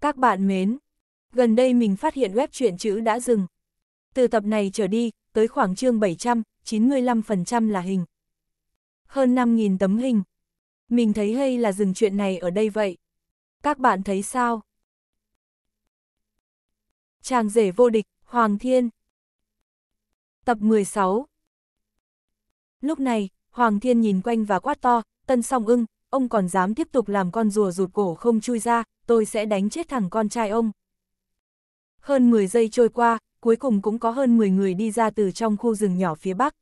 Các bạn mến, gần đây mình phát hiện web truyện chữ đã dừng. Từ tập này trở đi, tới khoảng chương 700, 95% là hình. Hơn 5.000 tấm hình. Mình thấy hay là dừng chuyện này ở đây vậy. Các bạn thấy sao? Chàng rể vô địch, Hoàng Thiên. Tập 16 Lúc này, Hoàng Thiên nhìn quanh và quát to, tân song ưng, ông còn dám tiếp tục làm con rùa rụt cổ không chui ra, tôi sẽ đánh chết thằng con trai ông. Hơn 10 giây trôi qua, cuối cùng cũng có hơn 10 người đi ra từ trong khu rừng nhỏ phía bắc.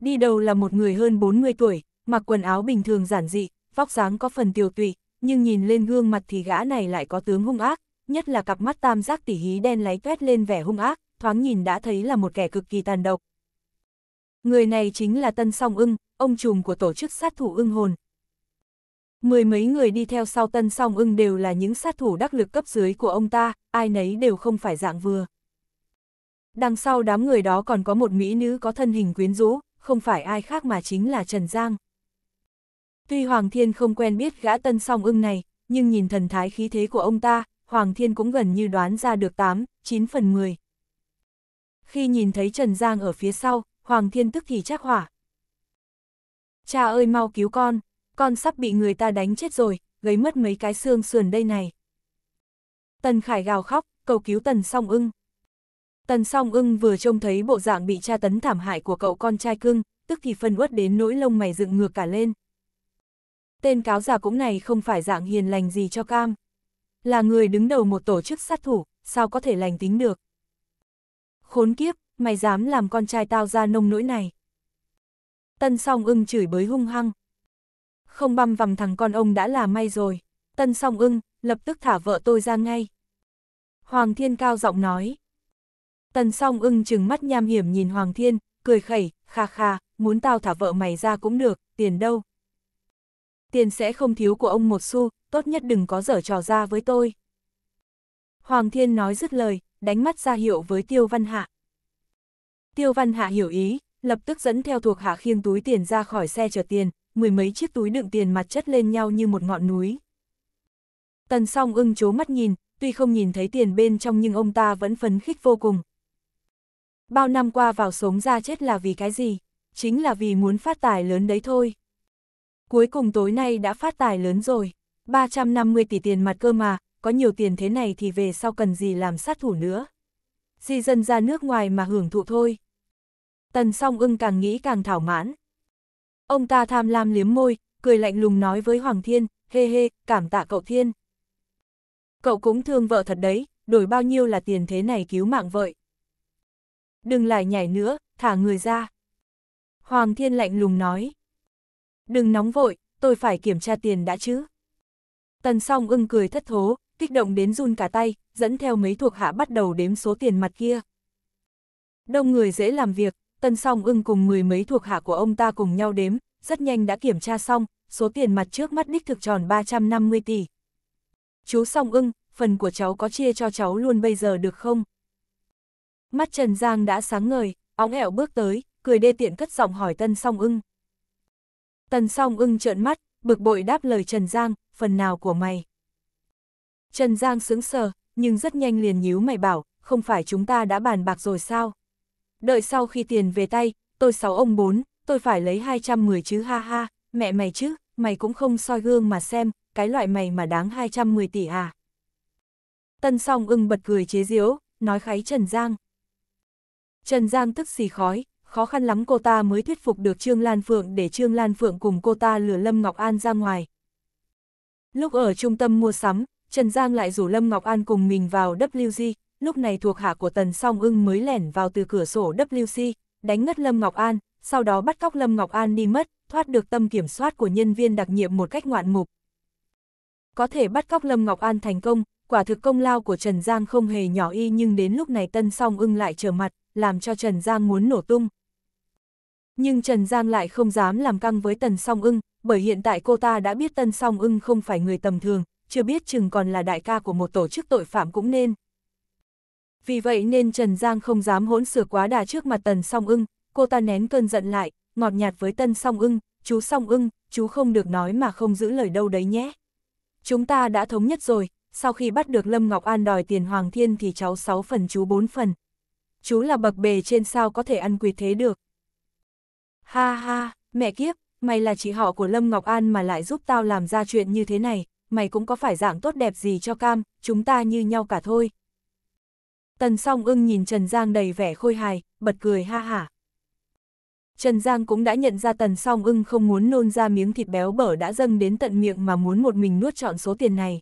Đi đầu là một người hơn 40 tuổi, mặc quần áo bình thường giản dị, vóc dáng có phần tiều tụy, nhưng nhìn lên gương mặt thì gã này lại có tướng hung ác, nhất là cặp mắt tam giác tỉ hí đen láy quét lên vẻ hung ác, thoáng nhìn đã thấy là một kẻ cực kỳ tàn độc. Người này chính là Tân Song Ưng, ông trùm của tổ chức sát thủ ưng hồn, Mười mấy người đi theo sau tân song ưng đều là những sát thủ đắc lực cấp dưới của ông ta, ai nấy đều không phải dạng vừa. Đằng sau đám người đó còn có một mỹ nữ có thân hình quyến rũ, không phải ai khác mà chính là Trần Giang. Tuy Hoàng Thiên không quen biết gã tân song ưng này, nhưng nhìn thần thái khí thế của ông ta, Hoàng Thiên cũng gần như đoán ra được 8, 9 phần 10. Khi nhìn thấy Trần Giang ở phía sau, Hoàng Thiên tức thì chắc hỏa. Cha ơi mau cứu con! con sắp bị người ta đánh chết rồi, gây mất mấy cái xương sườn đây này. Tần Khải gào khóc, cầu cứu Tần Song Ưng. Tần Song Ưng vừa trông thấy bộ dạng bị tra tấn thảm hại của cậu con trai cưng, tức thì phân uất đến nỗi lông mày dựng ngược cả lên. Tên cáo già cũng này không phải dạng hiền lành gì cho cam. Là người đứng đầu một tổ chức sát thủ, sao có thể lành tính được. Khốn kiếp, mày dám làm con trai tao ra nông nỗi này. Tần song ưng chửi bới hung hăng, không băm vằm thằng con ông đã là may rồi. Tân song ưng, lập tức thả vợ tôi ra ngay. Hoàng thiên cao giọng nói. tân song ưng chừng mắt nham hiểm nhìn Hoàng thiên, cười khẩy, kha kha, muốn tao thả vợ mày ra cũng được, tiền đâu. Tiền sẽ không thiếu của ông một xu, tốt nhất đừng có dở trò ra với tôi. Hoàng thiên nói dứt lời, đánh mắt ra hiệu với tiêu văn hạ. Tiêu văn hạ hiểu ý, lập tức dẫn theo thuộc hạ khiêng túi tiền ra khỏi xe chở tiền, mười mấy chiếc túi đựng tiền mặt chất lên nhau như một ngọn núi. Tần song ưng chố mắt nhìn, tuy không nhìn thấy tiền bên trong nhưng ông ta vẫn phấn khích vô cùng. Bao năm qua vào sống ra chết là vì cái gì? Chính là vì muốn phát tài lớn đấy thôi. Cuối cùng tối nay đã phát tài lớn rồi, 350 tỷ tiền mặt cơ mà, có nhiều tiền thế này thì về sau cần gì làm sát thủ nữa. Di dân ra nước ngoài mà hưởng thụ thôi. Tần song ưng càng nghĩ càng thảo mãn, Ông ta tham lam liếm môi, cười lạnh lùng nói với Hoàng Thiên, hê hê, cảm tạ cậu Thiên. Cậu cũng thương vợ thật đấy, đổi bao nhiêu là tiền thế này cứu mạng vợ. Đừng lại nhảy nữa, thả người ra. Hoàng Thiên lạnh lùng nói. Đừng nóng vội, tôi phải kiểm tra tiền đã chứ. Tần song ưng cười thất thố, kích động đến run cả tay, dẫn theo mấy thuộc hạ bắt đầu đếm số tiền mặt kia. Đông người dễ làm việc, Tân Song ưng cùng mười mấy thuộc hạ của ông ta cùng nhau đếm, rất nhanh đã kiểm tra xong, số tiền mặt trước mắt đích thực tròn 350 tỷ. Chú Song ưng, phần của cháu có chia cho cháu luôn bây giờ được không? Mắt Trần Giang đã sáng ngời, óng ẹo bước tới, cười đê tiện cất giọng hỏi Tân Song ưng. Tân Song ưng trợn mắt, bực bội đáp lời Trần Giang, phần nào của mày? Trần Giang sững sờ, nhưng rất nhanh liền nhíu mày bảo, không phải chúng ta đã bàn bạc rồi sao? đợi sau khi tiền về tay, tôi sáu ông bốn, tôi phải lấy 210 chứ ha ha, mẹ mày chứ, mày cũng không soi gương mà xem, cái loại mày mà đáng 210 tỷ à. Tân song ưng bật cười chế giễu, nói kháy Trần Giang. Trần Giang tức xì khói, khó khăn lắm cô ta mới thuyết phục được Trương Lan Phượng để Trương Lan Phượng cùng cô ta lừa Lâm Ngọc An ra ngoài. Lúc ở trung tâm mua sắm, Trần Giang lại rủ Lâm Ngọc An cùng mình vào WG, lúc này thuộc hạ của Tần Song Ưng mới lẻn vào từ cửa sổ WC, đánh ngất Lâm Ngọc An, sau đó bắt cóc Lâm Ngọc An đi mất, thoát được tâm kiểm soát của nhân viên đặc nhiệm một cách ngoạn mục. Có thể bắt cóc Lâm Ngọc An thành công, quả thực công lao của Trần Giang không hề nhỏ y nhưng đến lúc này tần Song Ưng lại trở mặt, làm cho Trần Giang muốn nổ tung. Nhưng Trần Giang lại không dám làm căng với Tần Song Ưng, bởi hiện tại cô ta đã biết tần Song Ưng không phải người tầm thường, chưa biết chừng còn là đại ca của một tổ chức tội phạm cũng nên vì vậy nên Trần Giang không dám hỗn sửa quá đà trước mặt Tần Song Ưng, cô ta nén cơn giận lại, ngọt nhạt với Tần Song Ưng, chú Song Ưng, chú không được nói mà không giữ lời đâu đấy nhé. Chúng ta đã thống nhất rồi, sau khi bắt được Lâm Ngọc An đòi tiền Hoàng Thiên thì cháu 6 phần chú 4 phần. Chú là bậc bề trên sao có thể ăn quỳ thế được. Ha ha, mẹ kiếp, mày là chị họ của Lâm Ngọc An mà lại giúp tao làm ra chuyện như thế này, mày cũng có phải dạng tốt đẹp gì cho cam, chúng ta như nhau cả thôi, Tần song ưng nhìn Trần Giang đầy vẻ khôi hài, bật cười ha hả. Trần Giang cũng đã nhận ra tần song ưng không muốn nôn ra miếng thịt béo bở đã dâng đến tận miệng mà muốn một mình nuốt trọn số tiền này.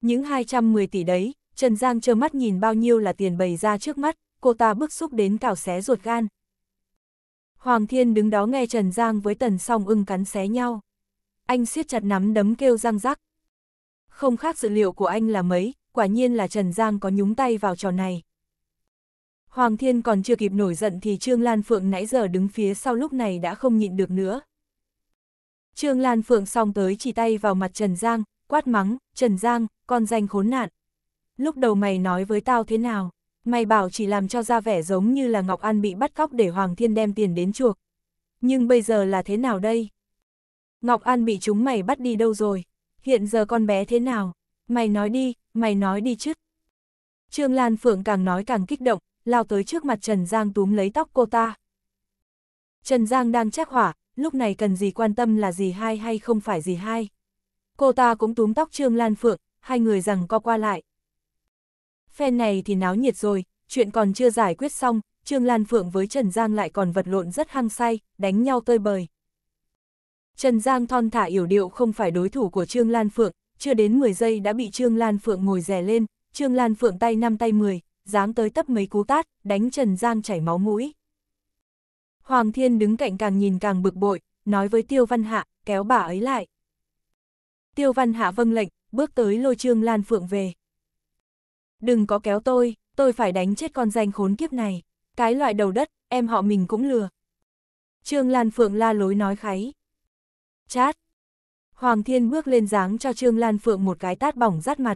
Những 210 tỷ đấy, Trần Giang trơ mắt nhìn bao nhiêu là tiền bày ra trước mắt, cô ta bức xúc đến cào xé ruột gan. Hoàng Thiên đứng đó nghe Trần Giang với tần song ưng cắn xé nhau. Anh siết chặt nắm đấm kêu răng rắc. Không khác dự liệu của anh là mấy, quả nhiên là Trần Giang có nhúng tay vào trò này. Hoàng Thiên còn chưa kịp nổi giận thì Trương Lan Phượng nãy giờ đứng phía sau lúc này đã không nhịn được nữa. Trương Lan Phượng xong tới chỉ tay vào mặt Trần Giang, quát mắng, Trần Giang, con danh khốn nạn. Lúc đầu mày nói với tao thế nào, mày bảo chỉ làm cho ra vẻ giống như là Ngọc An bị bắt cóc để Hoàng Thiên đem tiền đến chuộc. Nhưng bây giờ là thế nào đây? Ngọc An bị chúng mày bắt đi đâu rồi? Hiện giờ con bé thế nào? Mày nói đi, mày nói đi chứ. Trương Lan Phượng càng nói càng kích động, lao tới trước mặt Trần Giang túm lấy tóc cô ta. Trần Giang đang chắc hỏa, lúc này cần gì quan tâm là gì hai hay không phải gì hai. Cô ta cũng túm tóc Trương Lan Phượng, hai người rằng co qua lại. Phen này thì náo nhiệt rồi, chuyện còn chưa giải quyết xong, Trương Lan Phượng với Trần Giang lại còn vật lộn rất hăng say, đánh nhau tơi bời. Trần Giang thon thả yểu điệu không phải đối thủ của Trương Lan Phượng, chưa đến 10 giây đã bị Trương Lan Phượng ngồi rè lên, Trương Lan Phượng tay năm tay 10, dáng tới tấp mấy cú tát, đánh Trần Giang chảy máu mũi. Hoàng Thiên đứng cạnh càng nhìn càng bực bội, nói với Tiêu Văn Hạ, kéo bà ấy lại. Tiêu Văn Hạ vâng lệnh, bước tới lôi Trương Lan Phượng về. Đừng có kéo tôi, tôi phải đánh chết con danh khốn kiếp này. Cái loại đầu đất, em họ mình cũng lừa. Trương Lan Phượng la lối nói kháy. Chát, Hoàng Thiên bước lên dáng cho Trương Lan Phượng một cái tát bỏng rát mặt.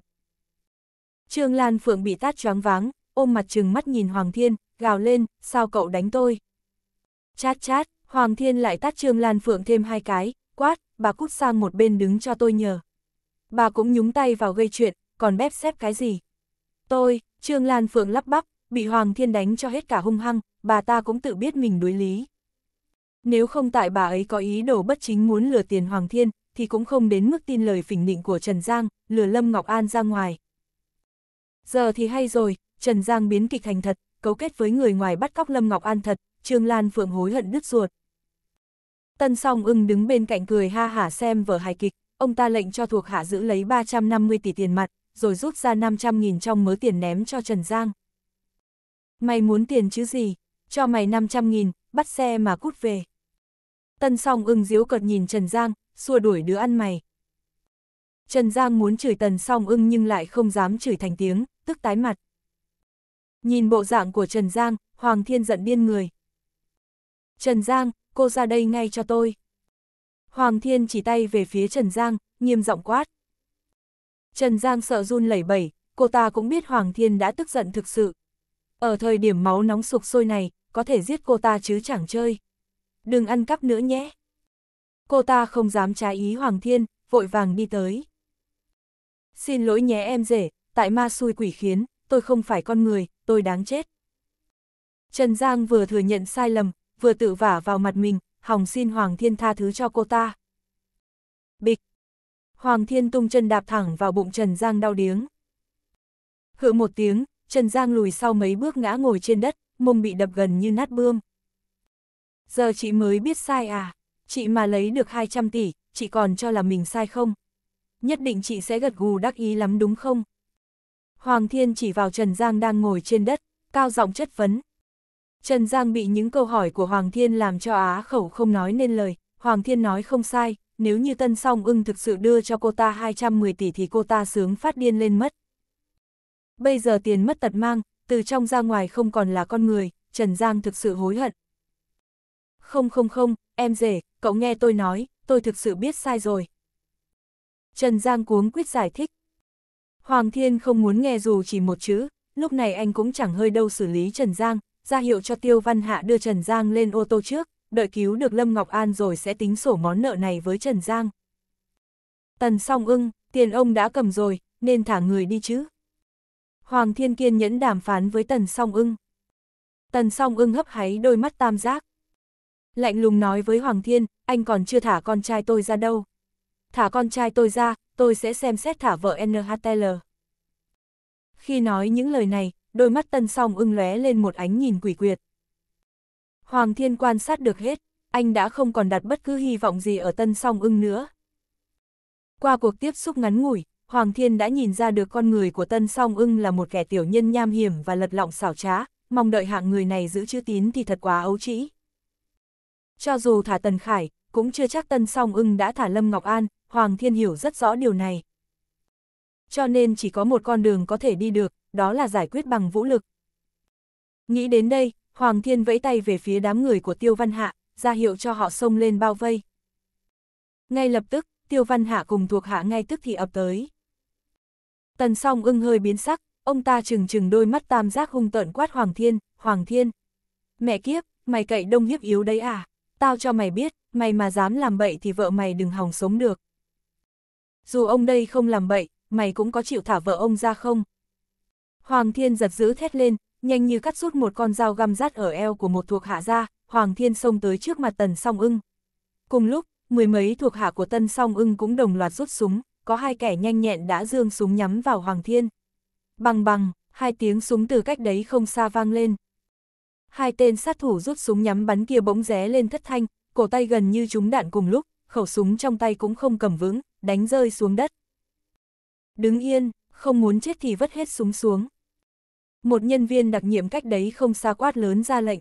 Trương Lan Phượng bị tát choáng váng, ôm mặt trừng mắt nhìn Hoàng Thiên, gào lên, sao cậu đánh tôi? Chát chát, Hoàng Thiên lại tát Trương Lan Phượng thêm hai cái, quát, bà cút sang một bên đứng cho tôi nhờ. Bà cũng nhúng tay vào gây chuyện, còn bếp xếp cái gì? Tôi, Trương Lan Phượng lắp bắp, bị Hoàng Thiên đánh cho hết cả hung hăng, bà ta cũng tự biết mình đối lý. Nếu không tại bà ấy có ý đồ bất chính muốn lừa tiền Hoàng Thiên, thì cũng không đến mức tin lời phỉnh nịnh của Trần Giang, lừa Lâm Ngọc An ra ngoài. Giờ thì hay rồi, Trần Giang biến kịch thành thật, cấu kết với người ngoài bắt cóc Lâm Ngọc An thật, Trương Lan Phượng hối hận đứt ruột. Tân song ưng đứng bên cạnh cười ha hả xem vở hài kịch, ông ta lệnh cho thuộc hạ giữ lấy 350 tỷ tiền mặt, rồi rút ra 500.000 trong mớ tiền ném cho Trần Giang. Mày muốn tiền chứ gì? Cho mày 500.000, bắt xe mà cút về. Tân song ưng diếu cợt nhìn Trần Giang, xua đuổi đứa ăn mày. Trần Giang muốn chửi tần song ưng nhưng lại không dám chửi thành tiếng, tức tái mặt. Nhìn bộ dạng của Trần Giang, Hoàng Thiên giận điên người. Trần Giang, cô ra đây ngay cho tôi. Hoàng Thiên chỉ tay về phía Trần Giang, nghiêm giọng quát. Trần Giang sợ run lẩy bẩy, cô ta cũng biết Hoàng Thiên đã tức giận thực sự. Ở thời điểm máu nóng sục sôi này, có thể giết cô ta chứ chẳng chơi. Đừng ăn cắp nữa nhé cô ta không dám trái ý Hoàng Thiên, vội vàng đi tới. Xin lỗi nhé em rể, tại ma xui quỷ khiến, tôi không phải con người, tôi đáng chết. Trần Giang vừa thừa nhận sai lầm, vừa tự vả vào mặt mình, hòng xin Hoàng Thiên tha thứ cho cô ta. Bịch! Hoàng Thiên tung chân đạp thẳng vào bụng Trần Giang đau điếng. Hự một tiếng, Trần Giang lùi sau mấy bước ngã ngồi trên đất, mông bị đập gần như nát bươm. Giờ chị mới biết sai à? chị mà lấy được 200 tỷ, chị còn cho là mình sai không? Nhất định chị sẽ gật gù đắc ý lắm đúng không? Hoàng Thiên chỉ vào Trần Giang đang ngồi trên đất, cao giọng chất vấn. Trần Giang bị những câu hỏi của Hoàng Thiên làm cho á khẩu không nói nên lời, Hoàng Thiên nói không sai, nếu như Tân Song ưng thực sự đưa cho cô ta 210 tỷ thì cô ta sướng phát điên lên mất. Bây giờ tiền mất tật mang, từ trong ra ngoài không còn là con người, Trần Giang thực sự hối hận, không không không, em rể, cậu nghe tôi nói, tôi thực sự biết sai rồi. Trần Giang cuống quyết giải thích. Hoàng Thiên không muốn nghe dù chỉ một chữ, lúc này anh cũng chẳng hơi đâu xử lý Trần Giang, ra hiệu cho Tiêu Văn Hạ đưa Trần Giang lên ô tô trước, đợi cứu được Lâm Ngọc An rồi sẽ tính sổ món nợ này với Trần Giang. Tần song ưng, tiền ông đã cầm rồi, nên thả người đi chứ. Hoàng Thiên Kiên nhẫn đàm phán với Tần song ưng. Tần song ưng hấp háy đôi mắt tam giác, lạnh lùng nói với Hoàng Thiên, anh còn chưa thả con trai tôi ra đâu. Thả con trai tôi ra, tôi sẽ xem xét thả vợ NHTL. Khi nói những lời này, đôi mắt tân song ưng lóe lên một ánh nhìn quỷ quyệt. Hoàng Thiên quan sát được hết, anh đã không còn đặt bất cứ hy vọng gì ở tân song ưng nữa. Qua cuộc tiếp xúc ngắn ngủi, Hoàng Thiên đã nhìn ra được con người của tân song ưng là một kẻ tiểu nhân nham hiểm và lật lọng xảo trá, mong đợi hạng người này giữ chữ tín thì thật quá ấu trĩ. Cho dù thả Tần Khải, cũng chưa chắc Tân Song Ưng đã thả Lâm Ngọc An, Hoàng Thiên hiểu rất rõ điều này. Cho nên chỉ có một con đường có thể đi được, đó là giải quyết bằng vũ lực. Nghĩ đến đây, Hoàng Thiên vẫy tay về phía đám người của Tiêu Văn Hạ, ra hiệu cho họ xông lên bao vây. Ngay lập tức, Tiêu Văn Hạ cùng thuộc hạ ngay tức thì ập tới. Tần song ưng hơi biến sắc, ông ta trừng trừng đôi mắt tam giác hung tợn quát Hoàng Thiên, Hoàng Thiên. Mẹ kiếp, mày cậy đông hiếp yếu đấy à? tao cho mày biết, mày mà dám làm bậy thì vợ mày đừng hòng sống được. Dù ông đây không làm bậy, mày cũng có chịu thả vợ ông ra không? Hoàng Thiên giật dữ thét lên, nhanh như cắt rút một con dao găm rát ở eo của một thuộc hạ ra, Hoàng Thiên xông tới trước mặt Tần Song Ưng. Cùng lúc, mười mấy thuộc hạ của Tần Song Ưng cũng đồng loạt rút súng, có hai kẻ nhanh nhẹn đã dương súng nhắm vào Hoàng Thiên. Bằng bằng, hai tiếng súng từ cách đấy không xa vang lên hai tên sát thủ rút súng nhắm bắn kia bỗng ré lên thất thanh, cổ tay gần như trúng đạn cùng lúc, khẩu súng trong tay cũng không cầm vững, đánh rơi xuống đất. Đứng yên, không muốn chết thì vất hết súng xuống. Một nhân viên đặc nhiệm cách đấy không xa quát lớn ra lệnh.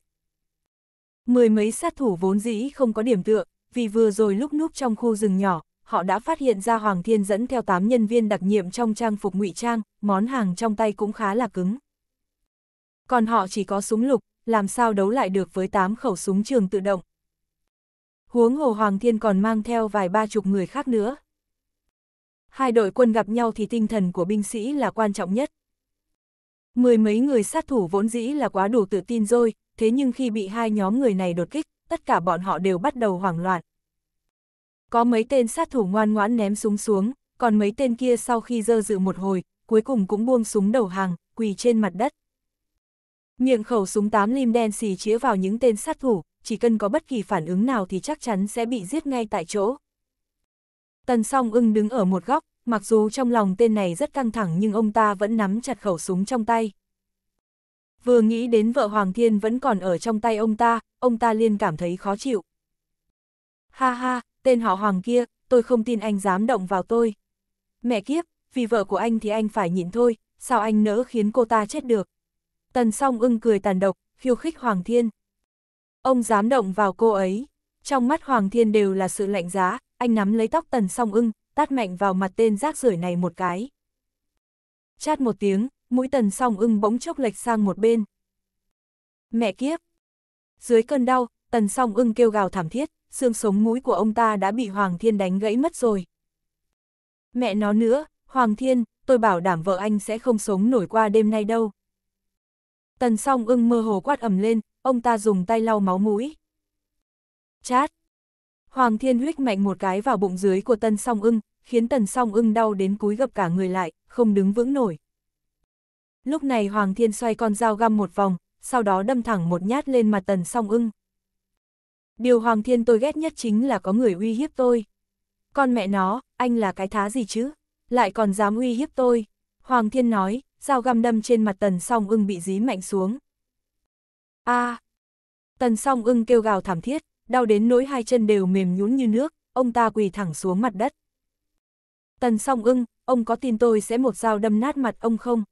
Mười mấy sát thủ vốn dĩ không có điểm tựa, vì vừa rồi lúc núp trong khu rừng nhỏ, họ đã phát hiện ra Hoàng Thiên dẫn theo 8 nhân viên đặc nhiệm trong trang phục ngụy trang, món hàng trong tay cũng khá là cứng. Còn họ chỉ có súng lục, làm sao đấu lại được với 8 khẩu súng trường tự động. Huống hồ Hoàng Thiên còn mang theo vài ba chục người khác nữa. Hai đội quân gặp nhau thì tinh thần của binh sĩ là quan trọng nhất. Mười mấy người sát thủ vốn dĩ là quá đủ tự tin rồi, thế nhưng khi bị hai nhóm người này đột kích, tất cả bọn họ đều bắt đầu hoảng loạn. Có mấy tên sát thủ ngoan ngoãn ném súng xuống, còn mấy tên kia sau khi dơ dự một hồi, cuối cùng cũng buông súng đầu hàng, quỳ trên mặt đất. Miệng khẩu súng tám lim đen xì chĩa vào những tên sát thủ, chỉ cần có bất kỳ phản ứng nào thì chắc chắn sẽ bị giết ngay tại chỗ. Tần song ưng đứng ở một góc, mặc dù trong lòng tên này rất căng thẳng nhưng ông ta vẫn nắm chặt khẩu súng trong tay. Vừa nghĩ đến vợ Hoàng Thiên vẫn còn ở trong tay ông ta, ông ta liền cảm thấy khó chịu. Ha ha, tên họ Hoàng kia, tôi không tin anh dám động vào tôi. Mẹ kiếp, vì vợ của anh thì anh phải nhịn thôi, sao anh nỡ khiến cô ta chết được. Tần song ưng cười tàn độc, khiêu khích Hoàng Thiên. Ông dám động vào cô ấy. Trong mắt Hoàng Thiên đều là sự lạnh giá, anh nắm lấy tóc tần song ưng, tát mạnh vào mặt tên rác rưởi này một cái. Chát một tiếng, mũi tần song ưng bỗng chốc lệch sang một bên. Mẹ kiếp! Dưới cơn đau, tần song ưng kêu gào thảm thiết, xương sống mũi của ông ta đã bị Hoàng Thiên đánh gãy mất rồi. Mẹ nó nữa, Hoàng Thiên, tôi bảo đảm vợ anh sẽ không sống nổi qua đêm nay đâu. Tần song ưng mơ hồ quát ầm lên, ông ta dùng tay lau máu mũi. Chát! Hoàng thiên huyết mạnh một cái vào bụng dưới của Tần song ưng, khiến tần song ưng đau đến cúi gập cả người lại, không đứng vững nổi. Lúc này Hoàng thiên xoay con dao găm một vòng, sau đó đâm thẳng một nhát lên mặt tần song ưng. Điều Hoàng thiên tôi ghét nhất chính là có người uy hiếp tôi. Con mẹ nó, anh là cái thá gì chứ? Lại còn dám uy hiếp tôi. Hoàng thiên nói, dao găm đâm trên mặt tần song ưng bị dí mạnh xuống. a à, Tần song ưng kêu gào thảm thiết, đau đến nỗi hai chân đều mềm nhún như nước, ông ta quỳ thẳng xuống mặt đất. Tần song ưng, ông có tin tôi sẽ một dao đâm nát mặt ông không?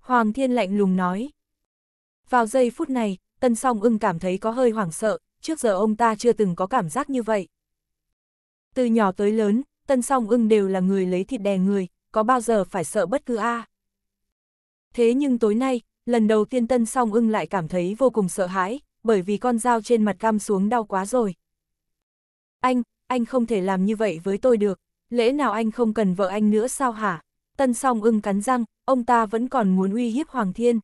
Hoàng thiên lạnh lùng nói. Vào giây phút này, tần song ưng cảm thấy có hơi hoảng sợ, trước giờ ông ta chưa từng có cảm giác như vậy. Từ nhỏ tới lớn, tần song ưng đều là người lấy thịt đè người, có bao giờ phải sợ bất cứ a à? Thế nhưng tối nay, lần đầu tiên tân song ưng lại cảm thấy vô cùng sợ hãi, bởi vì con dao trên mặt cam xuống đau quá rồi. Anh, anh không thể làm như vậy với tôi được, lễ nào anh không cần vợ anh nữa sao hả? Tân song ưng cắn răng, ông ta vẫn còn muốn uy hiếp Hoàng Thiên.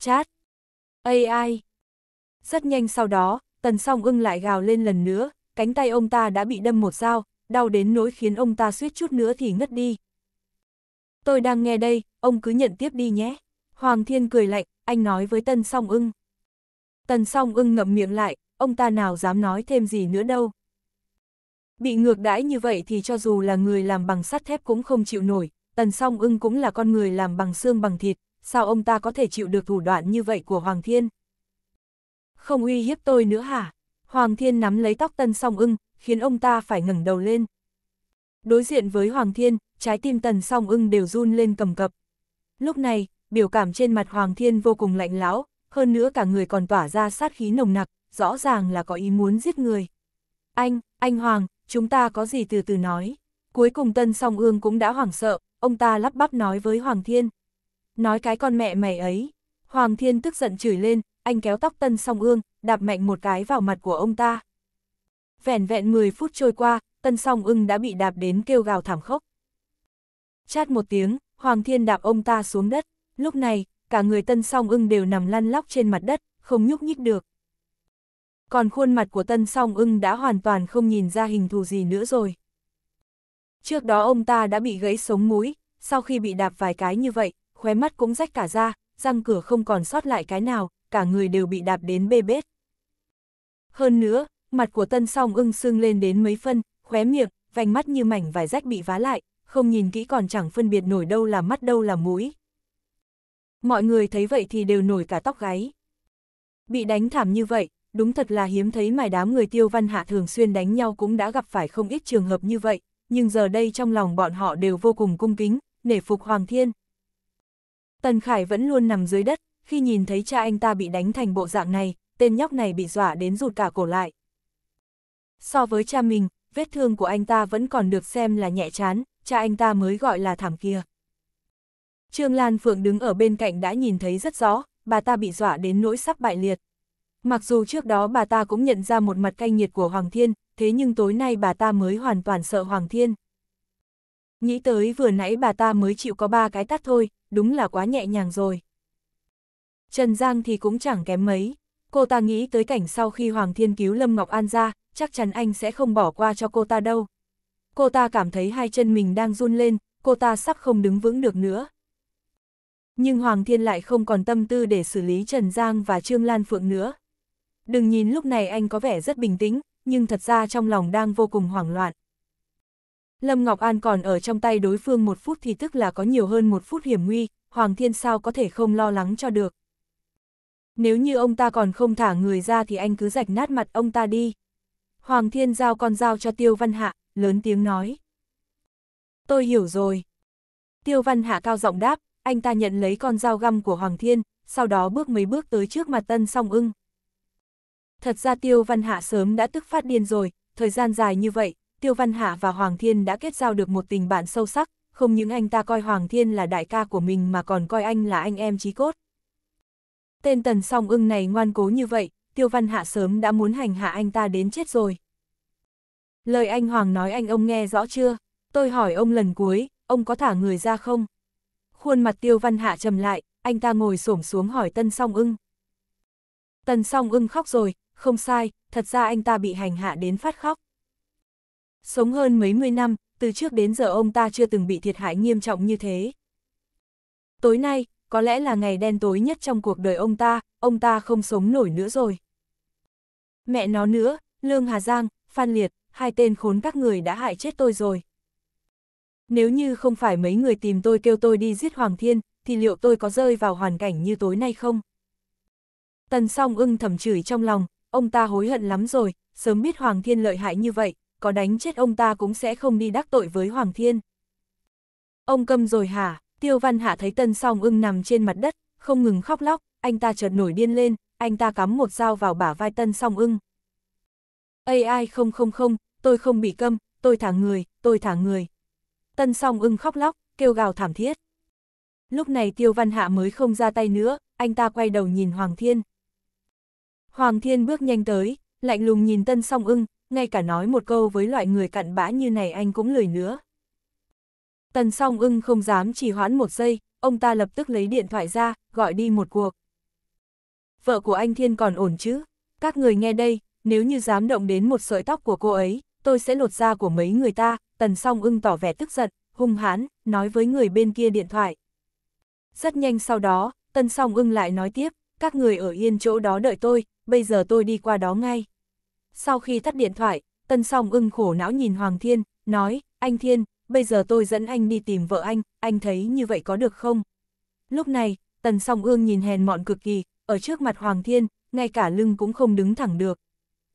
chát AI. Rất nhanh sau đó, tần song ưng lại gào lên lần nữa, cánh tay ông ta đã bị đâm một dao, đau đến nỗi khiến ông ta suýt chút nữa thì ngất đi. Tôi đang nghe đây, ông cứ nhận tiếp đi nhé. Hoàng Thiên cười lạnh, anh nói với tần Song ưng. Tần song ưng ngậm miệng lại, ông ta nào dám nói thêm gì nữa đâu. Bị ngược đãi như vậy thì cho dù là người làm bằng sắt thép cũng không chịu nổi, tần song ưng cũng là con người làm bằng xương bằng thịt, sao ông ta có thể chịu được thủ đoạn như vậy của Hoàng Thiên? Không uy hiếp tôi nữa hả? Hoàng Thiên nắm lấy tóc tần song ưng, khiến ông ta phải ngẩng đầu lên. Đối diện với Hoàng Thiên, trái tim tần song ưng đều run lên cầm cập. Lúc này, biểu cảm trên mặt Hoàng Thiên vô cùng lạnh lão hơn nữa cả người còn tỏa ra sát khí nồng nặc, rõ ràng là có ý muốn giết người. Anh, anh Hoàng, chúng ta có gì từ từ nói. Cuối cùng Tân Song Ương cũng đã hoảng sợ, ông ta lắp bắp nói với Hoàng Thiên. Nói cái con mẹ mày ấy. Hoàng Thiên tức giận chửi lên, anh kéo tóc Tân Song Ương, đạp mạnh một cái vào mặt của ông ta. Vẻn vẹn 10 phút trôi qua, Tân Song Ưng đã bị đạp đến kêu gào thảm khốc. Chát một tiếng, Hoàng Thiên đạp ông ta xuống đất, lúc này, cả người Tân Song Ưng đều nằm lăn lóc trên mặt đất, không nhúc nhích được. Còn khuôn mặt của Tân Song Ưng đã hoàn toàn không nhìn ra hình thù gì nữa rồi. Trước đó ông ta đã bị gãy sống mũi, sau khi bị đạp vài cái như vậy, khóe mắt cũng rách cả ra, răng cửa không còn sót lại cái nào, cả người đều bị đạp đến bê bết. Hơn nữa, mặt của Tân Song Ưng sưng lên đến mấy phân, khóe miệng, vành mắt như mảnh vải rách bị vá lại, không nhìn kỹ còn chẳng phân biệt nổi đâu là mắt đâu là mũi. Mọi người thấy vậy thì đều nổi cả tóc gáy. Bị đánh thảm như vậy, đúng thật là hiếm thấy mài đám người tiêu văn hạ thường xuyên đánh nhau cũng đã gặp phải không ít trường hợp như vậy, nhưng giờ đây trong lòng bọn họ đều vô cùng cung kính, nể phục Hoàng Thiên. Tần Khải vẫn luôn nằm dưới đất, khi nhìn thấy cha anh ta bị đánh thành bộ dạng này, tên nhóc này bị dọa đến rụt cả cổ lại. So với cha mình, vết thương của anh ta vẫn còn được xem là nhẹ chán, cha anh ta mới gọi là thảm kia. Trương Lan Phượng đứng ở bên cạnh đã nhìn thấy rất rõ, bà ta bị dọa đến nỗi sắp bại liệt. Mặc dù trước đó bà ta cũng nhận ra một mặt canh nhiệt của Hoàng Thiên, thế nhưng tối nay bà ta mới hoàn toàn sợ Hoàng Thiên. Nghĩ tới vừa nãy bà ta mới chịu có ba cái tát thôi, đúng là quá nhẹ nhàng rồi. Trần Giang thì cũng chẳng kém mấy. Cô ta nghĩ tới cảnh sau khi Hoàng Thiên cứu Lâm Ngọc An ra, chắc chắn anh sẽ không bỏ qua cho cô ta đâu cô ta cảm thấy hai chân mình đang run lên, cô ta sắp không đứng vững được nữa. Nhưng Hoàng Thiên lại không còn tâm tư để xử lý Trần Giang và Trương Lan Phượng nữa. Đừng nhìn lúc này anh có vẻ rất bình tĩnh, nhưng thật ra trong lòng đang vô cùng hoảng loạn. Lâm Ngọc An còn ở trong tay đối phương một phút thì tức là có nhiều hơn một phút hiểm nguy, Hoàng Thiên sao có thể không lo lắng cho được. Nếu như ông ta còn không thả người ra thì anh cứ rạch nát mặt ông ta đi. Hoàng Thiên giao con dao cho Tiêu Văn Hạ, lớn tiếng nói. Tôi hiểu rồi. Tiêu văn hạ cao giọng đáp, anh ta nhận lấy con dao găm của Hoàng Thiên, sau đó bước mấy bước tới trước mặt tân song ưng. Thật ra Tiêu Văn Hạ sớm đã tức phát điên rồi, thời gian dài như vậy, Tiêu Văn Hạ và Hoàng Thiên đã kết giao được một tình bạn sâu sắc, không những anh ta coi Hoàng Thiên là đại ca của mình mà còn coi anh là anh em chí cốt. Tên tần song ưng này ngoan cố như vậy, Tiêu Văn Hạ sớm đã muốn hành hạ anh ta đến chết rồi. Lời anh Hoàng nói anh ông nghe rõ chưa? Tôi hỏi ông lần cuối, ông có thả người ra không? Khuôn mặt tiêu văn hạ trầm lại, anh ta ngồi xổm xuống hỏi tân song ưng. Tân song ưng khóc rồi, không sai, thật ra anh ta bị hành hạ đến phát khóc. Sống hơn mấy mươi năm, từ trước đến giờ ông ta chưa từng bị thiệt hại nghiêm trọng như thế. Tối nay, có lẽ là ngày đen tối nhất trong cuộc đời ông ta, ông ta không sống nổi nữa rồi. Mẹ nó nữa, Lương Hà Giang, Phan Liệt, hai tên khốn các người đã hại chết tôi rồi. Nếu như không phải mấy người tìm tôi kêu tôi đi giết Hoàng Thiên, thì liệu tôi có rơi vào hoàn cảnh như tối nay không? Tần song ưng thầm chửi trong lòng, ông ta hối hận lắm rồi, sớm biết Hoàng Thiên lợi hại như vậy, có đánh chết ông ta cũng sẽ không đi đắc tội với Hoàng Thiên. Ông câm rồi hả? Tiêu Văn Hạ thấy Tân Song Ưng nằm trên mặt đất, không ngừng khóc lóc, anh ta chợt nổi điên lên, anh ta cắm một dao vào bả vai Tân Song Ưng. AI không không không, tôi không bị câm, tôi thả người, tôi thả người. Tân song ưng khóc lóc, kêu gào thảm thiết. Lúc này Tiêu Văn Hạ mới không ra tay nữa, anh ta quay đầu nhìn Hoàng Thiên. Hoàng Thiên bước nhanh tới, lạnh lùng nhìn tân song ưng, ngay cả nói một câu với loại người cặn bã như này anh cũng lười nữa. Tần song ưng không dám chỉ hoãn một giây, ông ta lập tức lấy điện thoại ra, gọi đi một cuộc. Vợ của anh Thiên còn ổn chứ? Các người nghe đây, nếu như dám động đến một sợi tóc của cô ấy, tôi sẽ lột da của mấy người ta, tần song ưng tỏ vẻ tức giận, hung hãn, nói với người bên kia điện thoại. Rất nhanh sau đó, tần song ưng lại nói tiếp, các người ở yên chỗ đó đợi tôi, bây giờ tôi đi qua đó ngay. Sau khi tắt điện thoại, tần song ưng khổ não nhìn Hoàng Thiên, nói, anh Thiên, bây giờ tôi dẫn anh đi tìm vợ anh, anh thấy như vậy có được không? Lúc này, tần song ương nhìn hèn mọn cực kỳ, ở trước mặt Hoàng Thiên, ngay cả lưng cũng không đứng thẳng được,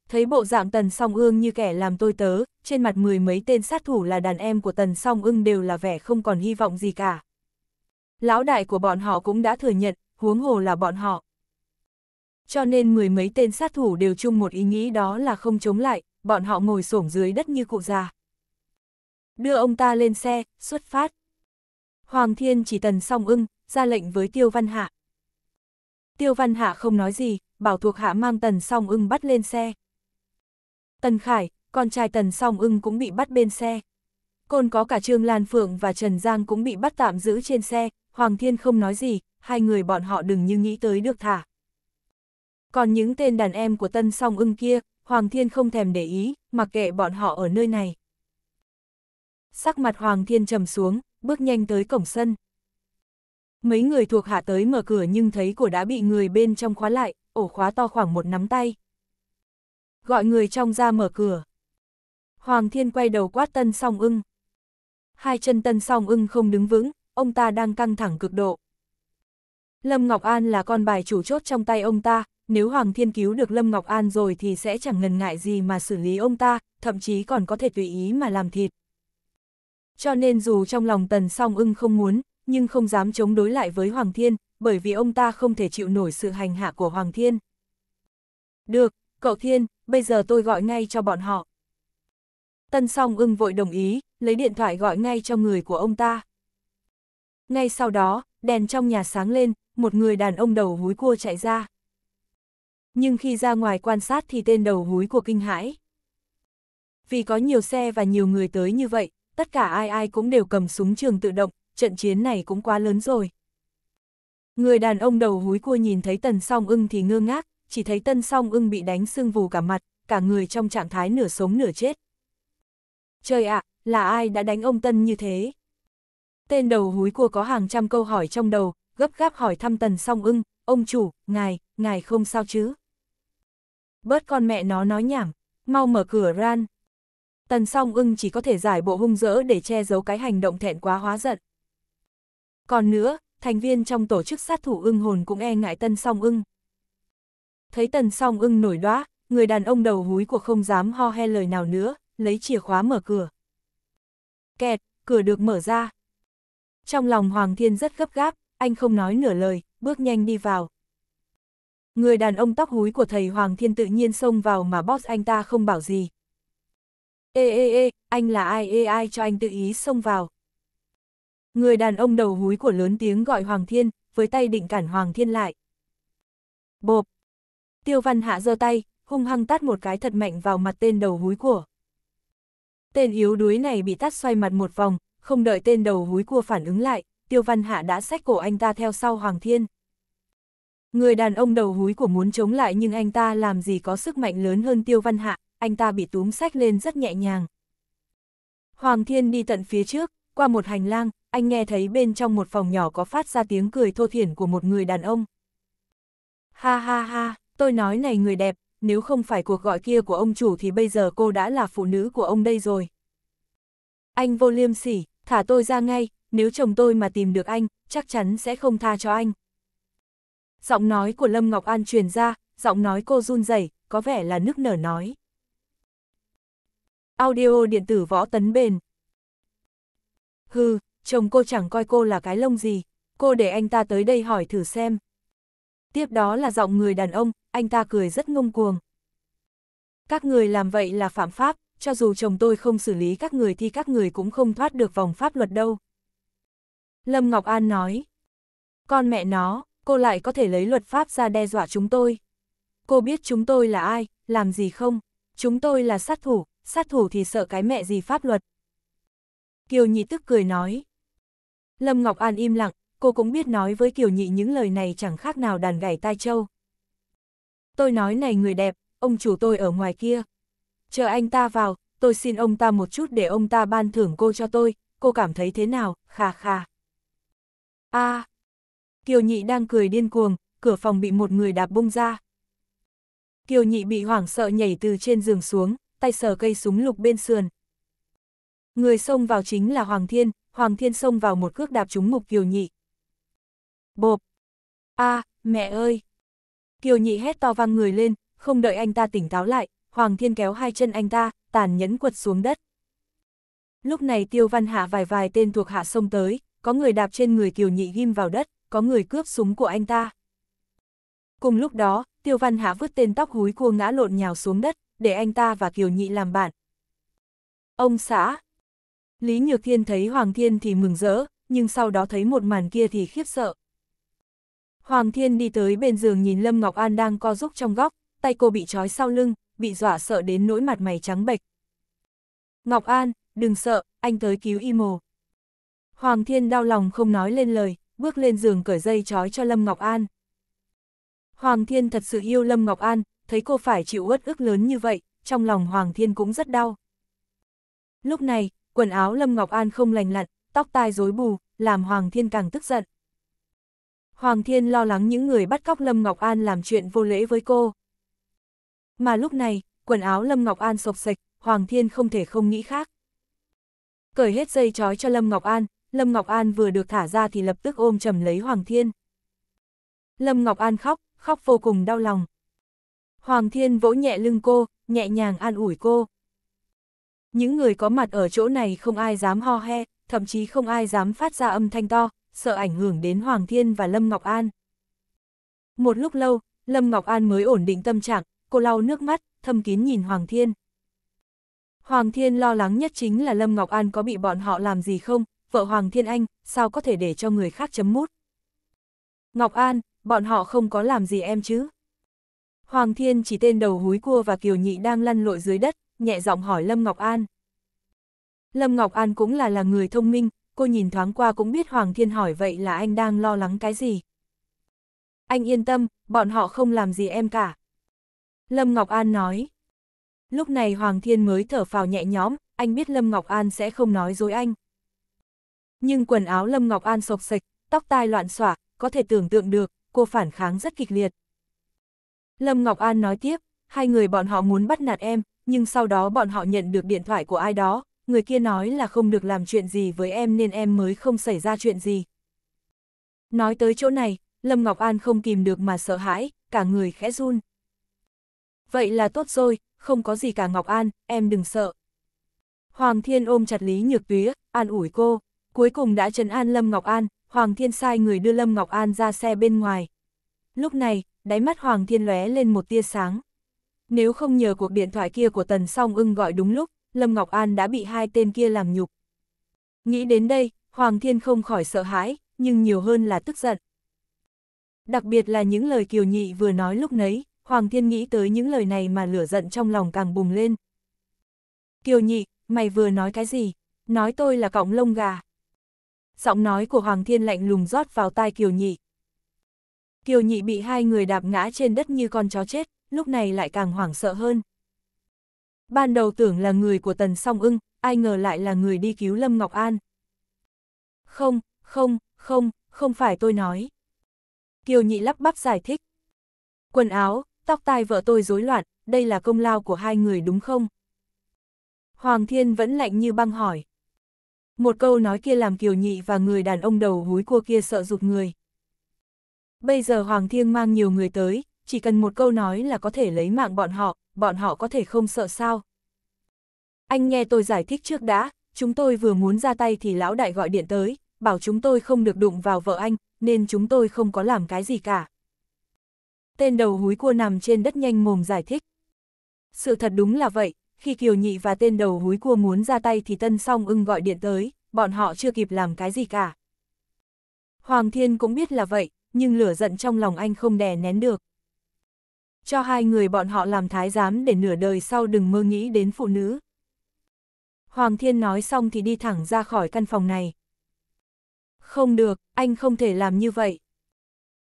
thấy bộ dạng tần song ương như kẻ làm tôi tớ, trên mặt mười mấy tên sát thủ là đàn em của tần song ương đều là vẻ không còn hy vọng gì cả. Lão đại của bọn họ cũng đã thừa nhận, huống hồ là bọn họ. Cho nên mười mấy tên sát thủ đều chung một ý nghĩ đó là không chống lại, bọn họ ngồi xổm dưới đất như cụ già. Đưa ông ta lên xe, xuất phát. Hoàng thiên chỉ tần song ưng, ra lệnh với Tiêu Văn Hạ. Tiêu Văn Hạ không nói gì, bảo thuộc hạ mang tần song ưng bắt lên xe. Tần Khải, con trai Tần Song Ưng cũng bị bắt bên xe. Còn có cả Trương Lan Phượng và Trần Giang cũng bị bắt tạm giữ trên xe, Hoàng Thiên không nói gì, hai người bọn họ đừng như nghĩ tới được thả. Còn những tên đàn em của Tân Song Ưng kia, Hoàng Thiên không thèm để ý, mặc kệ bọn họ ở nơi này. Sắc mặt Hoàng Thiên trầm xuống, bước nhanh tới cổng sân. Mấy người thuộc hạ tới mở cửa nhưng thấy cổ đã bị người bên trong khóa lại, ổ khóa to khoảng một nắm tay gọi người trong ra mở cửa. Hoàng thiên quay đầu quát tân song ưng. Hai chân tân song ưng không đứng vững, ông ta đang căng thẳng cực độ. Lâm Ngọc An là con bài chủ chốt trong tay ông ta, nếu Hoàng Thiên cứu được Lâm Ngọc An rồi thì sẽ chẳng ngần ngại gì mà xử lý ông ta, thậm chí còn có thể tùy ý mà làm thịt. Cho nên dù trong lòng Tần Song ưng không muốn, nhưng không dám chống đối lại với Hoàng Thiên, bởi vì ông ta không thể chịu nổi sự hành hạ của Hoàng Thiên. Được, cậu Thiên, bây giờ tôi gọi ngay cho bọn họ. Tân song ưng vội đồng ý, lấy điện thoại gọi ngay cho người của ông ta. Ngay sau đó, đèn trong nhà sáng lên, một người đàn ông đầu húi cua chạy ra. Nhưng khi ra ngoài quan sát thì tên đầu húi của kinh hãi. Vì có nhiều xe và nhiều người tới như vậy, tất cả ai ai cũng đều cầm súng trường tự động, trận chiến này cũng quá lớn rồi. Người đàn ông đầu húi cua nhìn thấy tần song ưng thì ngơ ngác, chỉ thấy tân song ưng bị đánh sưng vù cả mặt, cả người trong trạng thái nửa sống nửa chết. Trời ạ, là ai đã đánh ông Tân như thế? Tên đầu húi cua có hàng trăm câu hỏi trong đầu, gấp gáp hỏi thăm tần song ưng, ông chủ, ngài, ngài không sao chứ? Bớt con mẹ nó nói nhảm, mau mở cửa ran. Tần song ưng chỉ có thể giải bộ hung dỡ để che giấu cái hành động thẹn quá hóa giận. Còn nữa, thành viên trong tổ chức sát thủ ưng hồn cũng e ngại tân song ưng. Thấy tần song ưng nổi đoá, người đàn ông đầu húi của không dám ho he lời nào nữa, lấy chìa khóa mở cửa. Kẹt, cửa được mở ra. Trong lòng Hoàng Thiên rất gấp gáp, anh không nói nửa lời, bước nhanh đi vào. Người đàn ông tóc húi của thầy Hoàng Thiên tự nhiên xông vào mà boss anh ta không bảo gì. Ê ê ê, anh là ai ê ai cho anh tự ý xông vào. Người đàn ông đầu húi của lớn tiếng gọi Hoàng Thiên, với tay định cản Hoàng Thiên lại. Bộp, Tiêu Văn Hạ giơ tay, hung hăng tát một cái thật mạnh vào mặt tên đầu húi của. Tên yếu đuối này bị tát xoay mặt một vòng, không đợi tên đầu húi cua phản ứng lại, Tiêu Văn Hạ đã xách cổ anh ta theo sau Hoàng Thiên. Người đàn ông đầu húi của muốn chống lại nhưng anh ta làm gì có sức mạnh lớn hơn Tiêu Văn Hạ, anh ta bị túm xách lên rất nhẹ nhàng. Hoàng Thiên đi tận phía trước, qua một hành lang, anh nghe thấy bên trong một phòng nhỏ có phát ra tiếng cười thô thiển của một người đàn ông. Ha ha ha, Tôi nói này người đẹp, nếu không phải cuộc gọi kia của ông chủ thì bây giờ cô đã là phụ nữ của ông đây rồi. Anh vô liêm sỉ, thả tôi ra ngay, nếu chồng tôi mà tìm được anh, chắc chắn sẽ không tha cho anh. Giọng nói của Lâm Ngọc An truyền ra, giọng nói cô run rẩy, có vẻ là nức nở nói. Audio điện tử võ tấn bền. Hừ, chồng cô chẳng coi cô là cái lông gì, cô để anh ta tới đây hỏi thử xem. Tiếp đó là giọng người đàn ông, anh ta cười rất ngông cuồng. Các người làm vậy là phạm pháp, cho dù chồng tôi không xử lý các người thì các người cũng không thoát được vòng pháp luật đâu. Lâm Ngọc An nói, con mẹ nó, cô lại có thể lấy luật pháp ra đe dọa chúng tôi. Cô biết chúng tôi là ai, làm gì không? Chúng tôi là sát thủ, sát thủ thì sợ cái mẹ gì pháp luật. Kiều Nhị tức cười nói. Lâm Ngọc An im lặng, cô cũng biết nói với Kiều Nhị những lời này chẳng khác nào đàn gảy tai châu. Tôi nói này người đẹp, ông chủ tôi ở ngoài kia. Chờ anh ta vào, tôi xin ông ta một chút để ông ta ban thưởng cô cho tôi, cô cảm thấy thế nào, khà khà. a à, Kiều Nhị đang cười điên cuồng, cửa phòng bị một người đạp bung ra. Kiều Nhị bị hoảng sợ nhảy từ trên giường xuống, tay sờ cây súng lục bên sườn. Người xông vào chính là Hoàng Thiên, Hoàng Thiên xông vào một cước đạp trúng mục Kiều Nhị bộp. a mẹ ơi! Kiều nhị hét to vang người lên, không đợi anh ta tỉnh táo lại, Hoàng Thiên kéo hai chân anh ta, tàn nhẫn quật xuống đất. Lúc này Tiêu Văn Hạ vài vài tên thuộc hạ sông tới, có người đạp trên người Kiều Nhị ghim vào đất, có người cướp súng của anh ta. Cùng lúc đó, Tiêu Văn Hạ vứt tên tóc húi cua ngã lộn nhào xuống đất, để anh ta và Kiều Nhị làm bạn. Ông xã! Lý Nhược Thiên thấy Hoàng Thiên thì mừng rỡ, nhưng sau đó thấy một màn kia thì khiếp sợ. Hoàng Thiên đi tới bên giường nhìn Lâm Ngọc An đang co rúc trong góc, tay cô bị trói sau lưng, bị dọa sợ đến nỗi mặt mày trắng bệch. Ngọc An, đừng sợ, anh tới cứu y mồ. Hoàng Thiên đau lòng không nói lên lời, bước lên giường cởi dây trói cho Lâm Ngọc An. Hoàng Thiên thật sự yêu Lâm Ngọc An, thấy cô phải chịu uất ức lớn như vậy, trong lòng Hoàng Thiên cũng rất đau. Lúc này, quần áo Lâm Ngọc An không lành lặn, tóc tai rối bù, làm Hoàng Thiên càng tức giận. Hoàng Thiên lo lắng những người bắt cóc Lâm Ngọc An làm chuyện vô lễ với cô. Mà lúc này, quần áo Lâm Ngọc An sộc sạch, Hoàng Thiên không thể không nghĩ khác. Cởi hết dây trói cho Lâm Ngọc An, Lâm Ngọc An vừa được thả ra thì lập tức ôm chầm lấy Hoàng Thiên. Lâm Ngọc An khóc, khóc vô cùng đau lòng. Hoàng Thiên vỗ nhẹ lưng cô, nhẹ nhàng an ủi cô. Những người có mặt ở chỗ này không ai dám ho he, thậm chí không ai dám phát ra âm thanh to, sợ ảnh hưởng đến Hoàng Thiên và Lâm Ngọc An. Một lúc lâu, Lâm Ngọc An mới ổn định tâm trạng, cô lau nước mắt, thâm kín nhìn Hoàng Thiên. Hoàng Thiên lo lắng nhất chính là Lâm Ngọc An có bị bọn họ làm gì không, vợ Hoàng Thiên Anh, sao có thể để cho người khác chấm mút. Ngọc An, bọn họ không có làm gì em chứ. Hoàng Thiên chỉ tên đầu húi cua và Kiều Nhị đang lăn lội dưới đất, nhẹ giọng hỏi Lâm Ngọc An. Lâm Ngọc An cũng là là người thông minh, cô nhìn thoáng qua cũng biết Hoàng Thiên hỏi vậy là anh đang lo lắng cái gì. Anh yên tâm, bọn họ không làm gì em cả. Lâm Ngọc An nói. Lúc này Hoàng Thiên mới thở phào nhẹ nhõm, anh biết Lâm Ngọc An sẽ không nói dối anh. Nhưng quần áo Lâm Ngọc An sộc sạch, tóc tai loạn xỏa, có thể tưởng tượng được, cô phản kháng rất kịch liệt. Lâm Ngọc An nói tiếp, hai người bọn họ muốn bắt nạt em, nhưng sau đó bọn họ nhận được điện thoại của ai đó, người kia nói là không được làm chuyện gì với em nên em mới không xảy ra chuyện gì. Nói tới chỗ này, Lâm Ngọc An không kìm được mà sợ hãi, cả người khẽ run. Vậy là tốt rồi, không có gì cả Ngọc An, em đừng sợ. Hoàng Thiên ôm chặt Lý Nhược Túy, an ủi cô, cuối cùng đã trấn an Lâm Ngọc An, Hoàng Thiên sai người đưa Lâm Ngọc An ra xe bên ngoài. Lúc này, đáy mắt Hoàng Thiên lóe lên một tia sáng. Nếu không nhờ cuộc điện thoại kia của Tần Song ưng gọi đúng lúc, Lâm Ngọc An đã bị hai tên kia làm nhục. Nghĩ đến đây, Hoàng Thiên không khỏi sợ hãi, nhưng nhiều hơn là tức giận. Đặc biệt là những lời Kiều Nhị vừa nói lúc nấy, Hoàng Thiên nghĩ tới những lời này mà lửa giận trong lòng càng bùng lên. Kiều Nhị, mày vừa nói cái gì? Nói tôi là cọng lông gà. Giọng nói của Hoàng Thiên lạnh lùng rót vào tai Kiều Nhị. Kiều Nhị bị hai người đạp ngã trên đất như con chó chết, lúc này lại càng hoảng sợ hơn. Ban đầu tưởng là người của Tần Song Ưng, ai ngờ lại là người đi cứu Lâm Ngọc An. Không, không, không, không phải tôi nói. Kiều Nhị lắp bắp giải thích. Quần áo, tóc tai vợ tôi rối loạn, đây là công lao của hai người đúng không? Hoàng Thiên vẫn lạnh như băng hỏi. Một câu nói kia làm Kiều Nhị và người đàn ông đầu húi cua kia sợ rụt người. Bây giờ Hoàng Thiên mang nhiều người tới, chỉ cần một câu nói là có thể lấy mạng bọn họ, bọn họ có thể không sợ sao? Anh nghe tôi giải thích trước đã, chúng tôi vừa muốn ra tay thì lão đại gọi điện tới, bảo chúng tôi không được đụng vào vợ anh, nên chúng tôi không có làm cái gì cả. Tên đầu húi cua nằm trên đất nhanh mồm giải thích. Sự thật đúng là vậy, khi Kiều Nhị và tên đầu húi cua muốn ra tay thì Tân Song ưng gọi điện tới, bọn họ chưa kịp làm cái gì cả. Hoàng Thiên cũng biết là vậy, nhưng lửa giận trong lòng anh không đè nén được cho hai người bọn họ làm thái giám để nửa đời sau đừng mơ nghĩ đến phụ nữ. Hoàng Thiên nói xong thì đi thẳng ra khỏi căn phòng này. Không được, anh không thể làm như vậy.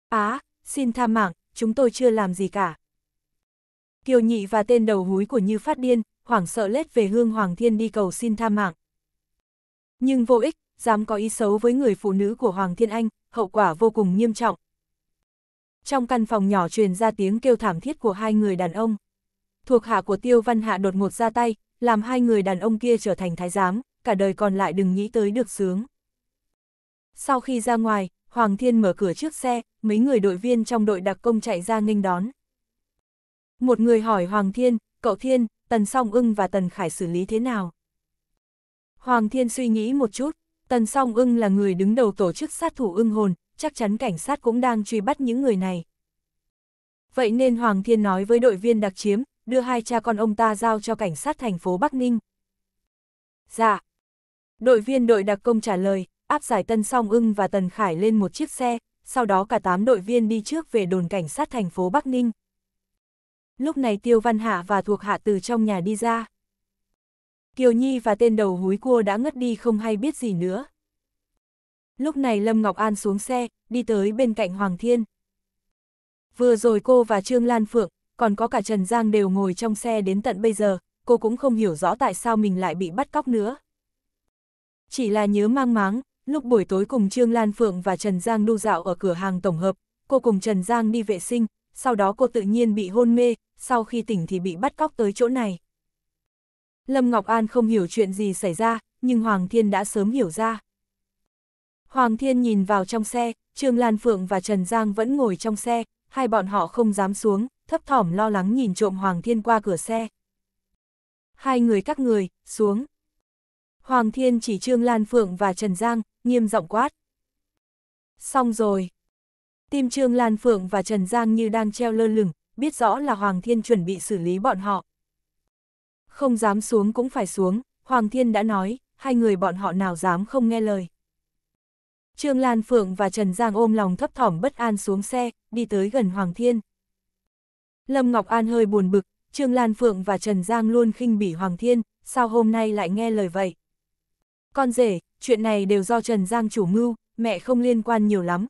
Á, à, xin tha mạng, chúng tôi chưa làm gì cả. Kiều nhị và tên đầu húi của Như Phát Điên, hoảng sợ lết về hương Hoàng Thiên đi cầu xin tha mạng. Nhưng vô ích, dám có ý xấu với người phụ nữ của Hoàng Thiên Anh, hậu quả vô cùng nghiêm trọng, trong căn phòng nhỏ truyền ra tiếng kêu thảm thiết của hai người đàn ông. Thuộc hạ của Tiêu Văn Hạ đột ngột ra tay, làm hai người đàn ông kia trở thành thái giám, cả đời còn lại đừng nghĩ tới được sướng. Sau khi ra ngoài, Hoàng Thiên mở cửa trước xe, mấy người đội viên trong đội đặc công chạy ra nghênh đón. Một người hỏi Hoàng Thiên, cậu Thiên, Tần Song ưng và Tần Khải xử lý thế nào? Hoàng Thiên suy nghĩ một chút, Tần Song ưng là người đứng đầu tổ chức sát thủ ưng hồn, chắc chắn cảnh sát cũng đang truy bắt những người này. Vậy nên Hoàng Thiên nói với đội viên đặc chiếm, đưa hai cha con ông ta giao cho cảnh sát thành phố Bắc Ninh. Dạ. Đội viên đội đặc công trả lời, áp giải Tân Song Ưng và Tần Khải lên một chiếc xe, sau đó cả tám đội viên đi trước về đồn cảnh sát thành phố Bắc Ninh. Lúc này Tiêu Văn Hạ và thuộc hạ từ trong nhà đi ra. Kiều Nhi và tên đầu húi cua đã ngất đi không hay biết gì nữa. Lúc này Lâm Ngọc An xuống xe, đi tới bên cạnh Hoàng Thiên. Vừa rồi cô và Trương Lan Phượng, còn có cả Trần Giang đều ngồi trong xe đến tận bây giờ, cô cũng không hiểu rõ tại sao mình lại bị bắt cóc nữa. Chỉ là nhớ mang máng, lúc buổi tối cùng Trương Lan Phượng và Trần Giang đu dạo ở cửa hàng tổng hợp, cô cùng Trần Giang đi vệ sinh, sau đó cô tự nhiên bị hôn mê, sau khi tỉnh thì bị bắt cóc tới chỗ này. Lâm Ngọc An không hiểu chuyện gì xảy ra, nhưng Hoàng Thiên đã sớm hiểu ra. Hoàng Thiên nhìn vào trong xe, Trương Lan Phượng và Trần Giang vẫn ngồi trong xe, hai bọn họ không dám xuống, thấp thỏm lo lắng nhìn trộm Hoàng Thiên qua cửa xe. Hai người các người, xuống. Hoàng Thiên chỉ Trương Lan Phượng và Trần Giang, nghiêm giọng quát. Xong rồi. Tim Trương Lan Phượng và Trần Giang như đang treo lơ lửng, biết rõ là Hoàng Thiên chuẩn bị xử lý bọn họ. Không dám xuống cũng phải xuống, Hoàng Thiên đã nói, hai người bọn họ nào dám không nghe lời. Trương Lan Phượng và Trần Giang ôm lòng thấp thỏm bất an xuống xe, đi tới gần Hoàng Thiên. Lâm Ngọc An hơi buồn bực, Trương Lan Phượng và Trần Giang luôn khinh bỉ Hoàng Thiên, sao hôm nay lại nghe lời vậy? Con rể, chuyện này đều do Trần Giang chủ mưu, mẹ không liên quan nhiều lắm.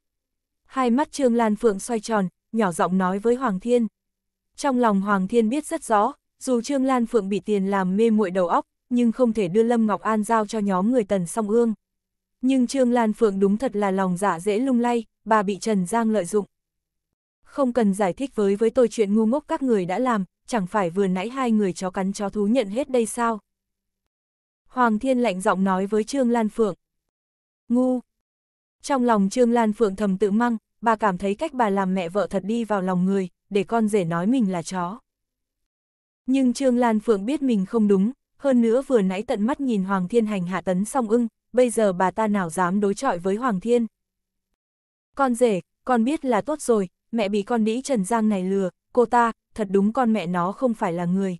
Hai mắt Trương Lan Phượng xoay tròn, nhỏ giọng nói với Hoàng Thiên. Trong lòng Hoàng Thiên biết rất rõ, dù Trương Lan Phượng bị tiền làm mê muội đầu óc, nhưng không thể đưa Lâm Ngọc An giao cho nhóm người tần song ương. Nhưng Trương Lan Phượng đúng thật là lòng giả dạ dễ lung lay, bà bị Trần Giang lợi dụng. Không cần giải thích với với tôi chuyện ngu ngốc các người đã làm, chẳng phải vừa nãy hai người chó cắn chó thú nhận hết đây sao? Hoàng Thiên lạnh giọng nói với Trương Lan Phượng. Ngu! Trong lòng Trương Lan Phượng thầm tự măng, bà cảm thấy cách bà làm mẹ vợ thật đi vào lòng người, để con rể nói mình là chó. Nhưng Trương Lan Phượng biết mình không đúng, hơn nữa vừa nãy tận mắt nhìn Hoàng Thiên Hành hạ tấn song ưng, bây giờ bà ta nào dám đối chọi với Hoàng Thiên. Con rể, con biết là tốt rồi, mẹ bị con đĩ Trần Giang này lừa, cô ta, thật đúng con mẹ nó không phải là người.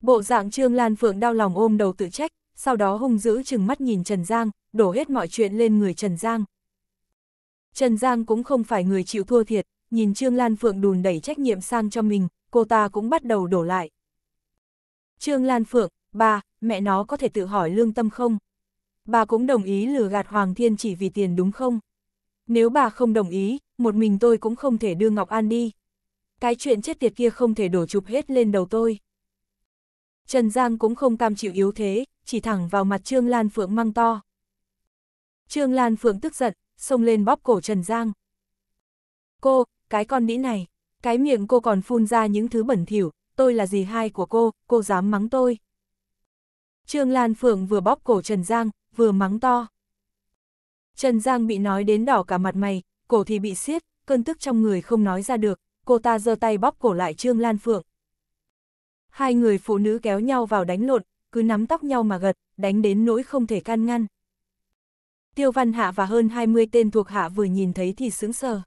Bộ dạng Trương Lan Phượng đau lòng ôm đầu tự trách, sau đó hung dữ chừng mắt nhìn Trần Giang, đổ hết mọi chuyện lên người Trần Giang. Trần Giang cũng không phải người chịu thua thiệt, nhìn Trương Lan Phượng đùn đẩy trách nhiệm sang cho mình, cô ta cũng bắt đầu đổ lại. Trương Lan Phượng, ba, mẹ nó có thể tự hỏi lương tâm không? bà cũng đồng ý lừa gạt Hoàng Thiên chỉ vì tiền đúng không? Nếu bà không đồng ý, một mình tôi cũng không thể đưa Ngọc An đi. Cái chuyện chết tiệt kia không thể đổ chụp hết lên đầu tôi. Trần Giang cũng không cam chịu yếu thế, chỉ thẳng vào mặt Trương Lan Phượng măng to. Trương Lan Phượng tức giận, xông lên bóp cổ Trần Giang. Cô, cái con đĩ này, cái miệng cô còn phun ra những thứ bẩn thỉu, tôi là gì hai của cô, cô dám mắng tôi. Trương Lan Phượng vừa bóp cổ Trần Giang, vừa mắng to. Trần Giang bị nói đến đỏ cả mặt mày, cổ thì bị siết, cơn tức trong người không nói ra được, cô ta giơ tay bóp cổ lại Trương Lan Phượng. Hai người phụ nữ kéo nhau vào đánh lộn, cứ nắm tóc nhau mà gật, đánh đến nỗi không thể can ngăn. Tiêu Văn Hạ và hơn 20 tên thuộc hạ vừa nhìn thấy thì sững sờ.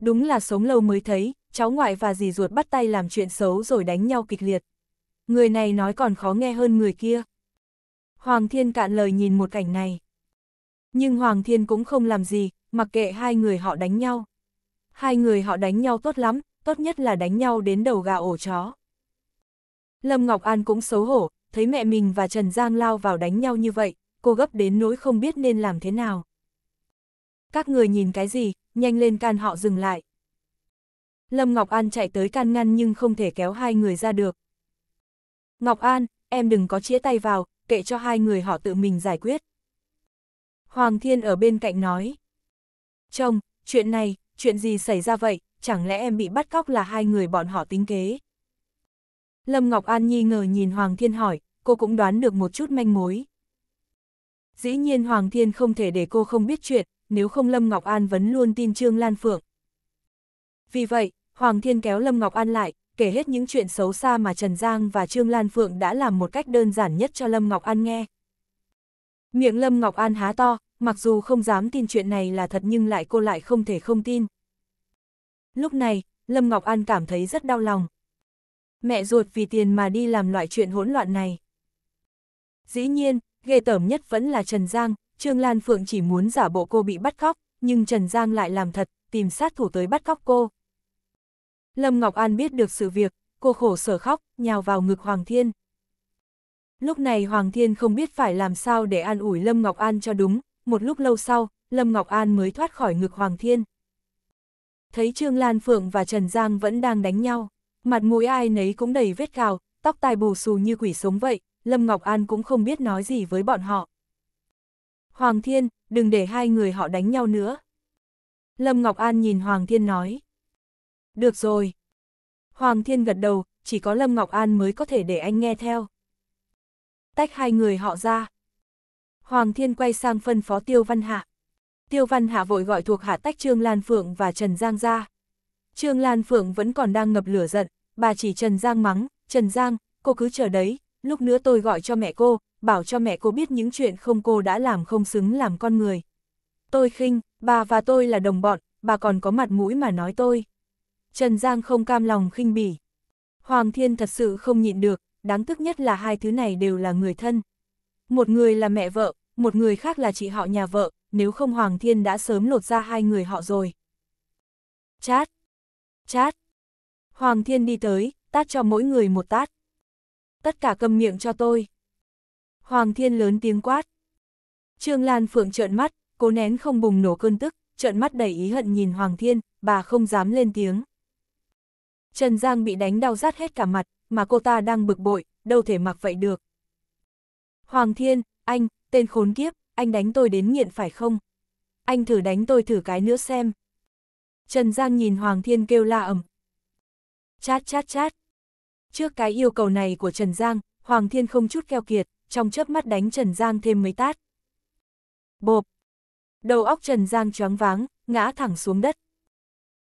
Đúng là sống lâu mới thấy, cháu ngoại và dì ruột bắt tay làm chuyện xấu rồi đánh nhau kịch liệt. Người này nói còn khó nghe hơn người kia. Hoàng Thiên cạn lời nhìn một cảnh này. Nhưng Hoàng Thiên cũng không làm gì, mặc kệ hai người họ đánh nhau. Hai người họ đánh nhau tốt lắm, tốt nhất là đánh nhau đến đầu gà ổ chó. Lâm Ngọc An cũng xấu hổ, thấy mẹ mình và Trần Giang lao vào đánh nhau như vậy, cô gấp đến nỗi không biết nên làm thế nào. Các người nhìn cái gì, nhanh lên can họ dừng lại. Lâm Ngọc An chạy tới can ngăn nhưng không thể kéo hai người ra được. Ngọc An, em đừng có chĩa tay vào, kệ cho hai người họ tự mình giải quyết. Hoàng Thiên ở bên cạnh nói. Chồng, chuyện này, chuyện gì xảy ra vậy, chẳng lẽ em bị bắt cóc là hai người bọn họ tính kế? Lâm Ngọc An nghi ngờ nhìn Hoàng Thiên hỏi, cô cũng đoán được một chút manh mối. Dĩ nhiên Hoàng Thiên không thể để cô không biết chuyện, nếu không Lâm Ngọc An vẫn luôn tin Trương Lan Phượng. Vì vậy, Hoàng Thiên kéo Lâm Ngọc An lại, kể hết những chuyện xấu xa mà Trần Giang và Trương Lan Phượng đã làm một cách đơn giản nhất cho Lâm Ngọc An nghe. Miệng Lâm Ngọc An há to, mặc dù không dám tin chuyện này là thật nhưng lại cô lại không thể không tin. Lúc này, Lâm Ngọc An cảm thấy rất đau lòng. Mẹ ruột vì tiền mà đi làm loại chuyện hỗn loạn này. Dĩ nhiên, ghê tởm nhất vẫn là Trần Giang, Trương Lan Phượng chỉ muốn giả bộ cô bị bắt cóc, nhưng Trần Giang lại làm thật, tìm sát thủ tới bắt cóc cô. Lâm Ngọc An biết được sự việc, cô khổ sở khóc, nhào vào ngực Hoàng Thiên. Lúc này Hoàng Thiên không biết phải làm sao để an ủi Lâm Ngọc An cho đúng, một lúc lâu sau, Lâm Ngọc An mới thoát khỏi ngực Hoàng Thiên. Thấy Trương Lan Phượng và Trần Giang vẫn đang đánh nhau, mặt mũi ai nấy cũng đầy vết cào, tóc tai bù xù như quỷ sống vậy, Lâm Ngọc An cũng không biết nói gì với bọn họ. Hoàng Thiên, đừng để hai người họ đánh nhau nữa. Lâm Ngọc An nhìn Hoàng Thiên nói. Được rồi. Hoàng Thiên gật đầu, chỉ có Lâm Ngọc An mới có thể để anh nghe theo. Tách hai người họ ra. Hoàng Thiên quay sang phân phó Tiêu Văn Hạ. Tiêu Văn Hạ vội gọi thuộc hạ tách Trương Lan Phượng và Trần Giang ra. Trương Lan Phượng vẫn còn đang ngập lửa giận, bà chỉ Trần Giang mắng, Trần Giang, cô cứ chờ đấy, lúc nữa tôi gọi cho mẹ cô, bảo cho mẹ cô biết những chuyện không cô đã làm không xứng làm con người. Tôi khinh, bà và tôi là đồng bọn, bà còn có mặt mũi mà nói tôi. Trần Giang không cam lòng khinh bỉ. Hoàng Thiên thật sự không nhịn được, đáng tức nhất là hai thứ này đều là người thân. Một người là mẹ vợ, một người khác là chị họ nhà vợ, nếu không Hoàng Thiên đã sớm lột ra hai người họ rồi. Chát! Chát! Hoàng Thiên đi tới, tát cho mỗi người một tát. Tất cả cầm miệng cho tôi. Hoàng Thiên lớn tiếng quát. Trương Lan Phượng trợn mắt, cố nén không bùng nổ cơn tức, trợn mắt đầy ý hận nhìn Hoàng Thiên, bà không dám lên tiếng. Trần Giang bị đánh đau rát hết cả mặt, mà cô ta đang bực bội, đâu thể mặc vậy được. Hoàng Thiên, anh, tên khốn kiếp, anh đánh tôi đến nghiện phải không? Anh thử đánh tôi thử cái nữa xem. Trần Giang nhìn Hoàng Thiên kêu la ầm. Chát chát chát. Trước cái yêu cầu này của Trần Giang, Hoàng Thiên không chút keo kiệt, trong chớp mắt đánh Trần Giang thêm mấy tát. Bộp. Đầu óc Trần Giang choáng váng, ngã thẳng xuống đất.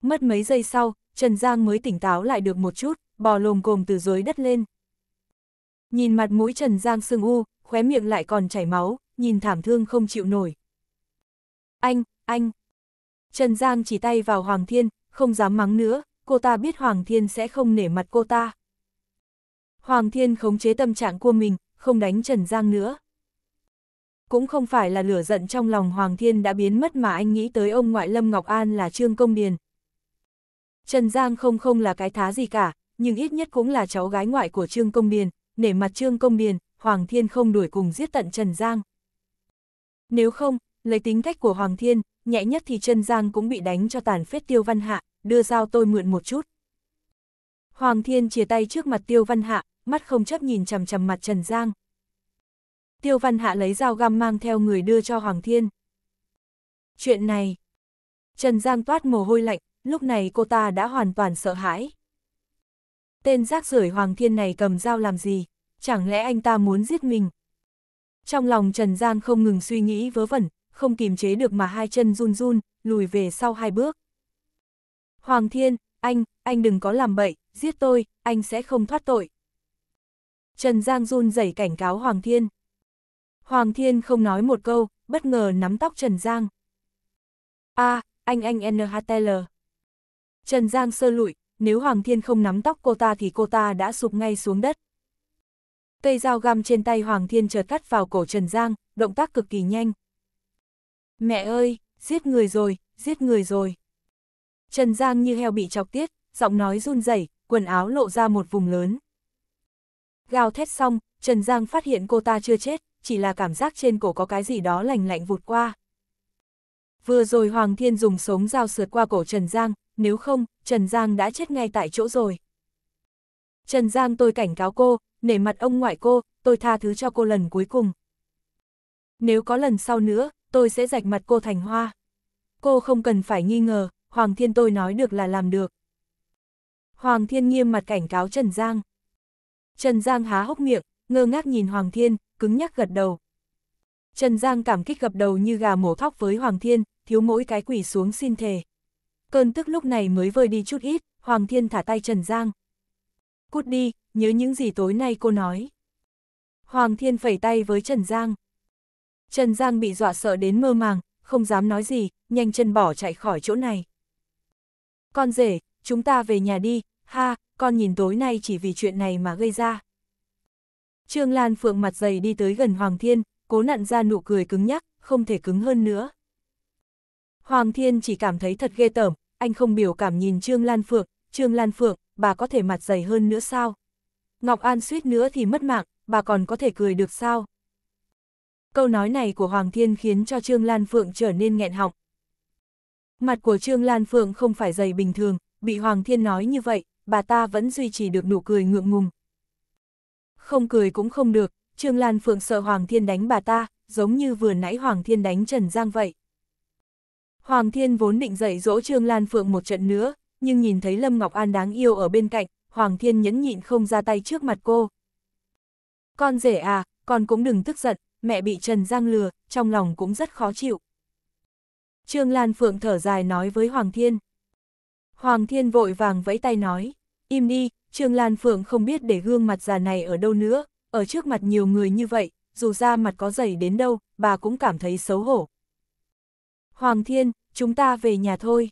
Mất mấy giây sau, Trần Giang mới tỉnh táo lại được một chút, bò lồm cồm từ dưới đất lên. Nhìn mặt mũi Trần Giang sưng u, khóe miệng lại còn chảy máu, nhìn thảm thương không chịu nổi. Anh, anh! Trần Giang chỉ tay vào Hoàng Thiên, không dám mắng nữa, cô ta biết Hoàng Thiên sẽ không nể mặt cô ta. Hoàng Thiên khống chế tâm trạng của mình, không đánh Trần Giang nữa. Cũng không phải là lửa giận trong lòng Hoàng Thiên đã biến mất mà anh nghĩ tới ông ngoại Lâm Ngọc An là Trương Công Điền, Trần Giang không không là cái thá gì cả, nhưng ít nhất cũng là cháu gái ngoại của Trương Công Điền, nể mặt Trương Công Điền, Hoàng Thiên không đuổi cùng giết tận Trần Giang. Nếu không, lấy tính cách của Hoàng Thiên, nhẹ nhất thì Trần Giang cũng bị đánh cho tàn phết Tiêu Văn Hạ, đưa dao tôi mượn một chút. Hoàng Thiên chia tay trước mặt Tiêu Văn Hạ, mắt không chấp nhìn chằm chằm mặt Trần Giang. Tiêu Văn Hạ lấy dao găm mang theo người đưa cho Hoàng Thiên. Chuyện này, Trần Giang toát mồ hôi lạnh, lúc này cô ta đã hoàn toàn sợ hãi. Tên rác rưởi Hoàng Thiên này cầm dao làm gì? Chẳng lẽ anh ta muốn giết mình? Trong lòng Trần Giang không ngừng suy nghĩ vớ vẩn, không kìm chế được mà hai chân run run, lùi về sau hai bước. Hoàng Thiên, anh, anh đừng có làm bậy, giết tôi, anh sẽ không thoát tội. Trần Giang run rẩy cảnh cáo Hoàng Thiên. Hoàng Thiên không nói một câu, bất ngờ nắm tóc Trần Giang. a à, anh anh NHTL. Trần Giang sơ lụi, nếu Hoàng Thiên không nắm tóc cô ta thì cô ta đã sụp ngay xuống đất. Cây dao găm trên tay Hoàng Thiên chợt cắt vào cổ Trần Giang, động tác cực kỳ nhanh. Mẹ ơi, giết người rồi, giết người rồi. Trần Giang như heo bị chọc tiết, giọng nói run rẩy, quần áo lộ ra một vùng lớn. Gào thét xong, Trần Giang phát hiện cô ta chưa chết, chỉ là cảm giác trên cổ có cái gì đó lành lạnh vụt qua. Vừa rồi Hoàng Thiên dùng sống dao sượt qua cổ Trần Giang, nếu không, Trần Giang đã chết ngay tại chỗ rồi. Trần Giang tôi cảnh cáo cô, nể mặt ông ngoại cô, tôi tha thứ cho cô lần cuối cùng. Nếu có lần sau nữa, tôi sẽ rạch mặt cô thành hoa. Cô không cần phải nghi ngờ, Hoàng Thiên tôi nói được là làm được. Hoàng Thiên nghiêm mặt cảnh cáo Trần Giang. Trần Giang há hốc miệng, ngơ ngác nhìn Hoàng Thiên, cứng nhắc gật đầu. Trần Giang cảm kích gập đầu như gà mổ thóc với Hoàng Thiên, thiếu mỗi cái quỷ xuống xin thề. Cơn tức lúc này mới vơi đi chút ít, Hoàng Thiên thả tay Trần Giang. Cút đi, nhớ những gì tối nay cô nói. Hoàng Thiên phẩy tay với Trần Giang. Trần Giang bị dọa sợ đến mơ màng, không dám nói gì, nhanh chân bỏ chạy khỏi chỗ này. Con rể, chúng ta về nhà đi, ha, con nhìn tối nay chỉ vì chuyện này mà gây ra. Trương Lan Phượng mặt dày đi tới gần Hoàng Thiên, cố nặn ra nụ cười cứng nhắc, không thể cứng hơn nữa. Hoàng Thiên chỉ cảm thấy thật ghê tởm, anh không biểu cảm nhìn Trương Lan Phượng, Trương Lan Phượng, bà có thể mặt dày hơn nữa sao? Ngọc An suýt nữa thì mất mạng, bà còn có thể cười được sao? Câu nói này của Hoàng Thiên khiến cho Trương Lan Phượng trở nên nghẹn họng. Mặt của Trương Lan Phượng không phải dày bình thường, bị Hoàng Thiên nói như vậy, bà ta vẫn duy trì được nụ cười ngượng ngùng. Không cười cũng không được, Trương Lan Phượng sợ Hoàng Thiên đánh bà ta, giống như vừa nãy Hoàng Thiên đánh Trần Giang vậy. Hoàng Thiên vốn định dạy dỗ Trương Lan Phượng một trận nữa, nhưng nhìn thấy Lâm Ngọc An đáng yêu ở bên cạnh, Hoàng Thiên nhẫn nhịn không ra tay trước mặt cô. Con rể à, con cũng đừng tức giận, mẹ bị Trần Giang lừa, trong lòng cũng rất khó chịu. Trương Lan Phượng thở dài nói với Hoàng Thiên. Hoàng Thiên vội vàng vẫy tay nói, im đi, Trương Lan Phượng không biết để gương mặt già này ở đâu nữa, ở trước mặt nhiều người như vậy, dù ra mặt có dày đến đâu, bà cũng cảm thấy xấu hổ. Hoàng Thiên, chúng ta về nhà thôi.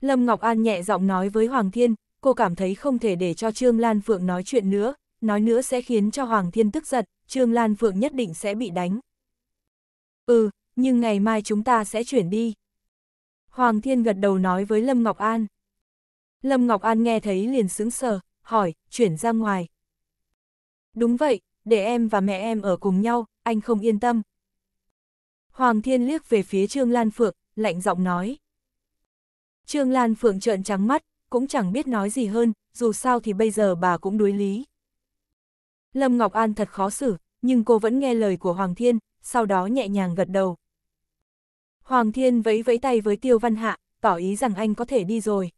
Lâm Ngọc An nhẹ giọng nói với Hoàng Thiên, cô cảm thấy không thể để cho Trương Lan Phượng nói chuyện nữa, nói nữa sẽ khiến cho Hoàng Thiên tức giận, Trương Lan Phượng nhất định sẽ bị đánh. Ừ, nhưng ngày mai chúng ta sẽ chuyển đi. Hoàng Thiên gật đầu nói với Lâm Ngọc An. Lâm Ngọc An nghe thấy liền sững sờ, hỏi, chuyển ra ngoài. Đúng vậy, để em và mẹ em ở cùng nhau, anh không yên tâm, Hoàng Thiên liếc về phía Trương Lan Phượng, lạnh giọng nói. Trương Lan Phượng trợn trắng mắt, cũng chẳng biết nói gì hơn, dù sao thì bây giờ bà cũng đối lý. Lâm Ngọc An thật khó xử, nhưng cô vẫn nghe lời của Hoàng Thiên, sau đó nhẹ nhàng gật đầu. Hoàng Thiên vẫy vẫy tay với Tiêu Văn Hạ, tỏ ý rằng anh có thể đi rồi.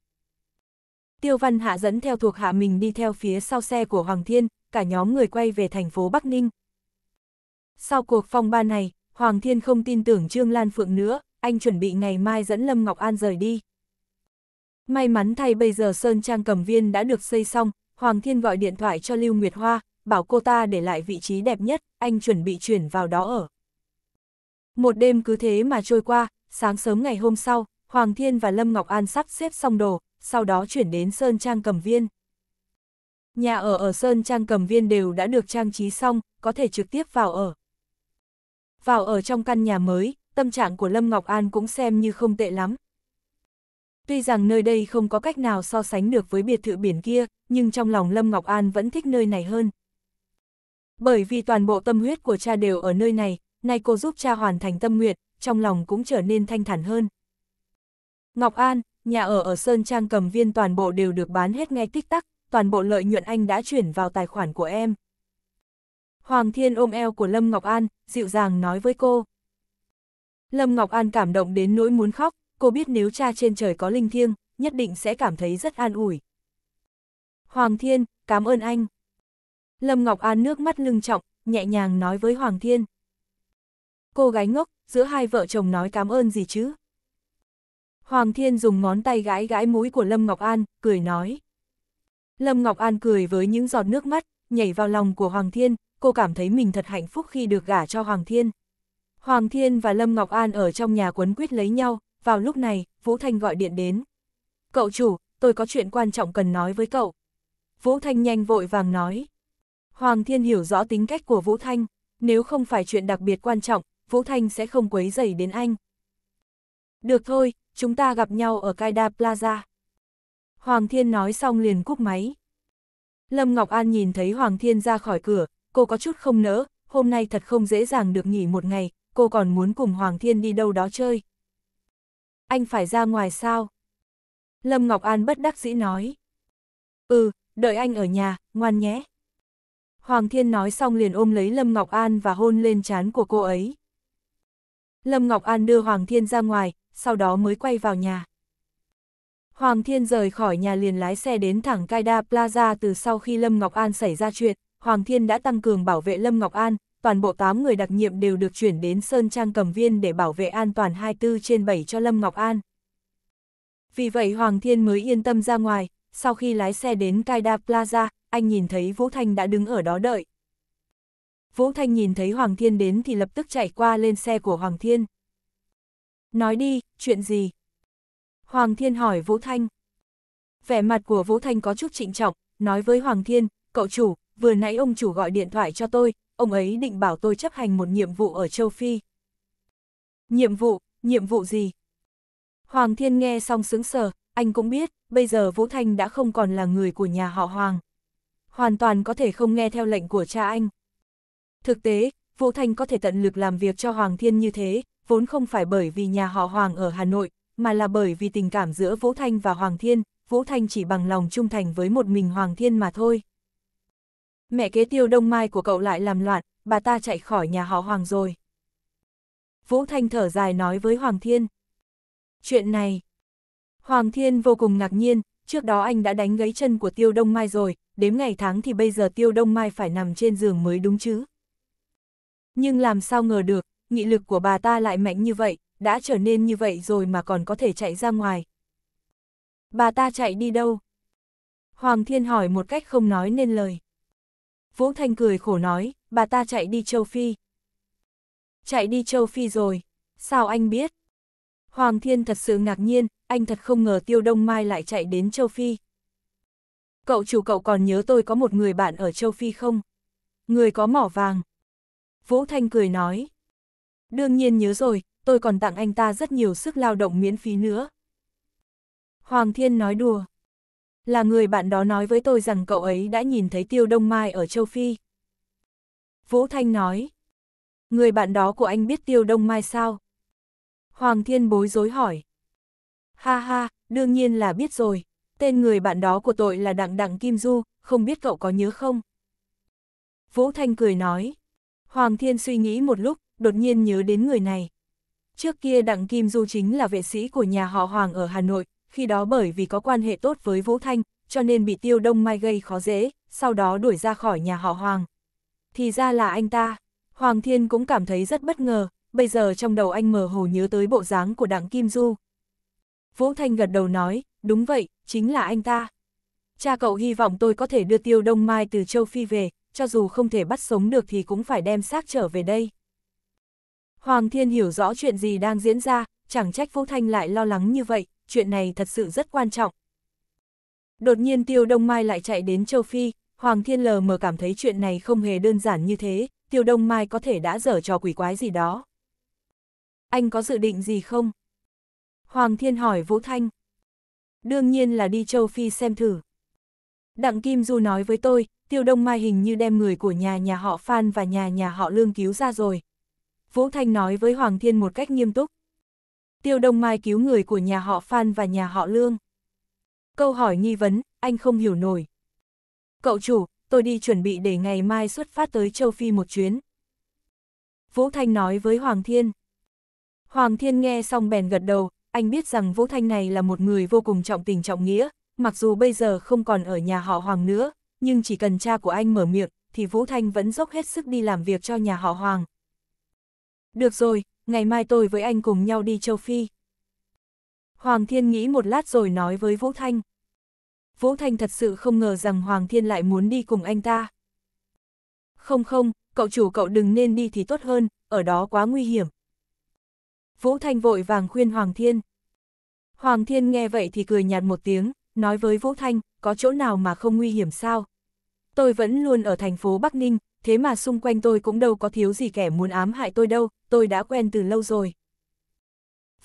Tiêu Văn Hạ dẫn theo thuộc hạ mình đi theo phía sau xe của Hoàng Thiên, cả nhóm người quay về thành phố Bắc Ninh. Sau cuộc phong ba này, Hoàng Thiên không tin tưởng Trương Lan Phượng nữa, anh chuẩn bị ngày mai dẫn Lâm Ngọc An rời đi. May mắn thay bây giờ Sơn Trang Cẩm Viên đã được xây xong, Hoàng Thiên gọi điện thoại cho Lưu Nguyệt Hoa, bảo cô ta để lại vị trí đẹp nhất, anh chuẩn bị chuyển vào đó ở. Một đêm cứ thế mà trôi qua, sáng sớm ngày hôm sau, Hoàng Thiên và Lâm Ngọc An sắp xếp xong đồ, sau đó chuyển đến Sơn Trang Cẩm Viên. Nhà ở ở Sơn Trang Cẩm Viên đều đã được trang trí xong, có thể trực tiếp vào ở vào ở trong căn nhà mới, tâm trạng của Lâm Ngọc An cũng xem như không tệ lắm. Tuy rằng nơi đây không có cách nào so sánh được với biệt thự biển kia, nhưng trong lòng Lâm Ngọc An vẫn thích nơi này hơn. Bởi vì toàn bộ tâm huyết của cha đều ở nơi này, nay cô giúp cha hoàn thành tâm nguyện, trong lòng cũng trở nên thanh thản hơn. Ngọc An, nhà ở ở Sơn Trang cầm viên toàn bộ đều được bán hết ngay tích tắc, toàn bộ lợi nhuận anh đã chuyển vào tài khoản của em. Hoàng Thiên ôm eo của Lâm Ngọc An, dịu dàng nói với cô. Lâm Ngọc An cảm động đến nỗi muốn khóc, cô biết nếu cha trên trời có linh thiêng, nhất định sẽ cảm thấy rất an ủi. Hoàng Thiên, cảm ơn anh. Lâm Ngọc An nước mắt lưng trọng, nhẹ nhàng nói với Hoàng Thiên. Cô gái ngốc, giữa hai vợ chồng nói cảm ơn gì chứ? Hoàng Thiên dùng ngón tay gãi gãi mũi của Lâm Ngọc An, cười nói. Lâm Ngọc An cười với những giọt nước mắt, nhảy vào lòng của Hoàng Thiên, cô cảm thấy mình thật hạnh phúc khi được gả cho Hoàng Thiên. Hoàng Thiên và Lâm Ngọc An ở trong nhà quấn quýt lấy nhau, vào lúc này, Vũ Thanh gọi điện đến. Cậu chủ, tôi có chuyện quan trọng cần nói với cậu. Vũ Thanh nhanh vội vàng nói. Hoàng Thiên hiểu rõ tính cách của Vũ Thanh, nếu không phải chuyện đặc biệt quan trọng, Vũ Thanh sẽ không quấy dày đến anh. Được thôi, chúng ta gặp nhau ở Kaida Plaza. Hoàng Thiên nói xong liền cúp máy. Lâm Ngọc An nhìn thấy Hoàng Thiên ra khỏi cửa, cô có chút không nỡ, hôm nay thật không dễ dàng được nghỉ một ngày, cô còn muốn cùng Hoàng Thiên đi đâu đó chơi. Anh phải ra ngoài sao? Lâm Ngọc An bất đắc dĩ nói. Ừ, đợi anh ở nhà, ngoan nhé. Hoàng Thiên nói xong liền ôm lấy Lâm Ngọc An và hôn lên trán của cô ấy. Lâm Ngọc An đưa Hoàng Thiên ra ngoài, sau đó mới quay vào nhà. Hoàng Thiên rời khỏi nhà liền lái xe đến thẳng Kaida Plaza từ sau khi Lâm Ngọc An xảy ra chuyện, Hoàng Thiên đã tăng cường bảo vệ Lâm Ngọc An, toàn bộ 8 người đặc nhiệm đều được chuyển đến Sơn Trang Cầm Viên để bảo vệ an toàn 24 trên 7 cho Lâm Ngọc An. Vì vậy Hoàng Thiên mới yên tâm ra ngoài, sau khi lái xe đến Kaida Plaza, anh nhìn thấy Vũ Thanh đã đứng ở đó đợi. Vũ Thanh nhìn thấy Hoàng Thiên đến thì lập tức chạy qua lên xe của Hoàng Thiên. Nói đi, chuyện gì? Hoàng Thiên hỏi Vũ Thanh. Vẻ mặt của Vũ Thanh có chút trịnh trọng, nói với Hoàng Thiên, cậu chủ, vừa nãy ông chủ gọi điện thoại cho tôi, ông ấy định bảo tôi chấp hành một nhiệm vụ ở châu Phi. Nhiệm vụ, nhiệm vụ gì? Hoàng Thiên nghe xong sướng sờ, anh cũng biết, bây giờ Vũ Thanh đã không còn là người của nhà họ Hoàng. Hoàn toàn có thể không nghe theo lệnh của cha anh. Thực tế, Vũ Thanh có thể tận lực làm việc cho Hoàng Thiên như thế, vốn không phải bởi vì nhà họ Hoàng ở Hà Nội, mà là bởi vì tình cảm giữa Vũ Thanh và Hoàng Thiên, Vũ Thanh chỉ bằng lòng trung thành với một mình Hoàng Thiên mà thôi mẹ kế tiêu đông mai của cậu lại làm loạn, bà ta chạy khỏi nhà họ Hoàng rồi. Vũ Thanh thở dài nói với Hoàng Thiên. Chuyện này. Hoàng Thiên vô cùng ngạc nhiên, trước đó anh đã đánh gãy chân của tiêu đông mai rồi, đếm ngày tháng thì bây giờ tiêu đông mai phải nằm trên giường mới đúng chứ. Nhưng làm sao ngờ được, nghị lực của bà ta lại mạnh như vậy, đã trở nên như vậy rồi mà còn có thể chạy ra ngoài. Bà ta chạy đi đâu? Hoàng Thiên hỏi một cách không nói nên lời. Vũ Thanh cười khổ nói, bà ta chạy đi châu Phi. Chạy đi châu Phi rồi, sao anh biết? Hoàng Thiên thật sự ngạc nhiên, anh thật không ngờ Tiêu Đông Mai lại chạy đến châu Phi. Cậu chủ cậu còn nhớ tôi có một người bạn ở châu Phi không? Người có mỏ vàng. Vũ Thanh cười nói. Đương nhiên nhớ rồi, tôi còn tặng anh ta rất nhiều sức lao động miễn phí nữa. Hoàng Thiên nói đùa là người bạn đó nói với tôi rằng cậu ấy đã nhìn thấy tiêu đông mai ở châu Phi. Vũ Thanh nói, người bạn đó của anh biết tiêu đông mai sao? Hoàng Thiên bối rối hỏi. Ha ha, đương nhiên là biết rồi, tên người bạn đó của tôi là Đặng Đặng Kim Du, không biết cậu có nhớ không? Vũ Thanh cười nói. Hoàng Thiên suy nghĩ một lúc, đột nhiên nhớ đến người này. Trước kia Đặng Kim Du chính là vệ sĩ của nhà họ Hoàng ở Hà Nội, khi đó bởi vì có quan hệ tốt với Vũ Thanh, cho nên bị Tiêu Đông Mai gây khó dễ, sau đó đuổi ra khỏi nhà họ Hoàng. Thì ra là anh ta, Hoàng Thiên cũng cảm thấy rất bất ngờ, bây giờ trong đầu anh mờ hồ nhớ tới bộ dáng của Đặng Kim Du. Vũ Thanh gật đầu nói, đúng vậy, chính là anh ta. Cha cậu hy vọng tôi có thể đưa Tiêu Đông Mai từ châu Phi về, cho dù không thể bắt sống được thì cũng phải đem xác trở về đây. Hoàng Thiên hiểu rõ chuyện gì đang diễn ra, chẳng trách Vũ Thanh lại lo lắng như vậy, chuyện này thật sự rất quan trọng. Đột nhiên Tiêu Đông Mai lại chạy đến châu Phi, Hoàng Thiên Lờ mờ cảm thấy chuyện này không hề đơn giản như thế, Tiêu Đông Mai có thể đã dở trò quỷ quái gì đó. Anh có dự định gì không? Hoàng Thiên hỏi Vũ Thanh. Đương nhiên là đi châu Phi xem thử. Đặng Kim Du nói với tôi, Tiêu Đông Mai hình như đem người của nhà nhà họ Phan và nhà nhà họ Lương cứu ra rồi. Vũ Thanh nói với Hoàng Thiên một cách nghiêm túc. Tiêu Đông Mai cứu người của nhà họ Phan và nhà họ Lương. Câu hỏi nghi vấn, anh không hiểu nổi. Cậu chủ, tôi đi chuẩn bị để ngày mai xuất phát tới châu Phi một chuyến. Vũ Thanh nói với Hoàng Thiên. Hoàng Thiên nghe xong bèn gật đầu, anh biết rằng Vũ Thanh này là một người vô cùng trọng tình trọng nghĩa, mặc dù bây giờ không còn ở nhà họ Hoàng nữa, nhưng chỉ cần cha của anh mở miệng, thì Vũ Thanh vẫn dốc hết sức đi làm việc cho nhà họ Hoàng. Được rồi, ngày mai tôi với anh cùng nhau đi châu Phi. Hoàng Thiên nghĩ một lát rồi nói với Vũ Thanh. Vũ Thanh thật sự không ngờ rằng Hoàng Thiên lại muốn đi cùng anh ta. Không không, cậu chủ cậu đừng nên đi thì tốt hơn, ở đó quá nguy hiểm. Vũ Thanh vội vàng khuyên Hoàng Thiên. Hoàng Thiên nghe vậy thì cười nhạt một tiếng, nói với Vũ Thanh, có chỗ nào mà không nguy hiểm sao? Tôi vẫn luôn ở thành phố Bắc Ninh, thế mà xung quanh tôi cũng đâu có thiếu gì kẻ muốn ám hại tôi đâu, tôi đã quen từ lâu rồi.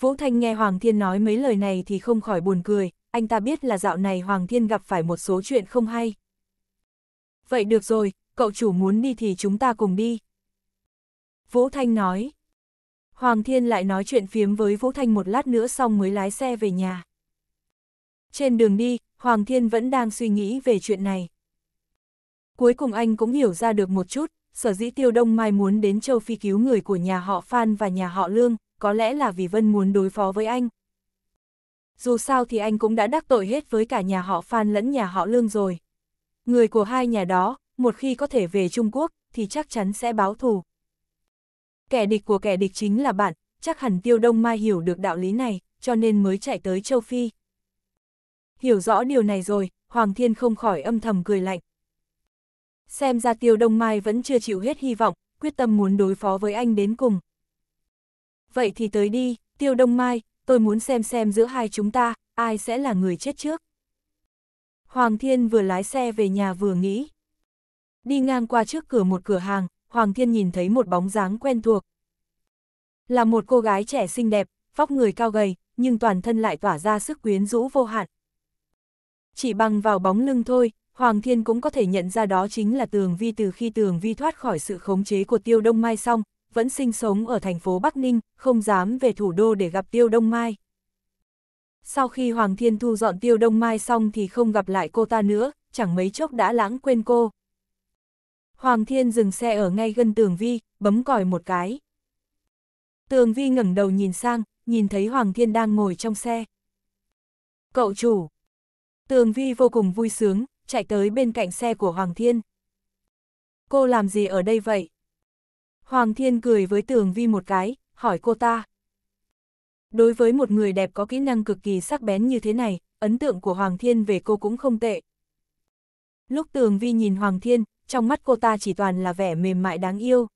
Vũ Thanh nghe Hoàng Thiên nói mấy lời này thì không khỏi buồn cười, anh ta biết là dạo này Hoàng Thiên gặp phải một số chuyện không hay. Vậy được rồi, cậu chủ muốn đi thì chúng ta cùng đi. Vũ Thanh nói. Hoàng Thiên lại nói chuyện phiếm với Vũ Thanh một lát nữa xong mới lái xe về nhà. Trên đường đi, Hoàng Thiên vẫn đang suy nghĩ về chuyện này. Cuối cùng anh cũng hiểu ra được một chút, sở dĩ Tiêu Đông Mai muốn đến châu Phi cứu người của nhà họ Phan và nhà họ Lương, có lẽ là vì Vân muốn đối phó với anh. Dù sao thì anh cũng đã đắc tội hết với cả nhà họ Phan lẫn nhà họ Lương rồi. Người của hai nhà đó, một khi có thể về Trung Quốc, thì chắc chắn sẽ báo thù. Kẻ địch của kẻ địch chính là bạn, chắc hẳn Tiêu Đông Mai hiểu được đạo lý này, cho nên mới chạy tới châu Phi. Hiểu rõ điều này rồi, Hoàng Thiên không khỏi âm thầm cười lạnh. Xem ra Tiêu Đông Mai vẫn chưa chịu hết hy vọng, quyết tâm muốn đối phó với anh đến cùng. Vậy thì tới đi, Tiêu Đông Mai, tôi muốn xem xem giữa hai chúng ta, ai sẽ là người chết trước. Hoàng Thiên vừa lái xe về nhà vừa nghĩ. Đi ngang qua trước cửa một cửa hàng, Hoàng Thiên nhìn thấy một bóng dáng quen thuộc. Là một cô gái trẻ xinh đẹp, vóc người cao gầy, nhưng toàn thân lại tỏa ra sức quyến rũ vô hạn. Chỉ bằng vào bóng lưng thôi, Hoàng Thiên cũng có thể nhận ra đó chính là Tường Vi từ khi Tường Vi thoát khỏi sự khống chế của Tiêu Đông Mai xong, vẫn sinh sống ở thành phố Bắc Ninh, không dám về thủ đô để gặp Tiêu Đông Mai. Sau khi Hoàng Thiên thu dọn Tiêu Đông Mai xong thì không gặp lại cô ta nữa, chẳng mấy chốc đã lãng quên cô. Hoàng Thiên dừng xe ở ngay gần Tường Vi, bấm còi một cái. Tường Vi ngẩng đầu nhìn sang, nhìn thấy Hoàng Thiên đang ngồi trong xe. Cậu chủ. Tường Vi vô cùng vui sướng, chạy tới bên cạnh xe của Hoàng Thiên. Cô làm gì ở đây vậy? Hoàng Thiên cười với Tường Vi một cái, hỏi cô ta. Đối với một người đẹp có kỹ năng cực kỳ sắc bén như thế này, ấn tượng của Hoàng Thiên về cô cũng không tệ. Lúc Tường Vi nhìn Hoàng Thiên, trong mắt cô ta chỉ toàn là vẻ mềm mại đáng yêu.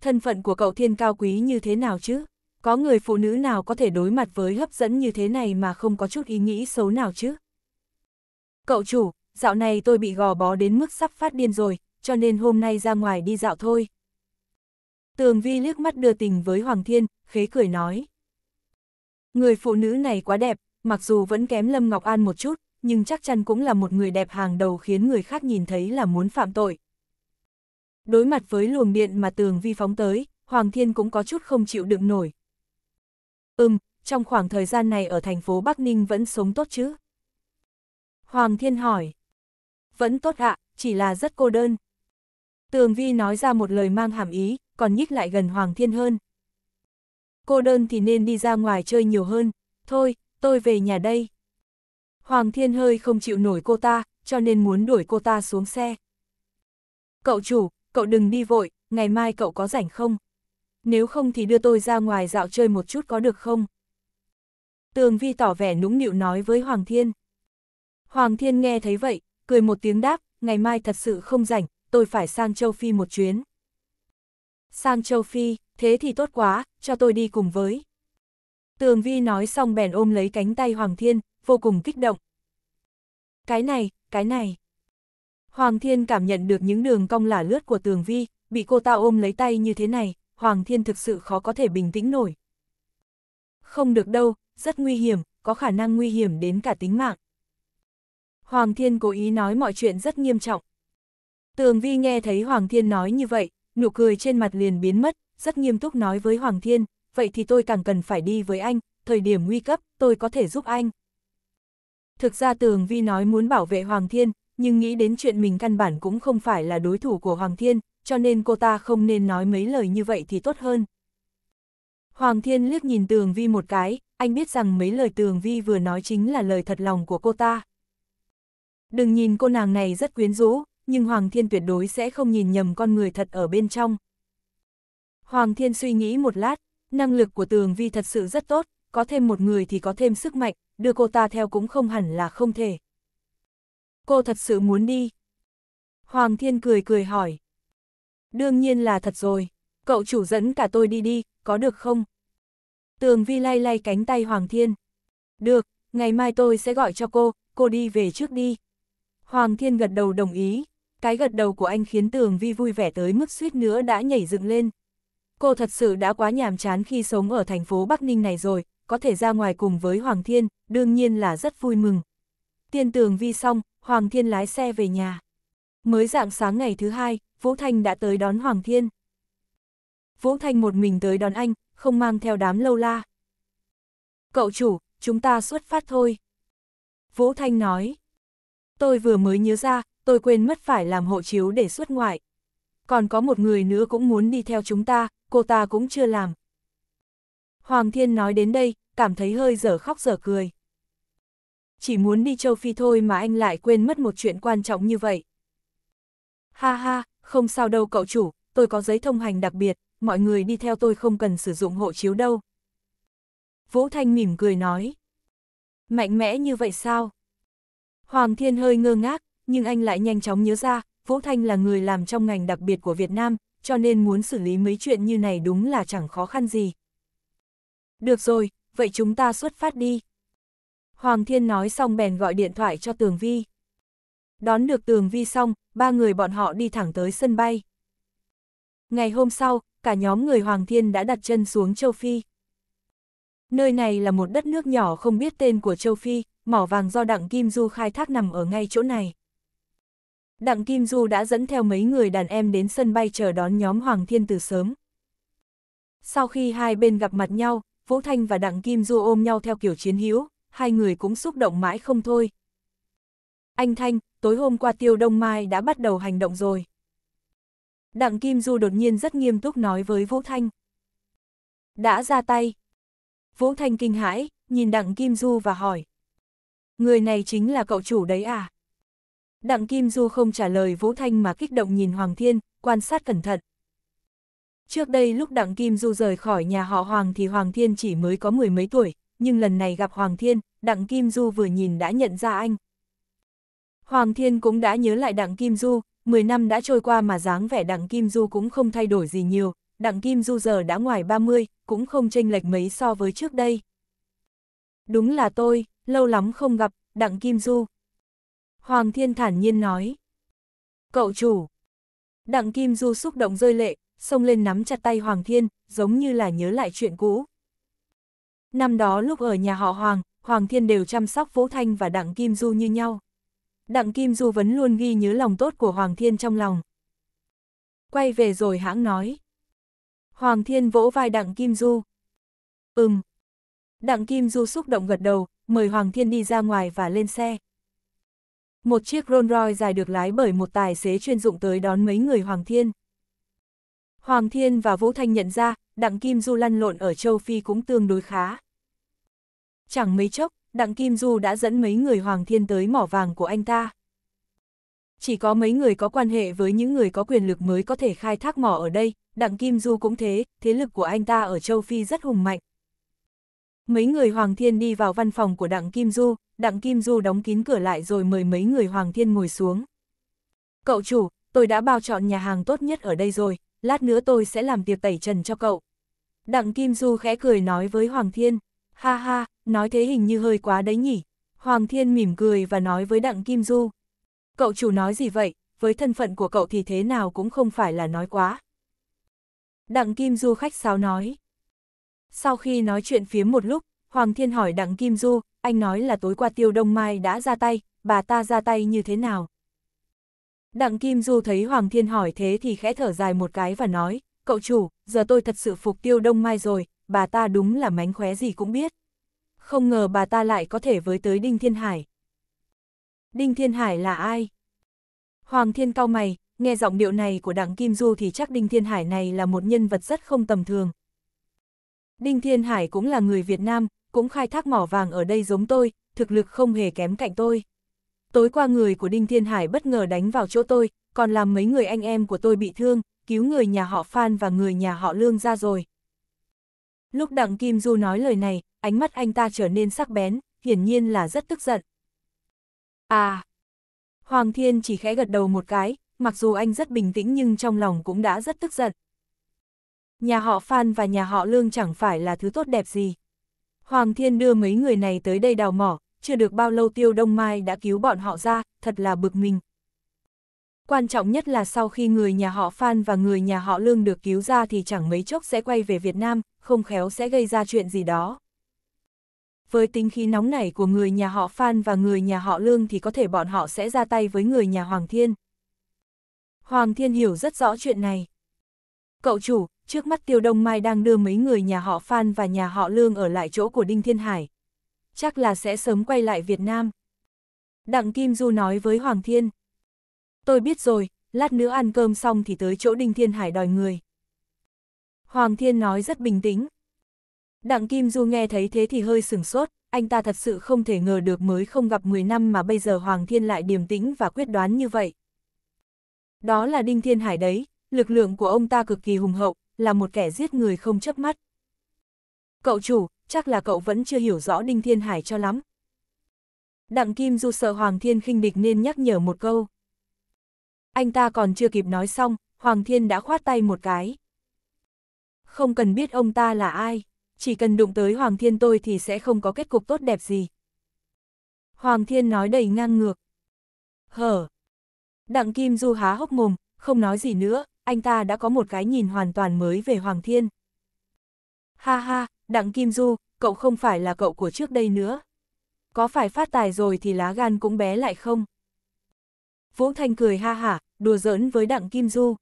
Thân phận của cậu Thiên cao quý như thế nào chứ? Có người phụ nữ nào có thể đối mặt với hấp dẫn như thế này mà không có chút ý nghĩ xấu nào chứ? Cậu chủ, dạo này tôi bị gò bó đến mức sắp phát điên rồi, cho nên hôm nay ra ngoài đi dạo thôi. Tường Vi liếc mắt đưa tình với Hoàng Thiên, khế cười nói. Người phụ nữ này quá đẹp, mặc dù vẫn kém Lâm Ngọc An một chút, nhưng chắc chắn cũng là một người đẹp hàng đầu khiến người khác nhìn thấy là muốn phạm tội. Đối mặt với luồng điện mà Tường Vi phóng tới, Hoàng Thiên cũng có chút không chịu đựng nổi. Ừm, trong khoảng thời gian này ở thành phố Bắc Ninh vẫn sống tốt chứ. Hoàng Thiên hỏi. Vẫn tốt ạ, chỉ là rất cô đơn. Tường Vi nói ra một lời mang hàm ý, còn nhích lại gần Hoàng Thiên hơn. Cô đơn thì nên đi ra ngoài chơi nhiều hơn, thôi, tôi về nhà đây. Hoàng Thiên hơi không chịu nổi cô ta, cho nên muốn đuổi cô ta xuống xe. Cậu chủ, cậu đừng đi vội, ngày mai cậu có rảnh không? Nếu không thì đưa tôi ra ngoài dạo chơi một chút có được không? Tường Vi tỏ vẻ nũng nịu nói với Hoàng Thiên. Hoàng Thiên nghe thấy vậy, cười một tiếng đáp, ngày mai thật sự không rảnh, tôi phải sang châu Phi một chuyến. Sang châu Phi, thế thì tốt quá, cho tôi đi cùng với. Tường Vi nói xong bèn ôm lấy cánh tay Hoàng Thiên, vô cùng kích động. Cái này, cái này. Hoàng Thiên cảm nhận được những đường cong lả lướt của Tường Vi, bị cô ta ôm lấy tay như thế này, Hoàng Thiên thực sự khó có thể bình tĩnh nổi. Không được đâu, rất nguy hiểm, có khả năng nguy hiểm đến cả tính mạng. Hoàng Thiên cố ý nói mọi chuyện rất nghiêm trọng. Tường Vi nghe thấy Hoàng Thiên nói như vậy, nụ cười trên mặt liền biến mất, rất nghiêm túc nói với Hoàng Thiên, vậy thì tôi càng cần phải đi với anh, thời điểm nguy cấp, tôi có thể giúp anh. Thực ra Tường Vi nói muốn bảo vệ Hoàng Thiên, nhưng nghĩ đến chuyện mình căn bản cũng không phải là đối thủ của Hoàng Thiên, cho nên cô ta không nên nói mấy lời như vậy thì tốt hơn. Hoàng Thiên liếc nhìn Tường Vi một cái, anh biết rằng mấy lời Tường Vi vừa nói chính là lời thật lòng của cô ta. Đừng nhìn cô nàng này rất quyến rũ, nhưng Hoàng Thiên tuyệt đối sẽ không nhìn nhầm con người thật ở bên trong. Hoàng Thiên suy nghĩ một lát, năng lực của Tường Vi thật sự rất tốt, có thêm một người thì có thêm sức mạnh, đưa cô ta theo cũng không hẳn là không thể. Cô thật sự muốn đi. Hoàng Thiên cười cười hỏi. Đương nhiên là thật rồi, cậu chủ dẫn cả tôi đi đi, có được không? Tường Vi lay lay cánh tay Hoàng Thiên. Được, ngày mai tôi sẽ gọi cho cô, cô đi về trước đi. Hoàng Thiên gật đầu đồng ý, cái gật đầu của anh khiến Tường Vi vui vẻ tới mức suýt nữa đã nhảy dựng lên. Cô thật sự đã quá nhàm chán khi sống ở thành phố Bắc Ninh này rồi, có thể ra ngoài cùng với Hoàng Thiên, đương nhiên là rất vui mừng. Tiên Tường Vi xong, Hoàng Thiên lái xe về nhà. Mới dạng sáng ngày thứ hai, Vũ Thanh đã tới đón Hoàng Thiên. Vũ Thanh một mình tới đón anh, không mang theo đám lâu la. Cậu chủ, chúng ta xuất phát thôi. Vũ Thanh nói tôi vừa mới nhớ ra, tôi quên mất phải làm hộ chiếu để xuất ngoại. Còn có một người nữa cũng muốn đi theo chúng ta, cô ta cũng chưa làm. Hoàng Thiên nói đến đây, cảm thấy hơi dở khóc dở cười. Chỉ muốn đi châu Phi thôi mà anh lại quên mất một chuyện quan trọng như vậy. Ha ha, không sao đâu cậu chủ, tôi có giấy thông hành đặc biệt, mọi người đi theo tôi không cần sử dụng hộ chiếu đâu. Vũ Thanh mỉm cười nói. Mạnh mẽ như vậy sao? Hoàng Thiên hơi ngơ ngác, nhưng anh lại nhanh chóng nhớ ra, Vũ Thanh là người làm trong ngành đặc biệt của Việt Nam, cho nên muốn xử lý mấy chuyện như này đúng là chẳng khó khăn gì. Được rồi, vậy chúng ta xuất phát đi. Hoàng Thiên nói xong bèn gọi điện thoại cho Tường Vi. Đón được Tường Vi xong, ba người bọn họ đi thẳng tới sân bay. Ngày hôm sau, cả nhóm người Hoàng Thiên đã đặt chân xuống châu Phi. Nơi này là một đất nước nhỏ không biết tên của châu Phi, mỏ vàng do Đặng Kim Du khai thác nằm ở ngay chỗ này. Đặng Kim Du đã dẫn theo mấy người đàn em đến sân bay chờ đón nhóm Hoàng Thiên từ sớm. Sau khi hai bên gặp mặt nhau, Vũ Thanh và Đặng Kim Du ôm nhau theo kiểu chiến hữu, hai người cũng xúc động mãi không thôi. Anh Thanh, tối hôm qua Tiêu Đông Mai đã bắt đầu hành động rồi. Đặng Kim Du đột nhiên rất nghiêm túc nói với Vũ Thanh. Đã ra tay. Vũ Thanh kinh hãi, nhìn Đặng Kim Du và hỏi, người này chính là cậu chủ đấy à? Đặng Kim Du không trả lời Vũ Thanh mà kích động nhìn Hoàng Thiên, quan sát cẩn thận. Trước đây lúc Đặng Kim Du rời khỏi nhà họ Hoàng thì Hoàng Thiên chỉ mới có mười mấy tuổi, nhưng lần này gặp Hoàng Thiên, Đặng Kim Du vừa nhìn đã nhận ra anh. Hoàng Thiên cũng đã nhớ lại Đặng Kim Du, 10 năm đã trôi qua mà dáng vẻ Đặng Kim Du cũng không thay đổi gì nhiều, Đặng Kim Du giờ đã ngoài 30, cũng không chênh lệch mấy so với trước đây. Đúng là tôi, lâu lắm không gặp, Đặng Kim Du. Hoàng Thiên thản nhiên nói. Cậu chủ. Đặng Kim Du xúc động rơi lệ, xông lên nắm chặt tay Hoàng Thiên, giống như là nhớ lại chuyện cũ. Năm đó lúc ở nhà họ Hoàng, Hoàng Thiên đều chăm sóc Vũ Thanh và Đặng Kim Du như nhau. Đặng Kim Du vẫn luôn ghi nhớ lòng tốt của Hoàng Thiên trong lòng. Quay về rồi hãng nói. Hoàng Thiên vỗ vai Đặng Kim Du. Ừm. Đặng Kim Du xúc động gật đầu, mời Hoàng Thiên đi ra ngoài và lên xe. Một chiếc Rolls Royce dài được lái bởi một tài xế chuyên dụng tới đón mấy người Hoàng Thiên. Hoàng Thiên và Vũ Thanh nhận ra, Đặng Kim Du lăn lộn ở châu Phi cũng tương đối khá. Chẳng mấy chốc, Đặng Kim Du đã dẫn mấy người Hoàng Thiên tới mỏ vàng của anh ta. Chỉ có mấy người có quan hệ với những người có quyền lực mới có thể khai thác mỏ ở đây, Đặng Kim Du cũng thế, thế lực của anh ta ở châu Phi rất hùng mạnh, mấy người Hoàng Thiên đi vào văn phòng của Đặng Kim Du, Đặng Kim Du đóng kín cửa lại rồi mời mấy người Hoàng Thiên ngồi xuống. Cậu chủ, tôi đã bao chọn nhà hàng tốt nhất ở đây rồi, lát nữa tôi sẽ làm tiệc tẩy trần cho cậu. Đặng Kim Du khẽ cười nói với Hoàng Thiên, ha ha, nói thế hình như hơi quá đấy nhỉ. Hoàng Thiên mỉm cười và nói với Đặng Kim Du, cậu chủ nói gì vậy, với thân phận của cậu thì thế nào cũng không phải là nói quá. Đặng Kim Du khách sáo nói, sau khi nói chuyện phía một lúc, Hoàng Thiên hỏi Đặng Kim Du, anh nói là tối qua Tiêu Đông Mai đã ra tay, bà ta ra tay như thế nào? Đặng Kim Du thấy Hoàng Thiên hỏi thế thì khẽ thở dài một cái và nói, cậu chủ, giờ tôi thật sự phục Tiêu Đông Mai rồi, bà ta đúng là mánh khóe gì cũng biết. Không ngờ bà ta lại có thể với tới Đinh Thiên Hải. Đinh Thiên Hải là ai? Hoàng Thiên cau mày, nghe giọng điệu này của Đặng Kim Du thì chắc Đinh Thiên Hải này là một nhân vật rất không tầm thường, Đinh Thiên Hải cũng là người Việt Nam, cũng khai thác mỏ vàng ở đây giống tôi, thực lực không hề kém cạnh tôi. Tối qua người của Đinh Thiên Hải bất ngờ đánh vào chỗ tôi, còn làm mấy người anh em của tôi bị thương, cứu người nhà họ Phan và người nhà họ Lương ra rồi. Lúc Đặng Kim Du nói lời này, ánh mắt anh ta trở nên sắc bén, hiển nhiên là rất tức giận. À! Hoàng Thiên chỉ khẽ gật đầu một cái, mặc dù anh rất bình tĩnh nhưng trong lòng cũng đã rất tức giận. Nhà họ Phan và nhà họ Lương chẳng phải là thứ tốt đẹp gì. Hoàng Thiên đưa mấy người này tới đây đào mỏ, chưa được bao lâu Tiêu Đông Mai đã cứu bọn họ ra, thật là bực mình. Quan trọng nhất là sau khi người nhà họ Phan và người nhà họ Lương được cứu ra thì chẳng mấy chốc sẽ quay về Việt Nam, không khéo sẽ gây ra chuyện gì đó. Với tính khí nóng nảy của người nhà họ Phan và người nhà họ Lương thì có thể bọn họ sẽ ra tay với người nhà Hoàng Thiên. Hoàng Thiên hiểu rất rõ chuyện này. Cậu chủ, trước mắt Tiêu Đông Mai đang đưa mấy người nhà họ Phan và nhà họ Lương ở lại chỗ của Đinh Thiên Hải. Chắc là sẽ sớm quay lại Việt Nam. Đặng Kim Du nói với Hoàng Thiên. Tôi biết rồi, lát nữa ăn cơm xong thì tới chỗ Đinh Thiên Hải đòi người. Hoàng Thiên nói rất bình tĩnh. Đặng Kim Du nghe thấy thế thì hơi sửng sốt, anh ta thật sự không thể ngờ được mới không gặp 10 năm mà bây giờ Hoàng Thiên lại điềm tĩnh và quyết đoán như vậy. Đó là Đinh Thiên Hải đấy, lực lượng của ông ta cực kỳ hùng hậu, là một kẻ giết người không chớp mắt. Cậu chủ, chắc là cậu vẫn chưa hiểu rõ Đinh Thiên Hải cho lắm. Đặng Kim Du sợ Hoàng Thiên khinh địch nên nhắc nhở một câu. Anh ta còn chưa kịp nói xong, Hoàng Thiên đã khoát tay một cái. Không cần biết ông ta là ai, chỉ cần đụng tới Hoàng Thiên tôi thì sẽ không có kết cục tốt đẹp gì. Hoàng Thiên nói đầy ngang ngược. Hở! Đặng Kim Du há hốc mồm, không nói gì nữa, anh ta đã có một cái nhìn hoàn toàn mới về Hoàng Thiên. Ha ha, Đặng Kim Du, cậu không phải là cậu của trước đây nữa. Có phải phát tài rồi thì lá gan cũng bé lại không? Vũ Thanh cười ha hả, đùa giỡn với Đặng Kim Du.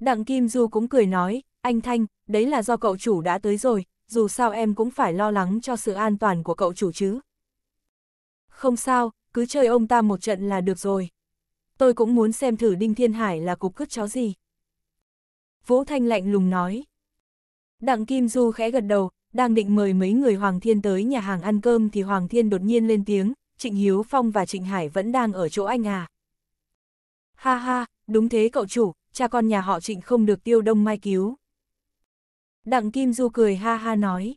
Đặng Kim Du cũng cười nói, anh Thanh, đấy là do cậu chủ đã tới rồi, dù sao em cũng phải lo lắng cho sự an toàn của cậu chủ chứ. Không sao, cứ chơi ông ta một trận là được rồi tôi cũng muốn xem thử Đinh Thiên Hải là cục cướp chó gì. Vũ Thanh lạnh lùng nói. Đặng Kim Du khẽ gật đầu, đang định mời mấy người Hoàng Thiên tới nhà hàng ăn cơm thì Hoàng Thiên đột nhiên lên tiếng, Trịnh Hiếu Phong và Trịnh Hải vẫn đang ở chỗ anh à. Ha ha, đúng thế cậu chủ, cha con nhà họ Trịnh không được tiêu đông mai cứu. Đặng Kim Du cười ha ha nói.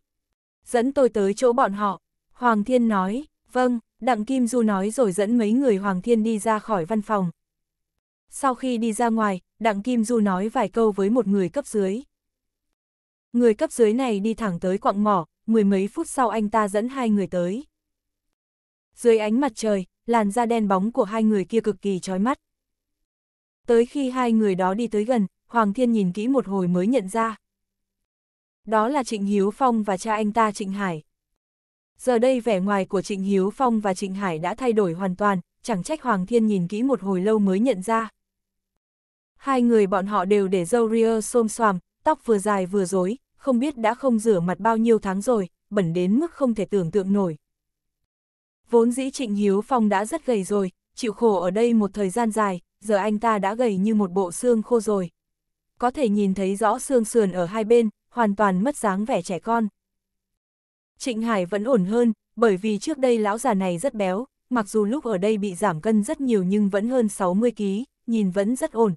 Dẫn tôi tới chỗ bọn họ. Hoàng Thiên nói, vâng. Đặng Kim Du nói rồi dẫn mấy người Hoàng Thiên đi ra khỏi văn phòng. Sau khi đi ra ngoài, Đặng Kim Du nói vài câu với một người cấp dưới. Người cấp dưới này đi thẳng tới quặng mỏ, mười mấy phút sau anh ta dẫn hai người tới. Dưới ánh mặt trời, làn da đen bóng của hai người kia cực kỳ chói mắt. Tới khi hai người đó đi tới gần, Hoàng Thiên nhìn kỹ một hồi mới nhận ra. Đó là Trịnh Hiếu Phong và cha anh ta Trịnh Hải. Giờ đây vẻ ngoài của Trịnh Hiếu Phong và Trịnh Hải đã thay đổi hoàn toàn, chẳng trách Hoàng Thiên nhìn kỹ một hồi lâu mới nhận ra. Hai người bọn họ đều để dâu ria xôm xoàm, tóc vừa dài vừa rối, không biết đã không rửa mặt bao nhiêu tháng rồi, bẩn đến mức không thể tưởng tượng nổi. Vốn dĩ Trịnh Hiếu Phong đã rất gầy rồi, chịu khổ ở đây một thời gian dài, giờ anh ta đã gầy như một bộ xương khô rồi. Có thể nhìn thấy rõ xương sườn ở hai bên, hoàn toàn mất dáng vẻ trẻ con. Trịnh Hải vẫn ổn hơn, bởi vì trước đây lão già này rất béo, mặc dù lúc ở đây bị giảm cân rất nhiều nhưng vẫn hơn 60kg, nhìn vẫn rất ổn.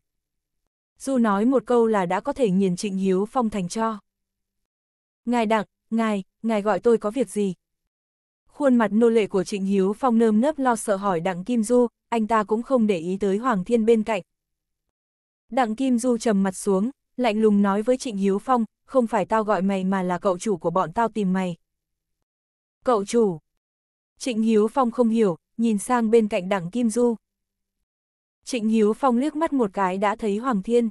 Du nói một câu là đã có thể nhìn Trịnh Hiếu Phong thành cho. Ngài đặc, ngài, ngài gọi tôi có việc gì? Khuôn mặt nô lệ của Trịnh Hiếu Phong nơm nớp lo sợ hỏi Đặng Kim Du, anh ta cũng không để ý tới Hoàng Thiên bên cạnh. Đặng Kim Du trầm mặt xuống, lạnh lùng nói với Trịnh Hiếu Phong, không phải tao gọi mày mà là cậu chủ của bọn tao tìm mày, Cậu chủ. Trịnh Hiếu Phong không hiểu, nhìn sang bên cạnh đẳng Kim Du. Trịnh Hiếu Phong liếc mắt một cái đã thấy Hoàng Thiên.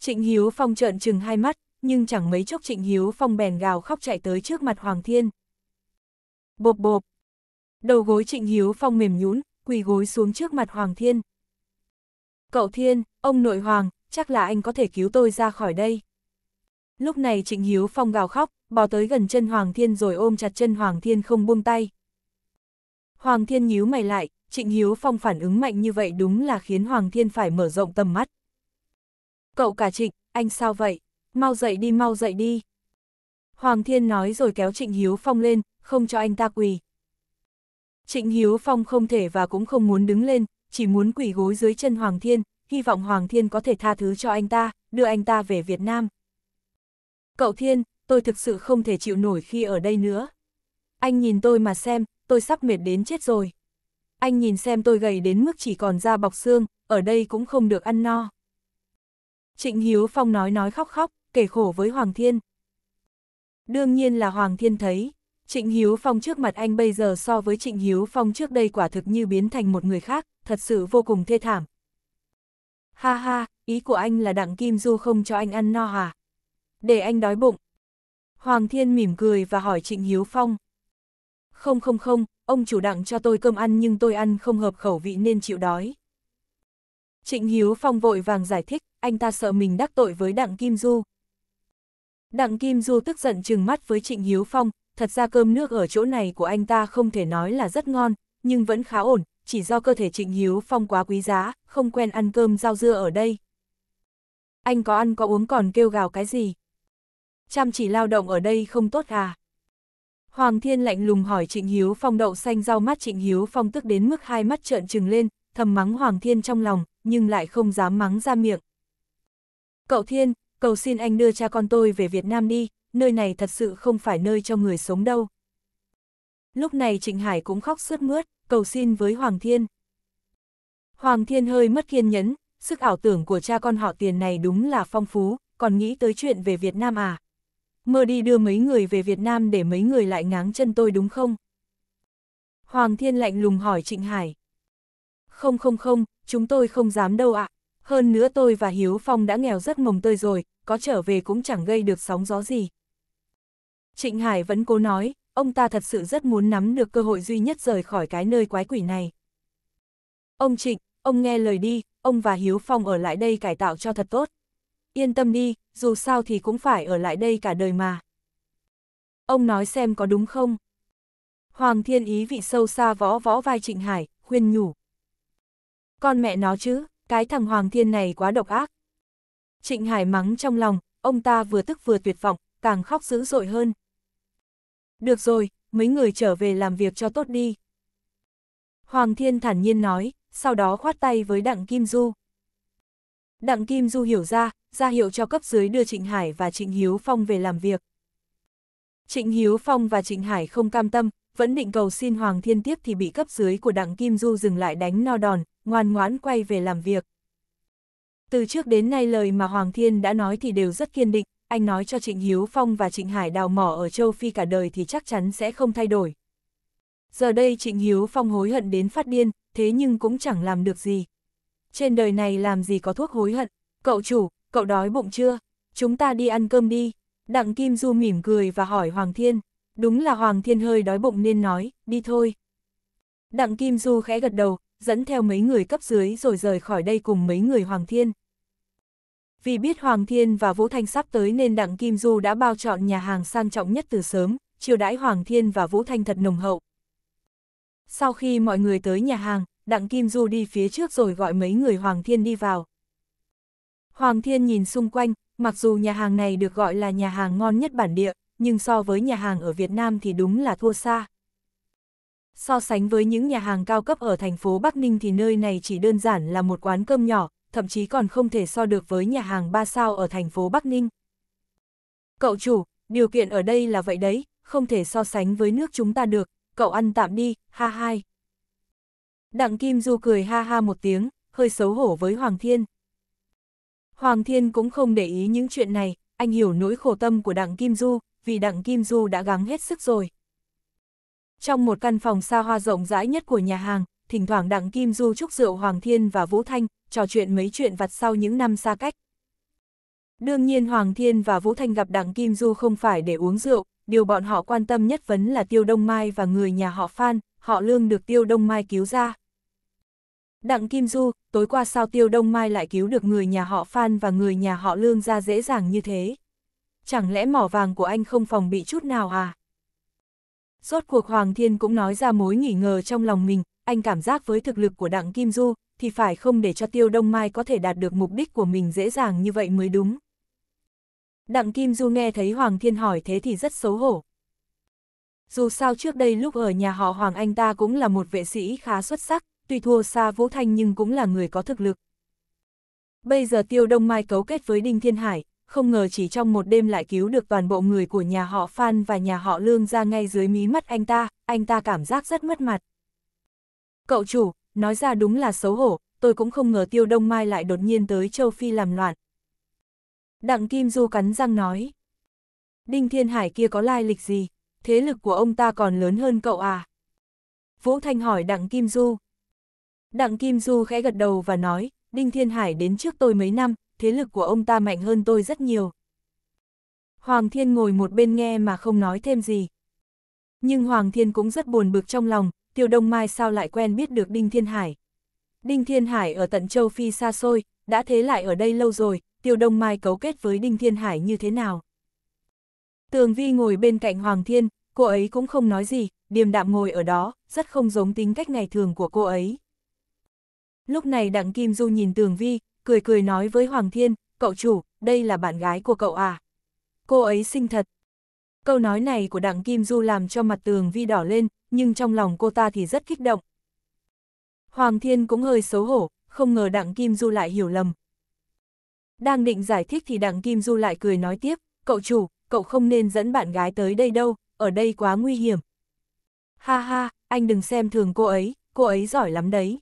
Trịnh Hiếu Phong trợn trừng hai mắt, nhưng chẳng mấy chốc Trịnh Hiếu Phong bèn gào khóc chạy tới trước mặt Hoàng Thiên. Bộp bộp. Đầu gối Trịnh Hiếu Phong mềm nhũn, quỳ gối xuống trước mặt Hoàng Thiên. Cậu Thiên, ông nội Hoàng, chắc là anh có thể cứu tôi ra khỏi đây. Lúc này Trịnh Hiếu Phong gào khóc, bò tới gần chân Hoàng Thiên rồi ôm chặt chân Hoàng Thiên không buông tay. Hoàng Thiên nhíu mày lại, Trịnh Hiếu Phong phản ứng mạnh như vậy đúng là khiến Hoàng Thiên phải mở rộng tầm mắt. Cậu cả Trịnh, anh sao vậy? Mau dậy đi mau dậy đi. Hoàng Thiên nói rồi kéo Trịnh Hiếu Phong lên, không cho anh ta quỳ. Trịnh Hiếu Phong không thể và cũng không muốn đứng lên, chỉ muốn quỳ gối dưới chân Hoàng Thiên, hy vọng Hoàng Thiên có thể tha thứ cho anh ta, đưa anh ta về Việt Nam. Cậu Thiên, tôi thực sự không thể chịu nổi khi ở đây nữa. Anh nhìn tôi mà xem, tôi sắp mệt đến chết rồi. Anh nhìn xem tôi gầy đến mức chỉ còn da bọc xương, ở đây cũng không được ăn no. Trịnh Hiếu Phong nói nói khóc khóc, kể khổ với Hoàng Thiên. Đương nhiên là Hoàng Thiên thấy, Trịnh Hiếu Phong trước mặt anh bây giờ so với Trịnh Hiếu Phong trước đây quả thực như biến thành một người khác, thật sự vô cùng thê thảm. Ha ha, ý của anh là Đặng Kim Du không cho anh ăn no hả? À? để anh đói bụng. Hoàng Thiên mỉm cười và hỏi Trịnh Hiếu Phong. Không không không, ông chủ đặng cho tôi cơm ăn nhưng tôi ăn không hợp khẩu vị nên chịu đói. Trịnh Hiếu Phong vội vàng giải thích, anh ta sợ mình đắc tội với đặng Kim Du. Đặng Kim Du tức giận trừng mắt với Trịnh Hiếu Phong, thật ra cơm nước ở chỗ này của anh ta không thể nói là rất ngon, nhưng vẫn khá ổn, chỉ do cơ thể Trịnh Hiếu Phong quá quý giá, không quen ăn cơm rau dưa ở đây. Anh có ăn có uống còn kêu gào cái gì? chăm chỉ lao động ở đây không tốt à? Hoàng Thiên lạnh lùng hỏi Trịnh Hiếu Phong đậu xanh rau mắt Trịnh Hiếu Phong tức đến mức hai mắt trợn trừng lên, thầm mắng Hoàng Thiên trong lòng, nhưng lại không dám mắng ra miệng. Cậu Thiên, cầu xin anh đưa cha con tôi về Việt Nam đi, nơi này thật sự không phải nơi cho người sống đâu. Lúc này Trịnh Hải cũng khóc sướt mướt, cầu xin với Hoàng Thiên. Hoàng Thiên hơi mất kiên nhẫn, sức ảo tưởng của cha con họ tiền này đúng là phong phú, còn nghĩ tới chuyện về Việt Nam à mơ đi đưa mấy người về Việt Nam để mấy người lại ngáng chân tôi đúng không? Hoàng Thiên lạnh lùng hỏi Trịnh Hải. Không không không, chúng tôi không dám đâu ạ. À. Hơn nữa tôi và Hiếu Phong đã nghèo rất mồng tơi rồi, có trở về cũng chẳng gây được sóng gió gì. Trịnh Hải vẫn cố nói, ông ta thật sự rất muốn nắm được cơ hội duy nhất rời khỏi cái nơi quái quỷ này. Ông Trịnh, ông nghe lời đi, ông và Hiếu Phong ở lại đây cải tạo cho thật tốt yên tâm đi, dù sao thì cũng phải ở lại đây cả đời mà. Ông nói xem có đúng không? Hoàng thiên ý vị sâu xa võ võ vai Trịnh Hải, khuyên nhủ. Con mẹ nó chứ, cái thằng Hoàng thiên này quá độc ác. Trịnh Hải mắng trong lòng, ông ta vừa tức vừa tuyệt vọng, càng khóc dữ dội hơn. Được rồi, mấy người trở về làm việc cho tốt đi. Hoàng thiên thản nhiên nói, sau đó khoát tay với Đặng Kim Du. Đặng Kim Du hiểu ra, ra hiệu cho cấp dưới đưa Trịnh Hải và Trịnh Hiếu Phong về làm việc. Trịnh Hiếu Phong và Trịnh Hải không cam tâm, vẫn định cầu xin Hoàng Thiên Tiếp thì bị cấp dưới của Đặng Kim Du dừng lại đánh no đòn, ngoan ngoãn quay về làm việc. Từ trước đến nay lời mà Hoàng Thiên đã nói thì đều rất kiên định, anh nói cho Trịnh Hiếu Phong và Trịnh Hải đào mỏ ở châu Phi cả đời thì chắc chắn sẽ không thay đổi. Giờ đây Trịnh Hiếu Phong hối hận đến phát điên, thế nhưng cũng chẳng làm được gì. Trên đời này làm gì có thuốc hối hận, cậu chủ, cậu đói bụng chưa? Chúng ta đi ăn cơm đi. Đặng Kim Du mỉm cười và hỏi Hoàng Thiên. Đúng là Hoàng Thiên hơi đói bụng nên nói, đi thôi. Đặng Kim Du khẽ gật đầu, dẫn theo mấy người cấp dưới rồi rời khỏi đây cùng mấy người Hoàng Thiên. Vì biết Hoàng Thiên và Vũ Thanh sắp tới nên Đặng Kim Du đã bao chọn nhà hàng sang trọng nhất từ sớm, chiều đãi Hoàng Thiên và Vũ Thanh thật nồng hậu. Sau khi mọi người tới nhà hàng, Đặng Kim Du đi phía trước rồi gọi mấy người Hoàng Thiên đi vào. Hoàng Thiên nhìn xung quanh, mặc dù nhà hàng này được gọi là nhà hàng ngon nhất bản địa, nhưng so với nhà hàng ở Việt Nam thì đúng là thua xa. So sánh với những nhà hàng cao cấp ở thành phố Bắc Ninh thì nơi này chỉ đơn giản là một quán cơm nhỏ, thậm chí còn không thể so được với nhà hàng ba sao ở thành phố Bắc Ninh. Cậu chủ, điều kiện ở đây là vậy đấy, không thể so sánh với nước chúng ta được, cậu ăn tạm đi, ha hai. Đặng Kim Du cười ha ha một tiếng, hơi xấu hổ với Hoàng Thiên. Hoàng Thiên cũng không để ý những chuyện này, anh hiểu nỗi khổ tâm của đặng Kim Du, vì đặng Kim Du đã gắng hết sức rồi. Trong một căn phòng xa hoa rộng rãi nhất của nhà hàng, thỉnh thoảng đặng Kim Du chúc rượu Hoàng Thiên và Vũ Thanh, trò chuyện mấy chuyện vặt sau những năm xa cách. Đương nhiên Hoàng Thiên và Vũ Thanh gặp đặng Kim Du không phải để uống rượu, điều bọn họ quan tâm nhất vấn là Tiêu Đông Mai và người nhà họ Phan, họ lương được Tiêu Đông Mai cứu ra. Đặng Kim Du, tối qua sao Tiêu Đông Mai lại cứu được người nhà họ Phan và người nhà họ Lương ra dễ dàng như thế? Chẳng lẽ mỏ vàng của anh không phòng bị chút nào à? Rốt cuộc Hoàng Thiên cũng nói ra mối nghỉ ngờ trong lòng mình, anh cảm giác với thực lực của Đặng Kim Du, thì phải không để cho Tiêu Đông Mai có thể đạt được mục đích của mình dễ dàng như vậy mới đúng. Đặng Kim Du nghe thấy Hoàng Thiên hỏi thế thì rất xấu hổ. Dù sao trước đây lúc ở nhà họ Hoàng anh ta cũng là một vệ sĩ khá xuất sắc, tuy thua xa Vũ Thanh nhưng cũng là người có thực lực. Bây giờ Tiêu Đông Mai cấu kết với Đinh Thiên Hải, không ngờ chỉ trong một đêm lại cứu được toàn bộ người của nhà họ Phan và nhà họ Lương ra ngay dưới mí mắt anh ta, anh ta cảm giác rất mất mặt. Cậu chủ, nói ra đúng là xấu hổ, tôi cũng không ngờ Tiêu Đông Mai lại đột nhiên tới Châu Phi làm loạn. Đặng Kim Du cắn răng nói. Đinh Thiên Hải kia có lai lịch gì? Thế lực của ông ta còn lớn hơn cậu à? Vũ Thanh hỏi Đặng Kim Du. Đặng Kim Du khẽ gật đầu và nói, Đinh Thiên Hải đến trước tôi mấy năm, thế lực của ông ta mạnh hơn tôi rất nhiều. Hoàng Thiên ngồi một bên nghe mà không nói thêm gì. Nhưng Hoàng Thiên cũng rất buồn bực trong lòng, Tiêu Đông Mai sao lại quen biết được Đinh Thiên Hải. Đinh Thiên Hải ở tận châu Phi xa xôi, đã thế lại ở đây lâu rồi, Tiêu Đông Mai cấu kết với Đinh Thiên Hải như thế nào. Tường Vi ngồi bên cạnh Hoàng Thiên, cô ấy cũng không nói gì, điềm đạm ngồi ở đó, rất không giống tính cách ngày thường của cô ấy. Lúc này Đặng Kim Du nhìn Tường Vi, cười cười nói với Hoàng Thiên, cậu chủ, đây là bạn gái của cậu à. Cô ấy xinh thật. Câu nói này của Đặng Kim Du làm cho mặt Tường Vi đỏ lên, nhưng trong lòng cô ta thì rất kích động. Hoàng Thiên cũng hơi xấu hổ, không ngờ Đặng Kim Du lại hiểu lầm. Đang định giải thích thì Đặng Kim Du lại cười nói tiếp, cậu chủ, cậu không nên dẫn bạn gái tới đây đâu, ở đây quá nguy hiểm. Ha ha, anh đừng xem thường cô ấy, cô ấy giỏi lắm đấy.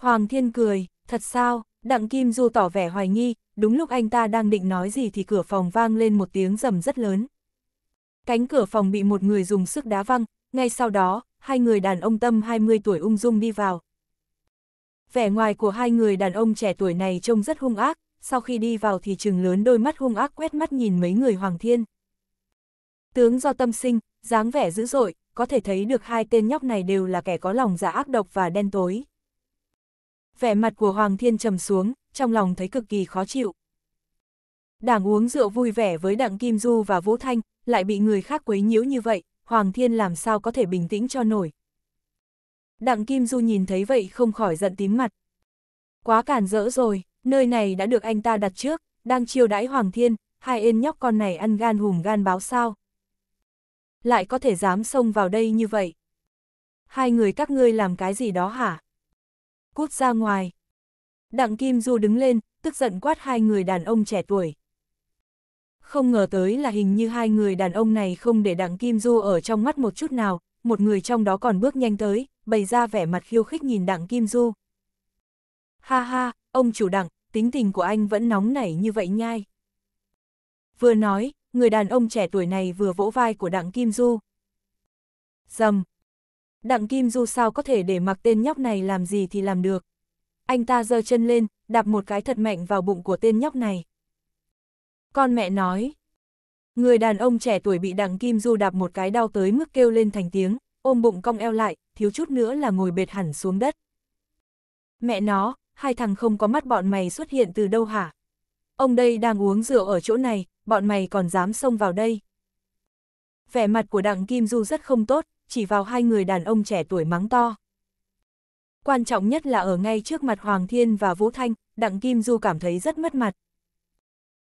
Hoàng Thiên cười, thật sao, Đặng Kim Du tỏ vẻ hoài nghi, đúng lúc anh ta đang định nói gì thì cửa phòng vang lên một tiếng rầm rất lớn. Cánh cửa phòng bị một người dùng sức đá văng, ngay sau đó, hai người đàn ông tâm 20 tuổi ung dung đi vào. Vẻ ngoài của hai người đàn ông trẻ tuổi này trông rất hung ác, sau khi đi vào thì trừng lớn đôi mắt hung ác quét mắt nhìn mấy người Hoàng Thiên. Tướng do tâm sinh, dáng vẻ dữ dội, có thể thấy được hai tên nhóc này đều là kẻ có lòng dạ ác độc và đen tối vẻ mặt của Hoàng Thiên trầm xuống, trong lòng thấy cực kỳ khó chịu. Đảng uống rượu vui vẻ với Đặng Kim Du và Vũ Thanh, lại bị người khác quấy nhiễu như vậy, Hoàng Thiên làm sao có thể bình tĩnh cho nổi. Đặng Kim Du nhìn thấy vậy không khỏi giận tím mặt. Quá cản rỡ rồi, nơi này đã được anh ta đặt trước, đang chiêu đãi Hoàng Thiên, hai ên nhóc con này ăn gan hùm gan báo sao. Lại có thể dám xông vào đây như vậy. Hai người các ngươi làm cái gì đó hả? cút ra ngoài. Đặng Kim Du đứng lên, tức giận quát hai người đàn ông trẻ tuổi. Không ngờ tới là hình như hai người đàn ông này không để Đặng Kim Du ở trong mắt một chút nào, một người trong đó còn bước nhanh tới, bày ra vẻ mặt khiêu khích nhìn Đặng Kim Du. Ha ha, ông chủ Đặng, tính tình của anh vẫn nóng nảy như vậy nhai. Vừa nói, người đàn ông trẻ tuổi này vừa vỗ vai của Đặng Kim Du. Dầm, Đặng Kim Du sao có thể để mặc tên nhóc này làm gì thì làm được. Anh ta giơ chân lên, đạp một cái thật mạnh vào bụng của tên nhóc này. Con mẹ nói. Người đàn ông trẻ tuổi bị Đặng Kim Du đạp một cái đau tới mức kêu lên thành tiếng, ôm bụng cong eo lại, thiếu chút nữa là ngồi bệt hẳn xuống đất. Mẹ nó, hai thằng không có mắt bọn mày xuất hiện từ đâu hả? Ông đây đang uống rượu ở chỗ này, bọn mày còn dám xông vào đây. Vẻ mặt của Đặng Kim Du rất không tốt, chỉ vào hai người đàn ông trẻ tuổi mắng to. Quan trọng nhất là ở ngay trước mặt Hoàng Thiên và Vũ Thanh, Đặng Kim Du cảm thấy rất mất mặt.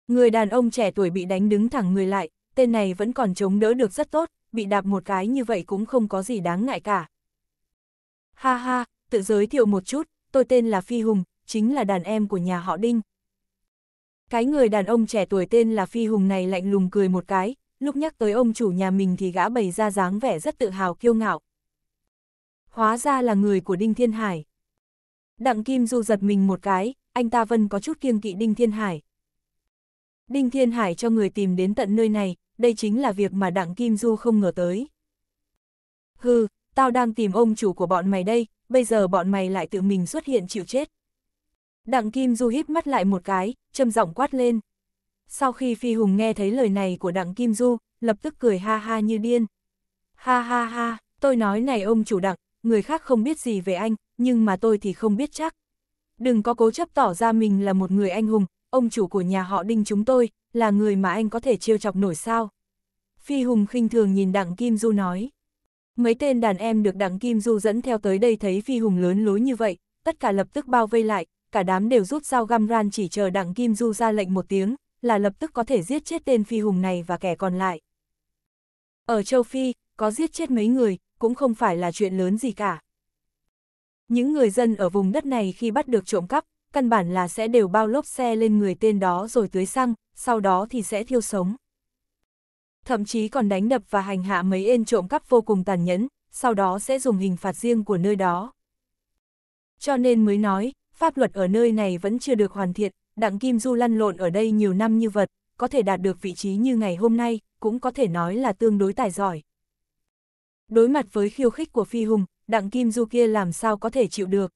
Người đàn ông trẻ tuổi bị đánh đứng thẳng người lại, tên này vẫn còn chống đỡ được rất tốt, bị đạp một cái như vậy cũng không có gì đáng ngại cả. Ha ha, tự giới thiệu một chút, tôi tên là Phi Hùng, chính là đàn em của nhà họ Đinh. Cái người đàn ông trẻ tuổi tên là Phi Hùng này lạnh lùng cười một cái, lúc nhắc tới ông chủ nhà mình thì gã bày ra dáng vẻ rất tự hào kiêu ngạo. Hóa ra là người của Đinh Thiên Hải. Đặng Kim Du giật mình một cái, anh ta vẫn có chút kiêng kỵ Đinh Thiên Hải. Đinh Thiên Hải cho người tìm đến tận nơi này, đây chính là việc mà Đặng Kim Du không ngờ tới. Hừ, tao đang tìm ông chủ của bọn mày đây, bây giờ bọn mày lại tự mình xuất hiện chịu chết. Đặng Kim Du híp mắt lại một cái, trầm giọng quát lên. Sau khi Phi Hùng nghe thấy lời này của Đặng Kim Du, lập tức cười ha ha như điên. Ha ha ha, tôi nói này ông chủ Đặng, người khác không biết gì về anh, nhưng mà tôi thì không biết chắc. Đừng có cố chấp tỏ ra mình là một người anh hùng, ông chủ của nhà họ Đinh chúng tôi, là người mà anh có thể trêu chọc nổi sao. Phi Hùng khinh thường nhìn Đặng Kim Du nói. Mấy tên đàn em được Đặng Kim Du dẫn theo tới đây thấy Phi Hùng lớn lối như vậy, tất cả lập tức bao vây lại, cả đám đều rút dao găm ran chỉ chờ Đặng Kim Du ra lệnh một tiếng, là lập tức có thể giết chết tên phi hùng này và kẻ còn lại. Ở châu Phi, có giết chết mấy người, cũng không phải là chuyện lớn gì cả. Những người dân ở vùng đất này khi bắt được trộm cắp, căn bản là sẽ đều bao lốp xe lên người tên đó rồi tưới xăng, sau đó thì sẽ thiêu sống. Thậm chí còn đánh đập và hành hạ mấy ên trộm cắp vô cùng tàn nhẫn, sau đó sẽ dùng hình phạt riêng của nơi đó. Cho nên mới nói, pháp luật ở nơi này vẫn chưa được hoàn thiện, Đặng Kim Du lăn lộn ở đây nhiều năm như vật, có thể đạt được vị trí như ngày hôm nay, cũng có thể nói là tương đối tài giỏi. Đối mặt với khiêu khích của Phi Hùng, Đặng Kim Du kia làm sao có thể chịu được.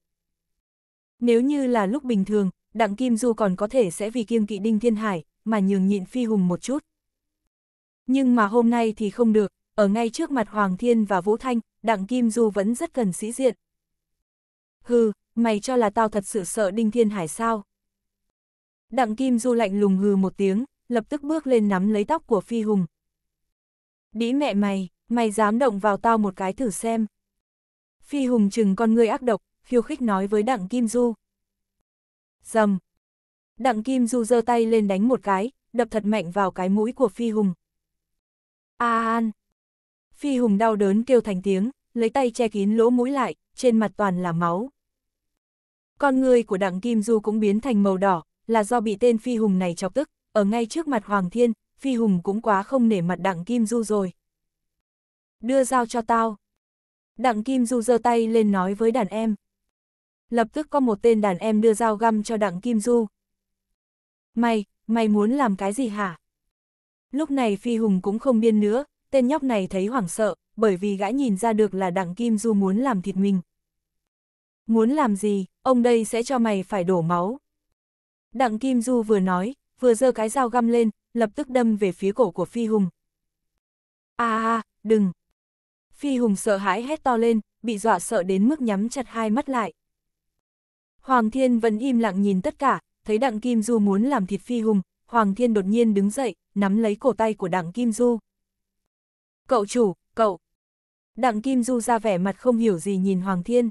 Nếu như là lúc bình thường, Đặng Kim Du còn có thể sẽ vì kiêng kỵ Đinh Thiên Hải, mà nhường nhịn Phi Hùng một chút. Nhưng mà hôm nay thì không được, ở ngay trước mặt Hoàng Thiên và Vũ Thanh, Đặng Kim Du vẫn rất cần sĩ diện. Hừ, mày cho là tao thật sự sợ Đinh Thiên Hải sao? Đặng Kim Du lạnh lùng hừ một tiếng, lập tức bước lên nắm lấy tóc của Phi Hùng. Đĩ mẹ mày, mày dám động vào tao một cái thử xem. Phi Hùng chừng con người ác độc, khiêu khích nói với Đặng Kim Du. Dầm. Đặng Kim Du giơ tay lên đánh một cái, đập thật mạnh vào cái mũi của Phi Hùng. A an. Phi Hùng đau đớn kêu thành tiếng, lấy tay che kín lỗ mũi lại, trên mặt toàn là máu. Con người của Đặng Kim Du cũng biến thành màu đỏ, là do bị tên Phi Hùng này chọc tức, ở ngay trước mặt Hoàng Thiên, Phi Hùng cũng quá không nể mặt Đặng Kim Du rồi. Đưa dao cho tao. Đặng Kim Du giơ tay lên nói với đàn em. Lập tức có một tên đàn em đưa dao găm cho Đặng Kim Du. Mày, mày muốn làm cái gì hả? Lúc này Phi Hùng cũng không biên nữa, tên nhóc này thấy hoảng sợ, bởi vì gã nhìn ra được là Đặng Kim Du muốn làm thịt mình. Muốn làm gì, ông đây sẽ cho mày phải đổ máu, Đặng Kim Du vừa nói, vừa giơ cái dao găm lên, lập tức đâm về phía cổ của Phi Hùng. a à, a đừng! Phi Hùng sợ hãi hét to lên, bị dọa sợ đến mức nhắm chặt hai mắt lại. Hoàng Thiên vẫn im lặng nhìn tất cả, thấy Đặng Kim Du muốn làm thịt Phi Hùng, Hoàng Thiên đột nhiên đứng dậy, nắm lấy cổ tay của Đặng Kim Du. Cậu chủ, cậu! Đặng Kim Du ra vẻ mặt không hiểu gì nhìn Hoàng Thiên.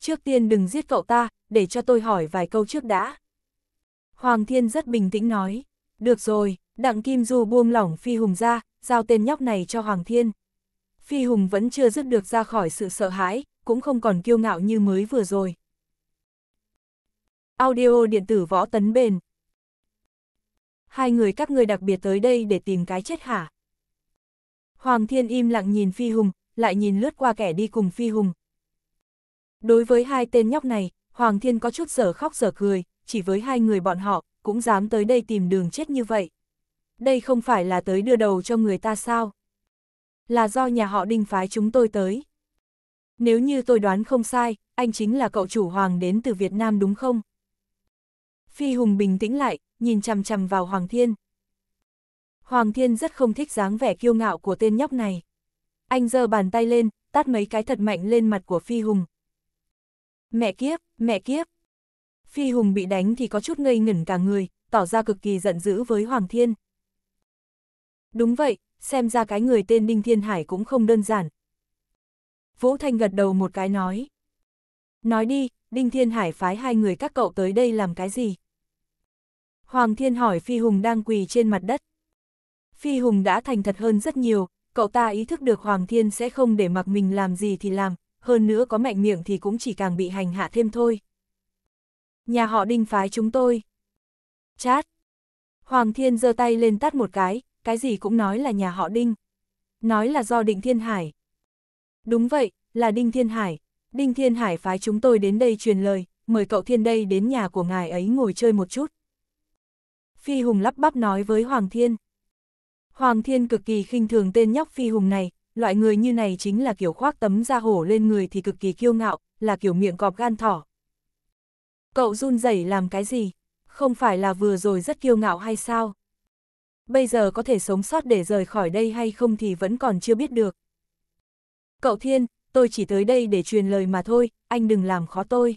Trước tiên đừng giết cậu ta, để cho tôi hỏi vài câu trước đã. Hoàng Thiên rất bình tĩnh nói, được rồi, Đặng Kim Du buông lỏng Phi Hùng ra, giao tên nhóc này cho Hoàng Thiên. Phi Hùng vẫn chưa dứt được ra khỏi sự sợ hãi, cũng không còn kiêu ngạo như mới vừa rồi. Audio điện tử võ tấn bền. Hai người các ngươi đặc biệt tới đây để tìm cái chết hả? Hoàng Thiên im lặng nhìn Phi Hùng, lại nhìn lướt qua kẻ đi cùng Phi Hùng. Đối với hai tên nhóc này, Hoàng Thiên có chút sở khóc sở cười, chỉ với hai người bọn họ, cũng dám tới đây tìm đường chết như vậy. Đây không phải là tới đưa đầu cho người ta sao? Là do nhà họ đinh phái chúng tôi tới. Nếu như tôi đoán không sai, anh chính là cậu chủ Hoàng đến từ Việt Nam đúng không? Phi Hùng bình tĩnh lại, nhìn chằm chằm vào Hoàng Thiên. Hoàng Thiên rất không thích dáng vẻ kiêu ngạo của tên nhóc này. Anh giơ bàn tay lên, tát mấy cái thật mạnh lên mặt của Phi Hùng. Mẹ kiếp, mẹ kiếp, Phi Hùng bị đánh thì có chút ngây ngẩn cả người, tỏ ra cực kỳ giận dữ với Hoàng Thiên. Đúng vậy, xem ra cái người tên Đinh Thiên Hải cũng không đơn giản. Vũ Thanh gật đầu một cái nói. Nói đi, Đinh Thiên Hải phái hai người các cậu tới đây làm cái gì? Hoàng Thiên hỏi Phi Hùng đang quỳ trên mặt đất. Phi Hùng đã thành thật hơn rất nhiều, cậu ta ý thức được Hoàng Thiên sẽ không để mặc mình làm gì thì làm, hơn nữa có mạnh miệng thì cũng chỉ càng bị hành hạ thêm thôi. Nhà họ đinh phái chúng tôi. Chát. Hoàng Thiên giơ tay lên tắt một cái, cái gì cũng nói là nhà họ đinh. Nói là do định Thiên Hải. Đúng vậy, là Đinh Thiên Hải. Đinh Thiên Hải phái chúng tôi đến đây truyền lời, mời cậu Thiên đây đến nhà của ngài ấy ngồi chơi một chút. Phi Hùng lắp bắp nói với Hoàng Thiên. Hoàng Thiên cực kỳ khinh thường tên nhóc Phi Hùng này, loại người như này chính là kiểu khoác tấm da hổ lên người thì cực kỳ kiêu ngạo, là kiểu miệng cọp gan thỏ, Cậu run rẩy làm cái gì? Không phải là vừa rồi rất kiêu ngạo hay sao? Bây giờ có thể sống sót để rời khỏi đây hay không thì vẫn còn chưa biết được. Cậu Thiên, tôi chỉ tới đây để truyền lời mà thôi, anh đừng làm khó tôi.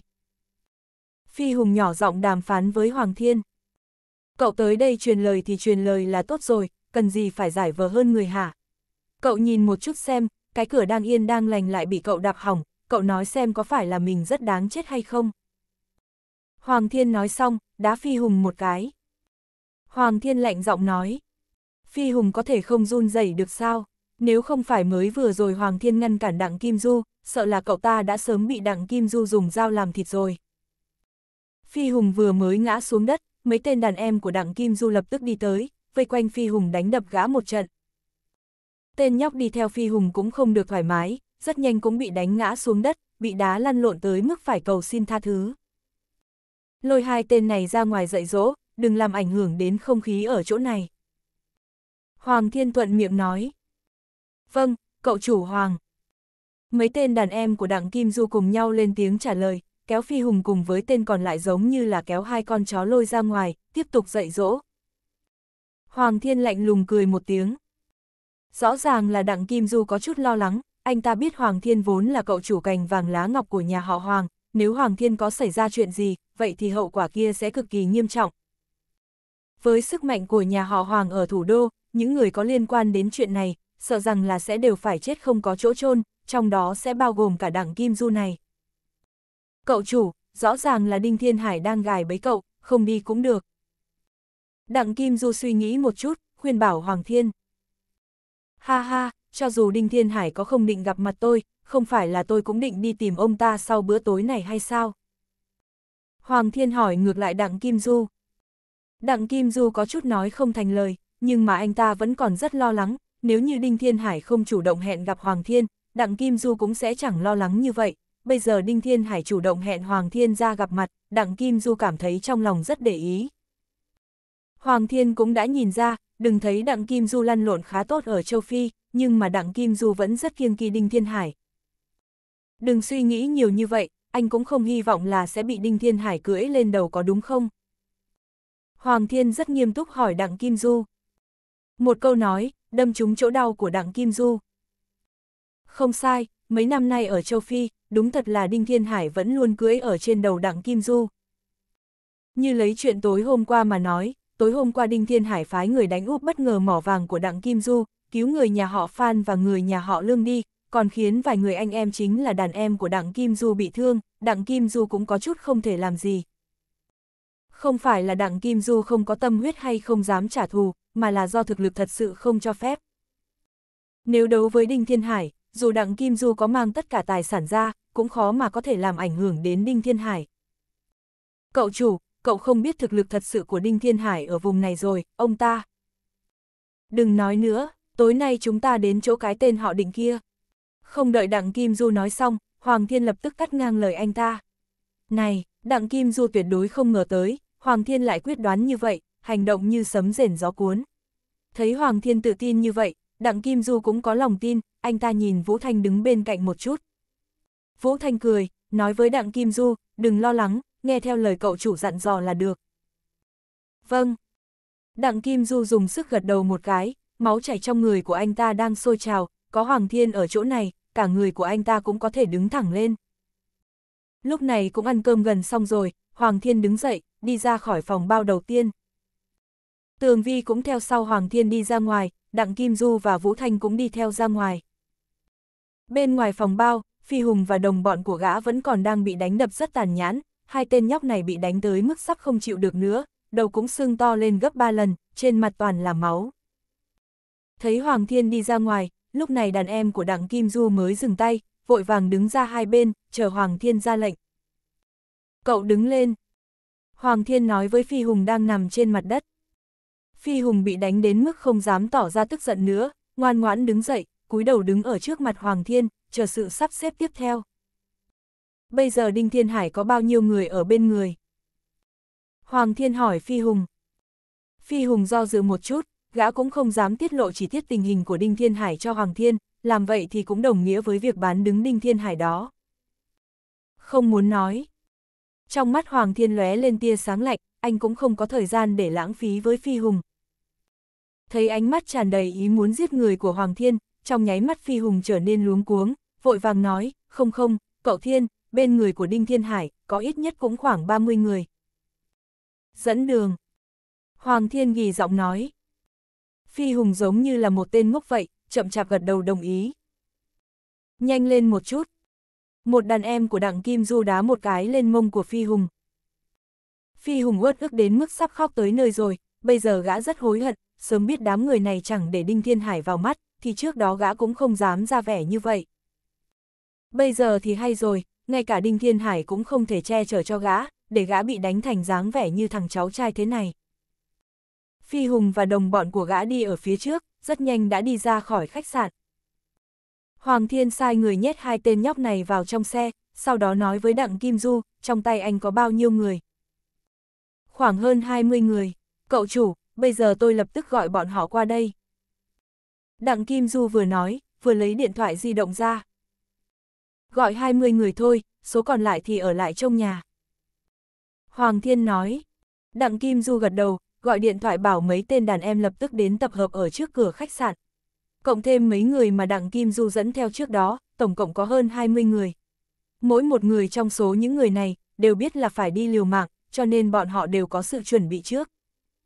Phi Hùng nhỏ giọng đàm phán với Hoàng Thiên. Cậu tới đây truyền lời thì truyền lời là tốt rồi, cần gì phải giải vờ hơn người hả? Cậu nhìn một chút xem, cái cửa đang yên đang lành lại bị cậu đạp hỏng, cậu nói xem có phải là mình rất đáng chết hay không? Hoàng thiên nói xong, đá phi hùng một cái. Hoàng thiên lạnh giọng nói. Phi hùng có thể không run rẩy được sao? Nếu không phải mới vừa rồi Hoàng thiên ngăn cản đặng Kim Du, sợ là cậu ta đã sớm bị đặng Kim Du dùng dao làm thịt rồi. Phi hùng vừa mới ngã xuống đất, mấy tên đàn em của đặng Kim Du lập tức đi tới, vây quanh Phi hùng đánh đập gã một trận. Tên nhóc đi theo Phi hùng cũng không được thoải mái, rất nhanh cũng bị đánh ngã xuống đất, bị đá lăn lộn tới mức phải cầu xin tha thứ. Lôi hai tên này ra ngoài dạy dỗ, đừng làm ảnh hưởng đến không khí ở chỗ này. Hoàng Thiên Thuận miệng nói. Vâng, cậu chủ Hoàng. Mấy tên đàn em của đặng Kim Du cùng nhau lên tiếng trả lời, kéo Phi Hùng cùng với tên còn lại giống như là kéo hai con chó lôi ra ngoài, tiếp tục dạy dỗ. Hoàng Thiên lạnh lùng cười một tiếng. Rõ ràng là đặng Kim Du có chút lo lắng, anh ta biết Hoàng Thiên vốn là cậu chủ cành vàng lá ngọc của nhà họ Hoàng, nếu Hoàng Thiên có xảy ra chuyện gì, vậy thì hậu quả kia sẽ cực kỳ nghiêm trọng. Với sức mạnh của nhà họ Hoàng ở thủ đô, những người có liên quan đến chuyện này, sợ rằng là sẽ đều phải chết không có chỗ chôn trong đó sẽ bao gồm cả đảng Kim Du này. Cậu chủ, rõ ràng là Đinh Thiên Hải đang gài bấy cậu, không đi cũng được. Đặng Kim Du suy nghĩ một chút, khuyên bảo Hoàng Thiên. Ha ha, cho dù Đinh Thiên Hải có không định gặp mặt tôi, không phải là tôi cũng định đi tìm ông ta sau bữa tối này hay sao? Hoàng Thiên hỏi ngược lại Đặng Kim Du. Đặng Kim Du có chút nói không thành lời, nhưng mà anh ta vẫn còn rất lo lắng, nếu như Đinh Thiên Hải không chủ động hẹn gặp Hoàng Thiên, Đặng Kim Du cũng sẽ chẳng lo lắng như vậy. Bây giờ Đinh Thiên Hải chủ động hẹn Hoàng Thiên ra gặp mặt, Đặng Kim Du cảm thấy trong lòng rất để ý. Hoàng Thiên cũng đã nhìn ra, đừng thấy Đặng Kim Du lăn lộn khá tốt ở châu Phi, nhưng mà Đặng Kim Du vẫn rất kiêng kỳ Đinh Thiên Hải. Đừng suy nghĩ nhiều như vậy, anh cũng không hy vọng là sẽ bị Đinh Thiên Hải cưỡi lên đầu có đúng không? Hoàng Thiên rất nghiêm túc hỏi Đặng Kim Du. Một câu nói, đâm trúng chỗ đau của Đặng Kim Du. Không sai, mấy năm nay ở châu Phi, đúng thật là Đinh Thiên Hải vẫn luôn cưỡi ở trên đầu Đặng Kim Du. Như lấy chuyện tối hôm qua mà nói, tối hôm qua Đinh Thiên Hải phái người đánh úp bất ngờ mỏ vàng của Đặng Kim Du, cứu người nhà họ Phan và người nhà họ Lương đi, còn khiến vài người anh em chính là đàn em của Đặng Kim Du bị thương, Đặng Kim Du cũng có chút không thể làm gì. Không phải là Đặng Kim Du không có tâm huyết hay không dám trả thù, mà là do thực lực thật sự không cho phép. Nếu đấu với Đinh Thiên Hải, dù Đặng Kim Du có mang tất cả tài sản ra, cũng khó mà có thể làm ảnh hưởng đến Đinh Thiên Hải. Cậu chủ, cậu không biết thực lực thật sự của Đinh Thiên Hải ở vùng này rồi, ông ta. Đừng nói nữa, tối nay chúng ta đến chỗ cái tên họ định kia. Không đợi Đặng Kim Du nói xong, Hoàng Thiên lập tức cắt ngang lời anh ta. Này, Đặng Kim Du tuyệt đối không ngờ tới, Hoàng Thiên lại quyết đoán như vậy, hành động như sấm rền gió cuốn. Thấy Hoàng Thiên tự tin như vậy, Đặng Kim Du cũng có lòng tin, anh ta nhìn Vũ Thanh đứng bên cạnh một chút. Vũ Thanh cười, nói với Đặng Kim Du, đừng lo lắng, nghe theo lời cậu chủ dặn dò là được. Vâng. Đặng Kim Du dùng sức gật đầu một cái, máu chảy trong người của anh ta đang sôi trào, có Hoàng Thiên ở chỗ này, cả người của anh ta cũng có thể đứng thẳng lên. Lúc này cũng ăn cơm gần xong rồi, Hoàng Thiên đứng dậy, đi ra khỏi phòng bao đầu tiên. Tường Vi cũng theo sau Hoàng Thiên đi ra ngoài, Đặng Kim Du và Vũ Thanh cũng đi theo ra ngoài. Bên ngoài phòng bao, Phi Hùng và đồng bọn của gã vẫn còn đang bị đánh đập rất tàn nhãn, hai tên nhóc này bị đánh tới mức sắp không chịu được nữa, đầu cũng sưng to lên gấp ba lần, trên mặt toàn là máu. Thấy Hoàng Thiên đi ra ngoài, lúc này đàn em của đặng Kim Du mới dừng tay, vội vàng đứng ra hai bên, chờ Hoàng Thiên ra lệnh. Cậu đứng lên. Hoàng Thiên nói với Phi Hùng đang nằm trên mặt đất. Phi Hùng bị đánh đến mức không dám tỏ ra tức giận nữa, ngoan ngoãn đứng dậy, cúi đầu đứng ở trước mặt Hoàng Thiên, chờ sự sắp xếp tiếp theo. Bây giờ Đinh Thiên Hải có bao nhiêu người ở bên người? Hoàng Thiên hỏi Phi Hùng. Phi Hùng do dự một chút, gã cũng không dám tiết lộ chi tiết tình hình của Đinh Thiên Hải cho Hoàng Thiên, làm vậy thì cũng đồng nghĩa với việc bán đứng Đinh Thiên Hải đó. Không muốn nói. Trong mắt Hoàng Thiên lóe lên tia sáng lạnh, anh cũng không có thời gian để lãng phí với Phi Hùng. Thấy ánh mắt tràn đầy ý muốn giết người của Hoàng Thiên, trong nháy mắt Phi Hùng trở nên luống cuống, vội vàng nói, không không, cậu Thiên, bên người của Đinh Thiên Hải, có ít nhất cũng khoảng 30 người. Dẫn đường. Hoàng Thiên ghi giọng nói. Phi Hùng giống như là một tên ngốc vậy, chậm chạp gật đầu đồng ý. Nhanh lên một chút. Một đàn em của đặng Kim Du đá một cái lên mông của Phi Hùng. Phi Hùng uất ức đến mức sắp khóc tới nơi rồi, bây giờ gã rất hối hận, sớm biết đám người này chẳng để Đinh Thiên Hải vào mắt, thì trước đó gã cũng không dám ra vẻ như vậy. Bây giờ thì hay rồi, ngay cả Đinh Thiên Hải cũng không thể che chở cho gã, để gã bị đánh thành dáng vẻ như thằng cháu trai thế này. Phi Hùng và đồng bọn của gã đi ở phía trước, rất nhanh đã đi ra khỏi khách sạn. Hoàng Thiên sai người nhét hai tên nhóc này vào trong xe, sau đó nói với Đặng Kim Du, trong tay anh có bao nhiêu người. Khoảng hơn 20 người. Cậu chủ, bây giờ tôi lập tức gọi bọn họ qua đây. Đặng Kim Du vừa nói, vừa lấy điện thoại di động ra. Gọi 20 người thôi, số còn lại thì ở lại trong nhà. Hoàng Thiên nói. Đặng Kim Du gật đầu, gọi điện thoại bảo mấy tên đàn em lập tức đến tập hợp ở trước cửa khách sạn. Cộng thêm mấy người mà Đặng Kim Du dẫn theo trước đó, tổng cộng có hơn 20 người. Mỗi một người trong số những người này đều biết là phải đi liều mạng, cho nên bọn họ đều có sự chuẩn bị trước.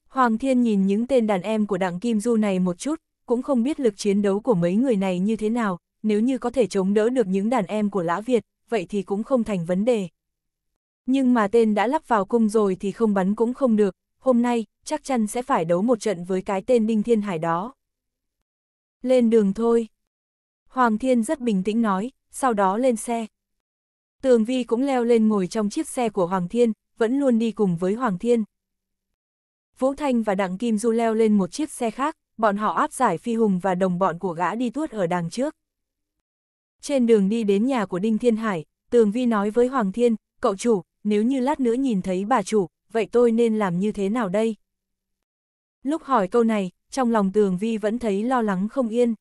Hoàng Thiên nhìn những tên đàn em của Đặng Kim Du này một chút, cũng không biết lực chiến đấu của mấy người này như thế nào, nếu như có thể chống đỡ được những đàn em của Lã Việt, vậy thì cũng không thành vấn đề. Nhưng mà tên đã lắp vào cung rồi thì không bắn cũng không được, hôm nay chắc chắn sẽ phải đấu một trận với cái tên Đinh Thiên Hải đó. Lên đường thôi. Hoàng Thiên rất bình tĩnh nói, sau đó lên xe. Tường Vi cũng leo lên ngồi trong chiếc xe của Hoàng Thiên, vẫn luôn đi cùng với Hoàng Thiên. Vũ Thanh và Đặng Kim Du leo lên một chiếc xe khác, bọn họ áp giải Phi Hùng và đồng bọn của gã đi tuốt ở đằng trước. Trên đường đi đến nhà của Đinh Thiên Hải, Tường Vi nói với Hoàng Thiên, cậu chủ, nếu như lát nữa nhìn thấy bà chủ, vậy tôi nên làm như thế nào đây? Lúc hỏi câu này, trong lòng Tường Vi vẫn thấy lo lắng không yên.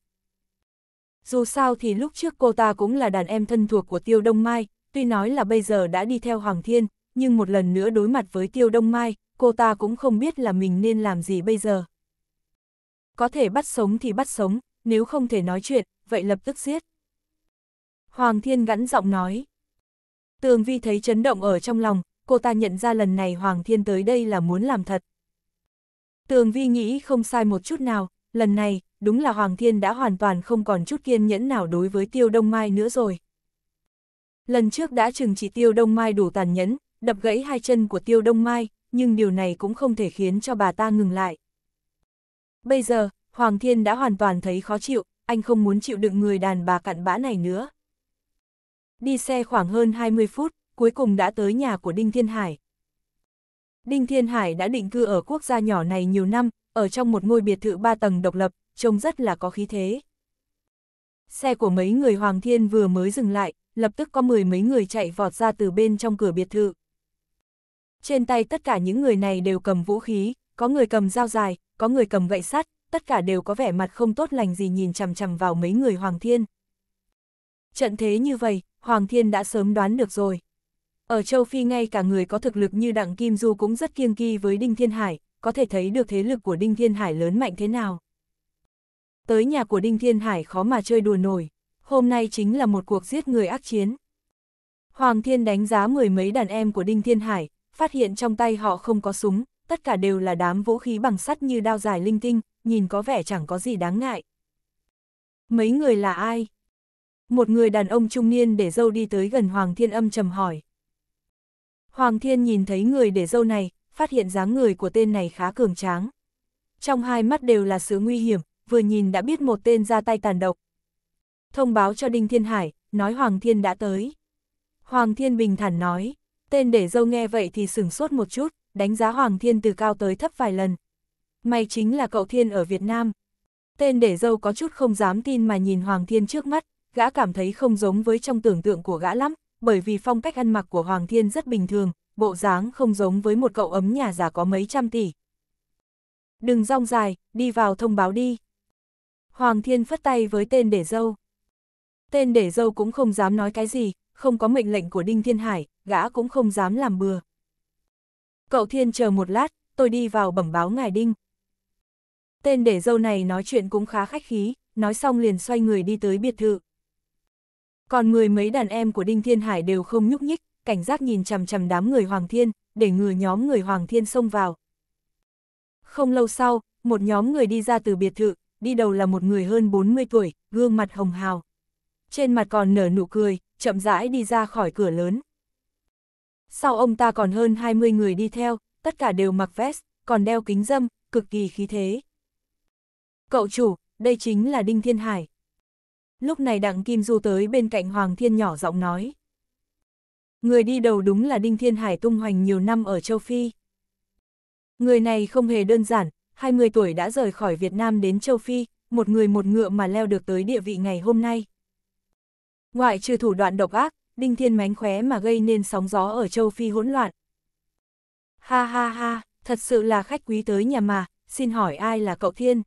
Dù sao thì lúc trước cô ta cũng là đàn em thân thuộc của Tiêu Đông Mai, tuy nói là bây giờ đã đi theo Hoàng Thiên, nhưng một lần nữa đối mặt với Tiêu Đông Mai, cô ta cũng không biết là mình nên làm gì bây giờ. Có thể bắt sống thì bắt sống, nếu không thể nói chuyện, vậy lập tức giết. Hoàng Thiên gắn giọng nói. Tường Vi thấy chấn động ở trong lòng, cô ta nhận ra lần này Hoàng Thiên tới đây là muốn làm thật. Tường Vi nghĩ không sai một chút nào, lần này, đúng là Hoàng Thiên đã hoàn toàn không còn chút kiên nhẫn nào đối với Tiêu Đông Mai nữa rồi. Lần trước đã chừng chỉ Tiêu Đông Mai đủ tàn nhẫn, đập gãy hai chân của Tiêu Đông Mai, nhưng điều này cũng không thể khiến cho bà ta ngừng lại. Bây giờ, Hoàng Thiên đã hoàn toàn thấy khó chịu, anh không muốn chịu đựng người đàn bà cặn bã này nữa. Đi xe khoảng hơn 20 phút, cuối cùng đã tới nhà của Đinh Thiên Hải. Đinh Thiên Hải đã định cư ở quốc gia nhỏ này nhiều năm, ở trong một ngôi biệt thự ba tầng độc lập, trông rất là có khí thế. Xe của mấy người Hoàng Thiên vừa mới dừng lại, lập tức có mười mấy người chạy vọt ra từ bên trong cửa biệt thự. Trên tay tất cả những người này đều cầm vũ khí, có người cầm dao dài, có người cầm gậy sắt, tất cả đều có vẻ mặt không tốt lành gì nhìn chằm chằm vào mấy người Hoàng Thiên. Trận thế như vậy, Hoàng Thiên đã sớm đoán được rồi. Ở châu Phi ngay cả người có thực lực như Đặng Kim Du cũng rất kiêng kỳ với Đinh Thiên Hải, có thể thấy được thế lực của Đinh Thiên Hải lớn mạnh thế nào. Tới nhà của Đinh Thiên Hải khó mà chơi đùa nổi, hôm nay chính là một cuộc giết người ác chiến. Hoàng Thiên đánh giá mười mấy đàn em của Đinh Thiên Hải, phát hiện trong tay họ không có súng, tất cả đều là đám vũ khí bằng sắt như đao dài linh tinh, nhìn có vẻ chẳng có gì đáng ngại. Mấy người là ai? Một người đàn ông trung niên để dâu đi tới gần Hoàng Thiên âm trầm hỏi. Hoàng Thiên nhìn thấy người để dâu này, phát hiện dáng người của tên này khá cường tráng. Trong hai mắt đều là sự nguy hiểm, vừa nhìn đã biết một tên ra tay tàn độc. Thông báo cho Đinh Thiên Hải, nói Hoàng Thiên đã tới. Hoàng Thiên bình thản nói, tên để dâu nghe vậy thì sửng sốt một chút, đánh giá Hoàng Thiên từ cao tới thấp vài lần. May chính là cậu Thiên ở Việt Nam. Tên để dâu có chút không dám tin mà nhìn Hoàng Thiên trước mắt, gã cảm thấy không giống với trong tưởng tượng của gã lắm, bởi vì phong cách ăn mặc của Hoàng Thiên rất bình thường, bộ dáng không giống với một cậu ấm nhà già có mấy trăm tỷ. Đừng rong dài, đi vào thông báo đi. Hoàng Thiên phất tay với tên để dâu. Tên để dâu cũng không dám nói cái gì, không có mệnh lệnh của Đinh Thiên Hải, gã cũng không dám làm bừa. Cậu Thiên chờ một lát, tôi đi vào bẩm báo ngài Đinh. Tên để dâu này nói chuyện cũng khá khách khí, nói xong liền xoay người đi tới biệt thự. Còn mười mấy đàn em của Đinh Thiên Hải đều không nhúc nhích, cảnh giác nhìn chằm chằm đám người Hoàng Thiên, để ngừa nhóm người Hoàng Thiên xông vào. Không lâu sau, một nhóm người đi ra từ biệt thự, đi đầu là một người hơn 40 tuổi, gương mặt hồng hào. Trên mặt còn nở nụ cười, chậm rãi đi ra khỏi cửa lớn. Sau ông ta còn hơn 20 người đi theo, tất cả đều mặc vest, còn đeo kính dâm, cực kỳ khí thế. Cậu chủ, đây chính là Đinh Thiên Hải. Lúc này Đặng Kim Du tới bên cạnh Hoàng Thiên nhỏ giọng nói. Người đi đầu đúng là Đinh Thiên Hải tung hoành nhiều năm ở châu Phi. Người này không hề đơn giản, 20 tuổi đã rời khỏi Việt Nam đến châu Phi, một người một ngựa mà leo được tới địa vị ngày hôm nay. Ngoại trừ thủ đoạn độc ác, Đinh Thiên mánh khóe mà gây nên sóng gió ở châu Phi hỗn loạn. Ha ha ha, thật sự là khách quý tới nhà mà, xin hỏi ai là cậu Thiên?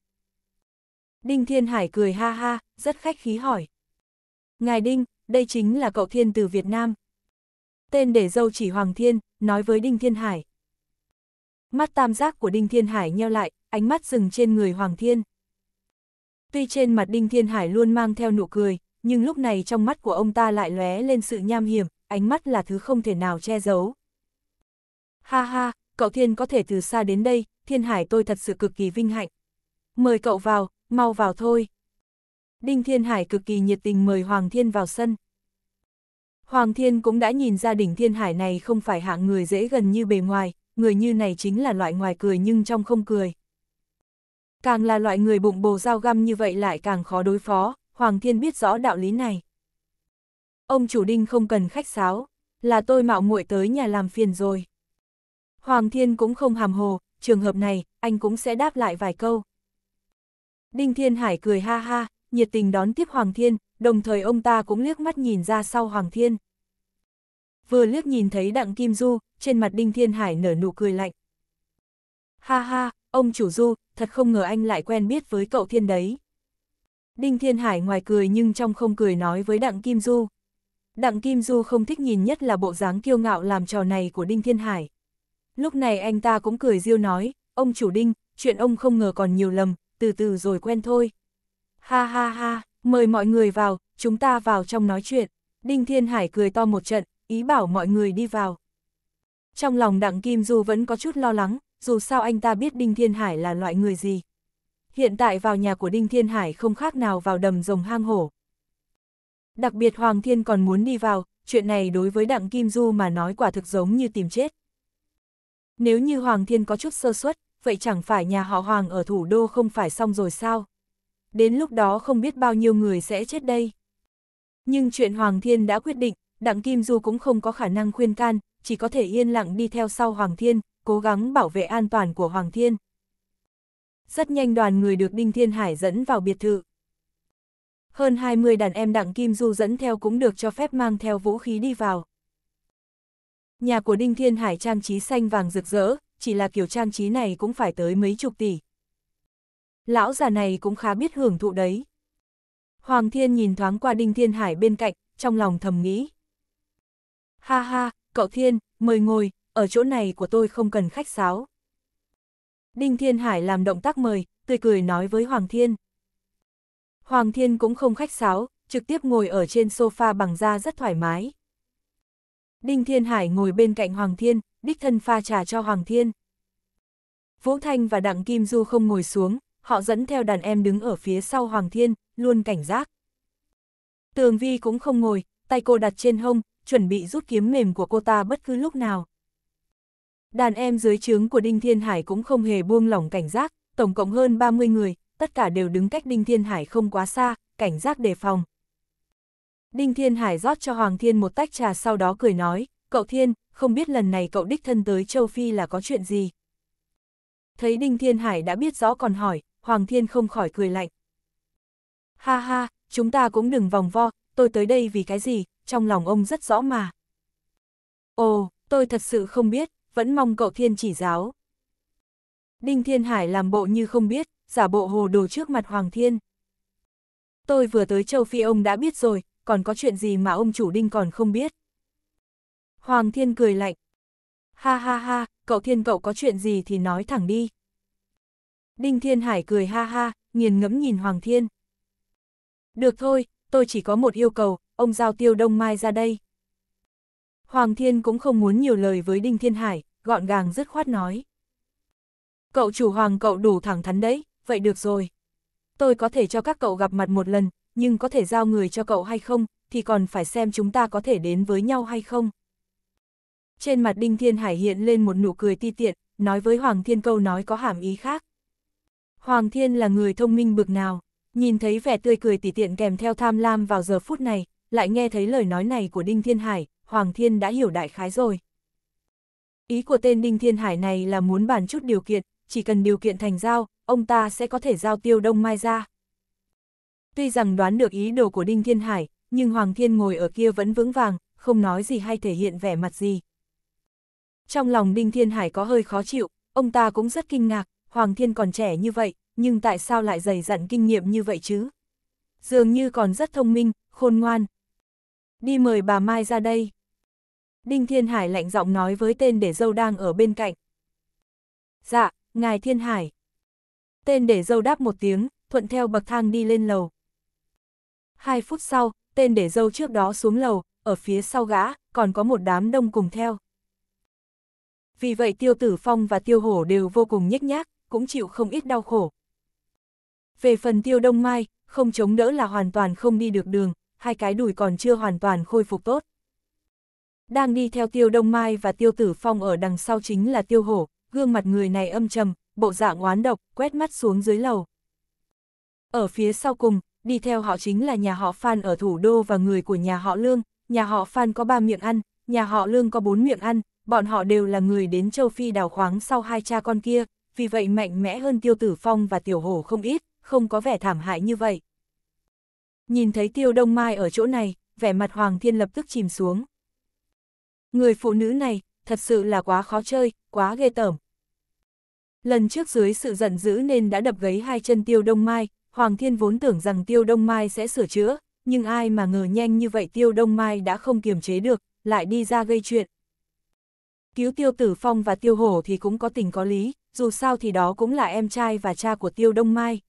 Đinh Thiên Hải cười ha ha, rất khách khí hỏi. Ngài Đinh, đây chính là cậu Thiên từ Việt Nam. Tên để dâu chỉ Hoàng Thiên, nói với Đinh Thiên Hải. Mắt tam giác của Đinh Thiên Hải nheo lại, ánh mắt dừng trên người Hoàng Thiên. Tuy trên mặt Đinh Thiên Hải luôn mang theo nụ cười, nhưng lúc này trong mắt của ông ta lại lóe lên sự nham hiểm, ánh mắt là thứ không thể nào che giấu. Ha ha, cậu Thiên có thể từ xa đến đây, Thiên Hải tôi thật sự cực kỳ vinh hạnh. Mời cậu vào, mau vào thôi. Đinh Thiên Hải cực kỳ nhiệt tình mời Hoàng Thiên vào sân. Hoàng Thiên cũng đã nhìn ra đỉnh Thiên Hải này không phải hạng người dễ gần như bề ngoài, người như này chính là loại ngoài cười nhưng trong không cười. Càng là loại người bụng bồ dao găm như vậy lại càng khó đối phó, Hoàng Thiên biết rõ đạo lý này. Ông chủ đinh không cần khách sáo, là tôi mạo muội tới nhà làm phiền rồi. Hoàng Thiên cũng không hàm hồ, trường hợp này, anh cũng sẽ đáp lại vài câu. Đinh Thiên Hải cười ha ha, nhiệt tình đón tiếp Hoàng Thiên, đồng thời ông ta cũng liếc mắt nhìn ra sau Hoàng Thiên. Vừa liếc nhìn thấy Đặng Kim Du, trên mặt Đinh Thiên Hải nở nụ cười lạnh. Ha ha, ông chủ Du, thật không ngờ anh lại quen biết với cậu Thiên đấy. Đinh Thiên Hải ngoài cười nhưng trong không cười nói với Đặng Kim Du. Đặng Kim Du không thích nhìn nhất là bộ dáng kiêu ngạo làm trò này của Đinh Thiên Hải. Lúc này anh ta cũng cười riêu nói, ông chủ Đinh, chuyện ông không ngờ còn nhiều lầm, từ từ rồi quen thôi. Ha ha ha, mời mọi người vào, chúng ta vào trong nói chuyện. Đinh Thiên Hải cười to một trận, ý bảo mọi người đi vào. Trong lòng Đặng Kim Du vẫn có chút lo lắng, dù sao anh ta biết Đinh Thiên Hải là loại người gì. Hiện tại vào nhà của Đinh Thiên Hải không khác nào vào đầm rồng hang hổ. Đặc biệt Hoàng Thiên còn muốn đi vào, chuyện này đối với Đặng Kim Du mà nói quả thực giống như tìm chết. Nếu như Hoàng Thiên có chút sơ suất, vậy chẳng phải nhà họ Hoàng ở thủ đô không phải xong rồi sao? Đến lúc đó không biết bao nhiêu người sẽ chết đây. Nhưng chuyện Hoàng Thiên đã quyết định, Đặng Kim Du cũng không có khả năng khuyên can, chỉ có thể yên lặng đi theo sau Hoàng Thiên, cố gắng bảo vệ an toàn của Hoàng Thiên. Rất nhanh đoàn người được Đinh Thiên Hải dẫn vào biệt thự. Hơn 20 đàn em Đặng Kim Du dẫn theo cũng được cho phép mang theo vũ khí đi vào. Nhà của Đinh Thiên Hải trang trí xanh vàng rực rỡ, chỉ là kiểu trang trí này cũng phải tới mấy chục tỷ. Lão già này cũng khá biết hưởng thụ đấy. Hoàng Thiên nhìn thoáng qua Đinh Thiên Hải bên cạnh, trong lòng thầm nghĩ. Ha ha, cậu Thiên, mời ngồi, ở chỗ này của tôi không cần khách sáo. Đinh Thiên Hải làm động tác mời, tươi cười nói với Hoàng Thiên. Hoàng Thiên cũng không khách sáo, trực tiếp ngồi ở trên sofa bằng da rất thoải mái. Đinh Thiên Hải ngồi bên cạnh Hoàng Thiên, đích thân pha trà cho Hoàng Thiên. Vũ Thanh và Đặng Kim Du không ngồi xuống, họ dẫn theo đàn em đứng ở phía sau Hoàng Thiên, luôn cảnh giác. Tường Vi cũng không ngồi, tay cô đặt trên hông, chuẩn bị rút kiếm mềm của cô ta bất cứ lúc nào. Đàn em dưới trướng của Đinh Thiên Hải cũng không hề buông lỏng cảnh giác, tổng cộng hơn 30 người, tất cả đều đứng cách Đinh Thiên Hải không quá xa, cảnh giác đề phòng. Đinh Thiên Hải rót cho Hoàng Thiên một tách trà sau đó cười nói, cậu Thiên, không biết lần này cậu đích thân tới Châu Phi là có chuyện gì. Thấy Đinh Thiên Hải đã biết rõ còn hỏi, Hoàng Thiên không khỏi cười lạnh. Ha ha, chúng ta cũng đừng vòng vo, tôi tới đây vì cái gì, trong lòng ông rất rõ mà. Ồ, tôi thật sự không biết, vẫn mong cậu Thiên chỉ giáo. Đinh Thiên Hải làm bộ như không biết, giả bộ hồ đồ trước mặt Hoàng Thiên. Tôi vừa tới châu Phi ông đã biết rồi, còn có chuyện gì mà ông chủ Đinh còn không biết. Hoàng Thiên cười lạnh. Ha ha ha, cậu Thiên cậu có chuyện gì thì nói thẳng đi. Đinh Thiên Hải cười ha ha, nghiền ngẫm nhìn Hoàng Thiên. Được thôi, tôi chỉ có một yêu cầu, ông giao tiêu đông mai ra đây. Hoàng Thiên cũng không muốn nhiều lời với Đinh Thiên Hải, gọn gàng dứt khoát nói. Cậu chủ Hoàng cậu đủ thẳng thắn đấy, vậy được rồi. Tôi có thể cho các cậu gặp mặt một lần, nhưng có thể giao người cho cậu hay không, thì còn phải xem chúng ta có thể đến với nhau hay không. Trên mặt Đinh Thiên Hải hiện lên một nụ cười ti tiện, nói với Hoàng Thiên câu nói có hàm ý khác. Hoàng Thiên là người thông minh bực nào, nhìn thấy vẻ tươi cười tỉ tiện kèm theo tham lam vào giờ phút này, lại nghe thấy lời nói này của Đinh Thiên Hải, Hoàng Thiên đã hiểu đại khái rồi. Ý của tên Đinh Thiên Hải này là muốn bàn chút điều kiện, chỉ cần điều kiện thành giao, ông ta sẽ có thể giao tiêu đông mai ra. Tuy rằng đoán được ý đồ của Đinh Thiên Hải, nhưng Hoàng Thiên ngồi ở kia vẫn vững vàng, không nói gì hay thể hiện vẻ mặt gì, trong lòng Đinh Thiên Hải có hơi khó chịu, ông ta cũng rất kinh ngạc, Hoàng Thiên còn trẻ như vậy, nhưng tại sao lại dày dặn kinh nghiệm như vậy chứ? Dường như còn rất thông minh, khôn ngoan. Đi mời bà Mai ra đây. Đinh Thiên Hải lạnh giọng nói với tên để dâu đang ở bên cạnh. Dạ, ngài Thiên Hải. Tên để dâu đáp một tiếng, thuận theo bậc thang đi lên lầu. Hai phút sau, tên để dâu trước đó xuống lầu, ở phía sau gã, còn có một đám đông cùng theo vì vậy Tiêu Tử Phong và Tiêu Hổ đều vô cùng nhếch nhác, cũng chịu không ít đau khổ. Về phần Tiêu Đông Mai, không chống đỡ là hoàn toàn không đi được đường, hai cái đùi còn chưa hoàn toàn khôi phục tốt. Đang đi theo Tiêu Đông Mai và Tiêu Tử Phong ở đằng sau chính là Tiêu Hổ, gương mặt người này âm trầm, bộ dạng oán độc, quét mắt xuống dưới lầu. Ở phía sau cùng, đi theo họ chính là nhà họ Phan ở thủ đô và người của nhà họ Lương, nhà họ Phan có ba miệng ăn, nhà họ Lương có bốn miệng ăn, bọn họ đều là người đến châu Phi đào khoáng sau hai cha con kia, vì vậy mạnh mẽ hơn Tiêu Tử Phong và Tiểu Hổ không ít, không có vẻ thảm hại như vậy. Nhìn thấy Tiêu Đông Mai ở chỗ này, vẻ mặt Hoàng Thiên lập tức chìm xuống. Người phụ nữ này, thật sự là quá khó chơi, quá ghê tởm. Lần trước dưới sự giận dữ nên đã đập gấy hai chân Tiêu Đông Mai, Hoàng Thiên vốn tưởng rằng Tiêu Đông Mai sẽ sửa chữa, nhưng ai mà ngờ nhanh như vậy Tiêu Đông Mai đã không kiềm chế được, lại đi ra gây chuyện. Cứu Tiêu Tử Phong và Tiêu Hổ thì cũng có tình có lý, dù sao thì đó cũng là em trai và cha của Tiêu Đông Mai.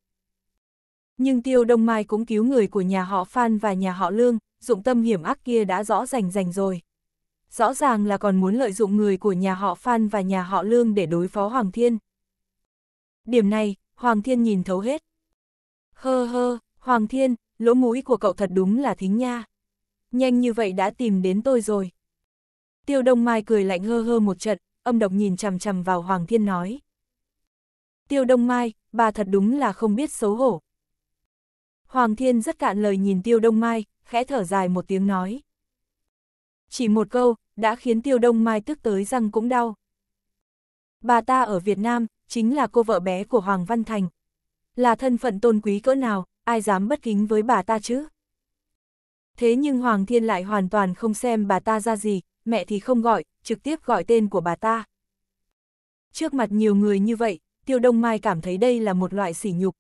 Nhưng Tiêu Đông Mai cũng cứu người của nhà họ Phan và nhà họ Lương, dụng tâm hiểm ác kia đã rõ rành rành rồi. Rõ ràng là còn muốn lợi dụng người của nhà họ Phan và nhà họ Lương để đối phó Hoàng Thiên. Điểm này, Hoàng Thiên nhìn thấu hết. Hơ hơ, Hoàng Thiên, lỗ mũi của cậu thật đúng là thính nha. Nhanh như vậy đã tìm đến tôi rồi. Tiêu Đông Mai cười lạnh hơ hơ một trận, âm độc nhìn chằm chằm vào Hoàng Thiên nói. Tiêu Đông Mai, bà thật đúng là không biết xấu hổ. Hoàng Thiên rất cạn lời nhìn Tiêu Đông Mai, khẽ thở dài một tiếng nói. Chỉ một câu, đã khiến Tiêu Đông Mai tức tới răng cũng đau. Bà ta ở Việt Nam, chính là cô vợ bé của Hoàng Văn Thành. Là thân phận tôn quý cỡ nào, ai dám bất kính với bà ta chứ? Thế nhưng Hoàng Thiên lại hoàn toàn không xem bà ta ra gì, mẹ thì không gọi, trực tiếp gọi tên của bà ta. Trước mặt nhiều người như vậy, Tiêu Đông Mai cảm thấy đây là một loại sỉ nhục.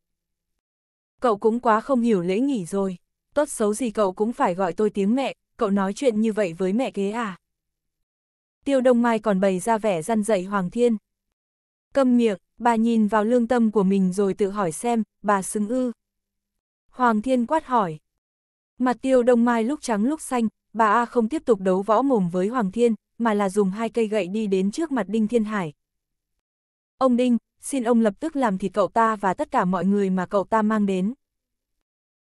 Cậu cũng quá không hiểu lễ nghỉ rồi, tốt xấu gì cậu cũng phải gọi tôi tiếng mẹ, cậu nói chuyện như vậy với mẹ ghế à. Tiêu Đông Mai còn bày ra vẻ răn dậy Hoàng Thiên. Câm miệng, bà nhìn vào lương tâm của mình rồi tự hỏi xem, bà xứng ư. Hoàng Thiên quát hỏi. Mặt Tiêu Đông Mai lúc trắng lúc xanh, bà A không tiếp tục đấu võ mồm với Hoàng Thiên, mà là dùng hai cây gậy đi đến trước mặt Đinh Thiên Hải. Ông Đinh, xin ông lập tức làm thịt cậu ta và tất cả mọi người mà cậu ta mang đến.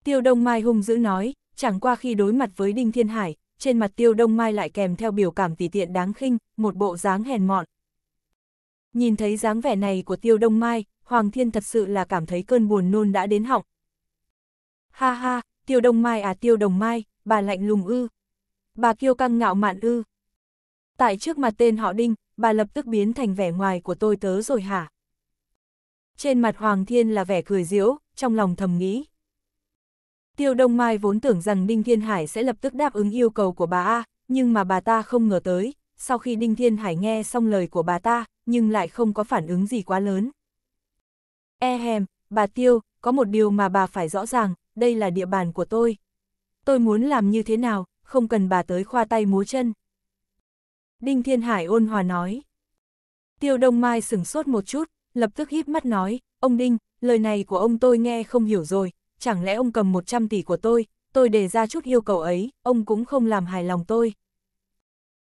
Tiêu Đông Mai hung dữ nói, chẳng qua khi đối mặt với Đinh Thiên Hải, trên mặt Tiêu Đông Mai lại kèm theo biểu cảm tỉ tiện đáng khinh, một bộ dáng hèn mọn. Nhìn thấy dáng vẻ này của Tiêu Đông Mai, Hoàng Thiên thật sự là cảm thấy cơn buồn nôn đã đến họng. Ha ha, Tiêu Đông Mai à Tiêu Đồng Mai, bà lạnh lùng ư, bà kiêu căng ngạo mạn ư. Tại trước mặt tên họ đinh, bà lập tức biến thành vẻ ngoài của tôi tớ rồi hả? Trên mặt Hoàng Thiên là vẻ cười diễu, trong lòng thầm nghĩ. Tiêu Đông Mai vốn tưởng rằng Đinh Thiên Hải sẽ lập tức đáp ứng yêu cầu của bà A, nhưng mà bà ta không ngờ tới, sau khi Đinh Thiên Hải nghe xong lời của bà ta, nhưng lại không có phản ứng gì quá lớn. E hèm, bà Tiêu, có một điều mà bà phải rõ ràng, đây là địa bàn của tôi. Tôi muốn làm như thế nào, không cần bà tới khoa tay múa chân. Đinh Thiên Hải ôn hòa nói. Tiêu Đông Mai sửng sốt một chút, lập tức híp mắt nói, ông Đinh, lời này của ông tôi nghe không hiểu rồi, chẳng lẽ ông cầm 100 tỷ của tôi, tôi đề ra chút yêu cầu ấy, ông cũng không làm hài lòng tôi.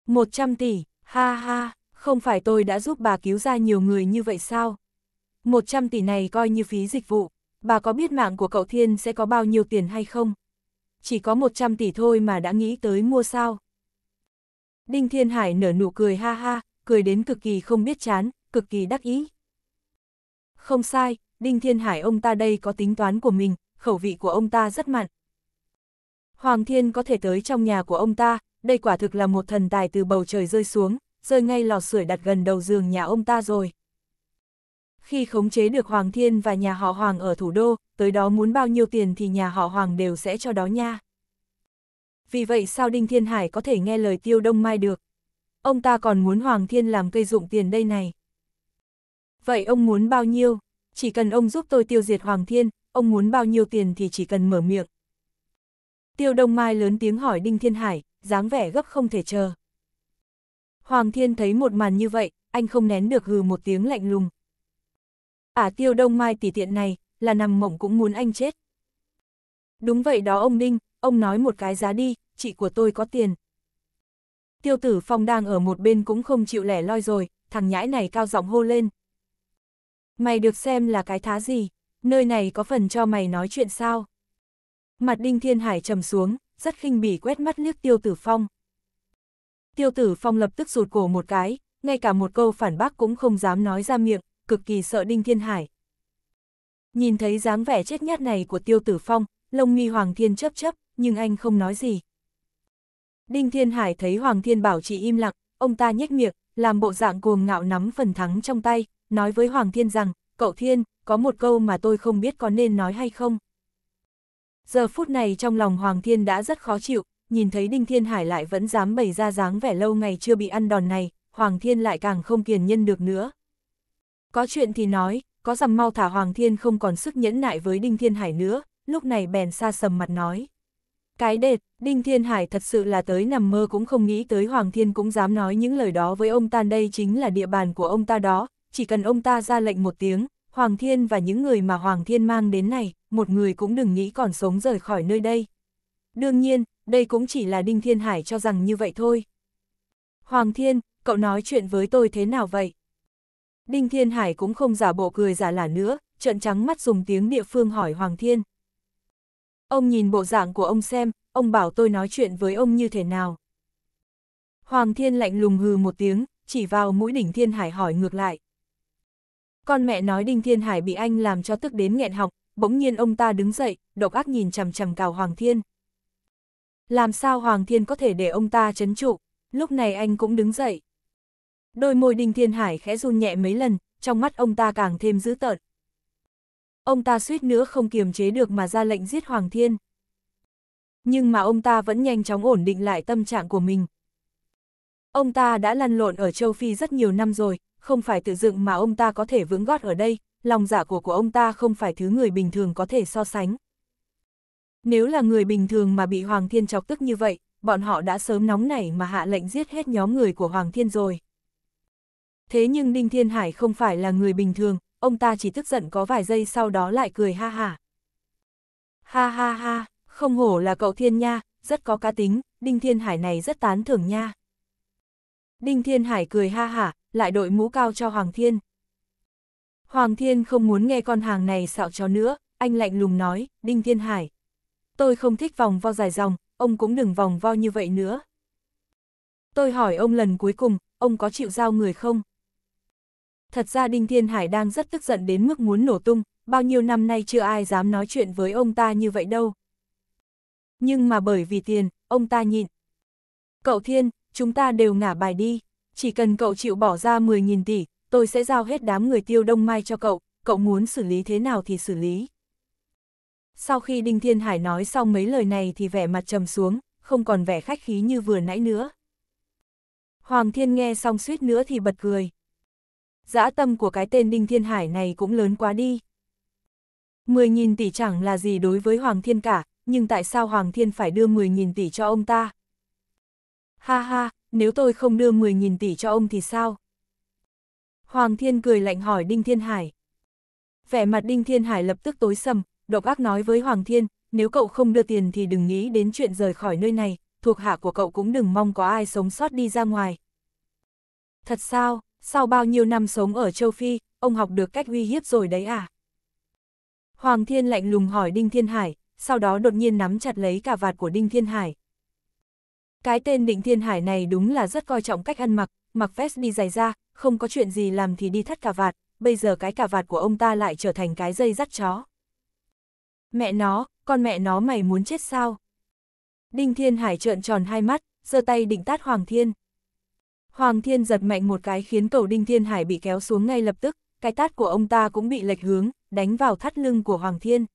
100 tỷ, ha ha, không phải tôi đã giúp bà cứu ra nhiều người như vậy sao? 100 tỷ này coi như phí dịch vụ, bà có biết mạng của cậu Thiên sẽ có bao nhiêu tiền hay không? chỉ có 100 tỷ thôi mà đã nghĩ tới mua sao. Đinh Thiên Hải nở nụ cười ha ha, cười đến cực kỳ không biết chán, cực kỳ đắc ý. Không sai, Đinh Thiên Hải ông ta đây có tính toán của mình, khẩu vị của ông ta rất mặn. Hoàng Thiên có thể tới trong nhà của ông ta, đây quả thực là một thần tài từ bầu trời rơi xuống, rơi ngay lò sưởi đặt gần đầu giường nhà ông ta rồi khi khống chế được Hoàng Thiên và nhà họ Hoàng ở thủ đô, tới đó muốn bao nhiêu tiền thì nhà họ Hoàng đều sẽ cho đó nha. Vì vậy sao Đinh Thiên Hải có thể nghe lời Tiêu Đông Mai được? Ông ta còn muốn Hoàng Thiên làm cây dụng tiền đây này. Vậy ông muốn bao nhiêu? Chỉ cần ông giúp tôi tiêu diệt Hoàng Thiên, ông muốn bao nhiêu tiền thì chỉ cần mở miệng. Tiêu Đông Mai lớn tiếng hỏi Đinh Thiên Hải, dáng vẻ gấp không thể chờ. Hoàng Thiên thấy một màn như vậy, anh không nén được hừ một tiếng lạnh lùng, Ả à, tiêu đông mai tỷ tiện này, là nằm mộng cũng muốn anh chết. Đúng vậy đó ông Ninh, ông nói một cái giá đi, chị của tôi có tiền. Tiêu tử phong đang ở một bên cũng không chịu lẻ loi rồi, thằng nhãi này cao giọng hô lên. Mày được xem là cái thá gì, nơi này có phần cho mày nói chuyện sao? Mặt đinh thiên hải trầm xuống, rất khinh bỉ quét mắt liếc tiêu tử phong. Tiêu tử phong lập tức rụt cổ một cái, ngay cả một câu phản bác cũng không dám nói ra miệng, cực kỳ sợ Đinh Thiên Hải. Nhìn thấy dáng vẻ chết nhát này của Tiêu Tử Phong, Lông Nghi Hoàng Thiên chấp chấp, nhưng anh không nói gì. Đinh Thiên Hải thấy Hoàng Thiên Bảo chỉ im lặng, ông ta nhếch miệng, làm bộ dạng cuồng ngạo nắm phần thắng trong tay, nói với Hoàng Thiên rằng, cậu Thiên, có một câu mà tôi không biết có nên nói hay không. Giờ phút này trong lòng Hoàng Thiên đã rất khó chịu, nhìn thấy Đinh Thiên Hải lại vẫn dám bày ra dáng vẻ lâu ngày chưa bị ăn đòn này, Hoàng Thiên lại càng không kiền nhân được nữa. Có chuyện thì nói, có dằm mau thả Hoàng Thiên không còn sức nhẫn nại với Đinh Thiên Hải nữa, lúc này bèn xa sầm mặt nói. Cái đệt, Đinh Thiên Hải thật sự là tới nằm mơ cũng không nghĩ tới Hoàng Thiên cũng dám nói những lời đó với ông ta đây chính là địa bàn của ông ta đó, chỉ cần ông ta ra lệnh một tiếng, Hoàng Thiên và những người mà Hoàng Thiên mang đến này, một người cũng đừng nghĩ còn sống rời khỏi nơi đây. Đương nhiên, đây cũng chỉ là Đinh Thiên Hải cho rằng như vậy thôi. Hoàng Thiên, cậu nói chuyện với tôi thế nào vậy? Đinh Thiên Hải cũng không giả bộ cười giả lả nữa, trợn trắng mắt dùng tiếng địa phương hỏi Hoàng Thiên. Ông nhìn bộ dạng của ông xem, ông bảo tôi nói chuyện với ông như thế nào. Hoàng Thiên lạnh lùng hừ một tiếng, chỉ vào mũi đỉnh Thiên Hải hỏi ngược lại. Con mẹ nói Đinh Thiên Hải bị anh làm cho tức đến nghẹn học, bỗng nhiên ông ta đứng dậy, độc ác nhìn chằm chằm cào Hoàng Thiên. Làm sao Hoàng Thiên có thể để ông ta chấn trụ, lúc này anh cũng đứng dậy. Đôi môi Đinh Thiên Hải khẽ run nhẹ mấy lần, trong mắt ông ta càng thêm dữ tợn. Ông ta suýt nữa không kiềm chế được mà ra lệnh giết Hoàng Thiên. Nhưng mà ông ta vẫn nhanh chóng ổn định lại tâm trạng của mình. Ông ta đã lăn lộn ở châu Phi rất nhiều năm rồi, không phải tự dựng mà ông ta có thể vững gót ở đây, lòng giả dạ của của ông ta không phải thứ người bình thường có thể so sánh. Nếu là người bình thường mà bị Hoàng Thiên chọc tức như vậy, bọn họ đã sớm nóng nảy mà hạ lệnh giết hết nhóm người của Hoàng Thiên rồi thế nhưng Đinh Thiên Hải không phải là người bình thường, ông ta chỉ tức giận có vài giây sau đó lại cười ha ha Ha ha ha, không hổ là cậu Thiên nha, rất có cá tính, Đinh Thiên Hải này rất tán thưởng nha. Đinh Thiên Hải cười ha hả, lại đội mũ cao cho Hoàng Thiên. Hoàng Thiên không muốn nghe con hàng này xạo chó nữa, anh lạnh lùng nói, Đinh Thiên Hải. Tôi không thích vòng vo dài dòng, ông cũng đừng vòng vo như vậy nữa. Tôi hỏi ông lần cuối cùng, ông có chịu giao người không? Thật ra Đinh Thiên Hải đang rất tức giận đến mức muốn nổ tung, bao nhiêu năm nay chưa ai dám nói chuyện với ông ta như vậy đâu. Nhưng mà bởi vì tiền, ông ta nhịn. Cậu Thiên, chúng ta đều ngả bài đi, chỉ cần cậu chịu bỏ ra 10.000 tỷ, tôi sẽ giao hết đám người tiêu đông mai cho cậu, cậu muốn xử lý thế nào thì xử lý. Sau khi Đinh Thiên Hải nói xong mấy lời này thì vẻ mặt trầm xuống, không còn vẻ khách khí như vừa nãy nữa. Hoàng Thiên nghe xong suýt nữa thì bật cười dã tâm của cái tên Đinh Thiên Hải này cũng lớn quá đi. 10.000 tỷ chẳng là gì đối với Hoàng Thiên cả, nhưng tại sao Hoàng Thiên phải đưa 10.000 tỷ cho ông ta? Ha ha, nếu tôi không đưa 10.000 tỷ cho ông thì sao? Hoàng Thiên cười lạnh hỏi Đinh Thiên Hải. Vẻ mặt Đinh Thiên Hải lập tức tối sầm, độc ác nói với Hoàng Thiên, nếu cậu không đưa tiền thì đừng nghĩ đến chuyện rời khỏi nơi này, thuộc hạ của cậu cũng đừng mong có ai sống sót đi ra ngoài. Thật sao? sau bao nhiêu năm sống ở châu Phi, ông học được cách uy hiếp rồi đấy à? Hoàng Thiên lạnh lùng hỏi Đinh Thiên Hải, sau đó đột nhiên nắm chặt lấy cả vạt của Đinh Thiên Hải. Cái tên Đinh Thiên Hải này đúng là rất coi trọng cách ăn mặc, mặc vest đi giày ra, không có chuyện gì làm thì đi thắt cả vạt, bây giờ cái cả vạt của ông ta lại trở thành cái dây dắt chó. Mẹ nó, con mẹ nó mày muốn chết sao? Đinh Thiên Hải trợn tròn hai mắt, giơ tay định tát Hoàng Thiên. Hoàng Thiên giật mạnh một cái khiến cầu Đinh Thiên Hải bị kéo xuống ngay lập tức, cái tát của ông ta cũng bị lệch hướng, đánh vào thắt lưng của Hoàng Thiên.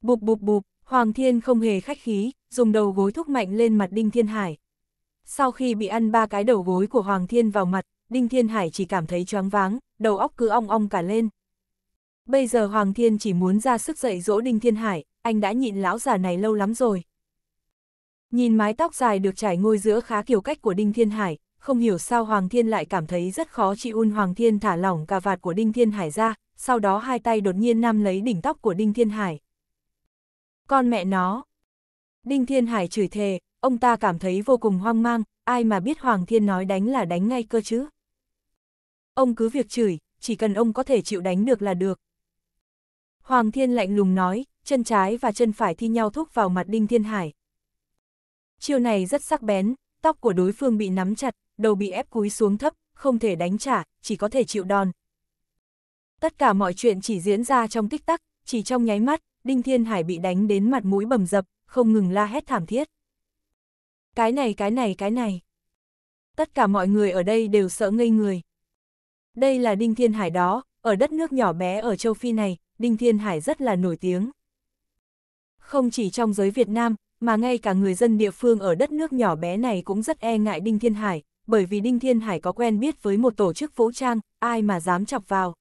Bụp bụp bụp, Hoàng Thiên không hề khách khí, dùng đầu gối thúc mạnh lên mặt Đinh Thiên Hải. Sau khi bị ăn ba cái đầu gối của Hoàng Thiên vào mặt, Đinh Thiên Hải chỉ cảm thấy choáng váng, đầu óc cứ ong ong cả lên. Bây giờ Hoàng Thiên chỉ muốn ra sức dạy dỗ Đinh Thiên Hải, anh đã nhịn lão già này lâu lắm rồi. Nhìn mái tóc dài được trải ngôi giữa khá kiểu cách của Đinh Thiên Hải, không hiểu sao Hoàng Thiên lại cảm thấy rất khó chịu un Hoàng Thiên thả lỏng cà vạt của Đinh Thiên Hải ra, sau đó hai tay đột nhiên nắm lấy đỉnh tóc của Đinh Thiên Hải. Con mẹ nó! Đinh Thiên Hải chửi thề, ông ta cảm thấy vô cùng hoang mang, ai mà biết Hoàng Thiên nói đánh là đánh ngay cơ chứ. Ông cứ việc chửi, chỉ cần ông có thể chịu đánh được là được. Hoàng Thiên lạnh lùng nói, chân trái và chân phải thi nhau thúc vào mặt Đinh Thiên Hải. Chiêu này rất sắc bén, tóc của đối phương bị nắm chặt, đầu bị ép cúi xuống thấp, không thể đánh trả, chỉ có thể chịu đòn. Tất cả mọi chuyện chỉ diễn ra trong tích tắc, chỉ trong nháy mắt, Đinh Thiên Hải bị đánh đến mặt mũi bầm dập, không ngừng la hét thảm thiết. Cái này cái này cái này. Tất cả mọi người ở đây đều sợ ngây người. Đây là Đinh Thiên Hải đó, ở đất nước nhỏ bé ở châu Phi này, Đinh Thiên Hải rất là nổi tiếng. Không chỉ trong giới Việt Nam, mà ngay cả người dân địa phương ở đất nước nhỏ bé này cũng rất e ngại Đinh Thiên Hải, bởi vì Đinh Thiên Hải có quen biết với một tổ chức vũ trang, ai mà dám chọc vào.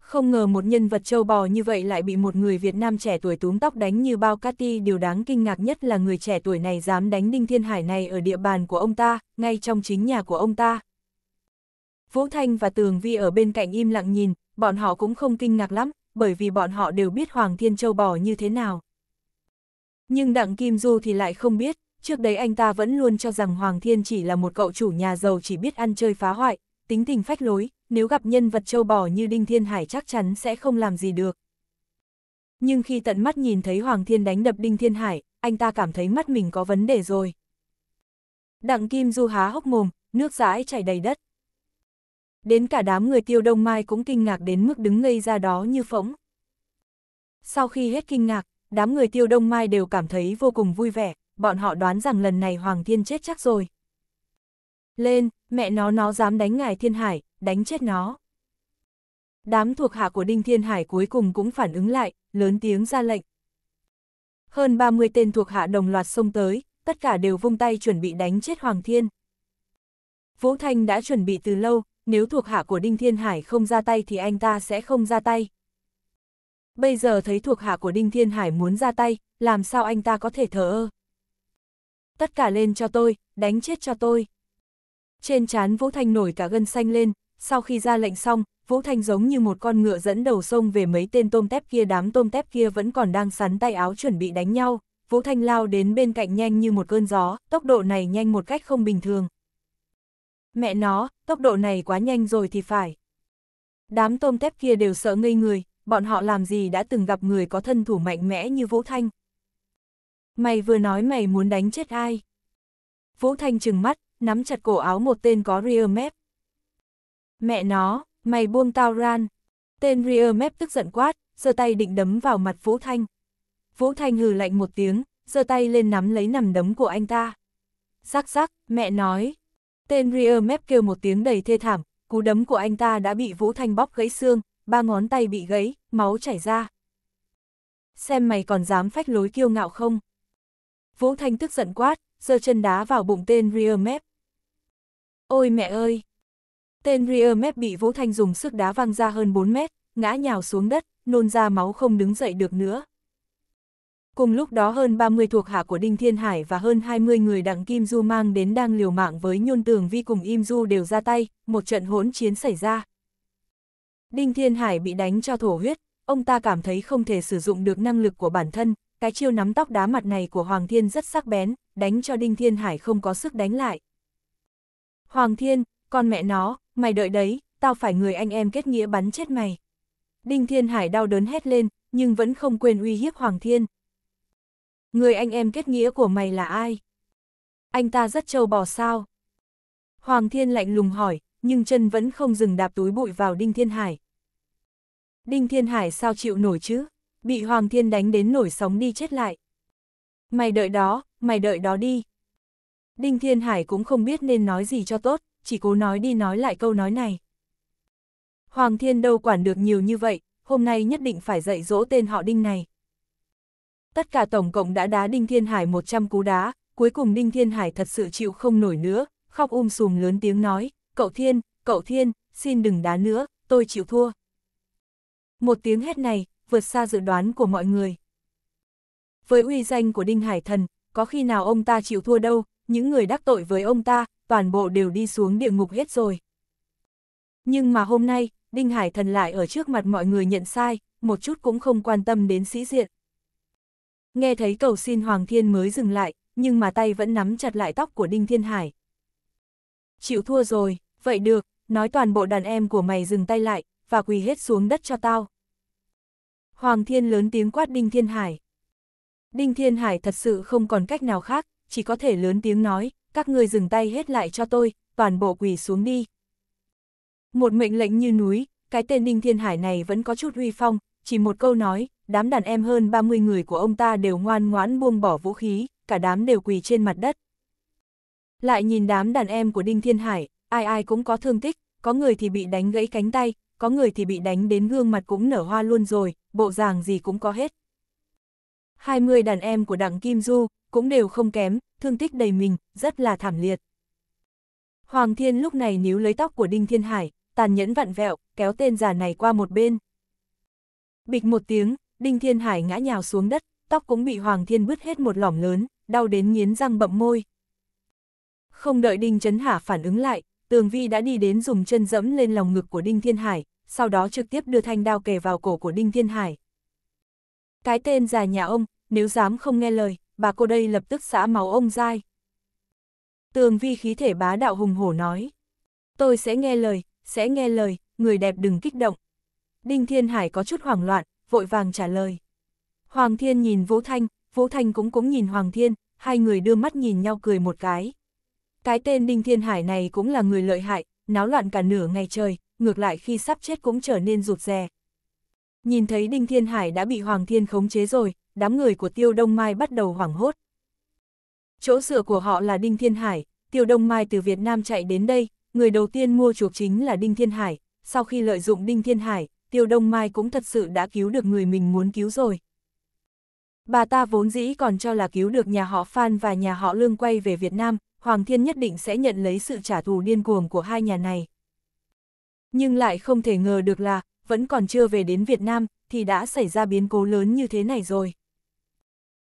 Không ngờ một nhân vật châu bò như vậy lại bị một người Việt Nam trẻ tuổi túm tóc đánh như bao Cati. Điều đáng kinh ngạc nhất là người trẻ tuổi này dám đánh Đinh Thiên Hải này ở địa bàn của ông ta, ngay trong chính nhà của ông ta. Vũ Thanh và Tường Vi ở bên cạnh im lặng nhìn, bọn họ cũng không kinh ngạc lắm, bởi vì bọn họ đều biết Hoàng Thiên Châu Bò như thế nào. Nhưng Đặng Kim Du thì lại không biết, Trước đấy anh ta vẫn luôn cho rằng Hoàng Thiên chỉ là một cậu chủ nhà giàu chỉ biết ăn chơi phá hoại, tính tình phách lối, nếu gặp nhân vật châu bò như Đinh Thiên Hải chắc chắn sẽ không làm gì được. Nhưng khi tận mắt nhìn thấy Hoàng Thiên đánh đập Đinh Thiên Hải, anh ta cảm thấy mắt mình có vấn đề rồi. Đặng Kim Du há hốc mồm, nước dãi chảy đầy đất. Đến cả đám người tiêu đông mai cũng kinh ngạc đến mức đứng ngây ra đó như phỗng. Sau khi hết kinh ngạc, đám người tiêu đông mai đều cảm thấy vô cùng vui vẻ, bọn họ đoán rằng lần này Hoàng Thiên chết chắc rồi. Lên, mẹ nó nó dám đánh ngài Thiên Hải, đánh chết nó. Đám thuộc hạ của Đinh Thiên Hải cuối cùng cũng phản ứng lại, lớn tiếng ra lệnh. Hơn 30 tên thuộc hạ đồng loạt xông tới, tất cả đều vung tay chuẩn bị đánh chết Hoàng Thiên. Vũ Thanh đã chuẩn bị từ lâu, nếu thuộc hạ của Đinh Thiên Hải không ra tay thì anh ta sẽ không ra tay. Bây giờ thấy thuộc hạ của Đinh Thiên Hải muốn ra tay, làm sao anh ta có thể thờ ơ tất cả lên cho tôi, đánh chết cho tôi. Trên trán Vũ Thanh nổi cả gân xanh lên, sau khi ra lệnh xong, Vũ Thanh giống như một con ngựa dẫn đầu sông về mấy tên tôm tép kia đám tôm tép kia vẫn còn đang sắn tay áo chuẩn bị đánh nhau. Vũ Thanh lao đến bên cạnh nhanh như một cơn gió, tốc độ này nhanh một cách không bình thường. Mẹ nó, tốc độ này quá nhanh rồi thì phải. Đám tôm tép kia đều sợ ngây người, bọn họ làm gì đã từng gặp người có thân thủ mạnh mẽ như Vũ Thanh. Mày vừa nói mày muốn đánh chết ai? Vũ Thanh trừng mắt, nắm chặt cổ áo một tên có rear map. Mẹ nó, mày buông tao ran. Tên rear map tức giận quát, giơ tay định đấm vào mặt Vũ Thanh. Vũ Thanh hừ lạnh một tiếng, giơ tay lên nắm lấy nằm đấm của anh ta. Rắc rắc, mẹ nói. Tên rear map kêu một tiếng đầy thê thảm, cú đấm của anh ta đã bị Vũ Thanh bóp gãy xương, ba ngón tay bị gãy, máu chảy ra. Xem mày còn dám phách lối kiêu ngạo không? Vũ Thanh tức giận quát, giơ chân đá vào bụng tên Riermep. Ôi mẹ ơi! Tên Riermep bị Vũ Thanh dùng sức đá văng ra hơn 4 mét, ngã nhào xuống đất, nôn ra máu không đứng dậy được nữa. Cùng lúc đó hơn 30 thuộc hạ của Đinh Thiên Hải và hơn 20 người đặng Kim Du mang đến đang liều mạng với nhôn tường vi cùng Im Du đều ra tay, một trận hỗn chiến xảy ra. Đinh Thiên Hải bị đánh cho thổ huyết, ông ta cảm thấy không thể sử dụng được năng lực của bản thân, cái chiêu nắm tóc đá mặt này của Hoàng Thiên rất sắc bén, đánh cho Đinh Thiên Hải không có sức đánh lại. Hoàng Thiên, con mẹ nó, mày đợi đấy, tao phải người anh em kết nghĩa bắn chết mày. Đinh Thiên Hải đau đớn hét lên, nhưng vẫn không quên uy hiếp Hoàng Thiên. Người anh em kết nghĩa của mày là ai? Anh ta rất trâu bò sao? Hoàng Thiên lạnh lùng hỏi, nhưng chân vẫn không dừng đạp túi bụi vào Đinh Thiên Hải. Đinh Thiên Hải sao chịu nổi chứ? bị Hoàng Thiên đánh đến nổi sóng đi chết lại. Mày đợi đó, mày đợi đó đi. Đinh Thiên Hải cũng không biết nên nói gì cho tốt, chỉ cố nói đi nói lại câu nói này. Hoàng Thiên đâu quản được nhiều như vậy, hôm nay nhất định phải dạy dỗ tên họ Đinh này. Tất cả tổng cộng đã đá Đinh Thiên Hải 100 cú đá, cuối cùng Đinh Thiên Hải thật sự chịu không nổi nữa, khóc um sùm lớn tiếng nói, cậu Thiên, cậu Thiên, xin đừng đá nữa, tôi chịu thua. Một tiếng hét này, vượt xa dự đoán của mọi người. Với uy danh của Đinh Hải Thần, có khi nào ông ta chịu thua đâu, những người đắc tội với ông ta, toàn bộ đều đi xuống địa ngục hết rồi. Nhưng mà hôm nay, Đinh Hải Thần lại ở trước mặt mọi người nhận sai, một chút cũng không quan tâm đến sĩ diện. Nghe thấy cầu xin Hoàng Thiên mới dừng lại, nhưng mà tay vẫn nắm chặt lại tóc của Đinh Thiên Hải. Chịu thua rồi, vậy được, nói toàn bộ đàn em của mày dừng tay lại, và quỳ hết xuống đất cho tao. Hoàng Thiên lớn tiếng quát Đinh Thiên Hải. Đinh Thiên Hải thật sự không còn cách nào khác, chỉ có thể lớn tiếng nói, các người dừng tay hết lại cho tôi, toàn bộ quỳ xuống đi. Một mệnh lệnh như núi, cái tên Đinh Thiên Hải này vẫn có chút uy phong, chỉ một câu nói, đám đàn em hơn 30 người của ông ta đều ngoan ngoãn buông bỏ vũ khí, cả đám đều quỳ trên mặt đất. Lại nhìn đám đàn em của Đinh Thiên Hải, ai ai cũng có thương tích, có người thì bị đánh gãy cánh tay, có người thì bị đánh đến gương mặt cũng nở hoa luôn rồi, bộ dạng gì cũng có hết. 20 đàn em của đặng Kim Du cũng đều không kém, thương tích đầy mình, rất là thảm liệt. Hoàng Thiên lúc này níu lấy tóc của Đinh Thiên Hải, tàn nhẫn vặn vẹo, kéo tên giả này qua một bên. Bịch một tiếng, Đinh Thiên Hải ngã nhào xuống đất, tóc cũng bị Hoàng Thiên bứt hết một lỏm lớn, đau đến nghiến răng bậm môi. Không đợi Đinh Trấn Hà phản ứng lại, Tường Vi đã đi đến dùng chân dẫm lên lòng ngực của Đinh Thiên Hải, sau đó trực tiếp đưa thanh đao kề vào cổ của Đinh Thiên Hải. Cái tên già nhà ông, nếu dám không nghe lời, bà cô đây lập tức xã máu ông dai. Tường Vi khí thể bá đạo hùng hổ nói. Tôi sẽ nghe lời, sẽ nghe lời, người đẹp đừng kích động. Đinh Thiên Hải có chút hoảng loạn, vội vàng trả lời. Hoàng Thiên nhìn Vũ Thanh, Vũ Thanh cũng cũng nhìn Hoàng Thiên, hai người đưa mắt nhìn nhau cười một cái. Cái tên Đinh Thiên Hải này cũng là người lợi hại, náo loạn cả nửa ngày trời, ngược lại khi sắp chết cũng trở nên rụt rè. Nhìn thấy Đinh Thiên Hải đã bị Hoàng Thiên khống chế rồi, đám người của Tiêu Đông Mai bắt đầu hoảng hốt. Chỗ dựa của họ là Đinh Thiên Hải, Tiêu Đông Mai từ Việt Nam chạy đến đây, người đầu tiên mua chuộc chính là Đinh Thiên Hải, sau khi lợi dụng Đinh Thiên Hải, Tiêu Đông Mai cũng thật sự đã cứu được người mình muốn cứu rồi. Bà ta vốn dĩ còn cho là cứu được nhà họ Phan và nhà họ Lương quay về Việt Nam, Hoàng Thiên nhất định sẽ nhận lấy sự trả thù điên cuồng của hai nhà này. Nhưng lại không thể ngờ được là, vẫn còn chưa về đến Việt Nam, thì đã xảy ra biến cố lớn như thế này rồi.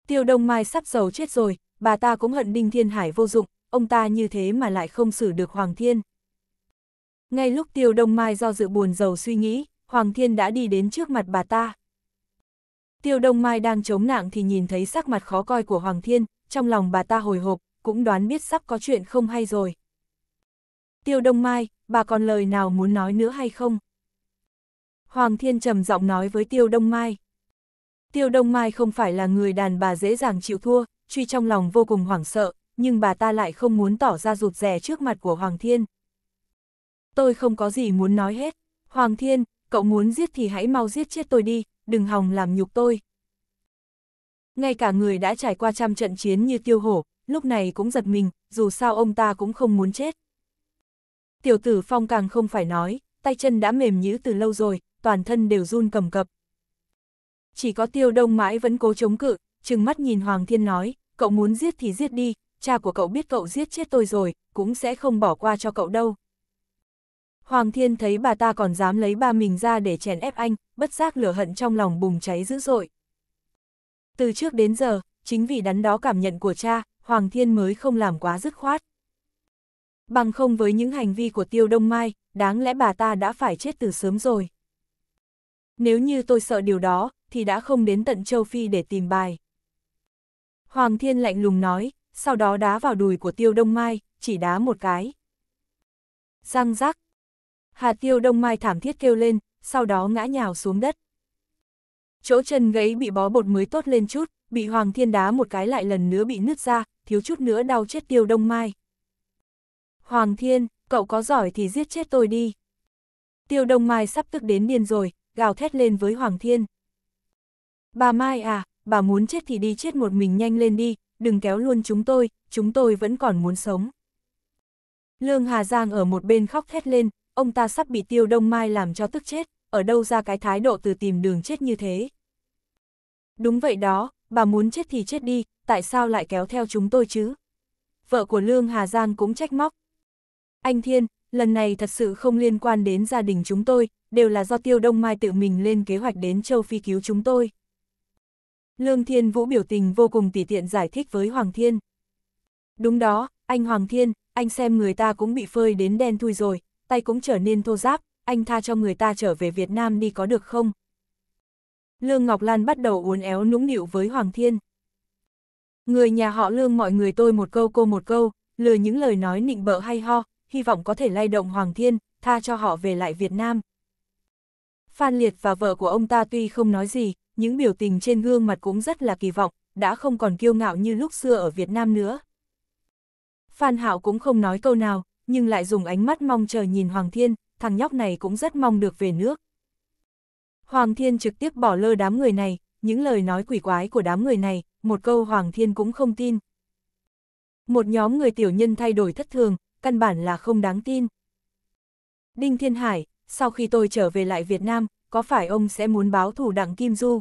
Tiêu Đông Mai sắp giàu chết rồi, bà ta cũng hận Đinh Thiên Hải vô dụng, ông ta như thế mà lại không xử được Hoàng Thiên. Ngay lúc Tiêu Đông Mai do dự buồn giàu suy nghĩ, Hoàng Thiên đã đi đến trước mặt bà ta. Tiêu Đông Mai đang chống nạng thì nhìn thấy sắc mặt khó coi của Hoàng Thiên, trong lòng bà ta hồi hộp, cũng đoán biết sắp có chuyện không hay rồi. Tiêu Đông Mai, bà còn lời nào muốn nói nữa hay không? Hoàng Thiên trầm giọng nói với Tiêu Đông Mai. Tiêu Đông Mai không phải là người đàn bà dễ dàng chịu thua, truy trong lòng vô cùng hoảng sợ, nhưng bà ta lại không muốn tỏ ra rụt rè trước mặt của Hoàng Thiên. Tôi không có gì muốn nói hết. Hoàng Thiên, cậu muốn giết thì hãy mau giết chết tôi đi, đừng hòng làm nhục tôi. Ngay cả người đã trải qua trăm trận chiến như tiêu hổ, lúc này cũng giật mình, dù sao ông ta cũng không muốn chết. Tiểu tử Phong càng không phải nói, tay chân đã mềm nhữ từ lâu rồi, toàn thân đều run cầm cập. Chỉ có tiêu đông mãi vẫn cố chống cự, trừng mắt nhìn Hoàng Thiên nói, cậu muốn giết thì giết đi, cha của cậu biết cậu giết chết tôi rồi, cũng sẽ không bỏ qua cho cậu đâu. Hoàng Thiên thấy bà ta còn dám lấy ba mình ra để chèn ép anh, bất giác lửa hận trong lòng bùng cháy dữ dội. Từ trước đến giờ, chính vì đắn đó cảm nhận của cha, Hoàng Thiên mới không làm quá dứt khoát. Bằng không với những hành vi của Tiêu Đông Mai, đáng lẽ bà ta đã phải chết từ sớm rồi. Nếu như tôi sợ điều đó, thì đã không đến tận châu Phi để tìm bài. Hoàng Thiên lạnh lùng nói, sau đó đá vào đùi của Tiêu Đông Mai, chỉ đá một cái. Răng rắc. Hà Tiêu Đông Mai thảm thiết kêu lên, sau đó ngã nhào xuống đất chỗ chân gãy bị bó bột mới tốt lên chút, bị Hoàng Thiên đá một cái lại lần nữa bị nứt ra, thiếu chút nữa đau chết tiêu đông mai. Hoàng Thiên, cậu có giỏi thì giết chết tôi đi. Tiêu đông mai sắp tức đến điên rồi, gào thét lên với Hoàng Thiên. Bà Mai à, bà muốn chết thì đi chết một mình nhanh lên đi, đừng kéo luôn chúng tôi, chúng tôi vẫn còn muốn sống. Lương Hà Giang ở một bên khóc thét lên, ông ta sắp bị tiêu đông mai làm cho tức chết ở đâu ra cái thái độ từ tìm đường chết như thế. Đúng vậy đó, bà muốn chết thì chết đi, tại sao lại kéo theo chúng tôi chứ? Vợ của Lương Hà Giang cũng trách móc. Anh Thiên, lần này thật sự không liên quan đến gia đình chúng tôi, đều là do Tiêu Đông Mai tự mình lên kế hoạch đến châu Phi cứu chúng tôi. Lương Thiên Vũ biểu tình vô cùng tỉ tiện giải thích với Hoàng Thiên. Đúng đó, anh Hoàng Thiên, anh xem người ta cũng bị phơi đến đen thui rồi, tay cũng trở nên thô giáp, anh tha cho người ta trở về Việt Nam đi có được không? Lương Ngọc Lan bắt đầu uốn éo nũng nịu với Hoàng Thiên. Người nhà họ Lương mọi người tôi một câu cô một câu, lừa những lời nói nịnh bợ hay ho, hy vọng có thể lay động Hoàng Thiên, tha cho họ về lại Việt Nam. Phan Liệt và vợ của ông ta tuy không nói gì, những biểu tình trên gương mặt cũng rất là kỳ vọng, đã không còn kiêu ngạo như lúc xưa ở Việt Nam nữa. Phan Hạo cũng không nói câu nào, nhưng lại dùng ánh mắt mong chờ nhìn Hoàng Thiên, thằng nhóc này cũng rất mong được về nước. Hoàng Thiên trực tiếp bỏ lơ đám người này, những lời nói quỷ quái của đám người này, một câu Hoàng Thiên cũng không tin. Một nhóm người tiểu nhân thay đổi thất thường, căn bản là không đáng tin. Đinh Thiên Hải, sau khi tôi trở về lại Việt Nam, có phải ông sẽ muốn báo thủ đặng Kim Du?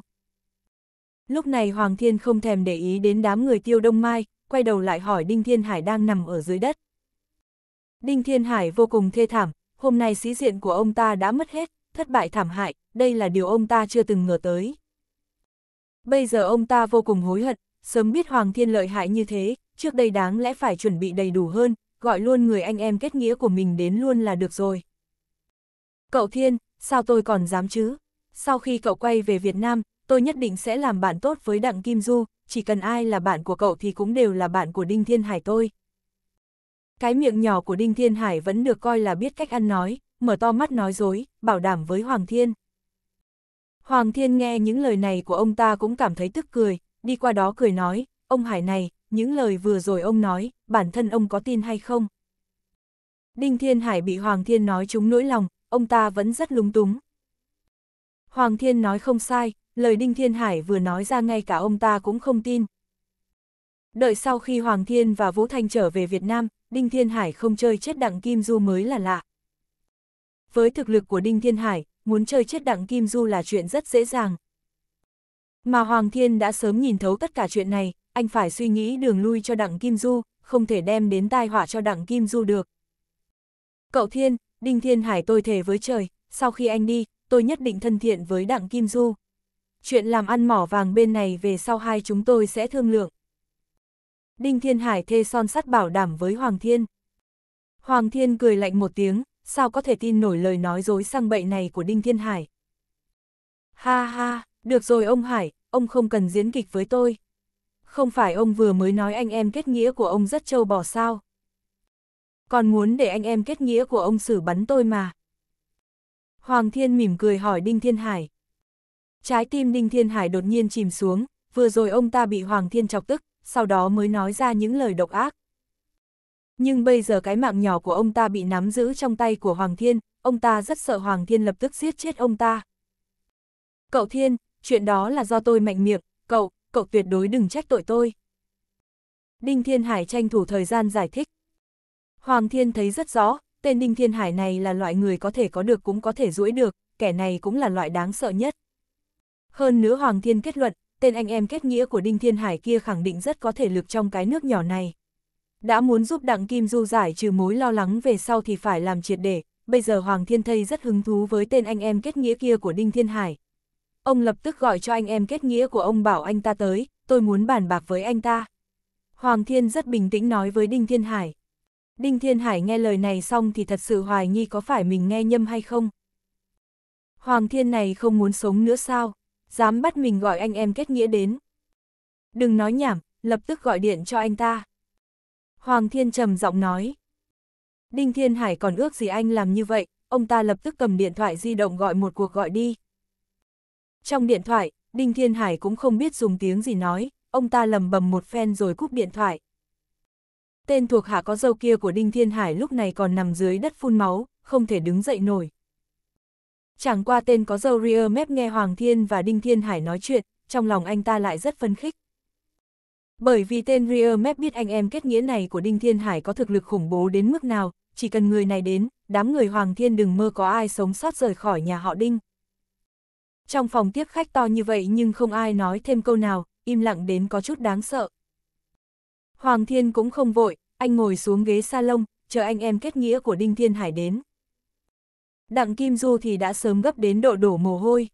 Lúc này Hoàng Thiên không thèm để ý đến đám người tiêu đông mai, quay đầu lại hỏi Đinh Thiên Hải đang nằm ở dưới đất. Đinh Thiên Hải vô cùng thê thảm, hôm nay sĩ diện của ông ta đã mất hết, thất bại thảm hại, đây là điều ông ta chưa từng ngờ tới. Bây giờ ông ta vô cùng hối hận, sớm biết Hoàng Thiên lợi hại như thế, trước đây đáng lẽ phải chuẩn bị đầy đủ hơn, gọi luôn người anh em kết nghĩa của mình đến luôn là được rồi. Cậu Thiên, sao tôi còn dám chứ? Sau khi cậu quay về Việt Nam, tôi nhất định sẽ làm bạn tốt với Đặng Kim Du, chỉ cần ai là bạn của cậu thì cũng đều là bạn của Đinh Thiên Hải tôi. Cái miệng nhỏ của Đinh Thiên Hải vẫn được coi là biết cách ăn nói, mở to mắt nói dối, bảo đảm với Hoàng Thiên. Hoàng Thiên nghe những lời này của ông ta cũng cảm thấy tức cười, đi qua đó cười nói, ông Hải này, những lời vừa rồi ông nói, bản thân ông có tin hay không? Đinh Thiên Hải bị Hoàng Thiên nói trúng nỗi lòng, ông ta vẫn rất lúng túng. Hoàng Thiên nói không sai, lời Đinh Thiên Hải vừa nói ra ngay cả ông ta cũng không tin. Đợi sau khi Hoàng Thiên và Vũ Thanh trở về Việt Nam, Đinh Thiên Hải không chơi chết đặng Kim Du mới là lạ. Với thực lực của Đinh Thiên Hải, muốn chơi chết đặng Kim Du là chuyện rất dễ dàng. Mà Hoàng Thiên đã sớm nhìn thấu tất cả chuyện này, anh phải suy nghĩ đường lui cho đặng Kim Du, không thể đem đến tai họa cho đặng Kim Du được. Cậu Thiên, Đinh Thiên Hải tôi thề với trời, sau khi anh đi, tôi nhất định thân thiện với đặng Kim Du. Chuyện làm ăn mỏ vàng bên này về sau hai chúng tôi sẽ thương lượng. Đinh Thiên Hải thê son sắt bảo đảm với Hoàng Thiên. Hoàng Thiên cười lạnh một tiếng, sao có thể tin nổi lời nói dối sang bậy này của Đinh Thiên Hải. Ha ha, được rồi ông Hải, ông không cần diễn kịch với tôi. Không phải ông vừa mới nói anh em kết nghĩa của ông rất trâu bò sao. Còn muốn để anh em kết nghĩa của ông xử bắn tôi mà. Hoàng Thiên mỉm cười hỏi Đinh Thiên Hải. Trái tim Đinh Thiên Hải đột nhiên chìm xuống, vừa rồi ông ta bị Hoàng Thiên chọc tức, sau đó mới nói ra những lời độc ác. Nhưng bây giờ cái mạng nhỏ của ông ta bị nắm giữ trong tay của Hoàng Thiên, ông ta rất sợ Hoàng Thiên lập tức giết chết ông ta. Cậu Thiên, chuyện đó là do tôi mạnh miệng, cậu, cậu tuyệt đối đừng trách tội tôi. Đinh Thiên Hải tranh thủ thời gian giải thích. Hoàng Thiên thấy rất rõ, tên Đinh Thiên Hải này là loại người có thể có được cũng có thể duỗi được, kẻ này cũng là loại đáng sợ nhất. Hơn nữa Hoàng Thiên kết luận, tên anh em kết nghĩa của Đinh Thiên Hải kia khẳng định rất có thể lực trong cái nước nhỏ này. Đã muốn giúp Đặng Kim Du giải trừ mối lo lắng về sau thì phải làm triệt để, bây giờ Hoàng Thiên Thây rất hứng thú với tên anh em kết nghĩa kia của Đinh Thiên Hải. Ông lập tức gọi cho anh em kết nghĩa của ông bảo anh ta tới, tôi muốn bàn bạc với anh ta. Hoàng Thiên rất bình tĩnh nói với Đinh Thiên Hải. Đinh Thiên Hải nghe lời này xong thì thật sự hoài nghi có phải mình nghe nhâm hay không. Hoàng Thiên này không muốn sống nữa sao? dám bắt mình gọi anh em kết nghĩa đến. Đừng nói nhảm, lập tức gọi điện cho anh ta. Hoàng Thiên trầm giọng nói. Đinh Thiên Hải còn ước gì anh làm như vậy, ông ta lập tức cầm điện thoại di động gọi một cuộc gọi đi. Trong điện thoại, Đinh Thiên Hải cũng không biết dùng tiếng gì nói, ông ta lầm bầm một phen rồi cúp điện thoại. Tên thuộc hạ có dâu kia của Đinh Thiên Hải lúc này còn nằm dưới đất phun máu, không thể đứng dậy nổi. Chẳng qua tên có dâu ria mép nghe Hoàng Thiên và Đinh Thiên Hải nói chuyện, trong lòng anh ta lại rất phân khích. Bởi vì tên ria mép biết anh em kết nghĩa này của Đinh Thiên Hải có thực lực khủng bố đến mức nào, chỉ cần người này đến, đám người Hoàng Thiên đừng mơ có ai sống sót rời khỏi nhà họ Đinh. Trong phòng tiếp khách to như vậy nhưng không ai nói thêm câu nào, im lặng đến có chút đáng sợ. Hoàng Thiên cũng không vội, anh ngồi xuống ghế salon, chờ anh em kết nghĩa của Đinh Thiên Hải đến. Đặng Kim Du thì đã sớm gấp đến độ đổ mồ hôi.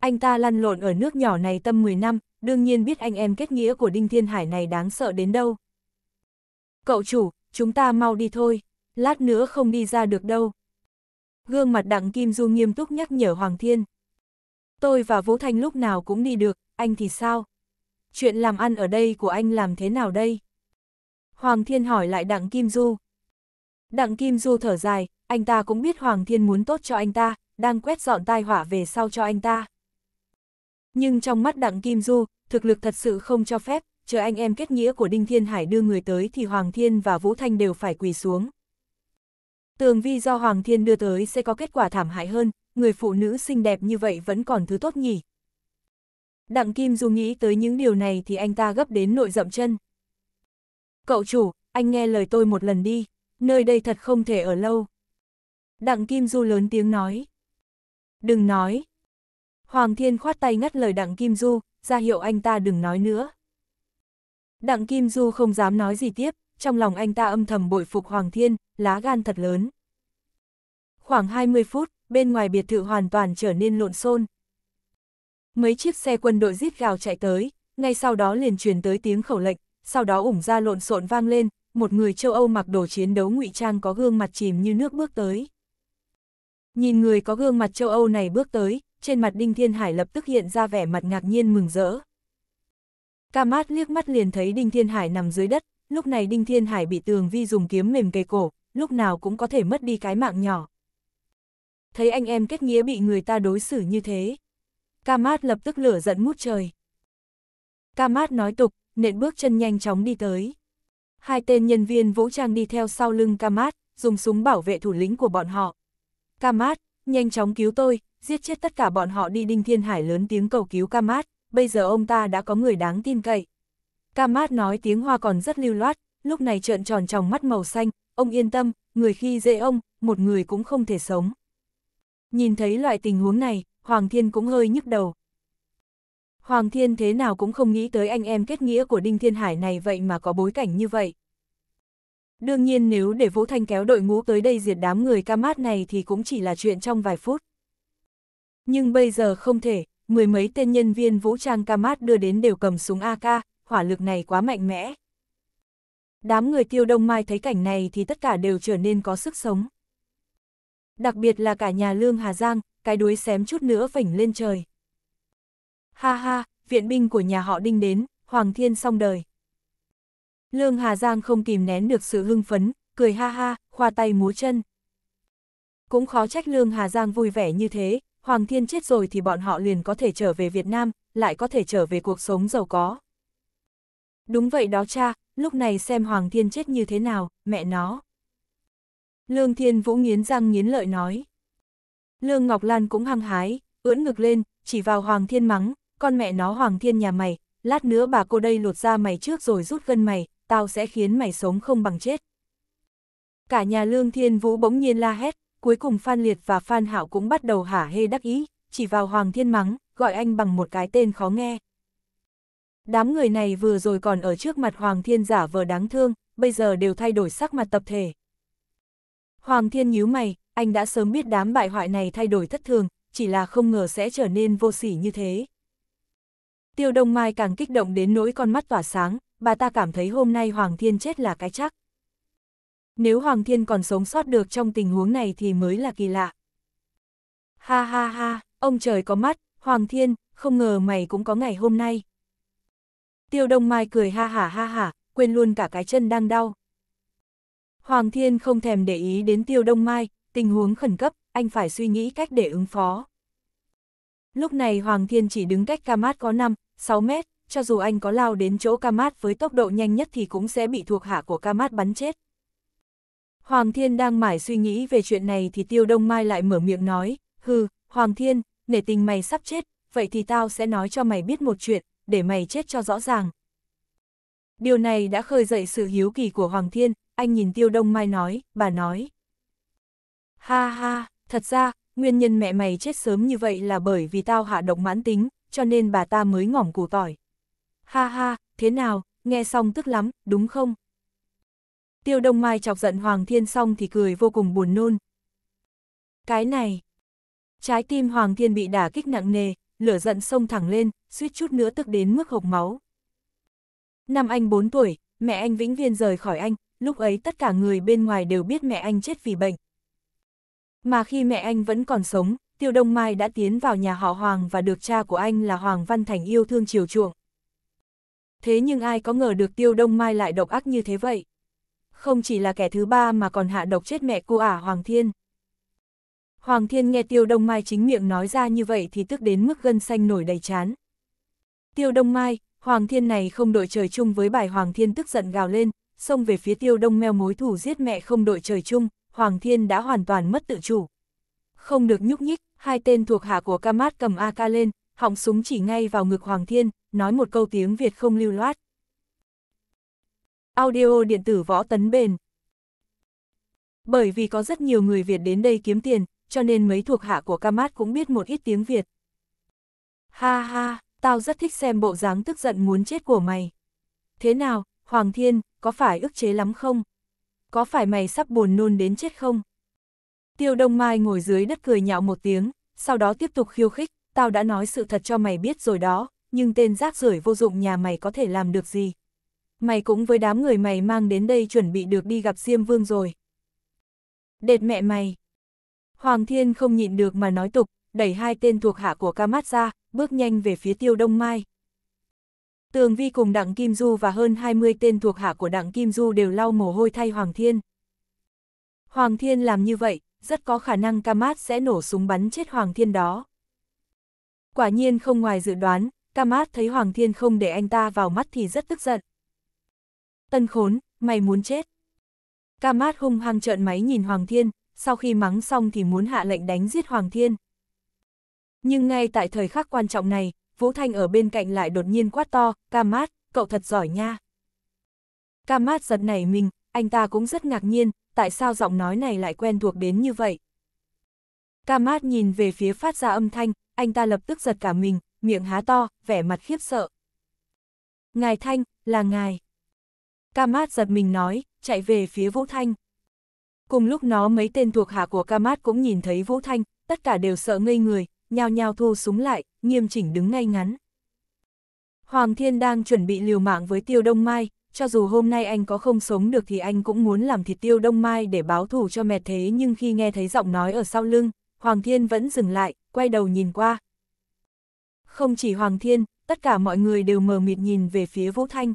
Anh ta lăn lộn ở nước nhỏ này tâm 10 năm, đương nhiên biết anh em kết nghĩa của Đinh Thiên Hải này đáng sợ đến đâu. Cậu chủ, chúng ta mau đi thôi, lát nữa không đi ra được đâu. Gương mặt Đặng Kim Du nghiêm túc nhắc nhở Hoàng Thiên. Tôi và Vũ Thanh lúc nào cũng đi được, anh thì sao? Chuyện làm ăn ở đây của anh làm thế nào đây? Hoàng Thiên hỏi lại Đặng Kim Du. Đặng Kim Du thở dài, anh ta cũng biết Hoàng Thiên muốn tốt cho anh ta, đang quét dọn tai họa về sau cho anh ta. Nhưng trong mắt Đặng Kim Du, thực lực thật sự không cho phép, chờ anh em kết nghĩa của Đinh Thiên Hải đưa người tới thì Hoàng Thiên và Vũ Thanh đều phải quỳ xuống. Tường vi do Hoàng Thiên đưa tới sẽ có kết quả thảm hại hơn, người phụ nữ xinh đẹp như vậy vẫn còn thứ tốt nhỉ. Đặng Kim Du nghĩ tới những điều này thì anh ta gấp đến nội dậm chân. Cậu chủ, anh nghe lời tôi một lần đi nơi đây thật không thể ở lâu. Đặng Kim Du lớn tiếng nói. Đừng nói. Hoàng Thiên khoát tay ngắt lời Đặng Kim Du, ra hiệu anh ta đừng nói nữa. Đặng Kim Du không dám nói gì tiếp, trong lòng anh ta âm thầm bội phục Hoàng Thiên, lá gan thật lớn. Khoảng 20 phút, bên ngoài biệt thự hoàn toàn trở nên lộn xôn. Mấy chiếc xe quân đội rít gào chạy tới, ngay sau đó liền truyền tới tiếng khẩu lệnh, sau đó ủng ra lộn xộn vang lên, một người châu Âu mặc đồ chiến đấu ngụy trang có gương mặt chìm như nước bước tới. Nhìn người có gương mặt châu Âu này bước tới, trên mặt Đinh Thiên Hải lập tức hiện ra vẻ mặt ngạc nhiên mừng rỡ. Ca mát liếc mắt liền thấy Đinh Thiên Hải nằm dưới đất, lúc này Đinh Thiên Hải bị tường vi dùng kiếm mềm cây cổ, lúc nào cũng có thể mất đi cái mạng nhỏ. Thấy anh em kết nghĩa bị người ta đối xử như thế. Ca mát lập tức lửa giận mút trời. Ca mát nói tục, nện bước chân nhanh chóng đi tới. Hai tên nhân viên vũ trang đi theo sau lưng Kamat, dùng súng bảo vệ thủ lĩnh của bọn họ. Kamat, nhanh chóng cứu tôi, giết chết tất cả bọn họ đi Đinh Thiên Hải lớn tiếng cầu cứu Kamat, bây giờ ông ta đã có người đáng tin cậy. Kamat nói tiếng Hoa còn rất lưu loát, lúc này trợn tròn tròng mắt màu xanh, ông yên tâm, người khi dễ ông, một người cũng không thể sống. Nhìn thấy loại tình huống này, Hoàng Thiên cũng hơi nhức đầu, Hoàng Thiên thế nào cũng không nghĩ tới anh em kết nghĩa của Đinh Thiên Hải này vậy mà có bối cảnh như vậy. Đương nhiên nếu để Vũ Thanh kéo đội ngũ tới đây diệt đám người ca mát này thì cũng chỉ là chuyện trong vài phút. Nhưng bây giờ không thể, mười mấy tên nhân viên vũ trang ca mát đưa đến đều cầm súng AK, hỏa lực này quá mạnh mẽ. Đám người tiêu đông mai thấy cảnh này thì tất cả đều trở nên có sức sống. Đặc biệt là cả nhà Lương Hà Giang, cái đuối xém chút nữa phảnh lên trời. Ha ha, viện binh của nhà họ đinh đến, Hoàng Thiên xong đời. Lương Hà Giang không kìm nén được sự hưng phấn, cười ha ha, khoa tay múa chân. Cũng khó trách Lương Hà Giang vui vẻ như thế, Hoàng Thiên chết rồi thì bọn họ liền có thể trở về Việt Nam, lại có thể trở về cuộc sống giàu có. Đúng vậy đó cha, lúc này xem Hoàng Thiên chết như thế nào, mẹ nó. Lương Thiên Vũ nghiến răng nghiến lợi nói. Lương Ngọc Lan cũng hăng hái, ưỡn ngực lên, chỉ vào Hoàng Thiên mắng, con mẹ nó hoàng thiên nhà mày, lát nữa bà cô đây lột ra mày trước rồi rút gân mày, tao sẽ khiến mày sống không bằng chết. Cả nhà Lương Thiên Vũ bỗng nhiên la hét, cuối cùng Phan Liệt và Phan Hạo cũng bắt đầu hả hê đắc ý, chỉ vào Hoàng Thiên mắng, gọi anh bằng một cái tên khó nghe. Đám người này vừa rồi còn ở trước mặt Hoàng Thiên giả vờ đáng thương, bây giờ đều thay đổi sắc mặt tập thể. Hoàng Thiên nhíu mày, anh đã sớm biết đám bại hoại này thay đổi thất thường, chỉ là không ngờ sẽ trở nên vô sỉ như thế. Tiêu Đông Mai càng kích động đến nỗi con mắt tỏa sáng, bà ta cảm thấy hôm nay Hoàng Thiên chết là cái chắc. Nếu Hoàng Thiên còn sống sót được trong tình huống này thì mới là kỳ lạ. Ha ha ha, ông trời có mắt, Hoàng Thiên, không ngờ mày cũng có ngày hôm nay. Tiêu Đông Mai cười ha hả ha hả, quên luôn cả cái chân đang đau. Hoàng Thiên không thèm để ý đến Tiêu Đông Mai, tình huống khẩn cấp, anh phải suy nghĩ cách để ứng phó. Lúc này Hoàng Thiên chỉ đứng cách Kamat có 5, 6 mét, cho dù anh có lao đến chỗ Kamat với tốc độ nhanh nhất thì cũng sẽ bị thuộc hạ của Kamat bắn chết. Hoàng Thiên đang mải suy nghĩ về chuyện này thì Tiêu Đông Mai lại mở miệng nói, hừ, Hoàng Thiên, nể tình mày sắp chết, vậy thì tao sẽ nói cho mày biết một chuyện, để mày chết cho rõ ràng. Điều này đã khơi dậy sự hiếu kỳ của Hoàng Thiên, anh nhìn Tiêu Đông Mai nói, bà nói. Ha ha, thật ra, nguyên nhân mẹ mày chết sớm như vậy là bởi vì tao hạ độc mãn tính, cho nên bà ta mới ngỏm củ tỏi. Ha ha, thế nào, nghe xong tức lắm, đúng không? Tiêu Đông Mai chọc giận Hoàng Thiên xong thì cười vô cùng buồn nôn. Cái này, trái tim Hoàng Thiên bị đả kích nặng nề, lửa giận sông thẳng lên, suýt chút nữa tức đến mức hộc máu. Năm anh 4 tuổi, mẹ anh vĩnh viên rời khỏi anh, lúc ấy tất cả người bên ngoài đều biết mẹ anh chết vì bệnh, mà khi mẹ anh vẫn còn sống, Tiêu Đông Mai đã tiến vào nhà họ Hoàng và được cha của anh là Hoàng Văn Thành yêu thương chiều chuộng. Thế nhưng ai có ngờ được Tiêu Đông Mai lại độc ác như thế vậy? Không chỉ là kẻ thứ ba mà còn hạ độc chết mẹ cô ả Hoàng Thiên. Hoàng Thiên nghe Tiêu Đông Mai chính miệng nói ra như vậy thì tức đến mức gân xanh nổi đầy chán. Tiêu Đông Mai, Hoàng Thiên này không đội trời chung với bài Hoàng Thiên tức giận gào lên, xông về phía Tiêu Đông meo mối thủ giết mẹ không đội trời chung. Hoàng Thiên đã hoàn toàn mất tự chủ. Không được nhúc nhích, hai tên thuộc hạ của Kamat cầm AK lên, họng súng chỉ ngay vào ngực Hoàng Thiên, nói một câu tiếng Việt không lưu loát. Audio điện tử võ tấn bền. Bởi vì có rất nhiều người Việt đến đây kiếm tiền, cho nên mấy thuộc hạ của Kamat cũng biết một ít tiếng Việt. Ha ha, tao rất thích xem bộ dáng tức giận muốn chết của mày. Thế nào, Hoàng Thiên, có phải ức chế lắm không? có phải mày sắp buồn nôn đến chết không? Tiêu Đông Mai ngồi dưới đất cười nhạo một tiếng, sau đó tiếp tục khiêu khích, tao đã nói sự thật cho mày biết rồi đó, nhưng tên rác rưởi vô dụng nhà mày có thể làm được gì? Mày cũng với đám người mày mang đến đây chuẩn bị được đi gặp Diêm Vương rồi. Đệt mẹ mày! Hoàng Thiên không nhịn được mà nói tục, đẩy hai tên thuộc hạ của ca mát ra, bước nhanh về phía Tiêu Đông Mai. Tường Vi cùng Đặng Kim Du và hơn 20 tên thuộc hạ của Đặng Kim Du đều lau mồ hôi thay Hoàng Thiên. Hoàng Thiên làm như vậy, rất có khả năng Kamat sẽ nổ súng bắn chết Hoàng Thiên đó. Quả nhiên không ngoài dự đoán, Kamat thấy Hoàng Thiên không để anh ta vào mắt thì rất tức giận. Tân khốn, mày muốn chết. Kamat hung hăng trợn máy nhìn Hoàng Thiên, sau khi mắng xong thì muốn hạ lệnh đánh giết Hoàng Thiên. Nhưng ngay tại thời khắc quan trọng này, Vũ Thanh ở bên cạnh lại đột nhiên quát to, ca mát, cậu thật giỏi nha. Ca mát giật này mình, anh ta cũng rất ngạc nhiên, tại sao giọng nói này lại quen thuộc đến như vậy. Ca mát nhìn về phía phát ra âm thanh, anh ta lập tức giật cả mình, miệng há to, vẻ mặt khiếp sợ. Ngài Thanh, là ngài. Ca mát giật mình nói, chạy về phía Vũ Thanh. Cùng lúc nó mấy tên thuộc hạ của ca mát cũng nhìn thấy Vũ Thanh, tất cả đều sợ ngây người, nhao nhao thu súng lại, nghiêm chỉnh đứng ngay ngắn. Hoàng Thiên đang chuẩn bị liều mạng với Tiêu Đông Mai, cho dù hôm nay anh có không sống được thì anh cũng muốn làm thịt Tiêu Đông Mai để báo thù cho mẹ thế nhưng khi nghe thấy giọng nói ở sau lưng, Hoàng Thiên vẫn dừng lại, quay đầu nhìn qua. Không chỉ Hoàng Thiên, tất cả mọi người đều mờ mịt nhìn về phía Vũ Thanh.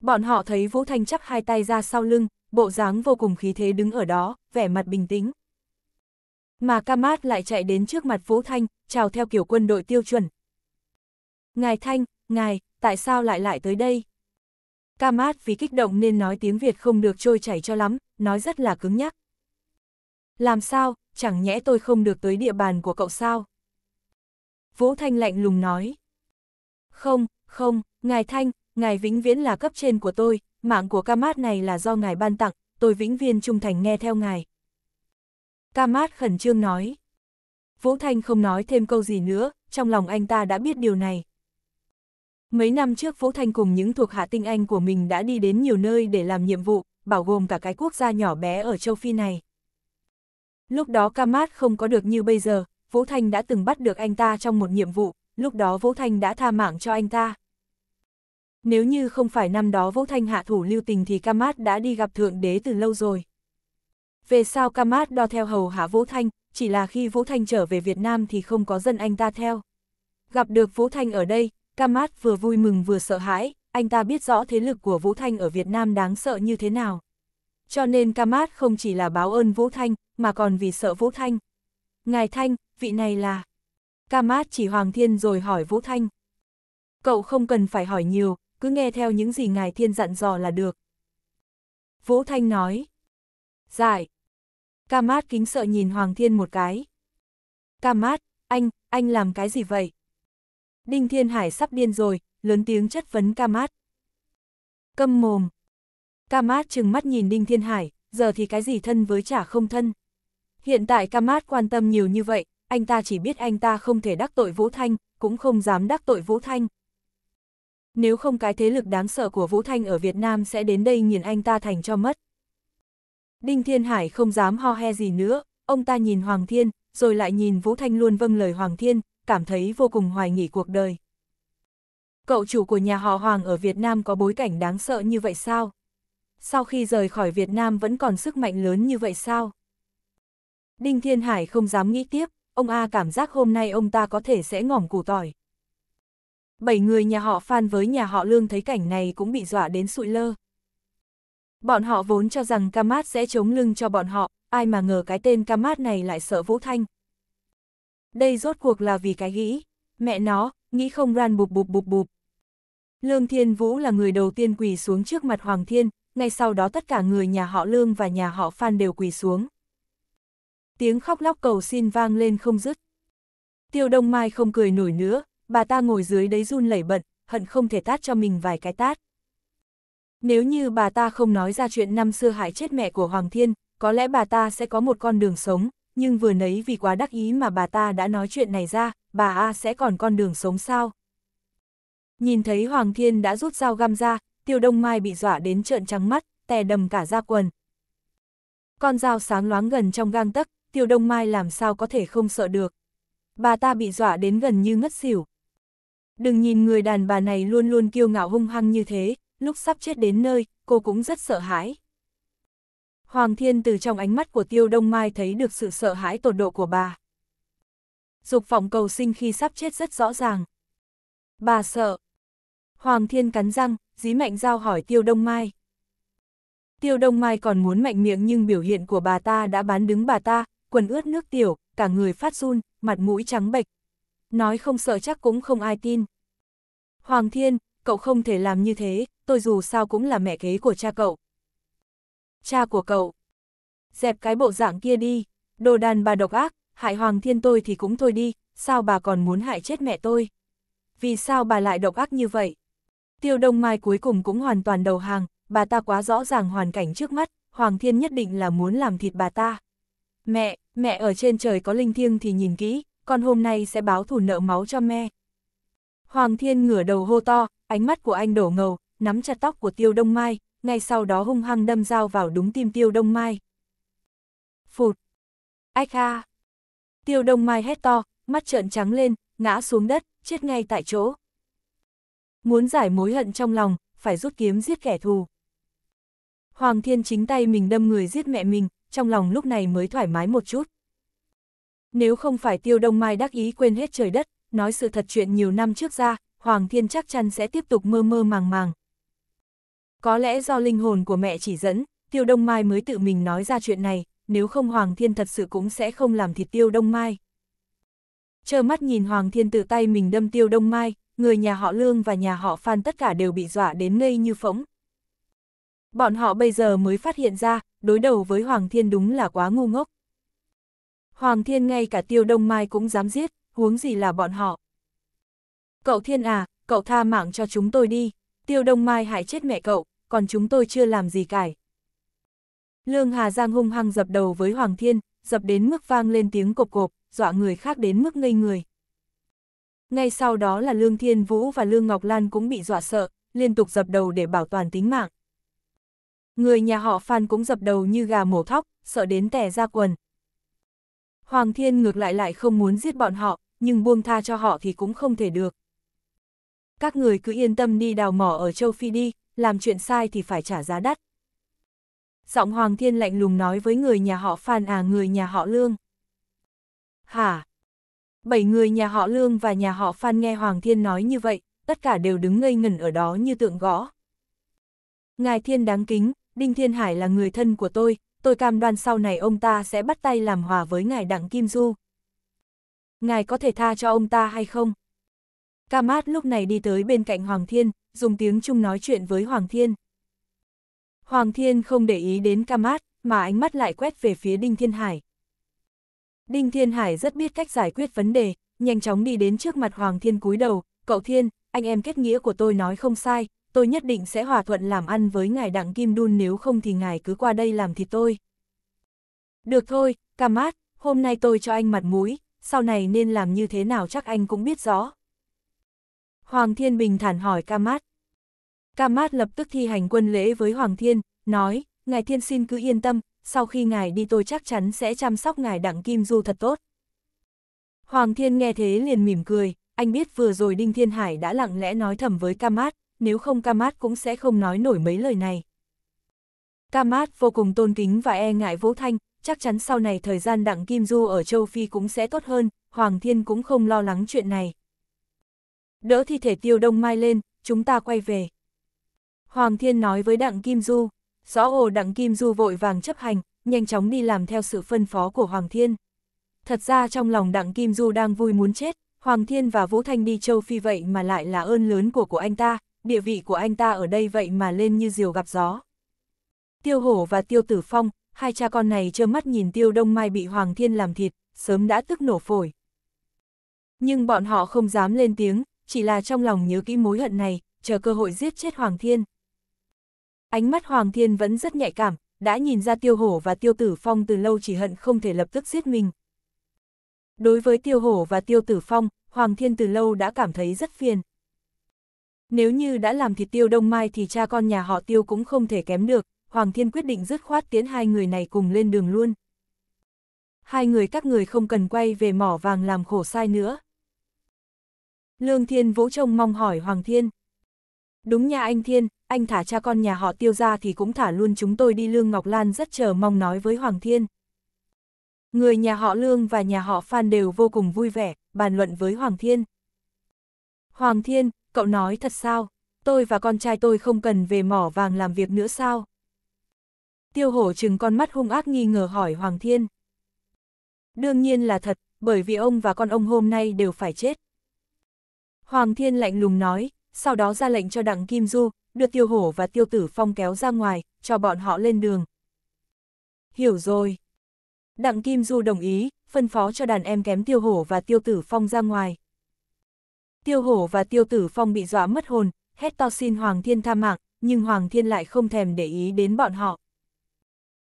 Bọn họ thấy Vũ Thanh chắp hai tay ra sau lưng, bộ dáng vô cùng khí thế đứng ở đó, vẻ mặt bình tĩnh. Mà Kamat lại chạy đến trước mặt Vũ Thanh, chào theo kiểu quân đội tiêu chuẩn. Ngài Thanh, ngài, tại sao lại lại tới đây? Kamat vì kích động nên nói tiếng Việt không được trôi chảy cho lắm, nói rất là cứng nhắc. Làm sao, chẳng nhẽ tôi không được tới địa bàn của cậu sao? Vũ Thanh lạnh lùng nói. Không, không, ngài Thanh, ngài vĩnh viễn là cấp trên của tôi, mạng của Kamat này là do ngài ban tặng, tôi vĩnh viên trung thành nghe theo ngài, Kamat khẩn trương nói. Vũ Thanh không nói thêm câu gì nữa, trong lòng anh ta đã biết điều này. Mấy năm trước Vũ Thanh cùng những thuộc hạ tinh anh của mình đã đi đến nhiều nơi để làm nhiệm vụ, bao gồm cả cái quốc gia nhỏ bé ở châu Phi này. Lúc đó Kamat không có được như bây giờ, Vũ Thanh đã từng bắt được anh ta trong một nhiệm vụ, lúc đó Vũ Thanh đã tha mạng cho anh ta. Nếu như không phải năm đó Vũ Thanh hạ thủ lưu tình thì Kamat đã đi gặp Thượng Đế từ lâu rồi. Về sau Kamat đo theo hầu hạ Vũ Thanh, chỉ là khi Vũ Thanh trở về Việt Nam thì không có dân anh ta theo. Gặp được Vũ Thanh ở đây, Kamat vừa vui mừng vừa sợ hãi, anh ta biết rõ thế lực của Vũ Thanh ở Việt Nam đáng sợ như thế nào. Cho nên Kamat không chỉ là báo ơn Vũ Thanh, mà còn vì sợ Vũ Thanh. Ngài Thanh, vị này là... Kamat chỉ Hoàng Thiên rồi hỏi Vũ Thanh. Cậu không cần phải hỏi nhiều, cứ nghe theo những gì Ngài Thiên dặn dò là được. Vũ Thanh nói. Giải, Kamat kính sợ nhìn Hoàng Thiên một cái. Kamat, anh, anh làm cái gì vậy? Đinh Thiên Hải sắp điên rồi, lớn tiếng chất vấn Kamat. Câm mồm. Kamat chừng mắt nhìn Đinh Thiên Hải, giờ thì cái gì thân với chả không thân. Hiện tại Kamat quan tâm nhiều như vậy, anh ta chỉ biết anh ta không thể đắc tội Vũ Thanh, cũng không dám đắc tội Vũ Thanh. Nếu không cái thế lực đáng sợ của Vũ Thanh ở Việt Nam sẽ đến đây nghiền anh ta thành cho mất. Đinh Thiên Hải không dám ho he gì nữa, ông ta nhìn Hoàng Thiên, rồi lại nhìn Vũ Thanh luôn vâng lời Hoàng Thiên, cảm thấy vô cùng hoài nghỉ cuộc đời. Cậu chủ của nhà họ Hoàng ở Việt Nam có bối cảnh đáng sợ như vậy sao? Sau khi rời khỏi Việt Nam vẫn còn sức mạnh lớn như vậy sao? Đinh Thiên Hải không dám nghĩ tiếp, ông A cảm giác hôm nay ông ta có thể sẽ ngỏm củ tỏi. Bảy người nhà họ Phan với nhà họ Lương thấy cảnh này cũng bị dọa đến sụi lơ. Bọn họ vốn cho rằng Kamat sẽ chống lưng cho bọn họ, ai mà ngờ cái tên Kamat này lại sợ Vũ Thanh. Đây rốt cuộc là vì cái nghĩ, mẹ nó, nghĩ không ran bụp bụp bụp bụp. Lương Thiên Vũ là người đầu tiên quỳ xuống trước mặt Hoàng Thiên, ngay sau đó tất cả người nhà họ Lương và nhà họ Phan đều quỳ xuống. Tiếng khóc lóc cầu xin vang lên không dứt. Tiêu Đông Mai không cười nổi nữa, bà ta ngồi dưới đấy run lẩy bận, hận không thể tát cho mình vài cái tát. Nếu như bà ta không nói ra chuyện năm xưa hại chết mẹ của Hoàng Thiên, có lẽ bà ta sẽ có một con đường sống, nhưng vừa nấy vì quá đắc ý mà bà ta đã nói chuyện này ra, bà A sẽ còn con đường sống sao? Nhìn thấy Hoàng Thiên đã rút dao găm ra, tiêu đông mai bị dọa đến trợn trắng mắt, tè đầm cả da quần. Con dao sáng loáng gần trong gang tấc, tiêu đông mai làm sao có thể không sợ được. Bà ta bị dọa đến gần như ngất xỉu. Đừng nhìn người đàn bà này luôn luôn kiêu ngạo hung hăng như thế, lúc sắp chết đến nơi, cô cũng rất sợ hãi. Hoàng Thiên từ trong ánh mắt của Tiêu Đông Mai thấy được sự sợ hãi tột độ của bà. Dục vọng cầu sinh khi sắp chết rất rõ ràng. Bà sợ. Hoàng Thiên cắn răng, dí mạnh giao hỏi Tiêu Đông Mai. Tiêu Đông Mai còn muốn mạnh miệng nhưng biểu hiện của bà ta đã bán đứng bà ta, quần ướt nước tiểu, cả người phát run, mặt mũi trắng bệch. Nói không sợ chắc cũng không ai tin. Hoàng Thiên, cậu không thể làm như thế, tôi dù sao cũng là mẹ kế của cha cậu. Cha của cậu. Dẹp cái bộ dạng kia đi, đồ đàn bà độc ác, hại hoàng thiên tôi thì cũng thôi đi, sao bà còn muốn hại chết mẹ tôi? Vì sao bà lại độc ác như vậy? Tiêu Đông Mai cuối cùng cũng hoàn toàn đầu hàng, bà ta quá rõ ràng hoàn cảnh trước mắt, Hoàng Thiên nhất định là muốn làm thịt bà ta. Mẹ, mẹ ở trên trời có linh thiêng thì nhìn kỹ, con hôm nay sẽ báo thù nợ máu cho mẹ. Hoàng Thiên ngửa đầu hô to, ánh mắt của anh đổ ngầu, nắm chặt tóc của tiêu đông mai, ngay sau đó hung hăng đâm dao vào đúng tim tiêu đông mai. Phụt! Ách a! Tiêu đông mai hét to, mắt trợn trắng lên, ngã xuống đất, chết ngay tại chỗ. Muốn giải mối hận trong lòng, phải rút kiếm giết kẻ thù. Hoàng thiên chính tay mình đâm người giết mẹ mình, trong lòng lúc này mới thoải mái một chút. Nếu không phải tiêu đông mai đắc ý quên hết trời đất, nói sự thật chuyện nhiều năm trước ra, Hoàng Thiên chắc chắn sẽ tiếp tục mơ mơ màng màng. Có lẽ do linh hồn của mẹ chỉ dẫn, Tiêu Đông Mai mới tự mình nói ra chuyện này, nếu không Hoàng Thiên thật sự cũng sẽ không làm thịt Tiêu Đông Mai. Chờ mắt nhìn Hoàng Thiên tự tay mình đâm Tiêu Đông Mai, người nhà họ Lương và nhà họ Phan tất cả đều bị dọa đến ngây như phỗng. Bọn họ bây giờ mới phát hiện ra, đối đầu với Hoàng Thiên đúng là quá ngu ngốc. Hoàng Thiên ngay cả Tiêu Đông Mai cũng dám giết, huống gì là bọn họ. Cậu Thiên à, cậu tha mạng cho chúng tôi đi, Tiêu Đông Mai hại chết mẹ cậu, còn chúng tôi chưa làm gì cải. Lương Hà Giang hung hăng dập đầu với Hoàng Thiên, dập đến mức vang lên tiếng cộp cộp, dọa người khác đến mức ngây người. Ngay sau đó là Lương Thiên Vũ và Lương Ngọc Lan cũng bị dọa sợ, liên tục dập đầu để bảo toàn tính mạng. Người nhà họ Phan cũng dập đầu như gà mổ thóc, sợ đến tè ra quần. Hoàng Thiên ngược lại lại không muốn giết bọn họ, nhưng buông tha cho họ thì cũng không thể được các người cứ yên tâm đi đào mỏ ở châu Phi đi, làm chuyện sai thì phải trả giá đắt. Giọng Hoàng Thiên lạnh lùng nói với người nhà họ Phan à người nhà họ Lương. Hả? Bảy người nhà họ Lương và nhà họ Phan nghe Hoàng Thiên nói như vậy, tất cả đều đứng ngây ngẩn ở đó như tượng gõ. Ngài Thiên đáng kính, Đinh Thiên Hải là người thân của tôi, tôi cam đoan sau này ông ta sẽ bắt tay làm hòa với ngài Đặng Kim Du. Ngài có thể tha cho ông ta hay không? Kamat lúc này đi tới bên cạnh Hoàng Thiên, dùng tiếng Trung nói chuyện với Hoàng Thiên. Hoàng Thiên không để ý đến Kamat, mà ánh mắt lại quét về phía Đinh Thiên Hải. Đinh Thiên Hải rất biết cách giải quyết vấn đề, nhanh chóng đi đến trước mặt Hoàng Thiên cúi đầu, cậu Thiên, anh em kết nghĩa của tôi nói không sai, tôi nhất định sẽ hòa thuận làm ăn với ngài Đặng Kim Đun nếu không thì ngài cứ qua đây làm thịt tôi. Được thôi, Kamat, hôm nay tôi cho anh mặt mũi, sau này nên làm như thế nào chắc anh cũng biết rõ. Hoàng Thiên bình thản hỏi Kamat. Kamat lập tức thi hành quân lễ với Hoàng Thiên, nói, Ngài Thiên xin cứ yên tâm, sau khi Ngài đi tôi chắc chắn sẽ chăm sóc Ngài Đặng Kim Du thật tốt. Hoàng Thiên nghe thế liền mỉm cười, anh biết vừa rồi Đinh Thiên Hải đã lặng lẽ nói thầm với Kamat, nếu không Kamat cũng sẽ không nói nổi mấy lời này. Kamat vô cùng tôn kính và e ngại Vũ Thanh, chắc chắn sau này thời gian Đặng Kim Du ở châu Phi cũng sẽ tốt hơn, Hoàng Thiên cũng không lo lắng chuyện này. Đỡ thi thể tiêu đông mai lên, chúng ta quay về. Hoàng thiên nói với đặng Kim Du, rõ ồ đặng Kim Du vội vàng chấp hành, nhanh chóng đi làm theo sự phân phó của Hoàng thiên. Thật ra trong lòng đặng Kim Du đang vui muốn chết, Hoàng thiên và Vũ Thanh đi châu Phi vậy mà lại là ơn lớn của của anh ta, địa vị của anh ta ở đây vậy mà lên như diều gặp gió. Tiêu hổ và tiêu tử phong, hai cha con này trơ mắt nhìn tiêu đông mai bị Hoàng thiên làm thịt, sớm đã tức nổ phổi. Nhưng bọn họ không dám lên tiếng, chỉ là trong lòng nhớ kỹ mối hận này, chờ cơ hội giết chết Hoàng Thiên. Ánh mắt Hoàng Thiên vẫn rất nhạy cảm, đã nhìn ra tiêu hổ và tiêu tử phong từ lâu chỉ hận không thể lập tức giết mình. Đối với tiêu hổ và tiêu tử phong, Hoàng Thiên từ lâu đã cảm thấy rất phiền. Nếu như đã làm thịt tiêu đông mai thì cha con nhà họ tiêu cũng không thể kém được, Hoàng Thiên quyết định dứt khoát tiến hai người này cùng lên đường luôn. Hai người các người không cần quay về mỏ vàng làm khổ sai nữa. Lương Thiên Vũ trông mong hỏi Hoàng Thiên. Đúng nha anh Thiên, anh thả cha con nhà họ tiêu ra thì cũng thả luôn chúng tôi đi Lương Ngọc Lan rất chờ mong nói với Hoàng Thiên. Người nhà họ Lương và nhà họ Phan đều vô cùng vui vẻ, bàn luận với Hoàng Thiên. Hoàng Thiên, cậu nói thật sao? Tôi và con trai tôi không cần về mỏ vàng làm việc nữa sao? Tiêu hổ chừng con mắt hung ác nghi ngờ hỏi Hoàng Thiên. Đương nhiên là thật, bởi vì ông và con ông hôm nay đều phải chết. Hoàng Thiên lạnh lùng nói, sau đó ra lệnh cho Đặng Kim Du, đưa Tiêu Hổ và Tiêu Tử Phong kéo ra ngoài, cho bọn họ lên đường. Hiểu rồi. Đặng Kim Du đồng ý, phân phó cho đàn em kém Tiêu Hổ và Tiêu Tử Phong ra ngoài. Tiêu Hổ và Tiêu Tử Phong bị dọa mất hồn, hét to xin Hoàng Thiên tha mạng, nhưng Hoàng Thiên lại không thèm để ý đến bọn họ.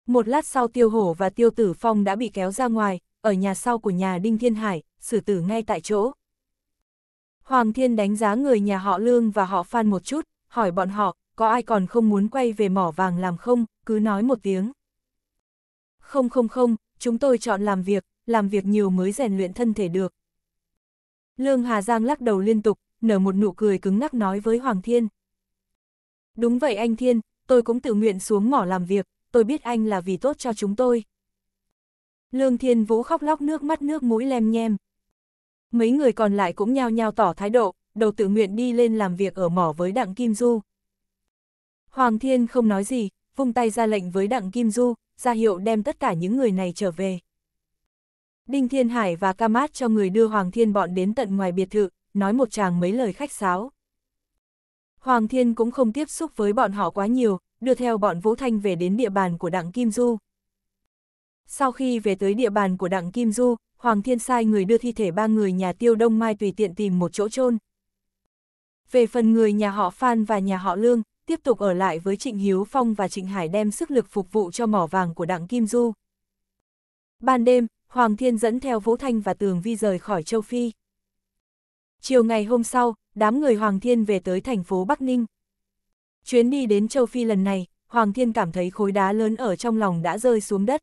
Một lát sau Tiêu Hổ và Tiêu Tử Phong đã bị kéo ra ngoài, ở nhà sau của nhà Đinh Thiên Hải, xử tử ngay tại chỗ. Hoàng Thiên đánh giá người nhà họ Lương và họ Phan một chút, hỏi bọn họ, có ai còn không muốn quay về mỏ vàng làm không, cứ nói một tiếng. Không không không, chúng tôi chọn làm việc, làm việc nhiều mới rèn luyện thân thể được. Lương Hà Giang lắc đầu liên tục, nở một nụ cười cứng ngắc nói với Hoàng Thiên. Đúng vậy anh Thiên, tôi cũng tự nguyện xuống mỏ làm việc, tôi biết anh là vì tốt cho chúng tôi. Lương Thiên Vũ khóc lóc nước mắt nước mũi lem nhem, mấy người còn lại cũng nhao nhao tỏ thái độ, đầu tự nguyện đi lên làm việc ở mỏ với Đặng Kim Du. Hoàng Thiên không nói gì, vung tay ra lệnh với Đặng Kim Du, ra hiệu đem tất cả những người này trở về. Đinh Thiên Hải và Camat cho người đưa Hoàng Thiên bọn đến tận ngoài biệt thự, nói một chàng mấy lời khách sáo. Hoàng Thiên cũng không tiếp xúc với bọn họ quá nhiều, đưa theo bọn Vũ Thanh về đến địa bàn của Đặng Kim Du. Sau khi về tới địa bàn của Đặng Kim Du, Hoàng Thiên sai người đưa thi thể ba người nhà Tiêu Đông Mai tùy tiện tìm một chỗ chôn. Về phần người nhà họ Phan và nhà họ Lương, tiếp tục ở lại với Trịnh Hiếu Phong và Trịnh Hải đem sức lực phục vụ cho mỏ vàng của Đặng Kim Du. Ban đêm, Hoàng Thiên dẫn theo Vũ Thanh và Tường Vi rời khỏi châu Phi. Chiều ngày hôm sau, đám người Hoàng Thiên về tới thành phố Bắc Ninh. Chuyến đi đến châu Phi lần này, Hoàng Thiên cảm thấy khối đá lớn ở trong lòng đã rơi xuống đất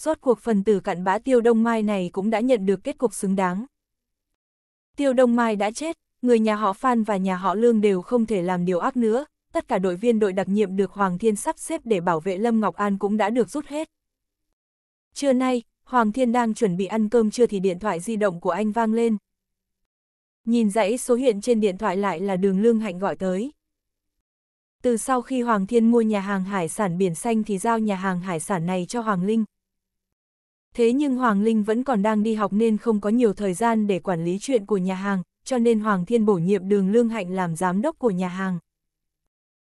rốt cuộc phần tử cặn bã Tiêu Đông Mai này cũng đã nhận được kết cục xứng đáng. Tiêu Đông Mai đã chết, người nhà họ Phan và nhà họ Lương đều không thể làm điều ác nữa, tất cả đội viên đội đặc nhiệm được Hoàng Thiên sắp xếp để bảo vệ Lâm Ngọc An cũng đã được rút hết. Trưa nay, Hoàng Thiên đang chuẩn bị ăn cơm chưa thì điện thoại di động của anh vang lên. Nhìn dãy số hiện trên điện thoại lại là đường Lương Hạnh gọi tới. Từ sau khi Hoàng Thiên mua nhà hàng hải sản Biển Xanh thì giao nhà hàng hải sản này cho Hoàng Linh. Thế nhưng Hoàng Linh vẫn còn đang đi học nên không có nhiều thời gian để quản lý chuyện của nhà hàng, cho nên Hoàng Thiên bổ nhiệm Đường Lương Hạnh làm giám đốc của nhà hàng.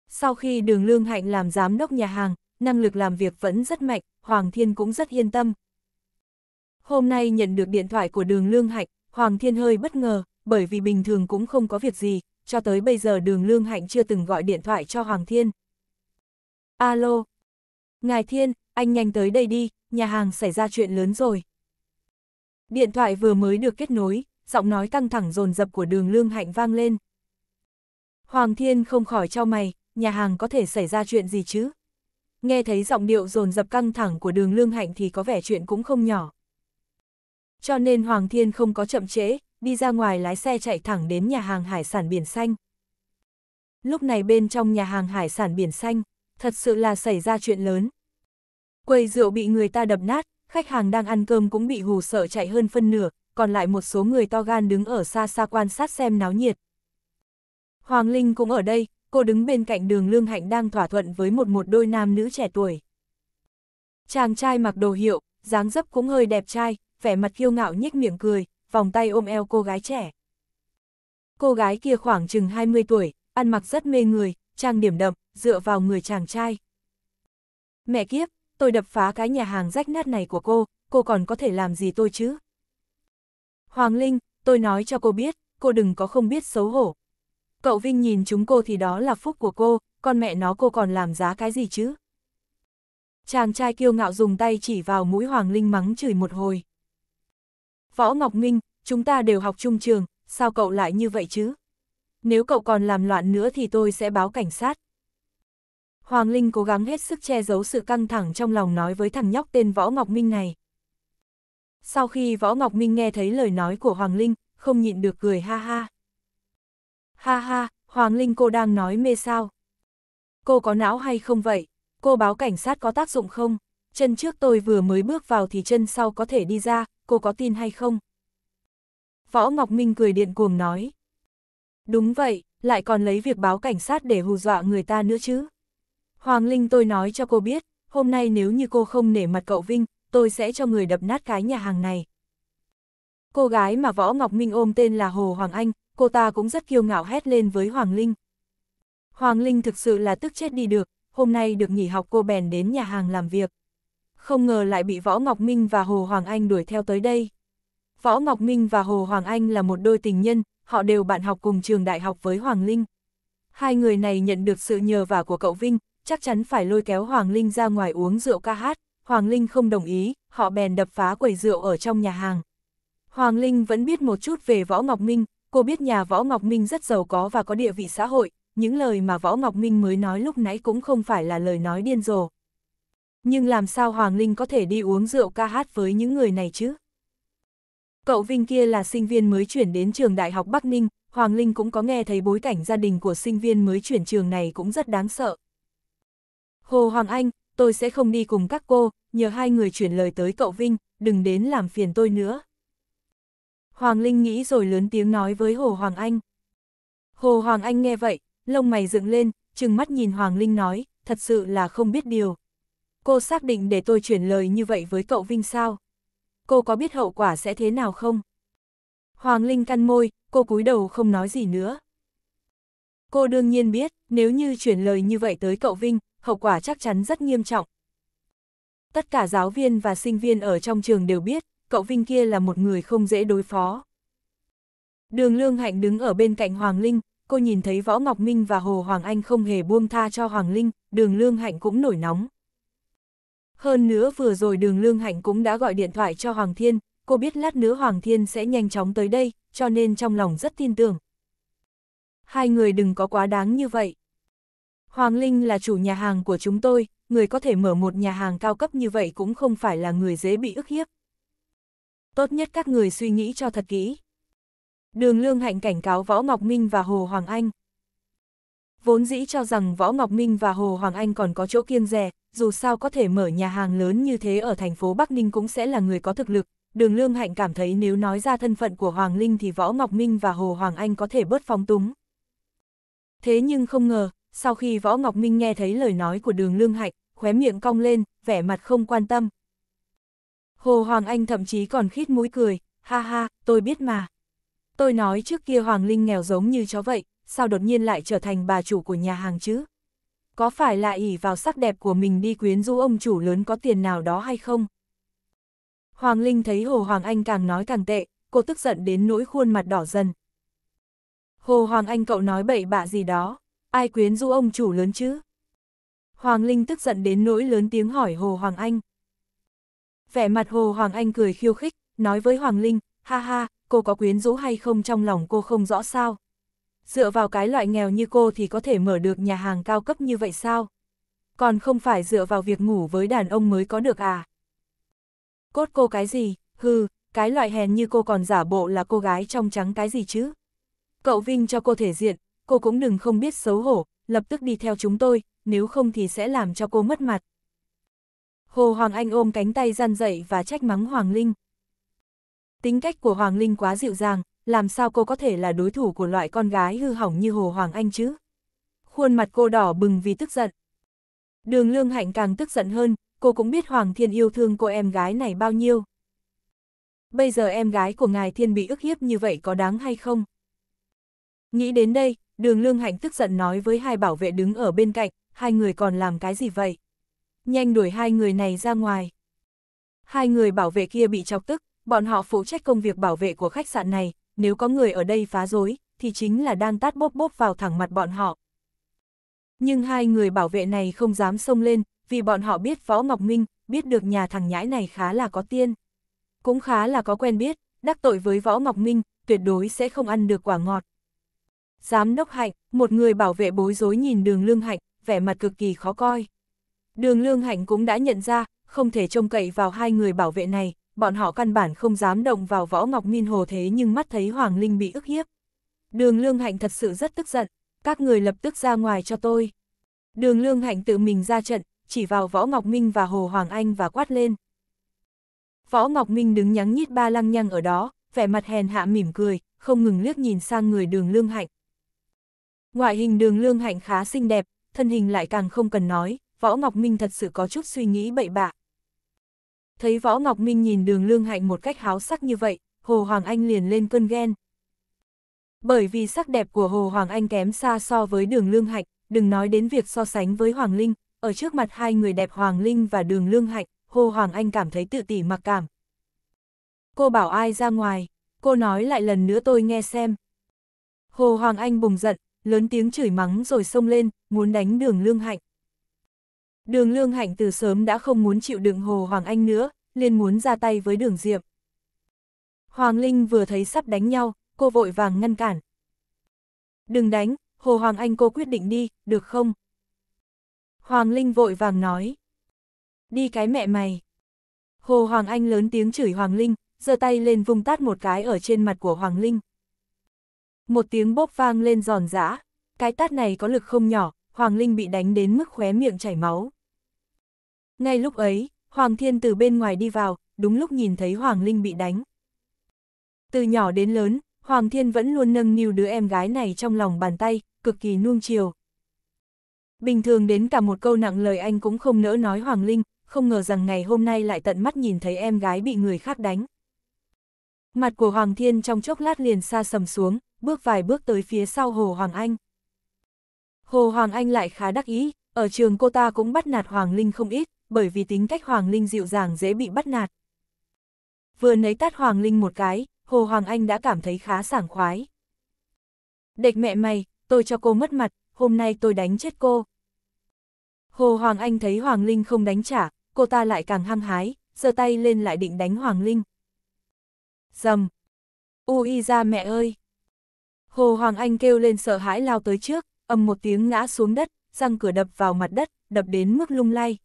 Sau khi Đường Lương Hạnh làm giám đốc nhà hàng, năng lực làm việc vẫn rất mạnh, Hoàng Thiên cũng rất yên tâm. Hôm nay nhận được điện thoại của Đường Lương Hạnh, Hoàng Thiên hơi bất ngờ, bởi vì bình thường cũng không có việc gì, cho tới bây giờ Đường Lương Hạnh chưa từng gọi điện thoại cho Hoàng Thiên. Alo, Ngài Thiên, anh nhanh tới đây đi, nhà hàng xảy ra chuyện lớn rồi. Điện thoại vừa mới được kết nối, giọng nói căng thẳng dồn dập của đường Lương Hạnh vang lên. Hoàng Thiên không khỏi cho mày, nhà hàng có thể xảy ra chuyện gì chứ? Nghe thấy giọng điệu dồn dập căng thẳng của đường Lương Hạnh thì có vẻ chuyện cũng không nhỏ. Cho nên Hoàng Thiên không có chậm trễ, đi ra ngoài lái xe chạy thẳng đến nhà hàng hải sản biển xanh. Lúc này bên trong nhà hàng hải sản biển xanh, thật sự là xảy ra chuyện lớn, Quầy rượu bị người ta đập nát, khách hàng đang ăn cơm cũng bị hù sợ chạy hơn phân nửa, còn lại một số người to gan đứng ở xa xa quan sát xem náo nhiệt. Hoàng Linh cũng ở đây, cô đứng bên cạnh đường Lương Hạnh đang thỏa thuận với một một đôi nam nữ trẻ tuổi. Chàng trai mặc đồ hiệu, dáng dấp cũng hơi đẹp trai, vẻ mặt kiêu ngạo nhếch miệng cười, vòng tay ôm eo cô gái trẻ. Cô gái kia khoảng chừng 20 tuổi, ăn mặc rất mê người, trang điểm đậm, dựa vào người chàng trai. Mẹ kiếp, tôi đập phá cái nhà hàng rách nát này của cô, cô còn có thể làm gì tôi chứ? Hoàng Linh, tôi nói cho cô biết, cô đừng có không biết xấu hổ. Cậu Vinh nhìn chúng cô thì đó là phúc của cô, con mẹ nó cô còn làm giá cái gì chứ? Chàng trai kiêu ngạo dùng tay chỉ vào mũi Hoàng Linh mắng chửi một hồi. Võ Ngọc Minh, chúng ta đều học chung trường, sao cậu lại như vậy chứ? Nếu cậu còn làm loạn nữa thì tôi sẽ báo cảnh sát. Hoàng Linh cố gắng hết sức che giấu sự căng thẳng trong lòng nói với thằng nhóc tên Võ Ngọc Minh này. Sau khi Võ Ngọc Minh nghe thấy lời nói của Hoàng Linh, không nhịn được cười ha ha. Ha ha, Hoàng Linh cô đang nói mê sao? Cô có não hay không vậy? Cô báo cảnh sát có tác dụng không? Chân trước tôi vừa mới bước vào thì chân sau có thể đi ra, cô có tin hay không? Võ Ngọc Minh cười điện cuồng nói. Đúng vậy, lại còn lấy việc báo cảnh sát để hù dọa người ta nữa chứ. Hoàng Linh tôi nói cho cô biết, hôm nay nếu như cô không nể mặt cậu Vinh, tôi sẽ cho người đập nát cái nhà hàng này. Cô gái mà Võ Ngọc Minh ôm tên là Hồ Hoàng Anh, cô ta cũng rất kiêu ngạo hét lên với Hoàng Linh. Hoàng Linh thực sự là tức chết đi được, hôm nay được nghỉ học cô bèn đến nhà hàng làm việc. Không ngờ lại bị Võ Ngọc Minh và Hồ Hoàng Anh đuổi theo tới đây. Võ Ngọc Minh và Hồ Hoàng Anh là một đôi tình nhân, họ đều bạn học cùng trường đại học với Hoàng Linh. Hai người này nhận được sự nhờ vả của cậu Vinh, chắc chắn phải lôi kéo Hoàng Linh ra ngoài uống rượu ca hát, Hoàng Linh không đồng ý, họ bèn đập phá quầy rượu ở trong nhà hàng. Hoàng Linh vẫn biết một chút về Võ Ngọc Minh, cô biết nhà Võ Ngọc Minh rất giàu có và có địa vị xã hội, những lời mà Võ Ngọc Minh mới nói lúc nãy cũng không phải là lời nói điên rồ. Nhưng làm sao Hoàng Linh có thể đi uống rượu ca hát với những người này chứ? Cậu Vinh kia là sinh viên mới chuyển đến trường Đại học Bắc Ninh, Hoàng Linh cũng có nghe thấy bối cảnh gia đình của sinh viên mới chuyển trường này cũng rất đáng sợ, Hồ Hoàng Anh, tôi sẽ không đi cùng các cô, nhờ hai người chuyển lời tới cậu Vinh, đừng đến làm phiền tôi nữa. Hoàng Linh nghĩ rồi lớn tiếng nói với Hồ Hoàng Anh. Hồ Hoàng Anh nghe vậy, lông mày dựng lên, trừng mắt nhìn Hoàng Linh nói, thật sự là không biết điều. Cô xác định để tôi chuyển lời như vậy với cậu Vinh sao? Cô có biết hậu quả sẽ thế nào không? Hoàng Linh căn môi, cô cúi đầu không nói gì nữa. Cô đương nhiên biết, nếu như chuyển lời như vậy tới cậu Vinh, hậu quả chắc chắn rất nghiêm trọng. Tất cả giáo viên và sinh viên ở trong trường đều biết, cậu Vinh kia là một người không dễ đối phó. Đường Lương Hạnh đứng ở bên cạnh Hoàng Linh, cô nhìn thấy Võ Ngọc Minh và Hồ Hoàng Anh không hề buông tha cho Hoàng Linh, đường Lương Hạnh cũng nổi nóng. Hơn nữa vừa rồi đường Lương Hạnh cũng đã gọi điện thoại cho Hoàng Thiên, cô biết lát nữa Hoàng Thiên sẽ nhanh chóng tới đây, cho nên trong lòng rất tin tưởng. Hai người đừng có quá đáng như vậy. Hoàng Linh là chủ nhà hàng của chúng tôi, người có thể mở một nhà hàng cao cấp như vậy cũng không phải là người dễ bị ức hiếp. Tốt nhất các người suy nghĩ cho thật kỹ. Đường Lương Hạnh cảnh cáo Võ Ngọc Minh và Hồ Hoàng Anh. Vốn dĩ cho rằng Võ Ngọc Minh và Hồ Hoàng Anh còn có chỗ kiêng rẻ, dù sao có thể mở nhà hàng lớn như thế ở thành phố Bắc Ninh cũng sẽ là người có thực lực. Đường Lương Hạnh cảm thấy nếu nói ra thân phận của Hoàng Linh thì Võ Ngọc Minh và Hồ Hoàng Anh có thể bớt phóng túng. Thế nhưng không ngờ, sau khi Võ Ngọc Minh nghe thấy lời nói của đường lương hạnh, khóe miệng cong lên, vẻ mặt không quan tâm. Hồ Hoàng Anh thậm chí còn khít mũi cười, ha ha, tôi biết mà. Tôi nói trước kia Hoàng Linh nghèo giống như chó vậy, sao đột nhiên lại trở thành bà chủ của nhà hàng chứ? Có phải lại ỉ vào sắc đẹp của mình đi quyến rũ ông chủ lớn có tiền nào đó hay không? Hoàng Linh thấy Hồ Hoàng Anh càng nói càng tệ, cô tức giận đến nỗi khuôn mặt đỏ dần. Hồ Hoàng Anh cậu nói bậy bạ gì đó, ai quyến rũ ông chủ lớn chứ? Hoàng Linh tức giận đến nỗi lớn tiếng hỏi Hồ Hoàng Anh. Vẻ mặt Hồ Hoàng Anh cười khiêu khích, nói với Hoàng Linh, ha ha, cô có quyến rũ hay không trong lòng cô không rõ sao? Dựa vào cái loại nghèo như cô thì có thể mở được nhà hàng cao cấp như vậy sao? Còn không phải dựa vào việc ngủ với đàn ông mới có được à? Cốt cô cái gì, hừ, cái loại hèn như cô còn giả bộ là cô gái trong trắng cái gì chứ? Cậu Vinh cho cô thể diện, cô cũng đừng không biết xấu hổ, lập tức đi theo chúng tôi, nếu không thì sẽ làm cho cô mất mặt. Hồ Hoàng Anh ôm cánh tay gian dậy và trách mắng Hoàng Linh. Tính cách của Hoàng Linh quá dịu dàng, làm sao cô có thể là đối thủ của loại con gái hư hỏng như Hồ Hoàng Anh chứ? Khuôn mặt cô đỏ bừng vì tức giận. Đường Lương Hạnh càng tức giận hơn, cô cũng biết Hoàng Thiên yêu thương cô em gái này bao nhiêu. Bây giờ em gái của ngài Thiên bị ức hiếp như vậy có đáng hay không? Nghĩ đến đây, đường lương hạnh tức giận nói với hai bảo vệ đứng ở bên cạnh, hai người còn làm cái gì vậy? Nhanh đuổi hai người này ra ngoài. Hai người bảo vệ kia bị chọc tức, bọn họ phụ trách công việc bảo vệ của khách sạn này, nếu có người ở đây phá rối, thì chính là đang tát bốp bốp vào thẳng mặt bọn họ. Nhưng hai người bảo vệ này không dám xông lên, vì bọn họ biết Võ Ngọc Minh, biết được nhà thằng nhãi này khá là có tiên. Cũng khá là có quen biết, đắc tội với Võ Ngọc Minh, tuyệt đối sẽ không ăn được quả ngọt. Giám đốc Hạnh, một người bảo vệ bối rối nhìn đường Lương Hạnh, vẻ mặt cực kỳ khó coi. Đường Lương Hạnh cũng đã nhận ra, không thể trông cậy vào hai người bảo vệ này, bọn họ căn bản không dám động vào võ Ngọc Minh Hồ thế nhưng mắt thấy Hoàng Linh bị ức hiếp. Đường Lương Hạnh thật sự rất tức giận, các người lập tức ra ngoài cho tôi. Đường Lương Hạnh tự mình ra trận, chỉ vào Võ Ngọc Minh và Hồ Hoàng Anh và quát lên. Võ Ngọc Minh đứng nhắng nhít ba lăng nhăng ở đó, vẻ mặt hèn hạ mỉm cười, không ngừng liếc nhìn sang người đường Lương Hạnh, Ngoại hình đường lương hạnh khá xinh đẹp, thân hình lại càng không cần nói, Võ Ngọc Minh thật sự có chút suy nghĩ bậy bạ. Thấy Võ Ngọc Minh nhìn đường lương hạnh một cách háo sắc như vậy, Hồ Hoàng Anh liền lên cơn ghen. Bởi vì sắc đẹp của Hồ Hoàng Anh kém xa so với đường lương hạnh, đừng nói đến việc so sánh với Hoàng Linh, ở trước mặt hai người đẹp Hoàng Linh và đường lương hạnh, Hồ Hoàng Anh cảm thấy tự tỉ mặc cảm. Cô bảo ai ra ngoài, cô nói lại lần nữa tôi nghe xem. Hồ Hoàng Anh bùng giận, lớn tiếng chửi mắng rồi xông lên, muốn đánh đường lương hạnh. Đường lương hạnh từ sớm đã không muốn chịu đựng Hồ Hoàng Anh nữa, liền muốn ra tay với đường Diệp. Hoàng Linh vừa thấy sắp đánh nhau, cô vội vàng ngăn cản. Đừng đánh, Hồ Hoàng Anh cô quyết định đi, được không? Hoàng Linh vội vàng nói. Đi cái mẹ mày. Hồ Hoàng Anh lớn tiếng chửi Hoàng Linh, giơ tay lên vung tát một cái ở trên mặt của Hoàng Linh. Một tiếng bóp vang lên giòn giã, cái tát này có lực không nhỏ, Hoàng Linh bị đánh đến mức khóe miệng chảy máu. Ngay lúc ấy, Hoàng Thiên từ bên ngoài đi vào, đúng lúc nhìn thấy Hoàng Linh bị đánh. Từ nhỏ đến lớn, Hoàng Thiên vẫn luôn nâng niu đứa em gái này trong lòng bàn tay, cực kỳ nuông chiều. Bình thường đến cả một câu nặng lời anh cũng không nỡ nói Hoàng Linh, không ngờ rằng ngày hôm nay lại tận mắt nhìn thấy em gái bị người khác đánh. Mặt của Hoàng Thiên trong chốc lát liền xa sầm xuống, bước vài bước tới phía sau Hồ Hoàng Anh. Hồ Hoàng Anh lại khá đắc ý, ở trường cô ta cũng bắt nạt Hoàng Linh không ít, bởi vì tính cách Hoàng Linh dịu dàng dễ bị bắt nạt. Vừa nấy tát Hoàng Linh một cái, Hồ Hoàng Anh đã cảm thấy khá sảng khoái. Địch mẹ mày, tôi cho cô mất mặt, hôm nay tôi đánh chết cô. Hồ Hoàng Anh thấy Hoàng Linh không đánh trả, cô ta lại càng hăng hái, giơ tay lên lại định đánh Hoàng Linh. Dầm! Ui ra mẹ ơi! Hồ Hoàng Anh kêu lên sợ hãi lao tới trước, ầm một tiếng ngã xuống đất, răng cửa đập vào mặt đất, đập đến mức lung lay.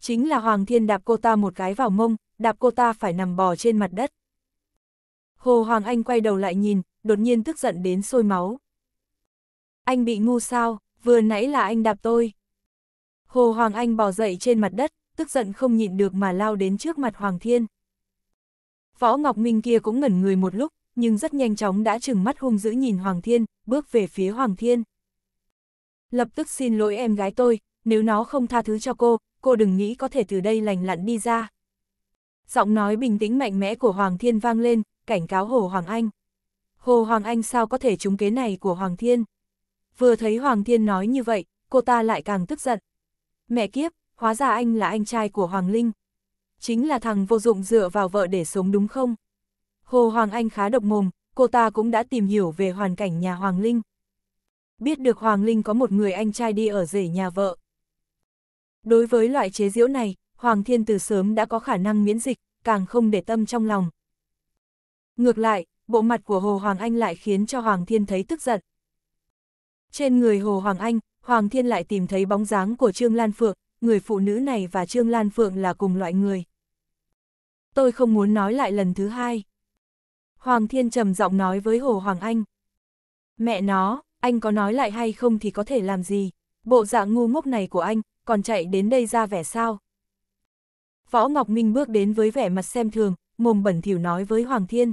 Chính là Hoàng Thiên đạp cô ta một cái vào mông, đạp cô ta phải nằm bò trên mặt đất. Hồ Hoàng Anh quay đầu lại nhìn, đột nhiên tức giận đến sôi máu. Anh bị ngu sao, vừa nãy là anh đạp tôi. Hồ Hoàng Anh bò dậy trên mặt đất, tức giận không nhịn được mà lao đến trước mặt Hoàng Thiên. Võ Ngọc Minh kia cũng ngẩn người một lúc, nhưng rất nhanh chóng đã trừng mắt hung dữ nhìn Hoàng Thiên, bước về phía Hoàng Thiên. Lập tức xin lỗi em gái tôi, nếu nó không tha thứ cho cô, cô đừng nghĩ có thể từ đây lành lặn đi ra. Giọng nói bình tĩnh mạnh mẽ của Hoàng Thiên vang lên, cảnh cáo Hồ Hoàng Anh. Hồ Hoàng Anh sao có thể trúng kế này của Hoàng Thiên? Vừa thấy Hoàng Thiên nói như vậy, cô ta lại càng tức giận. Mẹ kiếp, hóa ra anh là anh trai của Hoàng Linh chính là thằng vô dụng dựa vào vợ để sống đúng không? Hồ Hoàng Anh khá độc mồm, cô ta cũng đã tìm hiểu về hoàn cảnh nhà Hoàng Linh. Biết được Hoàng Linh có một người anh trai đi ở rể nhà vợ. Đối với loại chế diễu này, Hoàng Thiên từ sớm đã có khả năng miễn dịch, càng không để tâm trong lòng. Ngược lại, bộ mặt của Hồ Hoàng Anh lại khiến cho Hoàng Thiên thấy tức giận. Trên người Hồ Hoàng Anh, Hoàng Thiên lại tìm thấy bóng dáng của Trương Lan Phượng, người phụ nữ này và Trương Lan Phượng là cùng loại người tôi không muốn nói lại lần thứ hai. Hoàng Thiên trầm giọng nói với Hồ Hoàng Anh. Mẹ nó, anh có nói lại hay không thì có thể làm gì, bộ dạng ngu ngốc này của anh, còn chạy đến đây ra vẻ sao. Võ Ngọc Minh bước đến với vẻ mặt xem thường, mồm bẩn thỉu nói với Hoàng Thiên.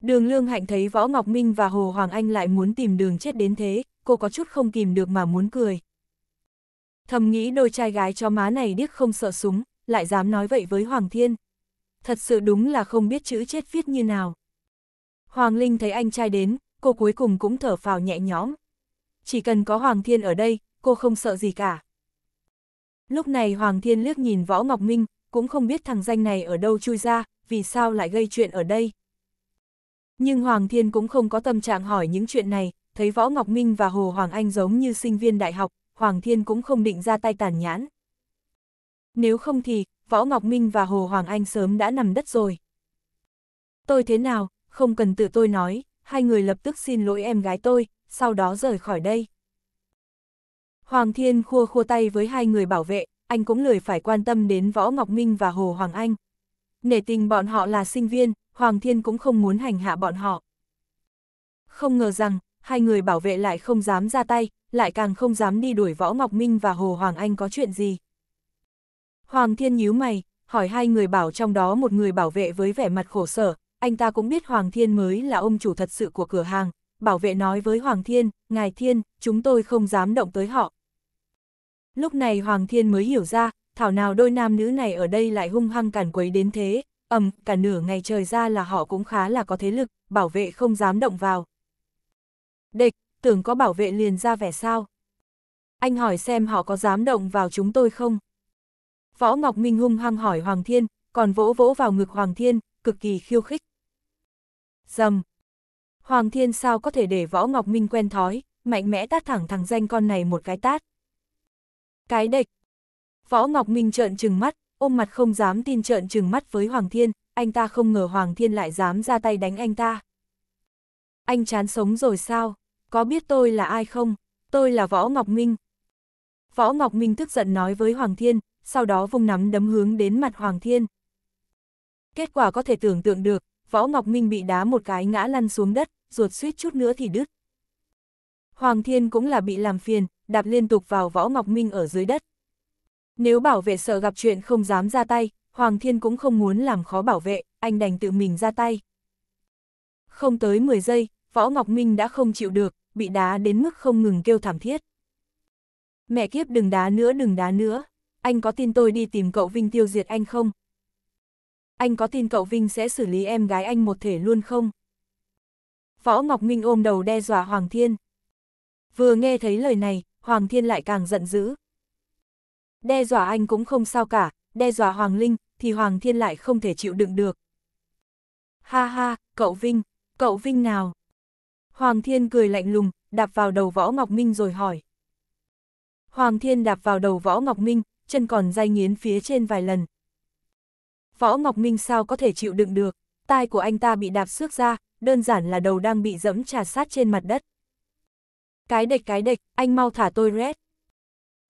Đường Lương Hạnh thấy Võ Ngọc Minh và Hồ Hoàng Anh lại muốn tìm đường chết đến thế, cô có chút không kìm được mà muốn cười. Thầm nghĩ đôi trai gái cho má này điếc không sợ súng, lại dám nói vậy với Hoàng Thiên thật sự đúng là không biết chữ chết viết như nào. Hoàng Linh thấy anh trai đến, cô cuối cùng cũng thở phào nhẹ nhõm. Chỉ cần có Hoàng Thiên ở đây, cô không sợ gì cả. Lúc này Hoàng Thiên liếc nhìn Võ Ngọc Minh, cũng không biết thằng danh này ở đâu chui ra, vì sao lại gây chuyện ở đây. Nhưng Hoàng Thiên cũng không có tâm trạng hỏi những chuyện này, thấy Võ Ngọc Minh và Hồ Hoàng Anh giống như sinh viên đại học, Hoàng Thiên cũng không định ra tay tàn nhãn. Nếu không thì, Võ Ngọc Minh và Hồ Hoàng Anh sớm đã nằm đất rồi. Tôi thế nào, không cần tự tôi nói, hai người lập tức xin lỗi em gái tôi, sau đó rời khỏi đây. Hoàng Thiên khua khua tay với hai người bảo vệ, anh cũng lười phải quan tâm đến Võ Ngọc Minh và Hồ Hoàng Anh. Nể tình bọn họ là sinh viên, Hoàng Thiên cũng không muốn hành hạ bọn họ. Không ngờ rằng, hai người bảo vệ lại không dám ra tay, lại càng không dám đi đuổi Võ Ngọc Minh và Hồ Hoàng Anh có chuyện gì. Hoàng Thiên nhíu mày, hỏi hai người bảo trong đó một người bảo vệ với vẻ mặt khổ sở, anh ta cũng biết Hoàng Thiên mới là ông chủ thật sự của cửa hàng, bảo vệ nói với Hoàng Thiên, Ngài Thiên, chúng tôi không dám động tới họ. Lúc này Hoàng Thiên mới hiểu ra, thảo nào đôi nam nữ này ở đây lại hung hăng cản quấy đến thế, ầm, cả nửa ngày trời ra là họ cũng khá là có thế lực, bảo vệ không dám động vào. Địch, tưởng có bảo vệ liền ra vẻ sao? Anh hỏi xem họ có dám động vào chúng tôi không? Võ Ngọc Minh hung hăng hỏi Hoàng Thiên, còn vỗ vỗ vào ngực Hoàng Thiên, cực kỳ khiêu khích. Dầm! Hoàng Thiên sao có thể để Võ Ngọc Minh quen thói, mạnh mẽ tát thẳng thằng danh con này một cái tát. Cái địch! Võ Ngọc Minh trợn trừng mắt, ôm mặt không dám tin trợn trừng mắt với Hoàng Thiên, anh ta không ngờ Hoàng Thiên lại dám ra tay đánh anh ta. Anh chán sống rồi sao? Có biết tôi là ai không? Tôi là Võ Ngọc Minh. Võ Ngọc Minh tức giận nói với Hoàng Thiên, sau đó vung nắm đấm hướng đến mặt Hoàng Thiên. Kết quả có thể tưởng tượng được, Võ Ngọc Minh bị đá một cái ngã lăn xuống đất, ruột suýt chút nữa thì đứt. Hoàng Thiên cũng là bị làm phiền, đạp liên tục vào Võ Ngọc Minh ở dưới đất. Nếu bảo vệ sợ gặp chuyện không dám ra tay, Hoàng Thiên cũng không muốn làm khó bảo vệ, anh đành tự mình ra tay. Không tới 10 giây, Võ Ngọc Minh đã không chịu được, bị đá đến mức không ngừng kêu thảm thiết. Mẹ kiếp đừng đá nữa đừng đá nữa anh có tin tôi đi tìm cậu Vinh tiêu diệt anh không? Anh có tin cậu Vinh sẽ xử lý em gái anh một thể luôn không? Võ Ngọc Minh ôm đầu đe dọa Hoàng Thiên. Vừa nghe thấy lời này, Hoàng Thiên lại càng giận dữ. Đe dọa anh cũng không sao cả, đe dọa Hoàng Linh, thì Hoàng Thiên lại không thể chịu đựng được. Ha ha, cậu Vinh, cậu Vinh nào? Hoàng Thiên cười lạnh lùng, đạp vào đầu Võ Ngọc Minh rồi hỏi. Hoàng Thiên đạp vào đầu Võ Ngọc Minh, chân còn day nghiến phía trên vài lần. Võ Ngọc Minh sao có thể chịu đựng được, tai của anh ta bị đạp xước ra, đơn giản là đầu đang bị dẫm trà sát trên mặt đất. Cái địch cái địch, anh mau thả tôi rét.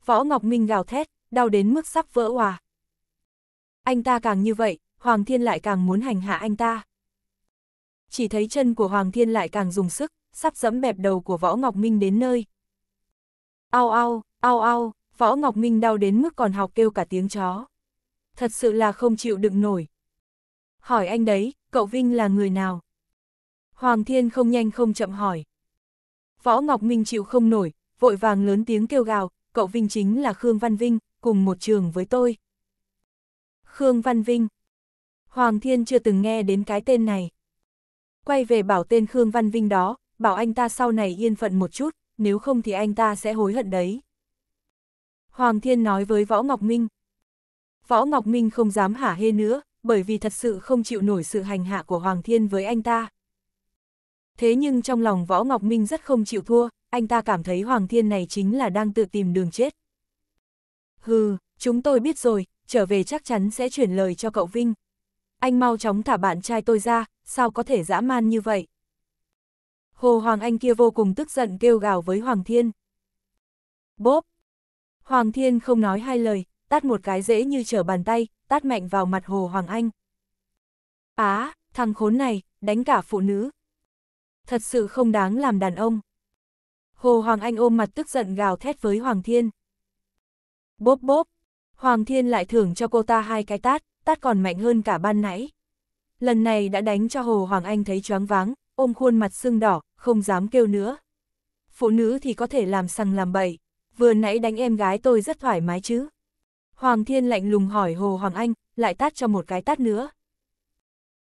Võ Ngọc Minh gào thét, đau đến mức sắp vỡ hòa. Anh ta càng như vậy, Hoàng Thiên lại càng muốn hành hạ anh ta. Chỉ thấy chân của Hoàng Thiên lại càng dùng sức, sắp dẫm bẹp đầu của Võ Ngọc Minh đến nơi. Ao ao, ao ao, Võ Ngọc Minh đau đến mức còn học kêu cả tiếng chó. Thật sự là không chịu đựng nổi. Hỏi anh đấy, cậu Vinh là người nào? Hoàng Thiên không nhanh không chậm hỏi. Võ Ngọc Minh chịu không nổi, vội vàng lớn tiếng kêu gào, cậu Vinh chính là Khương Văn Vinh, cùng một trường với tôi. Khương Văn Vinh. Hoàng Thiên chưa từng nghe đến cái tên này. Quay về bảo tên Khương Văn Vinh đó, bảo anh ta sau này yên phận một chút, nếu không thì anh ta sẽ hối hận đấy. Hoàng Thiên nói với Võ Ngọc Minh. Võ Ngọc Minh không dám hả hê nữa, bởi vì thật sự không chịu nổi sự hành hạ của Hoàng Thiên với anh ta. Thế nhưng trong lòng Võ Ngọc Minh rất không chịu thua, anh ta cảm thấy Hoàng Thiên này chính là đang tự tìm đường chết. Hừ, chúng tôi biết rồi, trở về chắc chắn sẽ chuyển lời cho cậu Vinh. Anh mau chóng thả bạn trai tôi ra, sao có thể dã man như vậy? Hồ Hoàng Anh kia vô cùng tức giận kêu gào với Hoàng Thiên. Bốp, Hoàng Thiên không nói hai lời, tát một cái dễ như trở bàn tay, tát mạnh vào mặt Hồ Hoàng Anh. Á, à, thằng khốn này, đánh cả phụ nữ. Thật sự không đáng làm đàn ông. Hồ Hoàng Anh ôm mặt tức giận gào thét với Hoàng Thiên. Bốp bốp, Hoàng Thiên lại thưởng cho cô ta hai cái tát, tát còn mạnh hơn cả ban nãy. Lần này đã đánh cho Hồ Hoàng Anh thấy choáng váng, ôm khuôn mặt sưng đỏ, không dám kêu nữa. Phụ nữ thì có thể làm sằng làm bậy vừa nãy đánh em gái tôi rất thoải mái chứ. Hoàng Thiên lạnh lùng hỏi Hồ Hoàng Anh, lại tát cho một cái tát nữa.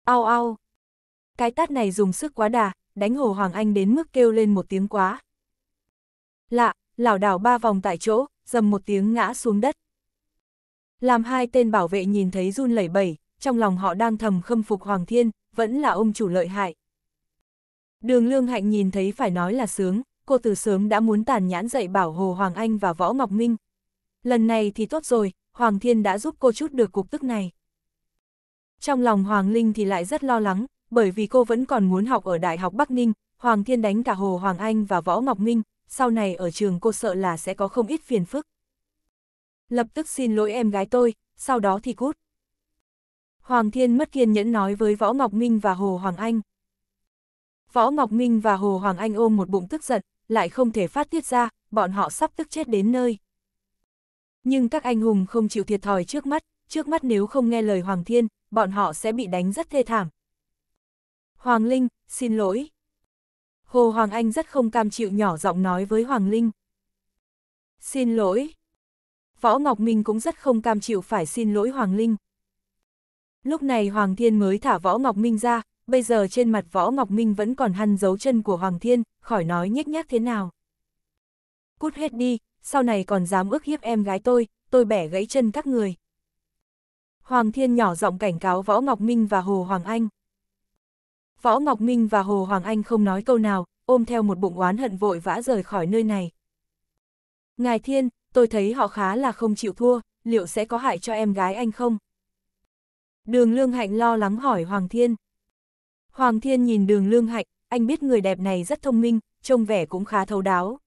Ao ao. Cái tát này dùng sức quá đà, đánh Hồ Hoàng Anh đến mức kêu lên một tiếng quá. Lạ, lảo đảo ba vòng tại chỗ, dầm một tiếng ngã xuống đất. Làm hai tên bảo vệ nhìn thấy run lẩy bẩy, trong lòng họ đang thầm khâm phục Hoàng Thiên, vẫn là ông chủ lợi hại. Đường Lương Hạnh nhìn thấy phải nói là sướng, cô từ sớm đã muốn tàn nhãn dạy bảo Hồ Hoàng Anh và Võ Ngọc Minh. Lần này thì tốt rồi, Hoàng Thiên đã giúp cô chút được cục tức này. Trong lòng Hoàng Linh thì lại rất lo lắng, bởi vì cô vẫn còn muốn học ở Đại học Bắc Ninh, Hoàng Thiên đánh cả Hồ Hoàng Anh và Võ Ngọc Minh, sau này ở trường cô sợ là sẽ có không ít phiền phức. Lập tức xin lỗi em gái tôi, sau đó thì cút. Hoàng Thiên mất kiên nhẫn nói với Võ Ngọc Minh và Hồ Hoàng Anh. Võ Ngọc Minh và Hồ Hoàng Anh ôm một bụng tức giận, lại không thể phát tiết ra, bọn họ sắp tức chết đến nơi. Nhưng các anh hùng không chịu thiệt thòi trước mắt, trước mắt nếu không nghe lời Hoàng Thiên, bọn họ sẽ bị đánh rất thê thảm. Hoàng Linh, xin lỗi. Hồ Hoàng Anh rất không cam chịu nhỏ giọng nói với Hoàng Linh. Xin lỗi. Võ Ngọc Minh cũng rất không cam chịu phải xin lỗi Hoàng Linh. Lúc này Hoàng Thiên mới thả Võ Ngọc Minh ra, bây giờ trên mặt Võ Ngọc Minh vẫn còn hăn dấu chân của Hoàng Thiên, khỏi nói nhếch nhác thế nào. Cút hết đi, sau này còn dám ước hiếp em gái tôi, tôi bẻ gãy chân các người. Hoàng Thiên nhỏ giọng cảnh cáo Võ Ngọc Minh và Hồ Hoàng Anh. Võ Ngọc Minh và Hồ Hoàng Anh không nói câu nào, ôm theo một bụng oán hận vội vã rời khỏi nơi này. Ngài Thiên, tôi thấy họ khá là không chịu thua, liệu sẽ có hại cho em gái anh không? Đường Lương Hạnh lo lắng hỏi Hoàng Thiên. Hoàng Thiên nhìn đường lương hạnh, anh biết người đẹp này rất thông minh, trông vẻ cũng khá thấu đáo.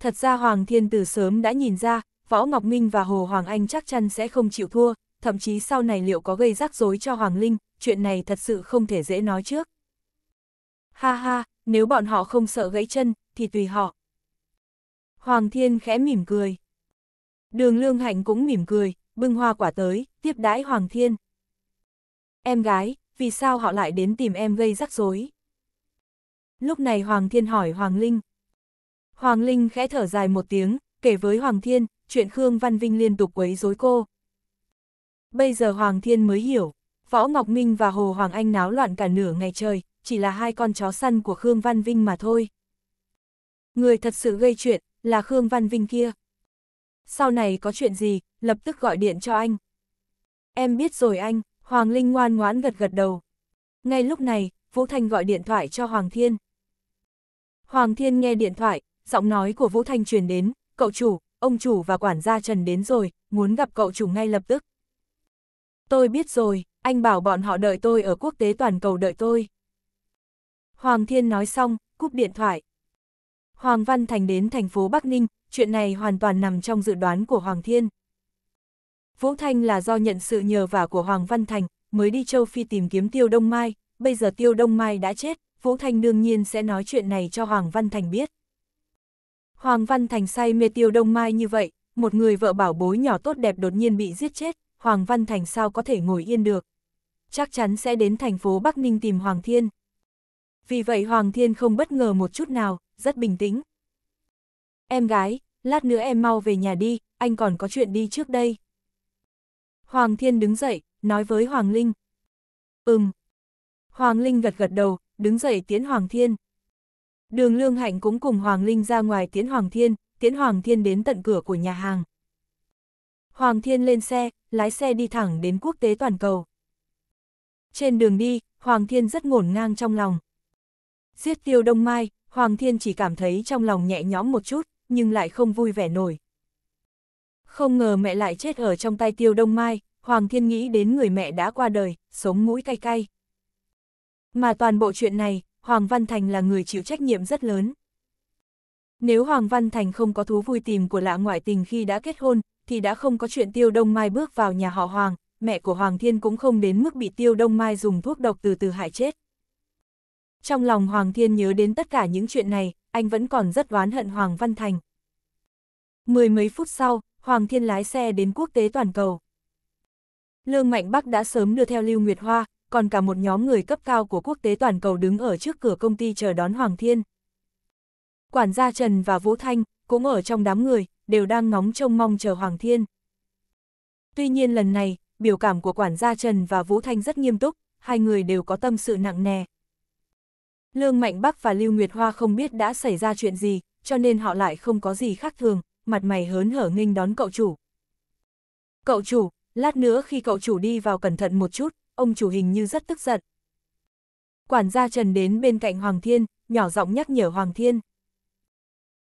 Thật ra Hoàng Thiên từ sớm đã nhìn ra, Võ Ngọc Minh và Hồ Hoàng Anh chắc chắn sẽ không chịu thua, thậm chí sau này liệu có gây rắc rối cho Hoàng Linh, chuyện này thật sự không thể dễ nói trước. Ha ha, nếu bọn họ không sợ gãy chân, thì tùy họ. Hoàng Thiên khẽ mỉm cười. Đường Lương Hạnh cũng mỉm cười, bưng hoa quả tới, tiếp đãi Hoàng Thiên. Em gái, vì sao họ lại đến tìm em gây rắc rối. Lúc này Hoàng Thiên hỏi Hoàng Linh. Hoàng Linh khẽ thở dài một tiếng, kể với Hoàng Thiên, chuyện Khương Văn Vinh liên tục quấy rối cô. Bây giờ Hoàng Thiên mới hiểu, Võ Ngọc Minh và Hồ Hoàng Anh náo loạn cả nửa ngày trời, chỉ là hai con chó săn của Khương Văn Vinh mà thôi. Người thật sự gây chuyện, là Khương Văn Vinh kia. Sau này có chuyện gì, lập tức gọi điện cho anh. Em biết rồi anh. Hoàng Linh ngoan ngoãn gật gật đầu. Ngay lúc này, Vũ Thanh gọi điện thoại cho Hoàng Thiên. Hoàng Thiên nghe điện thoại, giọng nói của Vũ Thanh truyền đến, cậu chủ, ông chủ và quản gia Trần đến rồi, muốn gặp cậu chủ ngay lập tức. Tôi biết rồi, anh bảo bọn họ đợi tôi ở quốc tế toàn cầu đợi tôi. Hoàng Thiên nói xong, cúp điện thoại. Hoàng Văn Thành đến thành phố Bắc Ninh, chuyện này hoàn toàn nằm trong dự đoán của Hoàng Thiên. Vũ Thanh là do nhận sự nhờ vả của Hoàng Văn Thành, mới đi châu Phi tìm kiếm Tiêu Đông Mai, bây giờ Tiêu Đông Mai đã chết, Vũ Thanh đương nhiên sẽ nói chuyện này cho Hoàng Văn Thành biết. Hoàng Văn Thành say mê Tiêu Đông Mai như vậy, một người vợ bảo bối nhỏ tốt đẹp đột nhiên bị giết chết, Hoàng Văn Thành sao có thể ngồi yên được. Chắc chắn sẽ đến thành phố Bắc Ninh tìm Hoàng Thiên. Vì vậy Hoàng Thiên không bất ngờ một chút nào, rất bình tĩnh. Em gái, lát nữa em mau về nhà đi, anh còn có chuyện đi trước đây. Hoàng Thiên đứng dậy, nói với Hoàng Linh. Ừm. Hoàng Linh gật gật đầu, đứng dậy tiến Hoàng Thiên. Đường Lương Hạnh cũng cùng Hoàng Linh ra ngoài tiến Hoàng Thiên, tiến Hoàng Thiên đến tận cửa của nhà hàng. Hoàng Thiên lên xe, lái xe đi thẳng đến quốc tế toàn cầu. Trên đường đi, Hoàng Thiên rất ngổn ngang trong lòng. Giết tiêu đông mai, Hoàng Thiên chỉ cảm thấy trong lòng nhẹ nhõm một chút, nhưng lại không vui vẻ nổi. Không ngờ mẹ lại chết ở trong tay tiêu đông mai, Hoàng Thiên nghĩ đến người mẹ đã qua đời, sống mũi cay cay. Mà toàn bộ chuyện này, Hoàng Văn Thành là người chịu trách nhiệm rất lớn. Nếu Hoàng Văn Thành không có thú vui tìm của lạ ngoại tình khi đã kết hôn, thì đã không có chuyện Tiêu Đông Mai bước vào nhà họ Hoàng, mẹ của Hoàng Thiên cũng không đến mức bị Tiêu Đông Mai dùng thuốc độc từ từ hại chết. Trong lòng Hoàng Thiên nhớ đến tất cả những chuyện này, anh vẫn còn rất oán hận Hoàng Văn Thành. Mười mấy phút sau, Hoàng Thiên lái xe đến quốc tế toàn cầu. Lương Mạnh Bắc đã sớm đưa theo Lưu Nguyệt Hoa, còn cả một nhóm người cấp cao của quốc tế toàn cầu đứng ở trước cửa công ty chờ đón Hoàng Thiên. Quản gia Trần và Vũ Thanh, cũng ở trong đám người, đều đang ngóng trông mong chờ Hoàng Thiên. Tuy nhiên lần này, biểu cảm của quản gia Trần và Vũ Thanh rất nghiêm túc, hai người đều có tâm sự nặng nề. Lương Mạnh Bắc và Lưu Nguyệt Hoa không biết đã xảy ra chuyện gì, cho nên họ lại không có gì khác thường, mặt mày hớn hở nghênh đón cậu chủ. Cậu chủ, lát nữa khi cậu chủ đi vào cẩn thận một chút, ông chủ hình như rất tức giận. Quản gia Trần đến bên cạnh Hoàng Thiên, nhỏ giọng nhắc nhở Hoàng Thiên.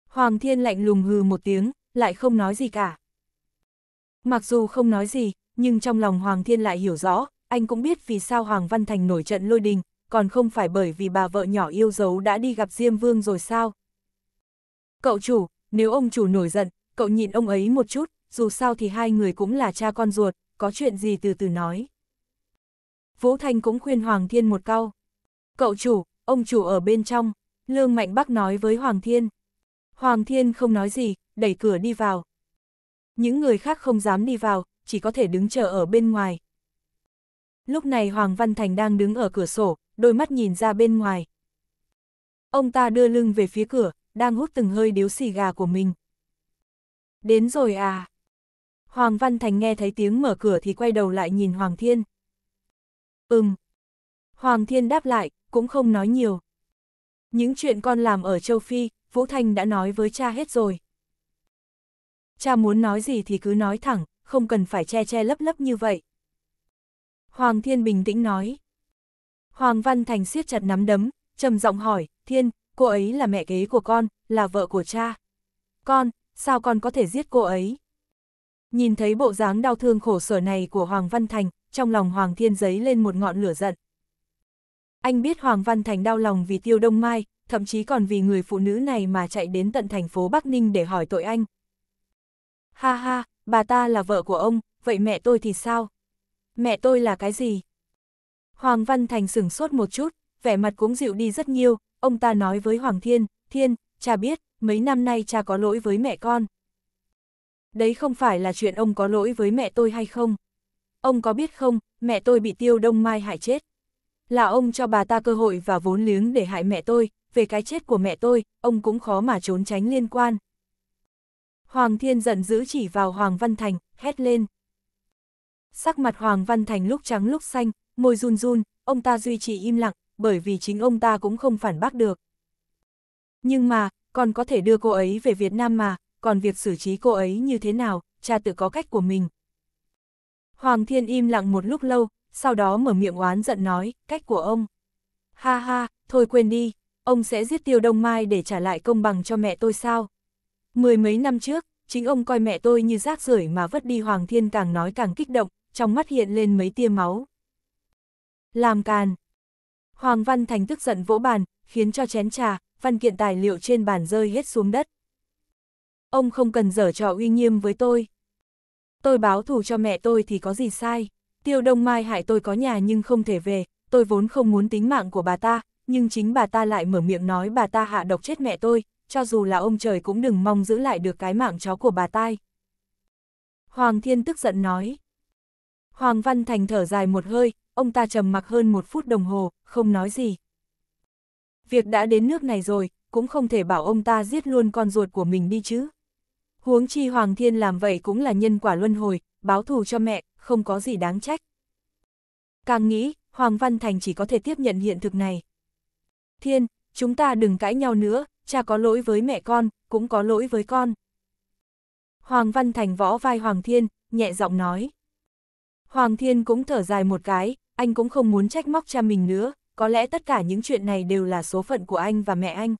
Hoàng Thiên lạnh lùng hừ một tiếng, lại không nói gì cả. Mặc dù không nói gì, nhưng trong lòng Hoàng Thiên lại hiểu rõ, anh cũng biết vì sao Hoàng Văn Thành nổi trận lôi đình, còn không phải bởi vì bà vợ nhỏ yêu dấu đã đi gặp Diêm Vương rồi sao. Cậu chủ, nếu ông chủ nổi giận, cậu nhịn ông ấy một chút, dù sao thì hai người cũng là cha con ruột, có chuyện gì từ từ nói. Vũ Thanh cũng khuyên Hoàng Thiên một câu. Cậu chủ, ông chủ ở bên trong, Lương Mạnh Bắc nói với Hoàng Thiên. Hoàng Thiên không nói gì, đẩy cửa đi vào. Những người khác không dám đi vào, chỉ có thể đứng chờ ở bên ngoài. Lúc này Hoàng Văn Thành đang đứng ở cửa sổ, đôi mắt nhìn ra bên ngoài. Ông ta đưa lưng về phía cửa, đang hút từng hơi điếu xì gà của mình. Đến rồi à? Hoàng Văn Thành nghe thấy tiếng mở cửa thì quay đầu lại nhìn Hoàng Thiên. Ừm. Hoàng Thiên đáp lại, cũng không nói nhiều. Những chuyện con làm ở châu Phi, Vũ Thành đã nói với cha hết rồi. Cha muốn nói gì thì cứ nói thẳng, không cần phải che che lấp lấp như vậy. Hoàng Thiên bình tĩnh nói. Hoàng Văn Thành siết chặt nắm đấm, trầm giọng hỏi, Thiên, cô ấy là mẹ kế của con, là vợ của cha. Con, sao con có thể giết cô ấy? Nhìn thấy bộ dáng đau thương khổ sở này của Hoàng Văn Thành, trong lòng Hoàng Thiên giấy lên một ngọn lửa giận. Anh biết Hoàng Văn Thành đau lòng vì tiêu đông mai, thậm chí còn vì người phụ nữ này mà chạy đến tận thành phố Bắc Ninh để hỏi tội anh. Ha ha, bà ta là vợ của ông, vậy mẹ tôi thì sao? Mẹ tôi là cái gì? Hoàng Văn Thành sửng sốt một chút, vẻ mặt cũng dịu đi rất nhiều, ông ta nói với Hoàng Thiên, Thiên, cha biết, mấy năm nay cha có lỗi với mẹ con. Đấy không phải là chuyện ông có lỗi với mẹ tôi hay không? Ông có biết không, mẹ tôi bị tiêu đông mai hại chết. Là ông cho bà ta cơ hội và vốn liếng để hại mẹ tôi, về cái chết của mẹ tôi, ông cũng khó mà trốn tránh liên quan. Hoàng Thiên giận dữ chỉ vào Hoàng Văn Thành, hét lên. Sắc mặt Hoàng Văn Thành lúc trắng lúc xanh, môi run run, ông ta duy trì im lặng, bởi vì chính ông ta cũng không phản bác được. Nhưng mà, còn có thể đưa cô ấy về Việt Nam mà, còn việc xử trí cô ấy như thế nào, cha tự có cách của mình. Hoàng Thiên im lặng một lúc lâu, sau đó mở miệng oán giận nói, cách của ông. Ha ha, thôi quên đi, ông sẽ giết tiêu đông mai để trả lại công bằng cho mẹ tôi sao? Mười mấy năm trước, chính ông coi mẹ tôi như rác rưởi mà vứt đi Hoàng Thiên càng nói càng kích động, trong mắt hiện lên mấy tia máu. Làm càn, Hoàng Văn Thành tức giận vỗ bàn, khiến cho chén trà, văn kiện tài liệu trên bàn rơi hết xuống đất. Ông không cần dở trò uy nghiêm với tôi. Tôi báo thù cho mẹ tôi thì có gì sai. Tiêu Đông Mai hại tôi có nhà nhưng không thể về, tôi vốn không muốn tính mạng của bà ta, nhưng chính bà ta lại mở miệng nói bà ta hạ độc chết mẹ tôi, cho dù là ông trời cũng đừng mong giữ lại được cái mạng chó của bà tai. Hoàng Thiên tức giận nói. Hoàng Văn Thành thở dài một hơi, ông ta trầm mặc hơn một phút đồng hồ, không nói gì. Việc đã đến nước này rồi, cũng không thể bảo ông ta giết luôn con ruột của mình đi chứ. Huống chi Hoàng Thiên làm vậy cũng là nhân quả luân hồi, báo thù cho mẹ, không có gì đáng trách. Càng nghĩ, Hoàng Văn Thành chỉ có thể tiếp nhận hiện thực này. Thiên, chúng ta đừng cãi nhau nữa, cha có lỗi với mẹ con, cũng có lỗi với con. Hoàng Văn Thành võ vai Hoàng Thiên, nhẹ giọng nói. Hoàng Thiên cũng thở dài một cái, anh cũng không muốn trách móc cha mình nữa, có lẽ tất cả những chuyện này đều là số phận của anh và mẹ anh.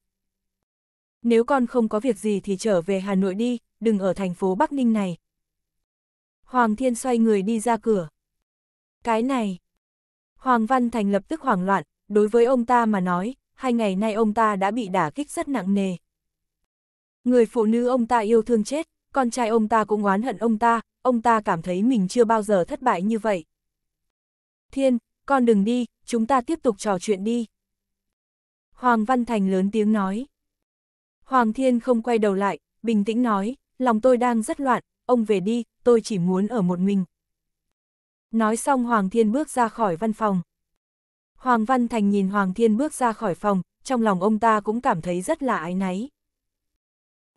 Nếu con không có việc gì thì trở về Hà Nội đi, đừng ở thành phố Bắc Ninh này. Hoàng Thiên xoay người đi ra cửa. Cái này. Hoàng Văn Thành lập tức hoảng loạn, đối với ông ta mà nói, hai ngày nay ông ta đã bị đả kích rất nặng nề. Người phụ nữ ông ta yêu thương chết, con trai ông ta cũng oán hận ông ta, ông ta cảm thấy mình chưa bao giờ thất bại như vậy. Thiên, con đừng đi, chúng ta tiếp tục trò chuyện đi. Hoàng Văn Thành lớn tiếng nói. Hoàng Thiên không quay đầu lại, bình tĩnh nói, lòng tôi đang rất loạn, ông về đi, tôi chỉ muốn ở một mình. Nói xong Hoàng Thiên bước ra khỏi văn phòng. Hoàng Văn Thành nhìn Hoàng Thiên bước ra khỏi phòng, trong lòng ông ta cũng cảm thấy rất là ái náy.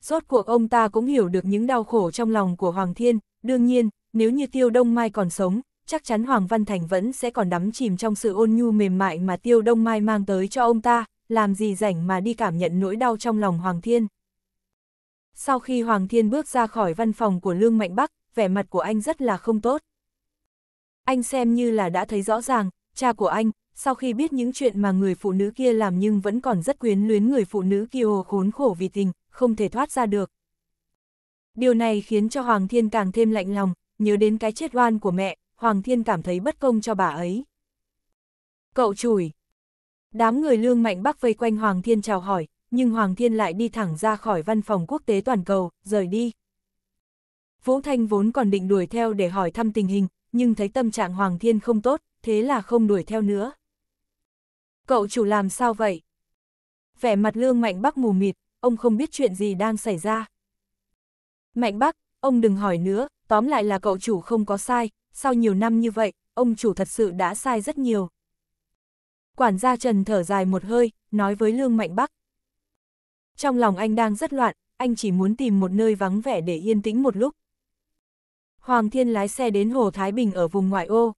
Rốt cuộc ông ta cũng hiểu được những đau khổ trong lòng của Hoàng Thiên, đương nhiên, nếu như Tiêu Đông Mai còn sống, chắc chắn Hoàng Văn Thành vẫn sẽ còn đắm chìm trong sự ôn nhu mềm mại mà Tiêu Đông Mai mang tới cho ông ta, làm gì rảnh mà đi cảm nhận nỗi đau trong lòng Hoàng Thiên. Sau khi Hoàng Thiên bước ra khỏi văn phòng của Lương Mạnh Bắc, vẻ mặt của anh rất là không tốt. Anh xem như là đã thấy rõ ràng, cha của anh, sau khi biết những chuyện mà người phụ nữ kia làm nhưng vẫn còn rất quyến luyến người phụ nữ kia hồ khốn khổ vì tình, không thể thoát ra được. Điều này khiến cho Hoàng Thiên càng thêm lạnh lòng, nhớ đến cái chết oan của mẹ, Hoàng Thiên cảm thấy bất công cho bà ấy. Cậu chùi. Đám người lương mạnh bắc vây quanh Hoàng Thiên chào hỏi, nhưng Hoàng Thiên lại đi thẳng ra khỏi văn phòng quốc tế toàn cầu, rời đi. Vũ Thanh vốn còn định đuổi theo để hỏi thăm tình hình, nhưng thấy tâm trạng Hoàng Thiên không tốt, thế là không đuổi theo nữa. Cậu chủ làm sao vậy? Vẻ mặt lương mạnh bắc mù mịt, ông không biết chuyện gì đang xảy ra. Mạnh bắc, ông đừng hỏi nữa, tóm lại là cậu chủ không có sai, sau nhiều năm như vậy, ông chủ thật sự đã sai rất nhiều. Quản gia Trần thở dài một hơi, nói với Lương Mạnh Bắc. Trong lòng anh đang rất loạn, anh chỉ muốn tìm một nơi vắng vẻ để yên tĩnh một lúc. Hoàng Thiên lái xe đến Hồ Thái Bình ở vùng ngoại ô.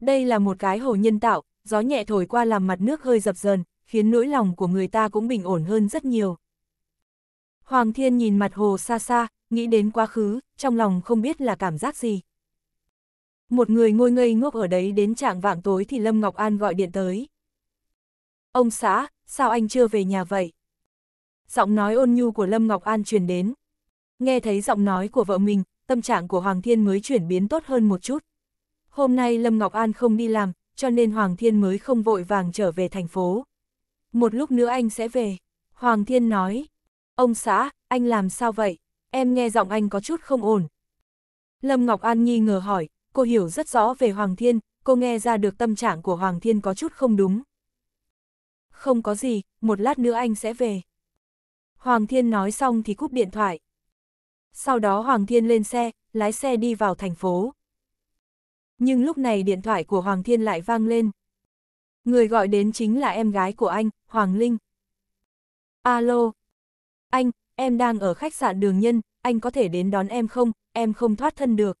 Đây là một cái hồ nhân tạo, gió nhẹ thổi qua làm mặt nước hơi dập dờn, khiến nỗi lòng của người ta cũng bình ổn hơn rất nhiều. Hoàng Thiên nhìn mặt hồ xa xa, nghĩ đến quá khứ, trong lòng không biết là cảm giác gì. Một người ngồi ngây ngốc ở đấy đến trạng vạng tối thì Lâm Ngọc An gọi điện tới. Ông xã, sao anh chưa về nhà vậy? Giọng nói ôn nhu của Lâm Ngọc An truyền đến. Nghe thấy giọng nói của vợ mình, tâm trạng của Hoàng Thiên mới chuyển biến tốt hơn một chút. Hôm nay Lâm Ngọc An không đi làm, cho nên Hoàng Thiên mới không vội vàng trở về thành phố. Một lúc nữa anh sẽ về. Hoàng Thiên nói, ông xã, anh làm sao vậy? em nghe giọng anh có chút không ổn. Lâm Ngọc An nghi ngờ hỏi, cô hiểu rất rõ về Hoàng Thiên, cô nghe ra được tâm trạng của Hoàng Thiên có chút không đúng. Không có gì, một lát nữa anh sẽ về. Hoàng Thiên nói xong thì cúp điện thoại. Sau đó Hoàng Thiên lên xe, lái xe đi vào thành phố. Nhưng lúc này điện thoại của Hoàng Thiên lại vang lên. Người gọi đến chính là em gái của anh, Hoàng Linh. Alo. Anh, em đang ở khách sạn đường nhân, anh có thể đến đón em không, em không thoát thân được.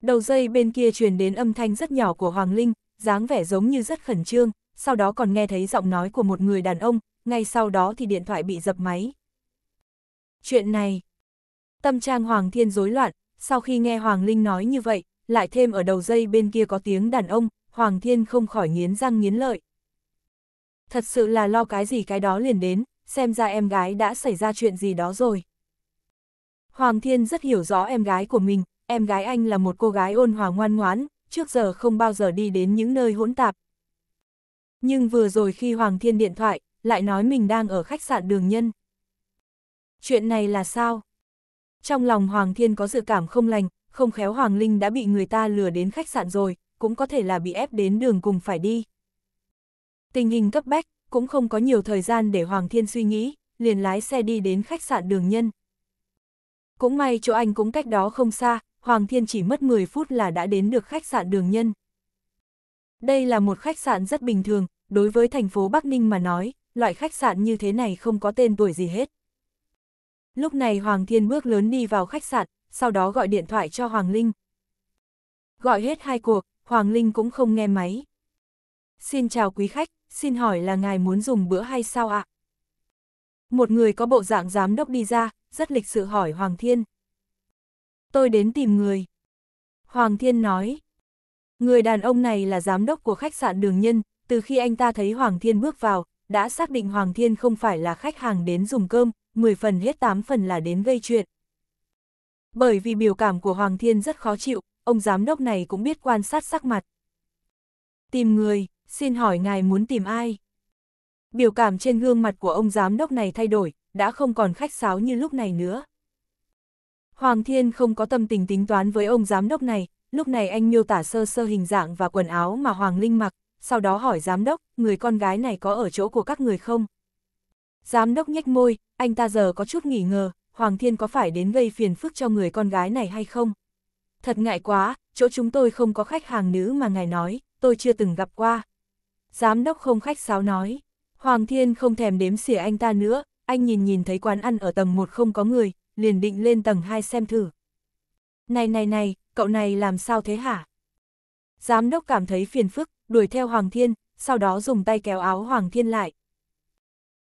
Đầu dây bên kia truyền đến âm thanh rất nhỏ của Hoàng Linh, dáng vẻ giống như rất khẩn trương, sau đó còn nghe thấy giọng nói của một người đàn ông, ngay sau đó thì điện thoại bị dập máy. Chuyện này, tâm trang Hoàng Thiên rối loạn, sau khi nghe Hoàng Linh nói như vậy, lại thêm ở đầu dây bên kia có tiếng đàn ông, Hoàng Thiên không khỏi nghiến răng nghiến lợi. Thật sự là lo cái gì cái đó liền đến, xem ra em gái đã xảy ra chuyện gì đó rồi. Hoàng Thiên rất hiểu rõ em gái của mình, em gái anh là một cô gái ôn hòa ngoan ngoãn, trước giờ không bao giờ đi đến những nơi hỗn tạp. Nhưng vừa rồi khi Hoàng Thiên điện thoại, lại nói mình đang ở khách sạn đường nhân. Chuyện này là sao? Trong lòng Hoàng Thiên có dự cảm không lành, không khéo Hoàng Linh đã bị người ta lừa đến khách sạn rồi, cũng có thể là bị ép đến đường cùng phải đi. Tình hình cấp bách, cũng không có nhiều thời gian để Hoàng Thiên suy nghĩ, liền lái xe đi đến khách sạn đường nhân. Cũng may chỗ anh cũng cách đó không xa, Hoàng Thiên chỉ mất 10 phút là đã đến được khách sạn đường nhân. Đây là một khách sạn rất bình thường, đối với thành phố Bắc Ninh mà nói, loại khách sạn như thế này không có tên tuổi gì hết. Lúc này Hoàng Thiên bước lớn đi vào khách sạn, sau đó gọi điện thoại cho Hoàng Linh. Gọi hết hai cuộc, Hoàng Linh cũng không nghe máy. Xin chào quý khách, xin hỏi là ngài muốn dùng bữa hay sao ạ? À? Một người có bộ dạng giám đốc đi ra, rất lịch sự hỏi Hoàng Thiên. Tôi đến tìm người. Hoàng Thiên nói. Người đàn ông này là giám đốc của khách sạn Đường Nhân, từ khi anh ta thấy Hoàng Thiên bước vào, đã xác định Hoàng Thiên không phải là khách hàng đến dùng cơm, 10 phần hết 8 phần là đến gây chuyện. Bởi vì biểu cảm của Hoàng Thiên rất khó chịu, ông giám đốc này cũng biết quan sát sắc mặt. Tìm người xin hỏi ngài muốn tìm ai? Biểu cảm trên gương mặt của ông giám đốc này thay đổi, đã không còn khách sáo như lúc này nữa. Hoàng Thiên không có tâm tình tính toán với ông giám đốc này, lúc này anh miêu tả sơ sơ hình dạng và quần áo mà Hoàng Linh mặc, sau đó hỏi giám đốc, người con gái này có ở chỗ của các người không? Giám đốc nhếch môi, anh ta giờ có chút nghỉ ngờ, Hoàng Thiên có phải đến gây phiền phức cho người con gái này hay không? Thật ngại quá, chỗ chúng tôi không có khách hàng nữ mà ngài nói, tôi chưa từng gặp qua. Giám đốc không khách sáo nói. Hoàng Thiên không thèm đếm xỉa anh ta nữa, anh nhìn nhìn thấy quán ăn ở tầng 1 không có người, liền định lên tầng 2 xem thử. Này này này, cậu này làm sao thế hả? Giám đốc cảm thấy phiền phức, đuổi theo Hoàng Thiên, sau đó dùng tay kéo áo Hoàng Thiên lại.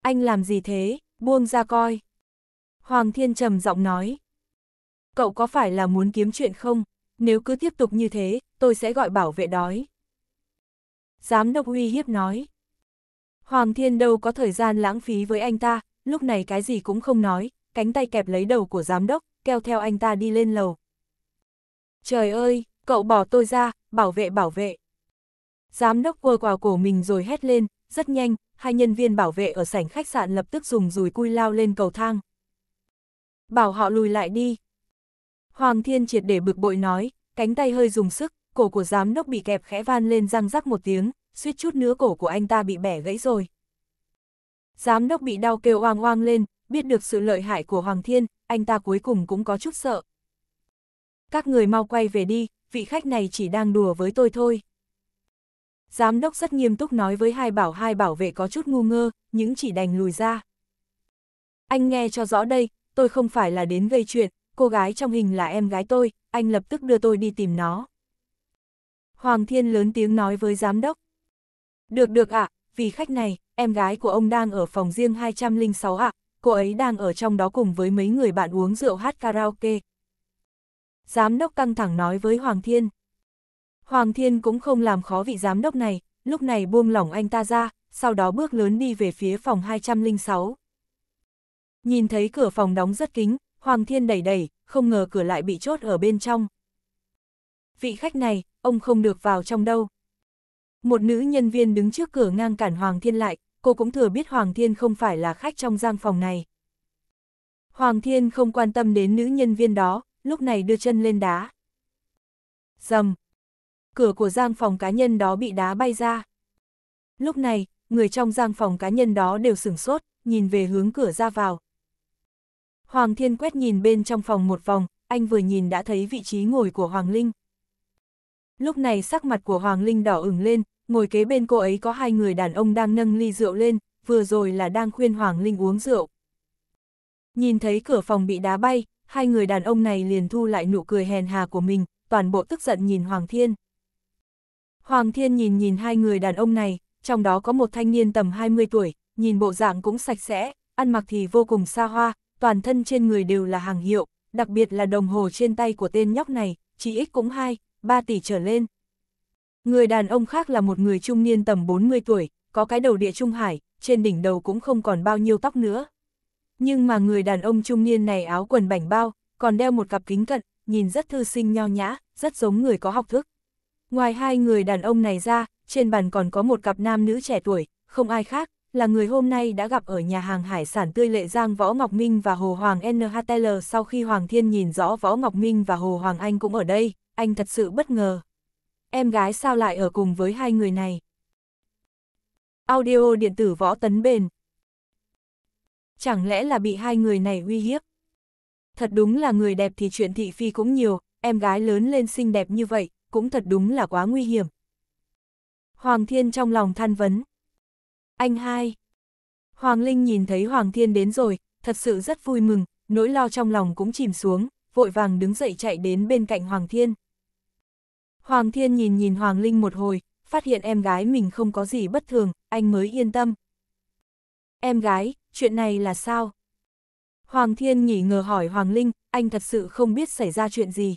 Anh làm gì thế, buông ra coi. Hoàng Thiên trầm giọng nói. Cậu có phải là muốn kiếm chuyện không? Nếu cứ tiếp tục như thế, tôi sẽ gọi bảo vệ đói giám đốc uy hiếp nói. Hoàng thiên đâu có thời gian lãng phí với anh ta, lúc này cái gì cũng không nói, cánh tay kẹp lấy đầu của giám đốc, kéo theo anh ta đi lên lầu. Trời ơi, cậu bỏ tôi ra, bảo vệ bảo vệ. Giám đốc quơ quào cổ mình rồi hét lên, rất nhanh, hai nhân viên bảo vệ ở sảnh khách sạn lập tức dùng dùi cui lao lên cầu thang. Bảo họ lùi lại đi. Hoàng thiên triệt để bực bội nói, cánh tay hơi dùng sức, cổ của giám đốc bị kẹp khẽ van lên răng rắc một tiếng, suýt chút nữa cổ của anh ta bị bẻ gãy rồi. Giám đốc bị đau kêu oang oang lên, biết được sự lợi hại của Hoàng Thiên, anh ta cuối cùng cũng có chút sợ. Các người mau quay về đi, vị khách này chỉ đang đùa với tôi thôi. Giám đốc rất nghiêm túc nói với hai bảo hai bảo vệ có chút ngu ngơ, những chỉ đành lùi ra. Anh nghe cho rõ đây, tôi không phải là đến gây chuyện, cô gái trong hình là em gái tôi, anh lập tức đưa tôi đi tìm nó. Hoàng Thiên lớn tiếng nói với giám đốc. Được được ạ, à, vì khách này, em gái của ông đang ở phòng riêng 206 ạ, à, cô ấy đang ở trong đó cùng với mấy người bạn uống rượu hát karaoke. Giám đốc căng thẳng nói với Hoàng Thiên. Hoàng Thiên cũng không làm khó vị giám đốc này, lúc này buông lỏng anh ta ra, sau đó bước lớn đi về phía phòng 206. Nhìn thấy cửa phòng đóng rất kính, Hoàng Thiên đẩy đẩy, không ngờ cửa lại bị chốt ở bên trong, vị khách này, ông không được vào trong đâu. Một nữ nhân viên đứng trước cửa ngang cản Hoàng Thiên lại, cô cũng thừa biết Hoàng Thiên không phải là khách trong giang phòng này. Hoàng Thiên không quan tâm đến nữ nhân viên đó, lúc này đưa chân lên đá. Dầm! Cửa của giang phòng cá nhân đó bị đá bay ra. Lúc này, người trong giang phòng cá nhân đó đều sửng sốt, nhìn về hướng cửa ra vào. Hoàng Thiên quét nhìn bên trong phòng một vòng, anh vừa nhìn đã thấy vị trí ngồi của Hoàng Linh lúc này sắc mặt của Hoàng Linh đỏ ửng lên, ngồi kế bên cô ấy có hai người đàn ông đang nâng ly rượu lên, vừa rồi là đang khuyên Hoàng Linh uống rượu. Nhìn thấy cửa phòng bị đá bay, hai người đàn ông này liền thu lại nụ cười hèn hà của mình, toàn bộ tức giận nhìn Hoàng Thiên. Hoàng Thiên nhìn nhìn hai người đàn ông này, trong đó có một thanh niên tầm 20 tuổi, nhìn bộ dạng cũng sạch sẽ, ăn mặc thì vô cùng xa hoa, toàn thân trên người đều là hàng hiệu, đặc biệt là đồng hồ trên tay của tên nhóc này, chỉ ít cũng hai, 3 tỷ trở lên. Người đàn ông khác là một người trung niên tầm 40 tuổi, có cái đầu địa trung hải, trên đỉnh đầu cũng không còn bao nhiêu tóc nữa. Nhưng mà người đàn ông trung niên này áo quần bảnh bao, còn đeo một cặp kính cận, nhìn rất thư sinh nho nhã, rất giống người có học thức. Ngoài hai người đàn ông này ra, trên bàn còn có một cặp nam nữ trẻ tuổi, không ai khác, là người hôm nay đã gặp ở nhà hàng hải sản tươi lệ giang Võ Ngọc Minh và Hồ Hoàng NHTL sau khi Hoàng Thiên nhìn rõ Võ Ngọc Minh và Hồ Hoàng Anh cũng ở đây, anh thật sự bất ngờ. Em gái sao lại ở cùng với hai người này? Audio điện tử Võ Tấn Bền Chẳng lẽ là bị hai người này uy hiếp? Thật đúng là người đẹp thì chuyện thị phi cũng nhiều, em gái lớn lên xinh đẹp như vậy, cũng thật đúng là quá nguy hiểm. Hoàng Thiên trong lòng than vấn, anh hai. Hoàng Linh nhìn thấy Hoàng Thiên đến rồi, thật sự rất vui mừng, nỗi lo trong lòng cũng chìm xuống, vội vàng đứng dậy chạy đến bên cạnh Hoàng Thiên. Hoàng Thiên nhìn nhìn Hoàng Linh một hồi, phát hiện em gái mình không có gì bất thường, anh mới yên tâm. Em gái, chuyện này là sao? Hoàng Thiên nghỉ ngờ hỏi Hoàng Linh, anh thật sự không biết xảy ra chuyện gì.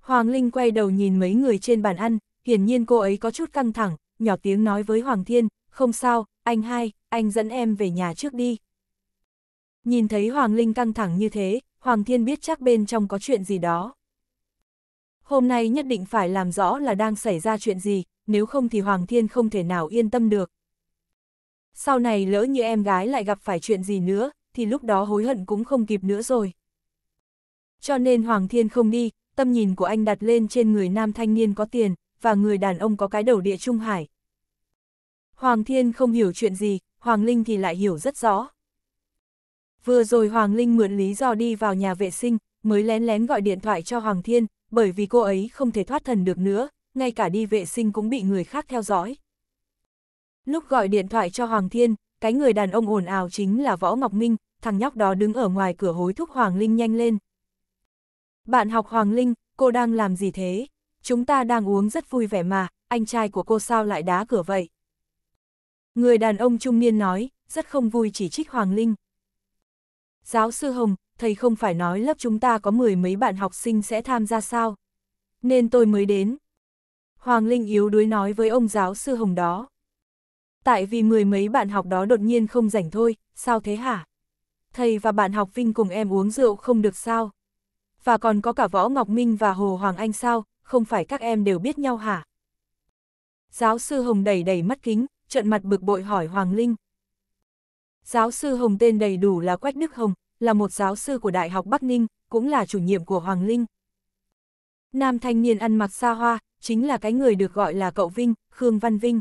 Hoàng Linh quay đầu nhìn mấy người trên bàn ăn, hiển nhiên cô ấy có chút căng thẳng, nhỏ tiếng nói với Hoàng Thiên, không sao, anh hai, anh dẫn em về nhà trước đi. Nhìn thấy Hoàng Linh căng thẳng như thế, Hoàng Thiên biết chắc bên trong có chuyện gì đó. Hôm nay nhất định phải làm rõ là đang xảy ra chuyện gì, nếu không thì Hoàng Thiên không thể nào yên tâm được. Sau này lỡ như em gái lại gặp phải chuyện gì nữa, thì lúc đó hối hận cũng không kịp nữa rồi. Cho nên Hoàng Thiên không đi, tâm nhìn của anh đặt lên trên người nam thanh niên có tiền, và người đàn ông có cái đầu địa Trung Hải, Hoàng Thiên không hiểu chuyện gì, Hoàng Linh thì lại hiểu rất rõ. Vừa rồi Hoàng Linh mượn lý do đi vào nhà vệ sinh, mới lén lén gọi điện thoại cho Hoàng Thiên, bởi vì cô ấy không thể thoát thần được nữa, ngay cả đi vệ sinh cũng bị người khác theo dõi. Lúc gọi điện thoại cho Hoàng Thiên, cái người đàn ông ồn ào chính là Võ Ngọc Minh, thằng nhóc đó đứng ở ngoài cửa hối thúc Hoàng Linh nhanh lên. Bạn học Hoàng Linh, cô đang làm gì thế? Chúng ta đang uống rất vui vẻ mà, anh trai của cô sao lại đá cửa vậy? Người đàn ông trung niên nói, rất không vui chỉ trích Hoàng Linh. Giáo sư Hồng, thầy không phải nói lớp chúng ta có mười mấy bạn học sinh sẽ tham gia sao? Nên tôi mới đến. Hoàng Linh yếu đuối nói với ông giáo sư Hồng đó. Tại vì mười mấy bạn học đó đột nhiên không rảnh thôi, sao thế hả? Thầy và bạn học Vinh cùng em uống rượu không được sao? Và còn có cả Võ Ngọc Minh và Hồ Hoàng Anh sao, không phải các em đều biết nhau hả? Giáo sư Hồng đẩy đẩy mắt kính, trợn mặt bực bội hỏi Hoàng Linh. Giáo sư Hồng tên đầy đủ là Quách Đức Hồng, là một giáo sư của Đại học Bắc Ninh, cũng là chủ nhiệm của Hoàng Linh. Nam thanh niên ăn mặc xa hoa, chính là cái người được gọi là cậu Vinh, Khương Văn Vinh.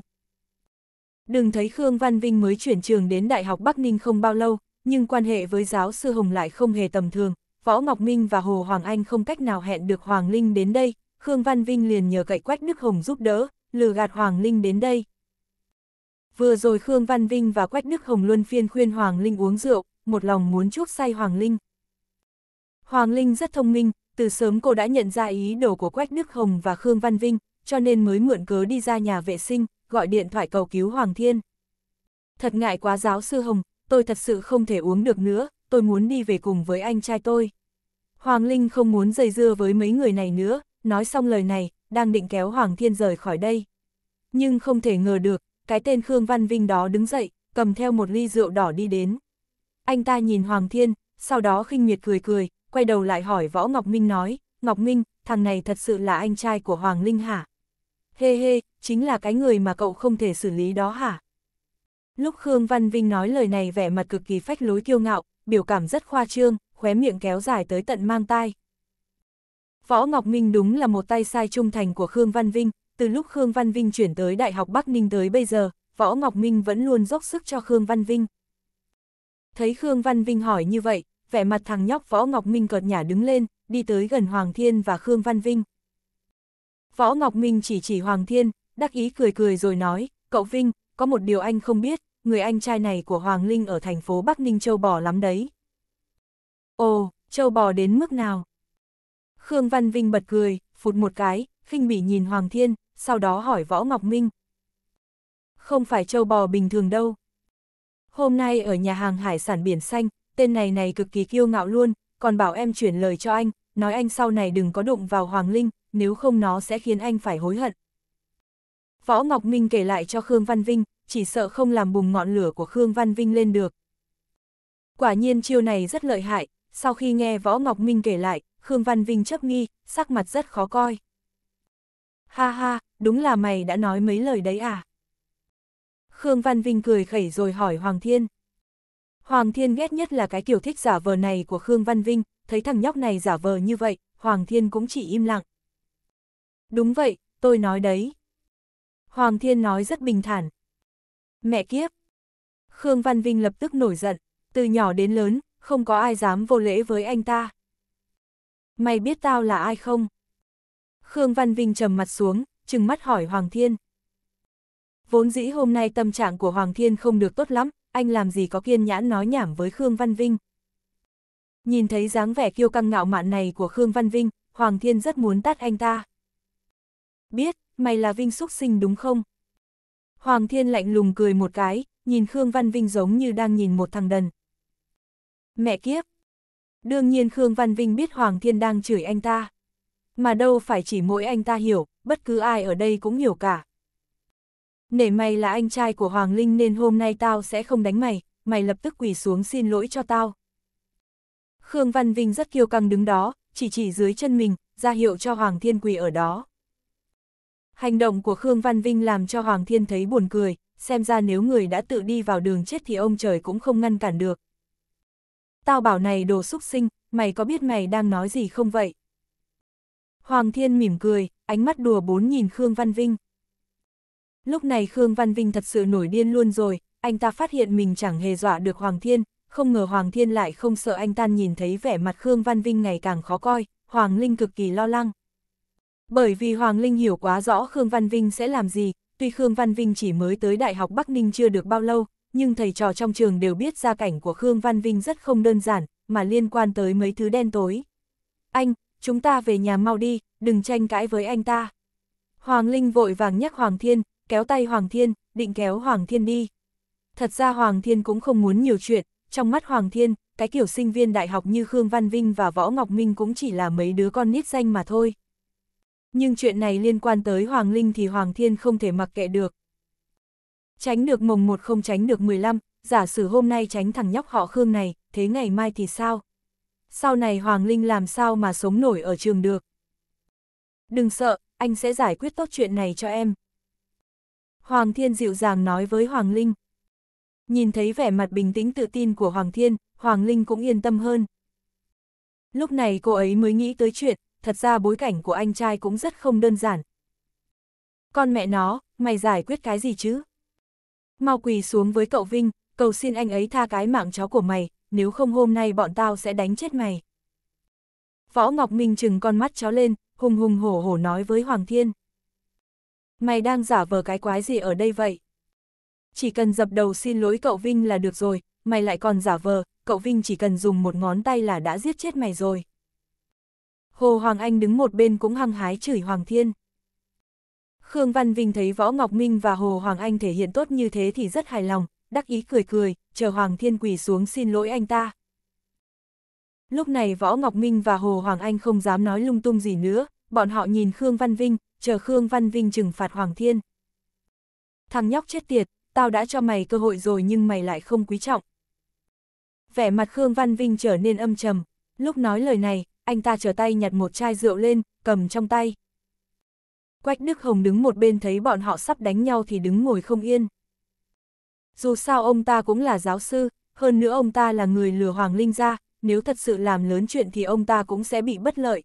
Đừng thấy Khương Văn Vinh mới chuyển trường đến Đại học Bắc Ninh không bao lâu, nhưng quan hệ với giáo sư Hồng lại không hề tầm thường. Võ Ngọc Minh và Hồ Hoàng Anh không cách nào hẹn được Hoàng Linh đến đây, Khương Văn Vinh liền nhờ cậy Quách Đức Hồng giúp đỡ, lừa gạt Hoàng Linh đến đây. Vừa rồi Khương Văn Vinh và Quách Đức Hồng Luân phiên khuyên Hoàng Linh uống rượu, một lòng muốn chuốc say Hoàng Linh. Hoàng Linh rất thông minh, từ sớm cô đã nhận ra ý đồ của Quách Đức Hồng và Khương Văn Vinh, cho nên mới mượn cớ đi ra nhà vệ sinh, gọi điện thoại cầu cứu Hoàng Thiên. Thật ngại quá giáo sư Hồng, tôi thật sự không thể uống được nữa, tôi muốn đi về cùng với anh trai tôi. Hoàng Linh không muốn dây dưa với mấy người này nữa, nói xong lời này, đang định kéo Hoàng Thiên rời khỏi đây. Nhưng không thể ngờ được, cái tên Khương Văn Vinh đó đứng dậy, cầm theo một ly rượu đỏ đi đến. Anh ta nhìn Hoàng Thiên, sau đó khinh miệt cười cười, quay đầu lại hỏi Võ Ngọc Minh nói, Ngọc Minh, thằng này thật sự là anh trai của Hoàng Linh hả? Hê hê, chính là cái người mà cậu không thể xử lý đó hả? Lúc Khương Văn Vinh nói lời này vẻ mặt cực kỳ phách lối kiêu ngạo, biểu cảm rất khoa trương, khóe miệng kéo dài tới tận mang tai. Võ Ngọc Minh đúng là một tay sai trung thành của Khương Văn Vinh, từ lúc Khương Văn Vinh chuyển tới Đại học Bắc Ninh tới bây giờ, Võ Ngọc Minh vẫn luôn dốc sức cho Khương Văn Vinh. Thấy Khương Văn Vinh hỏi như vậy, vẻ mặt thằng nhóc Võ Ngọc Minh cợt nhả đứng lên, đi tới gần Hoàng Thiên và Khương Văn Vinh. Võ Ngọc Minh chỉ chỉ Hoàng Thiên, đắc ý cười cười rồi nói, cậu Vinh, có một điều anh không biết, người anh trai này của Hoàng Linh ở thành phố Bắc Ninh châu bò lắm đấy. Ồ, châu bò đến mức nào? Khương Văn Vinh bật cười, phụt một cái, khinh bỉ nhìn Hoàng Thiên, sau đó hỏi Võ Ngọc Minh. Không phải châu bò bình thường đâu. Hôm nay ở nhà hàng hải sản biển xanh, tên này này cực kỳ kiêu ngạo luôn, còn bảo em chuyển lời cho anh, nói anh sau này đừng có đụng vào Hoàng Linh, nếu không nó sẽ khiến anh phải hối hận. Võ Ngọc Minh kể lại cho Khương Văn Vinh, chỉ sợ không làm bùng ngọn lửa của Khương Văn Vinh lên được. Quả nhiên chiêu này rất lợi hại, sau khi nghe Võ Ngọc Minh kể lại, Khương Văn Vinh chấp nghi, sắc mặt rất khó coi ha ha, đúng là mày đã nói mấy lời đấy à? Khương Văn Vinh cười khẩy rồi hỏi Hoàng Thiên. Hoàng Thiên ghét nhất là cái kiểu thích giả vờ này của Khương Văn Vinh, thấy thằng nhóc này giả vờ như vậy, Hoàng Thiên cũng chỉ im lặng. Đúng vậy, tôi nói đấy. Hoàng Thiên nói rất bình thản. Mẹ kiếp! Khương Văn Vinh lập tức nổi giận, từ nhỏ đến lớn, không có ai dám vô lễ với anh ta. Mày biết tao là ai không? Khương Văn Vinh trầm mặt xuống, trừng mắt hỏi Hoàng Thiên. Vốn dĩ hôm nay tâm trạng của Hoàng Thiên không được tốt lắm, anh làm gì có kiên nhãn nói nhảm với Khương Văn Vinh. Nhìn thấy dáng vẻ kiêu căng ngạo mạn này của Khương Văn Vinh, Hoàng Thiên rất muốn tát anh ta. Biết, mày là Vinh xuất sinh đúng không? Hoàng Thiên lạnh lùng cười một cái, nhìn Khương Văn Vinh giống như đang nhìn một thằng đần. Mẹ kiếp! Đương nhiên Khương Văn Vinh biết Hoàng Thiên đang chửi anh ta mà đâu phải chỉ mỗi anh ta hiểu, bất cứ ai ở đây cũng hiểu cả. Nể mày là anh trai của Hoàng Linh nên hôm nay tao sẽ không đánh mày, mày lập tức quỳ xuống xin lỗi cho tao. Khương Văn Vinh rất kiêu căng đứng đó, chỉ chỉ dưới chân mình, ra hiệu cho Hoàng Thiên quỳ ở đó. Hành động của Khương Văn Vinh làm cho Hoàng Thiên thấy buồn cười, xem ra nếu người đã tự đi vào đường chết thì ông trời cũng không ngăn cản được. Tao bảo này đồ xúc sinh, mày có biết mày đang nói gì không vậy? Hoàng Thiên mỉm cười, ánh mắt đùa bốn nhìn Khương Văn Vinh. Lúc này Khương Văn Vinh thật sự nổi điên luôn rồi, anh ta phát hiện mình chẳng hề dọa được Hoàng Thiên, không ngờ Hoàng Thiên lại không sợ anh ta nhìn thấy vẻ mặt Khương Văn Vinh ngày càng khó coi, Hoàng Linh cực kỳ lo lắng. Bởi vì Hoàng Linh hiểu quá rõ Khương Văn Vinh sẽ làm gì, tuy Khương Văn Vinh chỉ mới tới Đại học Bắc Ninh chưa được bao lâu, nhưng thầy trò trong trường đều biết gia cảnh của Khương Văn Vinh rất không đơn giản, mà liên quan tới mấy thứ đen tối. Anh, chúng ta về nhà mau đi, đừng tranh cãi với anh ta. Hoàng Linh vội vàng nhắc Hoàng Thiên, kéo tay Hoàng Thiên, định kéo Hoàng Thiên đi. Thật ra Hoàng Thiên cũng không muốn nhiều chuyện, trong mắt Hoàng Thiên, cái kiểu sinh viên đại học như Khương Văn Vinh và Võ Ngọc Minh cũng chỉ là mấy đứa con nít danh mà thôi. Nhưng chuyện này liên quan tới Hoàng Linh thì Hoàng Thiên không thể mặc kệ được. Tránh được mồng một không tránh được 15, giả sử hôm nay tránh thằng nhóc họ Khương này, thế ngày mai thì sao? sau này Hoàng Linh làm sao mà sống nổi ở trường được. Đừng sợ, anh sẽ giải quyết tốt chuyện này cho em. Hoàng Thiên dịu dàng nói với Hoàng Linh. Nhìn thấy vẻ mặt bình tĩnh tự tin của Hoàng Thiên, Hoàng Linh cũng yên tâm hơn. Lúc này cô ấy mới nghĩ tới chuyện, thật ra bối cảnh của anh trai cũng rất không đơn giản. Con mẹ nó, mày giải quyết cái gì chứ? Mau quỳ xuống với cậu Vinh, cầu xin anh ấy tha cái mạng chó của mày, nếu không hôm nay bọn tao sẽ đánh chết mày. Võ Ngọc Minh chừng con mắt chó lên, hùng hùng hổ hổ nói với Hoàng Thiên. Mày đang giả vờ cái quái gì ở đây vậy? Chỉ cần dập đầu xin lỗi cậu Vinh là được rồi, mày lại còn giả vờ, cậu Vinh chỉ cần dùng một ngón tay là đã giết chết mày rồi. Hồ Hoàng Anh đứng một bên cũng hăng hái chửi Hoàng Thiên. Khương Văn Vinh thấy Võ Ngọc Minh và Hồ Hoàng Anh thể hiện tốt như thế thì rất hài lòng, đắc ý cười cười, chờ Hoàng Thiên quỳ xuống xin lỗi anh ta. Lúc này Võ Ngọc Minh và Hồ Hoàng Anh không dám nói lung tung gì nữa, bọn họ nhìn Khương Văn Vinh, chờ Khương Văn Vinh trừng phạt Hoàng Thiên. Thằng nhóc chết tiệt, tao đã cho mày cơ hội rồi nhưng mày lại không quý trọng. Vẻ mặt Khương Văn Vinh trở nên âm trầm, lúc nói lời này, anh ta trở tay nhặt một chai rượu lên, cầm trong tay. Quách Đức Hồng đứng một bên thấy bọn họ sắp đánh nhau thì đứng ngồi không yên dù sao ông ta cũng là giáo sư, hơn nữa ông ta là người lừa Hoàng Linh ra, nếu thật sự làm lớn chuyện thì ông ta cũng sẽ bị bất lợi.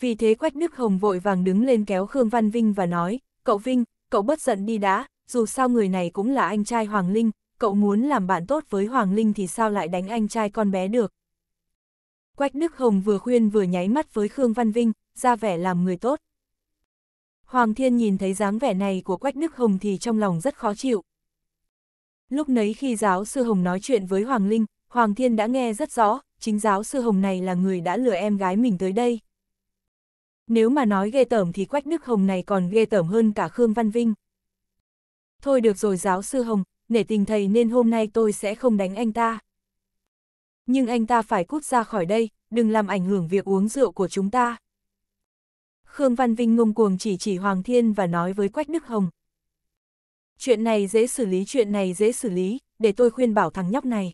Vì thế Quách Đức Hồng vội vàng đứng lên kéo Khương Văn Vinh và nói, cậu Vinh, cậu bất giận đi đã, dù sao người này cũng là anh trai Hoàng Linh, cậu muốn làm bạn tốt với Hoàng Linh thì sao lại đánh anh trai con bé được. Quách Đức Hồng vừa khuyên vừa nháy mắt với Khương Văn Vinh, ra vẻ làm người tốt. Hoàng Thiên nhìn thấy dáng vẻ này của Quách Đức Hồng thì trong lòng rất khó chịu. Lúc nấy khi giáo sư Hồng nói chuyện với Hoàng Linh, Hoàng Thiên đã nghe rất rõ, chính giáo sư Hồng này là người đã lừa em gái mình tới đây. Nếu mà nói ghê tởm thì Quách Đức Hồng này còn ghê tởm hơn cả Khương Văn Vinh. Thôi được rồi giáo sư Hồng, nể tình thầy nên hôm nay tôi sẽ không đánh anh ta. Nhưng anh ta phải cút ra khỏi đây, đừng làm ảnh hưởng việc uống rượu của chúng ta. Khương Văn Vinh ngông cuồng chỉ chỉ Hoàng Thiên và nói với Quách Đức Hồng chuyện này dễ xử lý chuyện này dễ xử lý, để tôi khuyên bảo thằng nhóc này.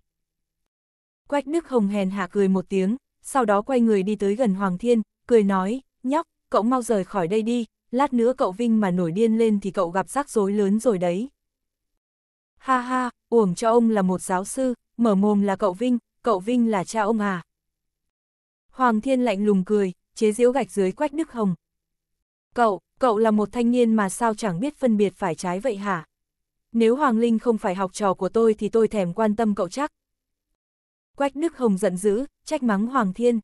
Quách Đức Hồng hèn hạ cười một tiếng, sau đó quay người đi tới gần Hoàng Thiên, cười nói, nhóc, cậu mau rời khỏi đây đi, lát nữa cậu Vinh mà nổi điên lên thì cậu gặp rắc rối lớn rồi đấy. Ha ha, uổng cho ông là một giáo sư, mở mồm là cậu Vinh, cậu Vinh là cha ông à. Hoàng Thiên lạnh lùng cười, chế giễu gạch dưới Quách Đức Hồng. Cậu, cậu là một thanh niên mà sao chẳng biết phân biệt phải trái vậy hả? nếu Hoàng Linh không phải học trò của tôi thì tôi thèm quan tâm cậu chắc. Quách Đức Hồng giận dữ, trách mắng Hoàng Thiên.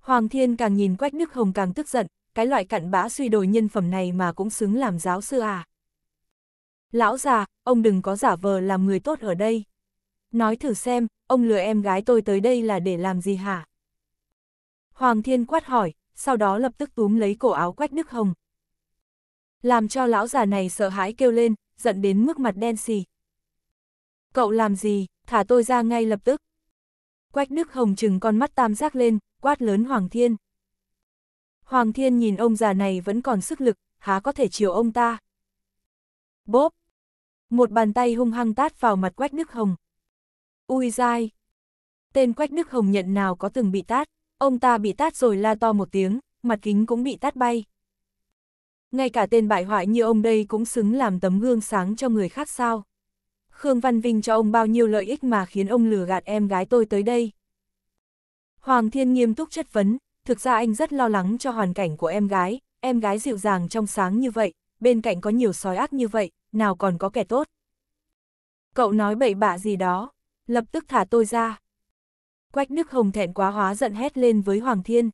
Hoàng Thiên càng nhìn Quách Đức Hồng càng tức giận, cái loại cặn bã suy đồi nhân phẩm này mà cũng xứng làm giáo sư à. Lão già, ông đừng có giả vờ làm người tốt ở đây. Nói thử xem, ông lừa em gái tôi tới đây là để làm gì hả? Hoàng Thiên quát hỏi, sau đó lập tức túm lấy cổ áo Quách Đức Hồng, làm cho lão già này sợ hãi kêu lên, giận đến mức mặt đen xì. Cậu làm gì, thả tôi ra ngay lập tức. Quách Đức Hồng chừng con mắt tam giác lên, quát lớn Hoàng Thiên. Hoàng Thiên nhìn ông già này vẫn còn sức lực, há có thể chiều ông ta. Bốp! Một bàn tay hung hăng tát vào mặt Quách Đức Hồng. Ui dai! Tên Quách Đức Hồng nhận nào có từng bị tát, ông ta bị tát rồi la to một tiếng, mặt kính cũng bị tát bay ngay cả tên bại hoại như ông đây cũng xứng làm tấm gương sáng cho người khác sao. Khương Văn Vinh cho ông bao nhiêu lợi ích mà khiến ông lừa gạt em gái tôi tới đây. Hoàng Thiên nghiêm túc chất vấn, thực ra anh rất lo lắng cho hoàn cảnh của em gái, em gái dịu dàng trong sáng như vậy, bên cạnh có nhiều sói ác như vậy, nào còn có kẻ tốt. Cậu nói bậy bạ gì đó, lập tức thả tôi ra. Quách Đức Hồng thẹn quá hóa giận hét lên với Hoàng Thiên.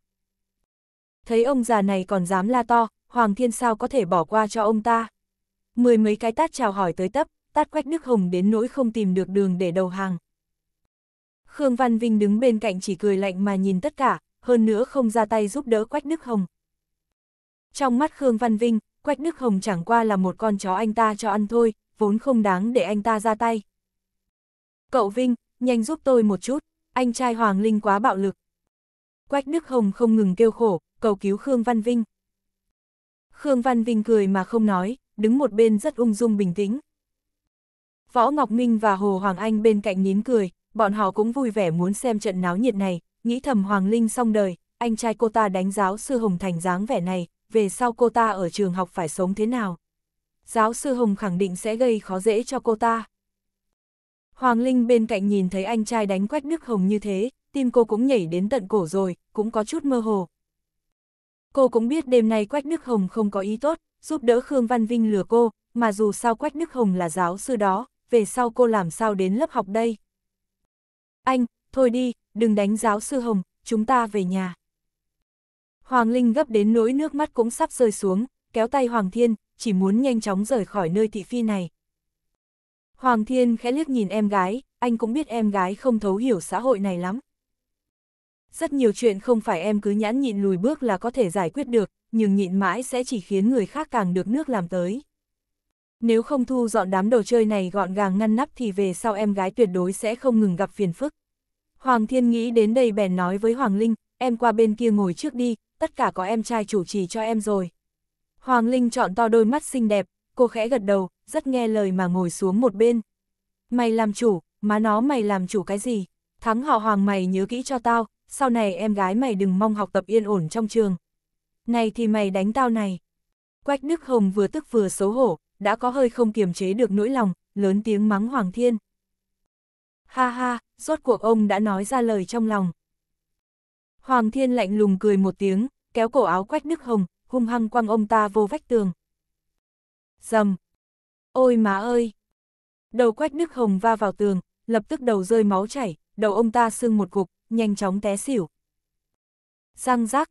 Thấy ông già này còn dám la to, Hoàng Thiên sao có thể bỏ qua cho ông ta. Mười mấy cái tát chào hỏi tới tấp, tát quách Đức Hồng đến nỗi không tìm được đường để đầu hàng. Khương Văn Vinh đứng bên cạnh chỉ cười lạnh mà nhìn tất cả, hơn nữa không ra tay giúp đỡ quách Đức Hồng. Trong mắt Khương Văn Vinh, quách Đức Hồng chẳng qua là một con chó anh ta cho ăn thôi, vốn không đáng để anh ta ra tay. Cậu Vinh, nhanh giúp tôi một chút, anh trai Hoàng Linh quá bạo lực. Quách Đức Hồng không ngừng kêu khổ, cầu cứu Khương Văn Vinh. Khương Văn Vinh cười mà không nói, đứng một bên rất ung dung bình tĩnh. Võ Ngọc Minh và Hồ Hoàng Anh bên cạnh nín cười, bọn họ cũng vui vẻ muốn xem trận náo nhiệt này, nghĩ thầm Hoàng Linh xong đời, anh trai cô ta đánh giáo sư Hồng thành dáng vẻ này, về sau cô ta ở trường học phải sống thế nào. Giáo sư Hồng khẳng định sẽ gây khó dễ cho cô ta. Hoàng Linh bên cạnh nhìn thấy anh trai đánh quét Đức Hồng như thế, tim cô cũng nhảy đến tận cổ rồi, cũng có chút mơ hồ, Cô cũng biết đêm nay Quách Đức Hồng không có ý tốt, giúp đỡ Khương Văn Vinh lừa cô, mà dù sao Quách Đức Hồng là giáo sư đó, về sau cô làm sao đến lớp học đây. Anh, thôi đi, đừng đánh giáo sư Hồng, chúng ta về nhà. Hoàng Linh gấp đến nỗi nước mắt cũng sắp rơi xuống, kéo tay Hoàng Thiên, chỉ muốn nhanh chóng rời khỏi nơi thị phi này. Hoàng Thiên khẽ liếc nhìn em gái, anh cũng biết em gái không thấu hiểu xã hội này lắm. Rất nhiều chuyện không phải em cứ nhãn nhịn lùi bước là có thể giải quyết được, nhưng nhịn mãi sẽ chỉ khiến người khác càng được nước làm tới. Nếu không thu dọn đám đồ chơi này gọn gàng ngăn nắp thì về sau em gái tuyệt đối sẽ không ngừng gặp phiền phức. Hoàng Thiên nghĩ đến đây bèn nói với Hoàng Linh, em qua bên kia ngồi trước đi, tất cả có em trai chủ trì cho em rồi. Hoàng Linh chọn to đôi mắt xinh đẹp, cô khẽ gật đầu, rất nghe lời mà ngồi xuống một bên. Mày làm chủ, má nó mày làm chủ cái gì? Thắng họ Hoàng mày nhớ kỹ cho tao, sau này em gái mày đừng mong học tập yên ổn trong trường. Này thì mày đánh tao này. Quách Đức Hồng vừa tức vừa xấu hổ, đã có hơi không kiềm chế được nỗi lòng, lớn tiếng mắng Hoàng Thiên. Ha ha, rốt cuộc ông đã nói ra lời trong lòng. Hoàng Thiên lạnh lùng cười một tiếng, kéo cổ áo Quách Đức Hồng, hung hăng quăng ông ta vô vách tường. Dầm! Ôi má ơi! Đầu Quách Đức Hồng va vào tường, lập tức đầu rơi máu chảy, đầu ông ta sưng một cục, nhanh chóng té xỉu. Răng rắc.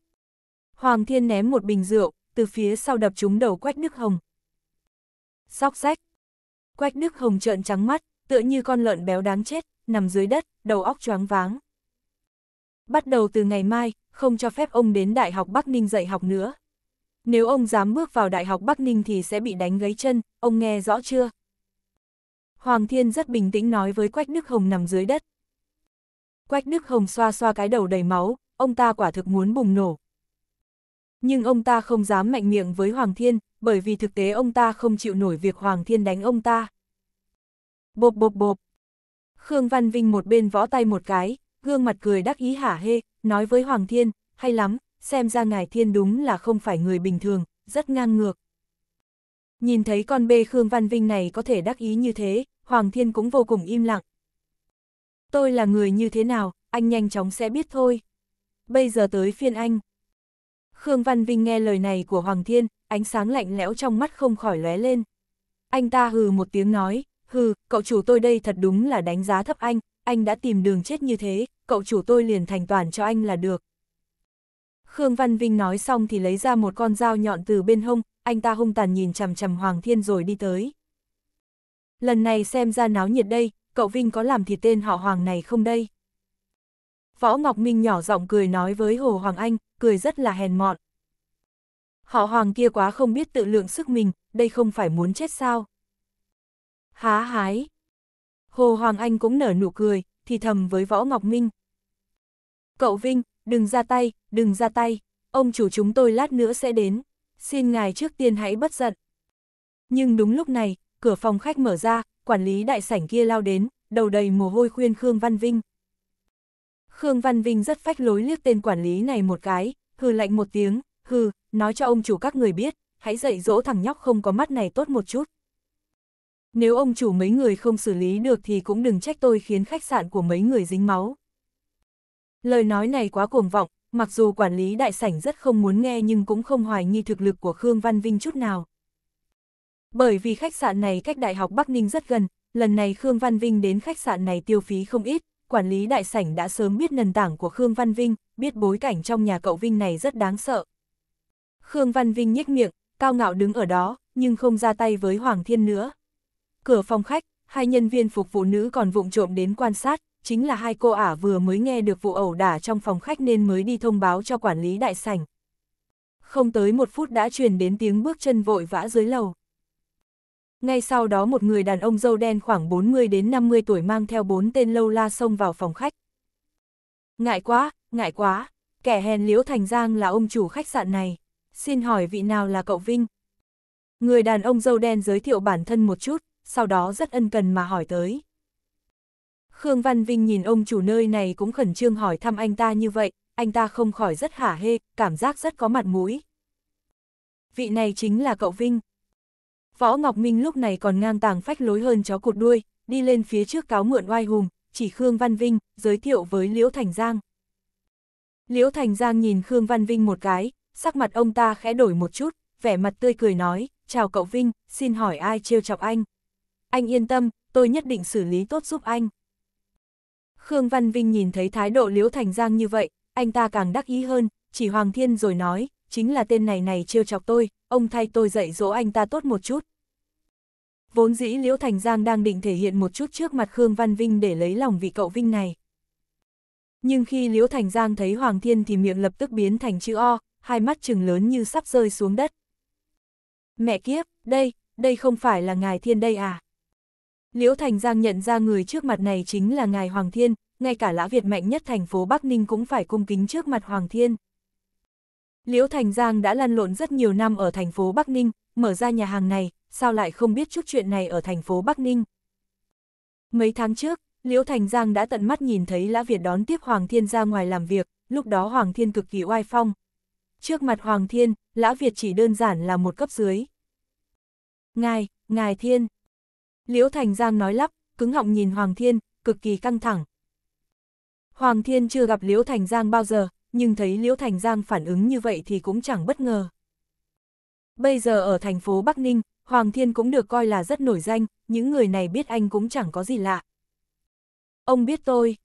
Hoàng Thiên ném một bình rượu, từ phía sau đập trúng đầu Quách Đức Hồng. Sóc rách. Quách Đức Hồng trợn trắng mắt, tựa như con lợn béo đáng chết, nằm dưới đất, đầu óc choáng váng. Bắt đầu từ ngày mai, không cho phép ông đến Đại học Bắc Ninh dạy học nữa. Nếu ông dám bước vào Đại học Bắc Ninh thì sẽ bị đánh gấy chân, ông nghe rõ chưa? Hoàng Thiên rất bình tĩnh nói với Quách Đức Hồng nằm dưới đất, Quách Đức Hồng xoa xoa cái đầu đầy máu, ông ta quả thực muốn bùng nổ. Nhưng ông ta không dám mạnh miệng với Hoàng Thiên, bởi vì thực tế ông ta không chịu nổi việc Hoàng Thiên đánh ông ta. Bộp bộp bộp. Khương Văn Vinh một bên võ tay một cái, gương mặt cười đắc ý hả hê, nói với Hoàng Thiên, hay lắm, xem ra ngài Thiên đúng là không phải người bình thường, rất ngang ngược. Nhìn thấy con bê Khương Văn Vinh này có thể đắc ý như thế, Hoàng Thiên cũng vô cùng im lặng, Tôi là người như thế nào, anh nhanh chóng sẽ biết thôi. Bây giờ tới phiên anh. Khương Văn Vinh nghe lời này của Hoàng Thiên, ánh sáng lạnh lẽo trong mắt không khỏi lóe lên. Anh ta hừ một tiếng nói, hừ, cậu chủ tôi đây thật đúng là đánh giá thấp anh, anh đã tìm đường chết như thế, cậu chủ tôi liền thành toàn cho anh là được. Khương Văn Vinh nói xong thì lấy ra một con dao nhọn từ bên hông, anh ta hung tàn nhìn chằm chằm Hoàng Thiên rồi đi tới. Lần này xem ra náo nhiệt đây, cậu Vinh có làm thịt tên họ Hoàng này không đây? Võ Ngọc Minh nhỏ giọng cười nói với Hồ Hoàng Anh, cười rất là hèn mọn. Họ Hoàng kia quá không biết tự lượng sức mình, đây không phải muốn chết sao? Há hái! Hồ Hoàng Anh cũng nở nụ cười, thì thầm với Võ Ngọc Minh. Cậu Vinh, đừng ra tay, đừng ra tay, ông chủ chúng tôi lát nữa sẽ đến, xin ngài trước tiên hãy bất giận. Nhưng đúng lúc này, cửa phòng khách mở ra, quản lý đại sảnh kia lao đến, đầu đầy mồ hôi khuyên Khương Văn Vinh. Khương Văn Vinh rất phách lối liếc tên quản lý này một cái, hừ lạnh một tiếng, hừ, nói cho ông chủ các người biết, hãy dạy dỗ thằng nhóc không có mắt này tốt một chút. Nếu ông chủ mấy người không xử lý được thì cũng đừng trách tôi khiến khách sạn của mấy người dính máu. Lời nói này quá cuồng vọng, mặc dù quản lý đại sảnh rất không muốn nghe nhưng cũng không hoài nghi thực lực của Khương Văn Vinh chút nào. Bởi vì khách sạn này cách Đại học Bắc Ninh rất gần, lần này Khương Văn Vinh đến khách sạn này tiêu phí không ít, quản lý đại sảnh đã sớm biết nền tảng của Khương Văn Vinh, biết bối cảnh trong nhà cậu Vinh này rất đáng sợ. Khương Văn Vinh nhếch miệng, cao ngạo đứng ở đó, nhưng không ra tay với Hoàng Thiên nữa. Cửa phòng khách, hai nhân viên phục vụ nữ còn vụng trộm đến quan sát, chính là hai cô ả vừa mới nghe được vụ ẩu đả trong phòng khách nên mới đi thông báo cho quản lý đại sảnh. Không tới một phút đã truyền đến tiếng bước chân vội vã dưới lầu. Ngay sau đó một người đàn ông dâu đen khoảng 40 đến 50 tuổi mang theo bốn tên lâu la xông vào phòng khách. Ngại quá, ngại quá, kẻ hèn liễu thành giang là ông chủ khách sạn này. Xin hỏi vị nào là cậu Vinh? Người đàn ông dâu đen giới thiệu bản thân một chút, sau đó rất ân cần mà hỏi tới. Khương Văn Vinh nhìn ông chủ nơi này cũng khẩn trương hỏi thăm anh ta như vậy, anh ta không khỏi rất hả hê, cảm giác rất có mặt mũi. Vị này chính là cậu Vinh. Võ Ngọc Minh lúc này còn ngang tàng phách lối hơn chó cụt đuôi, đi lên phía trước cáo mượn oai hùng, chỉ Khương Văn Vinh, giới thiệu với Liễu Thành Giang. Liễu Thành Giang nhìn Khương Văn Vinh một cái, sắc mặt ông ta khẽ đổi một chút, vẻ mặt tươi cười nói, chào cậu Vinh, xin hỏi ai trêu chọc anh. Anh yên tâm, tôi nhất định xử lý tốt giúp anh. Khương Văn Vinh nhìn thấy thái độ Liễu Thành Giang như vậy, anh ta càng đắc ý hơn, chỉ Hoàng Thiên rồi nói, chính là tên này này trêu chọc tôi, ông thay tôi dạy dỗ anh ta tốt một chút. Vốn dĩ Liễu Thành Giang đang định thể hiện một chút trước mặt Khương Văn Vinh để lấy lòng vị cậu Vinh này. Nhưng khi Liễu Thành Giang thấy Hoàng Thiên thì miệng lập tức biến thành chữ O, hai mắt trừng lớn như sắp rơi xuống đất. Mẹ kiếp, đây, đây không phải là ngài Thiên đây à? Liễu Thành Giang nhận ra người trước mặt này chính là ngài Hoàng Thiên, ngay cả lã Việt mạnh nhất thành phố Bắc Ninh cũng phải cung kính trước mặt Hoàng Thiên. Liễu Thành Giang đã lăn lộn rất nhiều năm ở thành phố Bắc Ninh, mở ra nhà hàng này, sao lại không biết chút chuyện này ở thành phố Bắc Ninh. Mấy tháng trước, Liễu Thành Giang đã tận mắt nhìn thấy Lã Việt đón tiếp Hoàng Thiên ra ngoài làm việc, lúc đó Hoàng Thiên cực kỳ oai phong. Trước mặt Hoàng Thiên, Lã Việt chỉ đơn giản là một cấp dưới. Ngài, Ngài Thiên. Liễu Thành Giang nói lắp, cứng họng nhìn Hoàng Thiên, cực kỳ căng thẳng. Hoàng Thiên chưa gặp Liễu Thành Giang bao giờ, nhưng thấy Liễu Thành Giang phản ứng như vậy thì cũng chẳng bất ngờ. Bây giờ ở thành phố Bắc Ninh, Hoàng Thiên cũng được coi là rất nổi danh, những người này biết anh cũng chẳng có gì lạ. Ông biết tôi.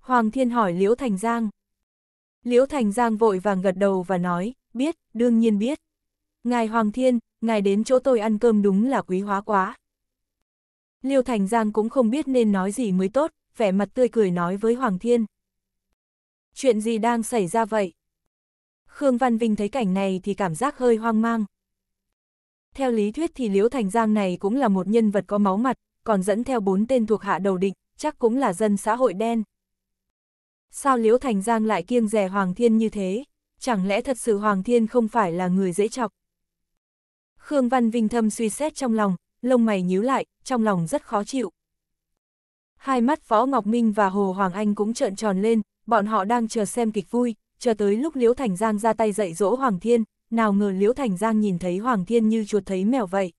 Hoàng Thiên hỏi Liễu Thành Giang. Liễu Thành Giang vội vàng gật đầu và nói, biết, đương nhiên biết. Ngài Hoàng Thiên, ngài đến chỗ tôi ăn cơm đúng là quý hóa quá. liễu Thành Giang cũng không biết nên nói gì mới tốt, vẻ mặt tươi cười nói với Hoàng Thiên. Chuyện gì đang xảy ra vậy? Khương Văn Vinh thấy cảnh này thì cảm giác hơi hoang mang. Theo lý thuyết thì Liễu Thành Giang này cũng là một nhân vật có máu mặt, còn dẫn theo bốn tên thuộc hạ đầu định chắc cũng là dân xã hội đen. Sao Liễu Thành Giang lại kiêng rẻ Hoàng Thiên như thế? Chẳng lẽ thật sự Hoàng Thiên không phải là người dễ chọc? Khương Văn Vinh thâm suy xét trong lòng, lông mày nhíu lại, trong lòng rất khó chịu. Hai mắt Phó Ngọc Minh và Hồ Hoàng Anh cũng trợn tròn lên, bọn họ đang chờ xem kịch vui, chờ tới lúc Liễu Thành Giang ra tay dạy dỗ Hoàng Thiên, nào ngờ Liễu Thành Giang nhìn thấy Hoàng Thiên như chuột thấy mèo vậy.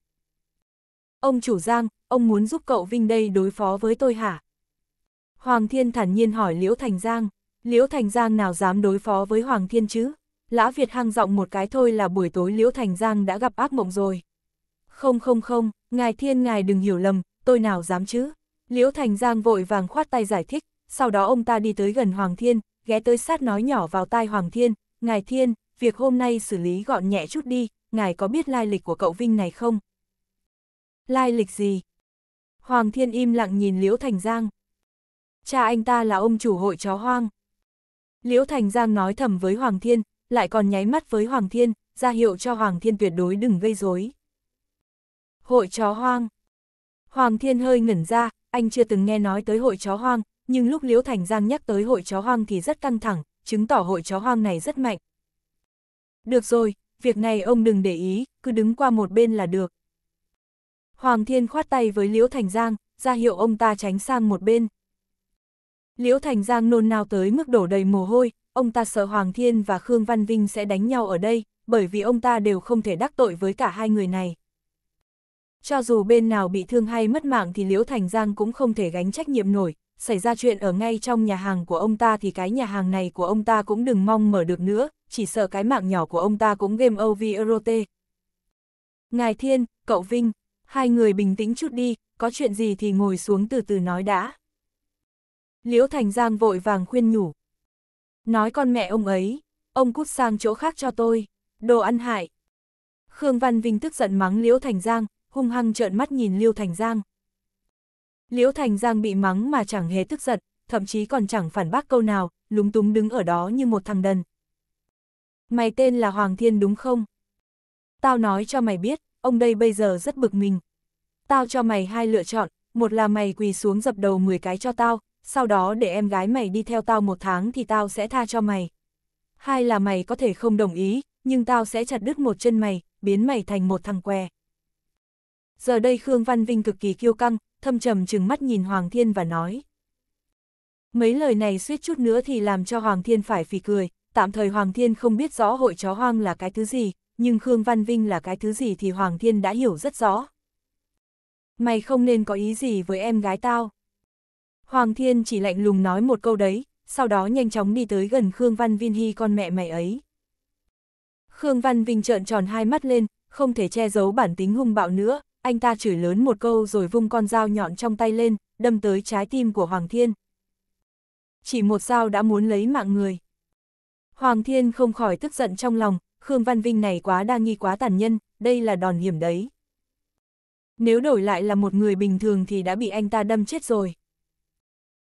Ông chủ Giang, ông muốn giúp cậu Vinh đây đối phó với tôi hả? Hoàng Thiên thản nhiên hỏi Liễu Thành Giang, Liễu Thành Giang nào dám đối phó với Hoàng Thiên chứ? Lã Việt hăng giọng một cái thôi là buổi tối Liễu Thành Giang đã gặp ác mộng rồi. Không không không, ngài Thiên ngài đừng hiểu lầm, tôi nào dám chứ? Liễu Thành Giang vội vàng khoát tay giải thích, sau đó ông ta đi tới gần Hoàng Thiên, ghé tới sát nói nhỏ vào tai Hoàng Thiên, Ngài Thiên, việc hôm nay xử lý gọn nhẹ chút đi, ngài có biết lai lịch của cậu Vinh này không? Lai lịch gì? Hoàng Thiên im lặng nhìn Liễu Thành Giang. Cha anh ta là ông chủ hội chó hoang. Liễu Thành Giang nói thầm với Hoàng Thiên, lại còn nháy mắt với Hoàng Thiên, ra hiệu cho Hoàng Thiên tuyệt đối đừng gây rối. Hội chó hoang. Hoàng Thiên hơi ngẩn ra, anh chưa từng nghe nói tới hội chó hoang, nhưng lúc Liễu Thành Giang nhắc tới hội chó hoang thì rất căng thẳng, chứng tỏ hội chó hoang này rất mạnh. Được rồi, việc này ông đừng để ý, cứ đứng qua một bên là được. Hoàng Thiên khoát tay với Liễu Thành Giang, ra hiệu ông ta tránh sang một bên. Liễu Thành Giang nôn nao tới mức đổ đầy mồ hôi, ông ta sợ Hoàng Thiên và Khương Văn Vinh sẽ đánh nhau ở đây, bởi vì ông ta đều không thể đắc tội với cả hai người này. Cho dù bên nào bị thương hay mất mạng thì Liễu Thành Giang cũng không thể gánh trách nhiệm nổi, xảy ra chuyện ở ngay trong nhà hàng của ông ta thì cái nhà hàng này của ông ta cũng đừng mong mở được nữa, chỉ sợ cái mạng nhỏ của ông ta cũng game over rote. Ngài Thiên, cậu Vinh, hai người bình tĩnh chút đi, có chuyện gì thì ngồi xuống từ từ nói đã. Liễu Thành Giang vội vàng khuyên nhủ. Nói con mẹ ông ấy, ông cút sang chỗ khác cho tôi, đồ ăn hại. Khương Văn Vinh tức giận mắng Liễu Thành Giang, hung hăng trợn mắt nhìn Liễu Thành Giang. Liễu Thành Giang bị mắng mà chẳng hề tức giận, thậm chí còn chẳng phản bác câu nào, lúng túng đứng ở đó như một thằng đần. Mày tên là Hoàng Thiên đúng không? Tao nói cho mày biết, ông đây bây giờ rất bực mình. Tao cho mày hai lựa chọn, một là mày quỳ xuống dập đầu 10 cái cho tao, sau đó để em gái mày đi theo tao một tháng thì tao sẽ tha cho mày. Hai là mày có thể không đồng ý, nhưng tao sẽ chặt đứt một chân mày, biến mày thành một thằng què. Giờ đây Khương Văn Vinh cực kỳ kiêu căng, thâm trầm chừng mắt nhìn Hoàng Thiên và nói. Mấy lời này suýt chút nữa thì làm cho Hoàng Thiên phải phì cười, tạm thời Hoàng Thiên không biết rõ hội chó hoang là cái thứ gì, nhưng Khương Văn Vinh là cái thứ gì thì Hoàng Thiên đã hiểu rất rõ. Mày không nên có ý gì với em gái tao. Hoàng Thiên chỉ lạnh lùng nói một câu đấy, sau đó nhanh chóng đi tới gần Khương Văn Vinh hy con mẹ mày ấy. Khương Văn Vinh trợn tròn hai mắt lên, không thể che giấu bản tính hung bạo nữa, anh ta chửi lớn một câu rồi vung con dao nhọn trong tay lên, đâm tới trái tim của Hoàng Thiên. Chỉ một dao đã muốn lấy mạng người. Hoàng Thiên không khỏi tức giận trong lòng, Khương Văn Vinh này quá đa nghi quá tàn nhân, đây là đòn hiểm đấy. Nếu đổi lại là một người bình thường thì đã bị anh ta đâm chết rồi.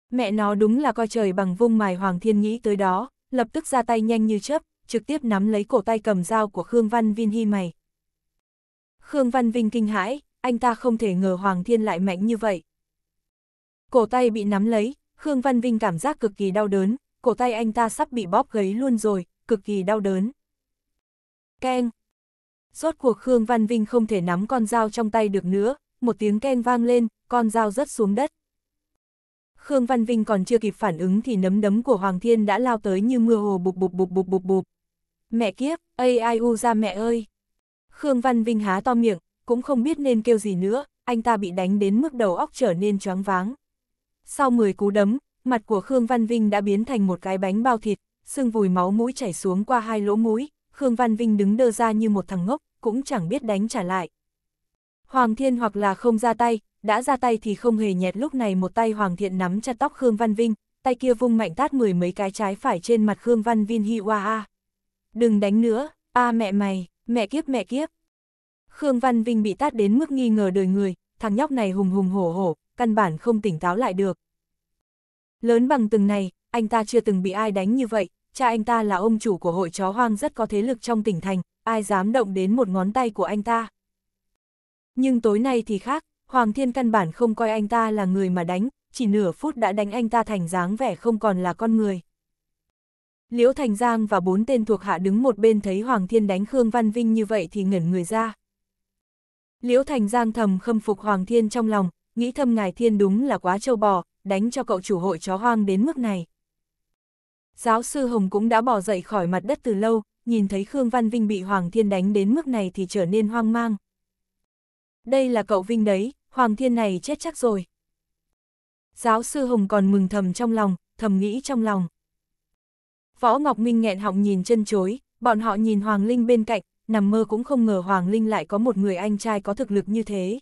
Mẹ nó đúng là coi trời bằng vung mài Hoàng Thiên nghĩ tới đó, lập tức ra tay nhanh như chớp, trực tiếp nắm lấy cổ tay cầm dao của Khương Văn Vinh hi mày, Khương Văn Vinh kinh hãi, anh ta không thể ngờ Hoàng Thiên lại mạnh như vậy. Cổ tay bị nắm lấy, Khương Văn Vinh cảm giác cực kỳ đau đớn, cổ tay anh ta sắp bị bóp gấy luôn rồi, cực kỳ đau đớn. Keng! Rốt cuộc Khương Văn Vinh không thể nắm con dao trong tay được nữa, một tiếng keng vang lên, con dao rớt xuống đất. Khương Văn Vinh còn chưa kịp phản ứng thì nấm đấm của Hoàng Thiên đã lao tới như mưa hồ bụp bụp bụp bụp bụp bụp. Mẹ kiếp, ai ai u ra mẹ ơi! Khương Văn Vinh há to miệng, cũng không biết nên kêu gì nữa, anh ta bị đánh đến mức đầu óc trở nên choáng váng. Sau 10 cú đấm, mặt của Khương Văn Vinh đã biến thành một cái bánh bao thịt, xương vùi máu mũi chảy xuống qua hai lỗ mũi, Khương Văn Vinh đứng đơ ra như một thằng ngốc, cũng chẳng biết đánh trả lại. Hoàng Thiên hoặc là không ra tay, đã ra tay thì không hề nhẹt lúc này một tay Hoàng Thiện nắm chặt tóc Khương Văn Vinh, tay kia vung mạnh tát mười mấy cái trái phải trên mặt Khương Văn Vinh hi hoa a. Đừng đánh nữa, a mẹ mày, mẹ kiếp mẹ kiếp. Khương Văn Vinh bị tát đến mức nghi ngờ đời người, thằng nhóc này hùng hùng hổ hổ, căn bản không tỉnh táo lại được. Lớn bằng từng này, anh ta chưa từng bị ai đánh như vậy, cha anh ta là ông chủ của hội chó hoang rất có thế lực trong tỉnh thành, ai dám động đến một ngón tay của anh ta. Nhưng tối nay thì khác, Hoàng Thiên căn bản không coi anh ta là người mà đánh, chỉ nửa phút đã đánh anh ta thành dáng vẻ không còn là con người. Liễu Thành Giang và bốn tên thuộc hạ đứng một bên thấy Hoàng Thiên đánh Khương Văn Vinh như vậy thì ngẩn người ra. Liễu Thành Giang thầm khâm phục Hoàng Thiên trong lòng, nghĩ thầm ngài Thiên đúng là quá trâu bò, đánh cho cậu chủ hội chó hoang đến mức này. Giáo sư Hồng cũng đã bỏ dậy khỏi mặt đất từ lâu, nhìn thấy Khương Văn Vinh bị Hoàng Thiên đánh đến mức này thì trở nên hoang mang. Đây là cậu Vinh đấy, Hoàng Thiên này chết chắc rồi. Giáo sư Hồng còn mừng thầm trong lòng, thầm nghĩ trong lòng. Võ Ngọc Minh nghẹn họng nhìn chân chối, bọn họ nhìn Hoàng Linh bên cạnh, nằm mơ cũng không ngờ Hoàng Linh lại có một người anh trai có thực lực như thế.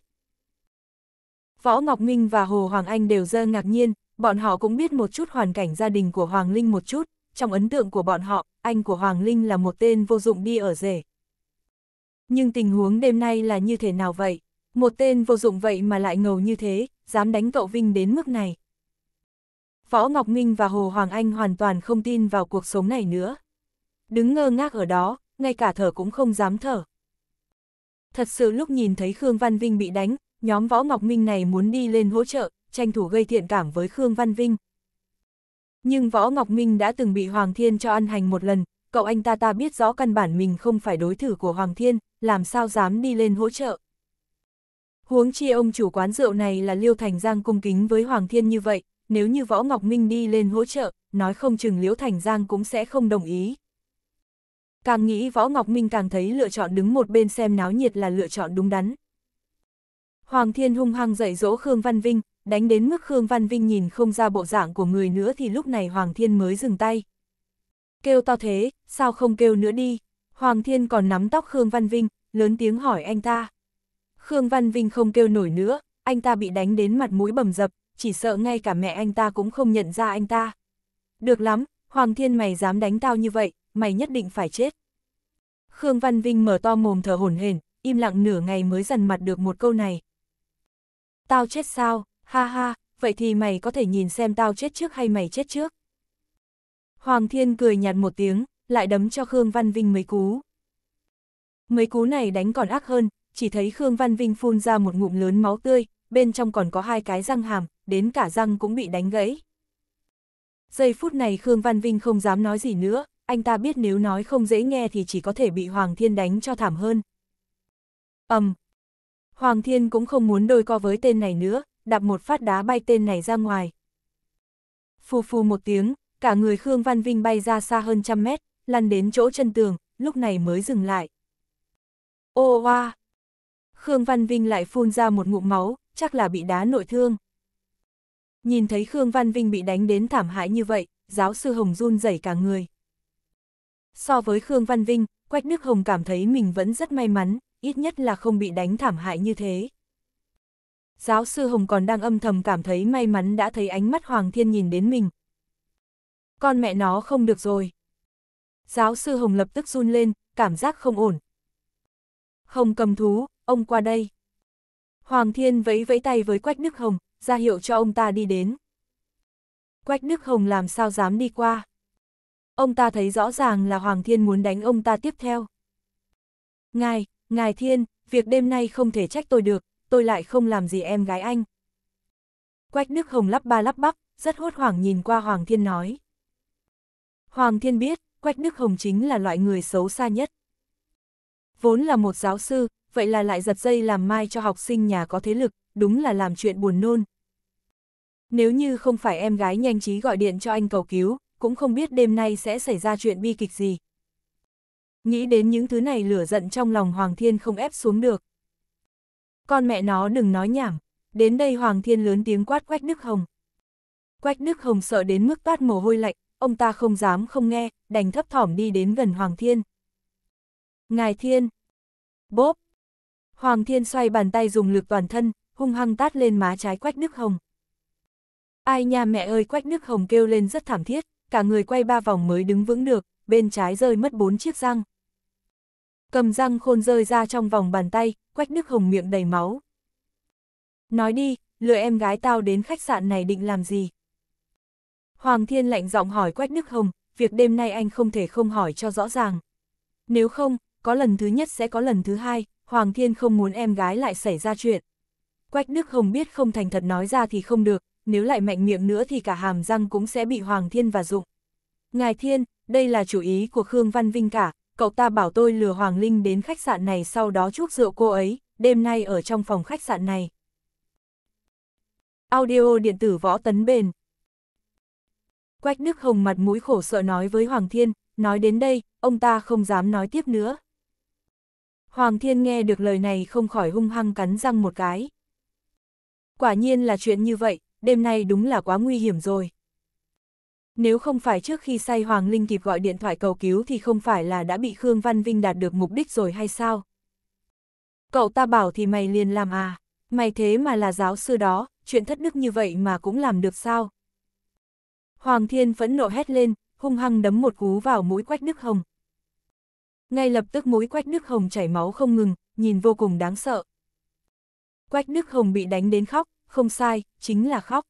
Võ Ngọc Minh và Hồ Hoàng Anh đều dơ ngạc nhiên, bọn họ cũng biết một chút hoàn cảnh gia đình của Hoàng Linh một chút, trong ấn tượng của bọn họ, anh của Hoàng Linh là một tên vô dụng đi ở rể. Nhưng tình huống đêm nay là như thế nào vậy? Một tên vô dụng vậy mà lại ngầu như thế, dám đánh cậu Vinh đến mức này. Võ Ngọc Minh và Hồ Hoàng Anh hoàn toàn không tin vào cuộc sống này nữa. Đứng ngơ ngác ở đó, ngay cả thở cũng không dám thở. Thật sự lúc nhìn thấy Khương Văn Vinh bị đánh, nhóm Võ Ngọc Minh này muốn đi lên hỗ trợ, tranh thủ gây thiện cảm với Khương Văn Vinh. Nhưng Võ Ngọc Minh đã từng bị Hoàng Thiên cho ăn hành một lần, cậu anh ta ta biết rõ căn bản mình không phải đối thủ của Hoàng Thiên, làm sao dám đi lên hỗ trợ. Huống chi ông chủ quán rượu này là Liêu Thành Giang cung kính với Hoàng Thiên như vậy, nếu như Võ Ngọc Minh đi lên hỗ trợ, nói không chừng Liễu Thành Giang cũng sẽ không đồng ý. Càng nghĩ Võ Ngọc Minh càng thấy lựa chọn đứng một bên xem náo nhiệt là lựa chọn đúng đắn. Hoàng Thiên hung hăng dạy dỗ Khương Văn Vinh, đánh đến mức Khương Văn Vinh nhìn không ra bộ dạng của người nữa thì lúc này Hoàng Thiên mới dừng tay. Kêu to thế, sao không kêu nữa đi? Hoàng Thiên còn nắm tóc Khương Văn Vinh, lớn tiếng hỏi anh ta. Khương Văn Vinh không kêu nổi nữa, anh ta bị đánh đến mặt mũi bầm dập, chỉ sợ ngay cả mẹ anh ta cũng không nhận ra anh ta. Được lắm, Hoàng Thiên mày dám đánh tao như vậy, mày nhất định phải chết. Khương Văn Vinh mở to mồm thở hổn hển, im lặng nửa ngày mới dần mặt được một câu này. Tao chết sao, ha ha, vậy thì mày có thể nhìn xem tao chết trước hay mày chết trước. Hoàng Thiên cười nhạt một tiếng, lại đấm cho Khương Văn Vinh mấy cú. Mấy cú này đánh còn ác hơn, chỉ thấy Khương Văn Vinh phun ra một ngụm lớn máu tươi, bên trong còn có hai cái răng hàm, đến cả răng cũng bị đánh gãy. Giây phút này Khương Văn Vinh không dám nói gì nữa, anh ta biết nếu nói không dễ nghe thì chỉ có thể bị Hoàng Thiên đánh cho thảm hơn. ầm um, Hoàng Thiên cũng không muốn đôi co với tên này nữa, đạp một phát đá bay tên này ra ngoài. Phù phù một tiếng, cả người Khương Văn Vinh bay ra xa hơn trăm mét, lăn đến chỗ chân tường, lúc này mới dừng lại. Ô oa! Khương Văn Vinh lại phun ra một ngụm máu, chắc là bị đá nội thương. Nhìn thấy Khương Văn Vinh bị đánh đến thảm hại như vậy, giáo sư Hồng run rẩy cả người. So với Khương Văn Vinh, Quách Đức Hồng cảm thấy mình vẫn rất may mắn, ít nhất là không bị đánh thảm hại như thế. Giáo sư Hồng còn đang âm thầm cảm thấy may mắn đã thấy ánh mắt Hoàng Thiên nhìn đến mình. Con mẹ nó không được rồi. Giáo sư Hồng lập tức run lên, cảm giác không ổn. Hồng cầm thú, ông qua đây. Hoàng Thiên vẫy vẫy tay với Quách Đức Hồng, ra hiệu cho ông ta đi đến. Quách Đức Hồng làm sao dám đi qua. Ông ta thấy rõ ràng là Hoàng Thiên muốn đánh ông ta tiếp theo. Ngài, Ngài Thiên, việc đêm nay không thể trách tôi được, tôi lại không làm gì em gái anh. Quách Đức Hồng lắp ba lắp bắp, rất hốt hoảng nhìn qua Hoàng Thiên nói. Hoàng Thiên biết, Quách Đức Hồng chính là loại người xấu xa nhất. Vốn là một giáo sư, vậy là lại giật dây làm mai cho học sinh nhà có thế lực, đúng là làm chuyện buồn nôn. Nếu như không phải em gái nhanh trí gọi điện cho anh cầu cứu, cũng không biết đêm nay sẽ xảy ra chuyện bi kịch gì. Nghĩ đến những thứ này lửa giận trong lòng Hoàng Thiên không ép xuống được. Con mẹ nó đừng nói nhảm, đến đây Hoàng Thiên lớn tiếng quát Quách Đức Hồng. Quách Đức Hồng sợ đến mức toát mồ hôi lạnh, ông ta không dám không nghe, đành thấp thỏm đi đến gần Hoàng Thiên. Ngài Thiên! Bốp! Hoàng Thiên xoay bàn tay dùng lực toàn thân, hung hăng tát lên má trái Quách Đức Hồng. Ai nha mẹ ơi Quách Đức Hồng kêu lên rất thảm thiết, cả người quay ba vòng mới đứng vững được, bên trái rơi mất bốn chiếc răng. Cầm răng khôn rơi ra trong vòng bàn tay, Quách Đức Hồng miệng đầy máu. Nói đi, lừa em gái tao đến khách sạn này định làm gì? Hoàng Thiên lạnh giọng hỏi Quách Đức Hồng, việc đêm nay anh không thể không hỏi cho rõ ràng. Nếu không, có lần thứ nhất sẽ có lần thứ hai, Hoàng Thiên không muốn em gái lại xảy ra chuyện. Quách Đức Hồng biết không thành thật nói ra thì không được, nếu lại mạnh miệng nữa thì cả hàm răng cũng sẽ bị Hoàng Thiên và dụng. Ngài Thiên, đây là chủ ý của Khương Văn Vinh cả, cậu ta bảo tôi lừa Hoàng Linh đến khách sạn này sau đó chuốc rượu cô ấy, đêm nay ở trong phòng khách sạn này. Audio điện tử võ tấn bền Quách Đức Hồng mặt mũi khổ sợ nói với Hoàng Thiên, nói đến đây, ông ta không dám nói tiếp nữa. Hoàng Thiên nghe được lời này không khỏi hung hăng cắn răng một cái. Quả nhiên là chuyện như vậy, đêm nay đúng là quá nguy hiểm rồi. Nếu không phải trước khi say Hoàng Linh kịp gọi điện thoại cầu cứu thì không phải là đã bị Khương Văn Vinh đạt được mục đích rồi hay sao? Cậu ta bảo thì mày liền làm à, mày thế mà là giáo sư đó, chuyện thất đức như vậy mà cũng làm được sao? Hoàng Thiên phẫn nộ hét lên, hung hăng đấm một cú vào mũi Quách Đức Hồng. Ngay lập tức mũi Quách Đức Hồng chảy máu không ngừng, nhìn vô cùng đáng sợ. Quách Đức Hồng bị đánh đến khóc, không sai, chính là khóc.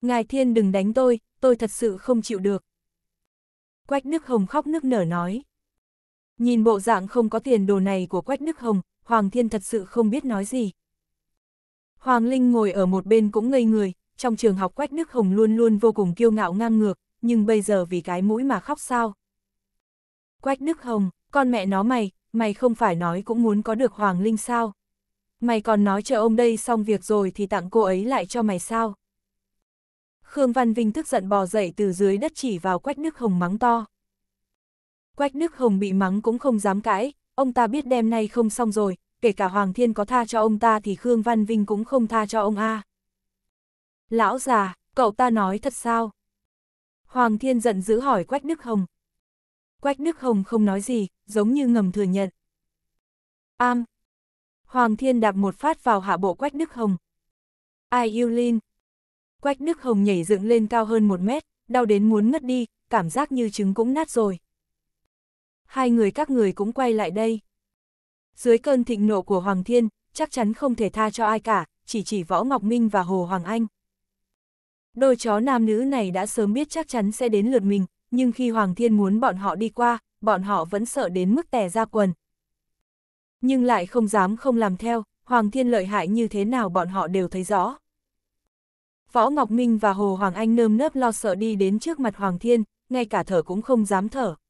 Ngài Thiên đừng đánh tôi, tôi thật sự không chịu được. Quách Đức Hồng khóc nước nở nói. Nhìn bộ dạng không có tiền đồ này của Quách Đức Hồng, Hoàng Thiên thật sự không biết nói gì. Hoàng Linh ngồi ở một bên cũng ngây người, trong trường học Quách Đức Hồng luôn luôn vô cùng kiêu ngạo ngang ngược, nhưng bây giờ vì cái mũi mà khóc sao. Quách Đức Hồng, con mẹ nó mày, mày không phải nói cũng muốn có được Hoàng Linh sao? Mày còn nói chờ ông đây xong việc rồi thì tặng cô ấy lại cho mày sao? Khương Văn Vinh tức giận bò dậy từ dưới đất chỉ vào Quách Đức Hồng mắng to. Quách Đức Hồng bị mắng cũng không dám cãi, ông ta biết đêm nay không xong rồi, kể cả Hoàng Thiên có tha cho ông ta thì Khương Văn Vinh cũng không tha cho ông a. Lão già, cậu ta nói thật sao? Hoàng Thiên giận dữ hỏi Quách Đức Hồng, Quách Đức Hồng không nói gì, giống như ngầm thừa nhận. Am. Hoàng Thiên đạp một phát vào hạ bộ Quách Đức Hồng. Ai yêu Linh. Quách Đức Hồng nhảy dựng lên cao hơn một mét, đau đến muốn ngất đi, cảm giác như trứng cũng nát rồi. Hai người các người cũng quay lại đây. Dưới cơn thịnh nộ của Hoàng Thiên, chắc chắn không thể tha cho ai cả, chỉ chỉ Võ Ngọc Minh và Hồ Hoàng Anh. Đôi chó nam nữ này đã sớm biết chắc chắn sẽ đến lượt mình, nhưng khi Hoàng Thiên muốn bọn họ đi qua, bọn họ vẫn sợ đến mức tè ra quần. Nhưng lại không dám không làm theo, Hoàng Thiên lợi hại như thế nào bọn họ đều thấy rõ. Võ Ngọc Minh và Hồ Hoàng Anh nơm nớp lo sợ đi đến trước mặt Hoàng Thiên, ngay cả thở cũng không dám thở.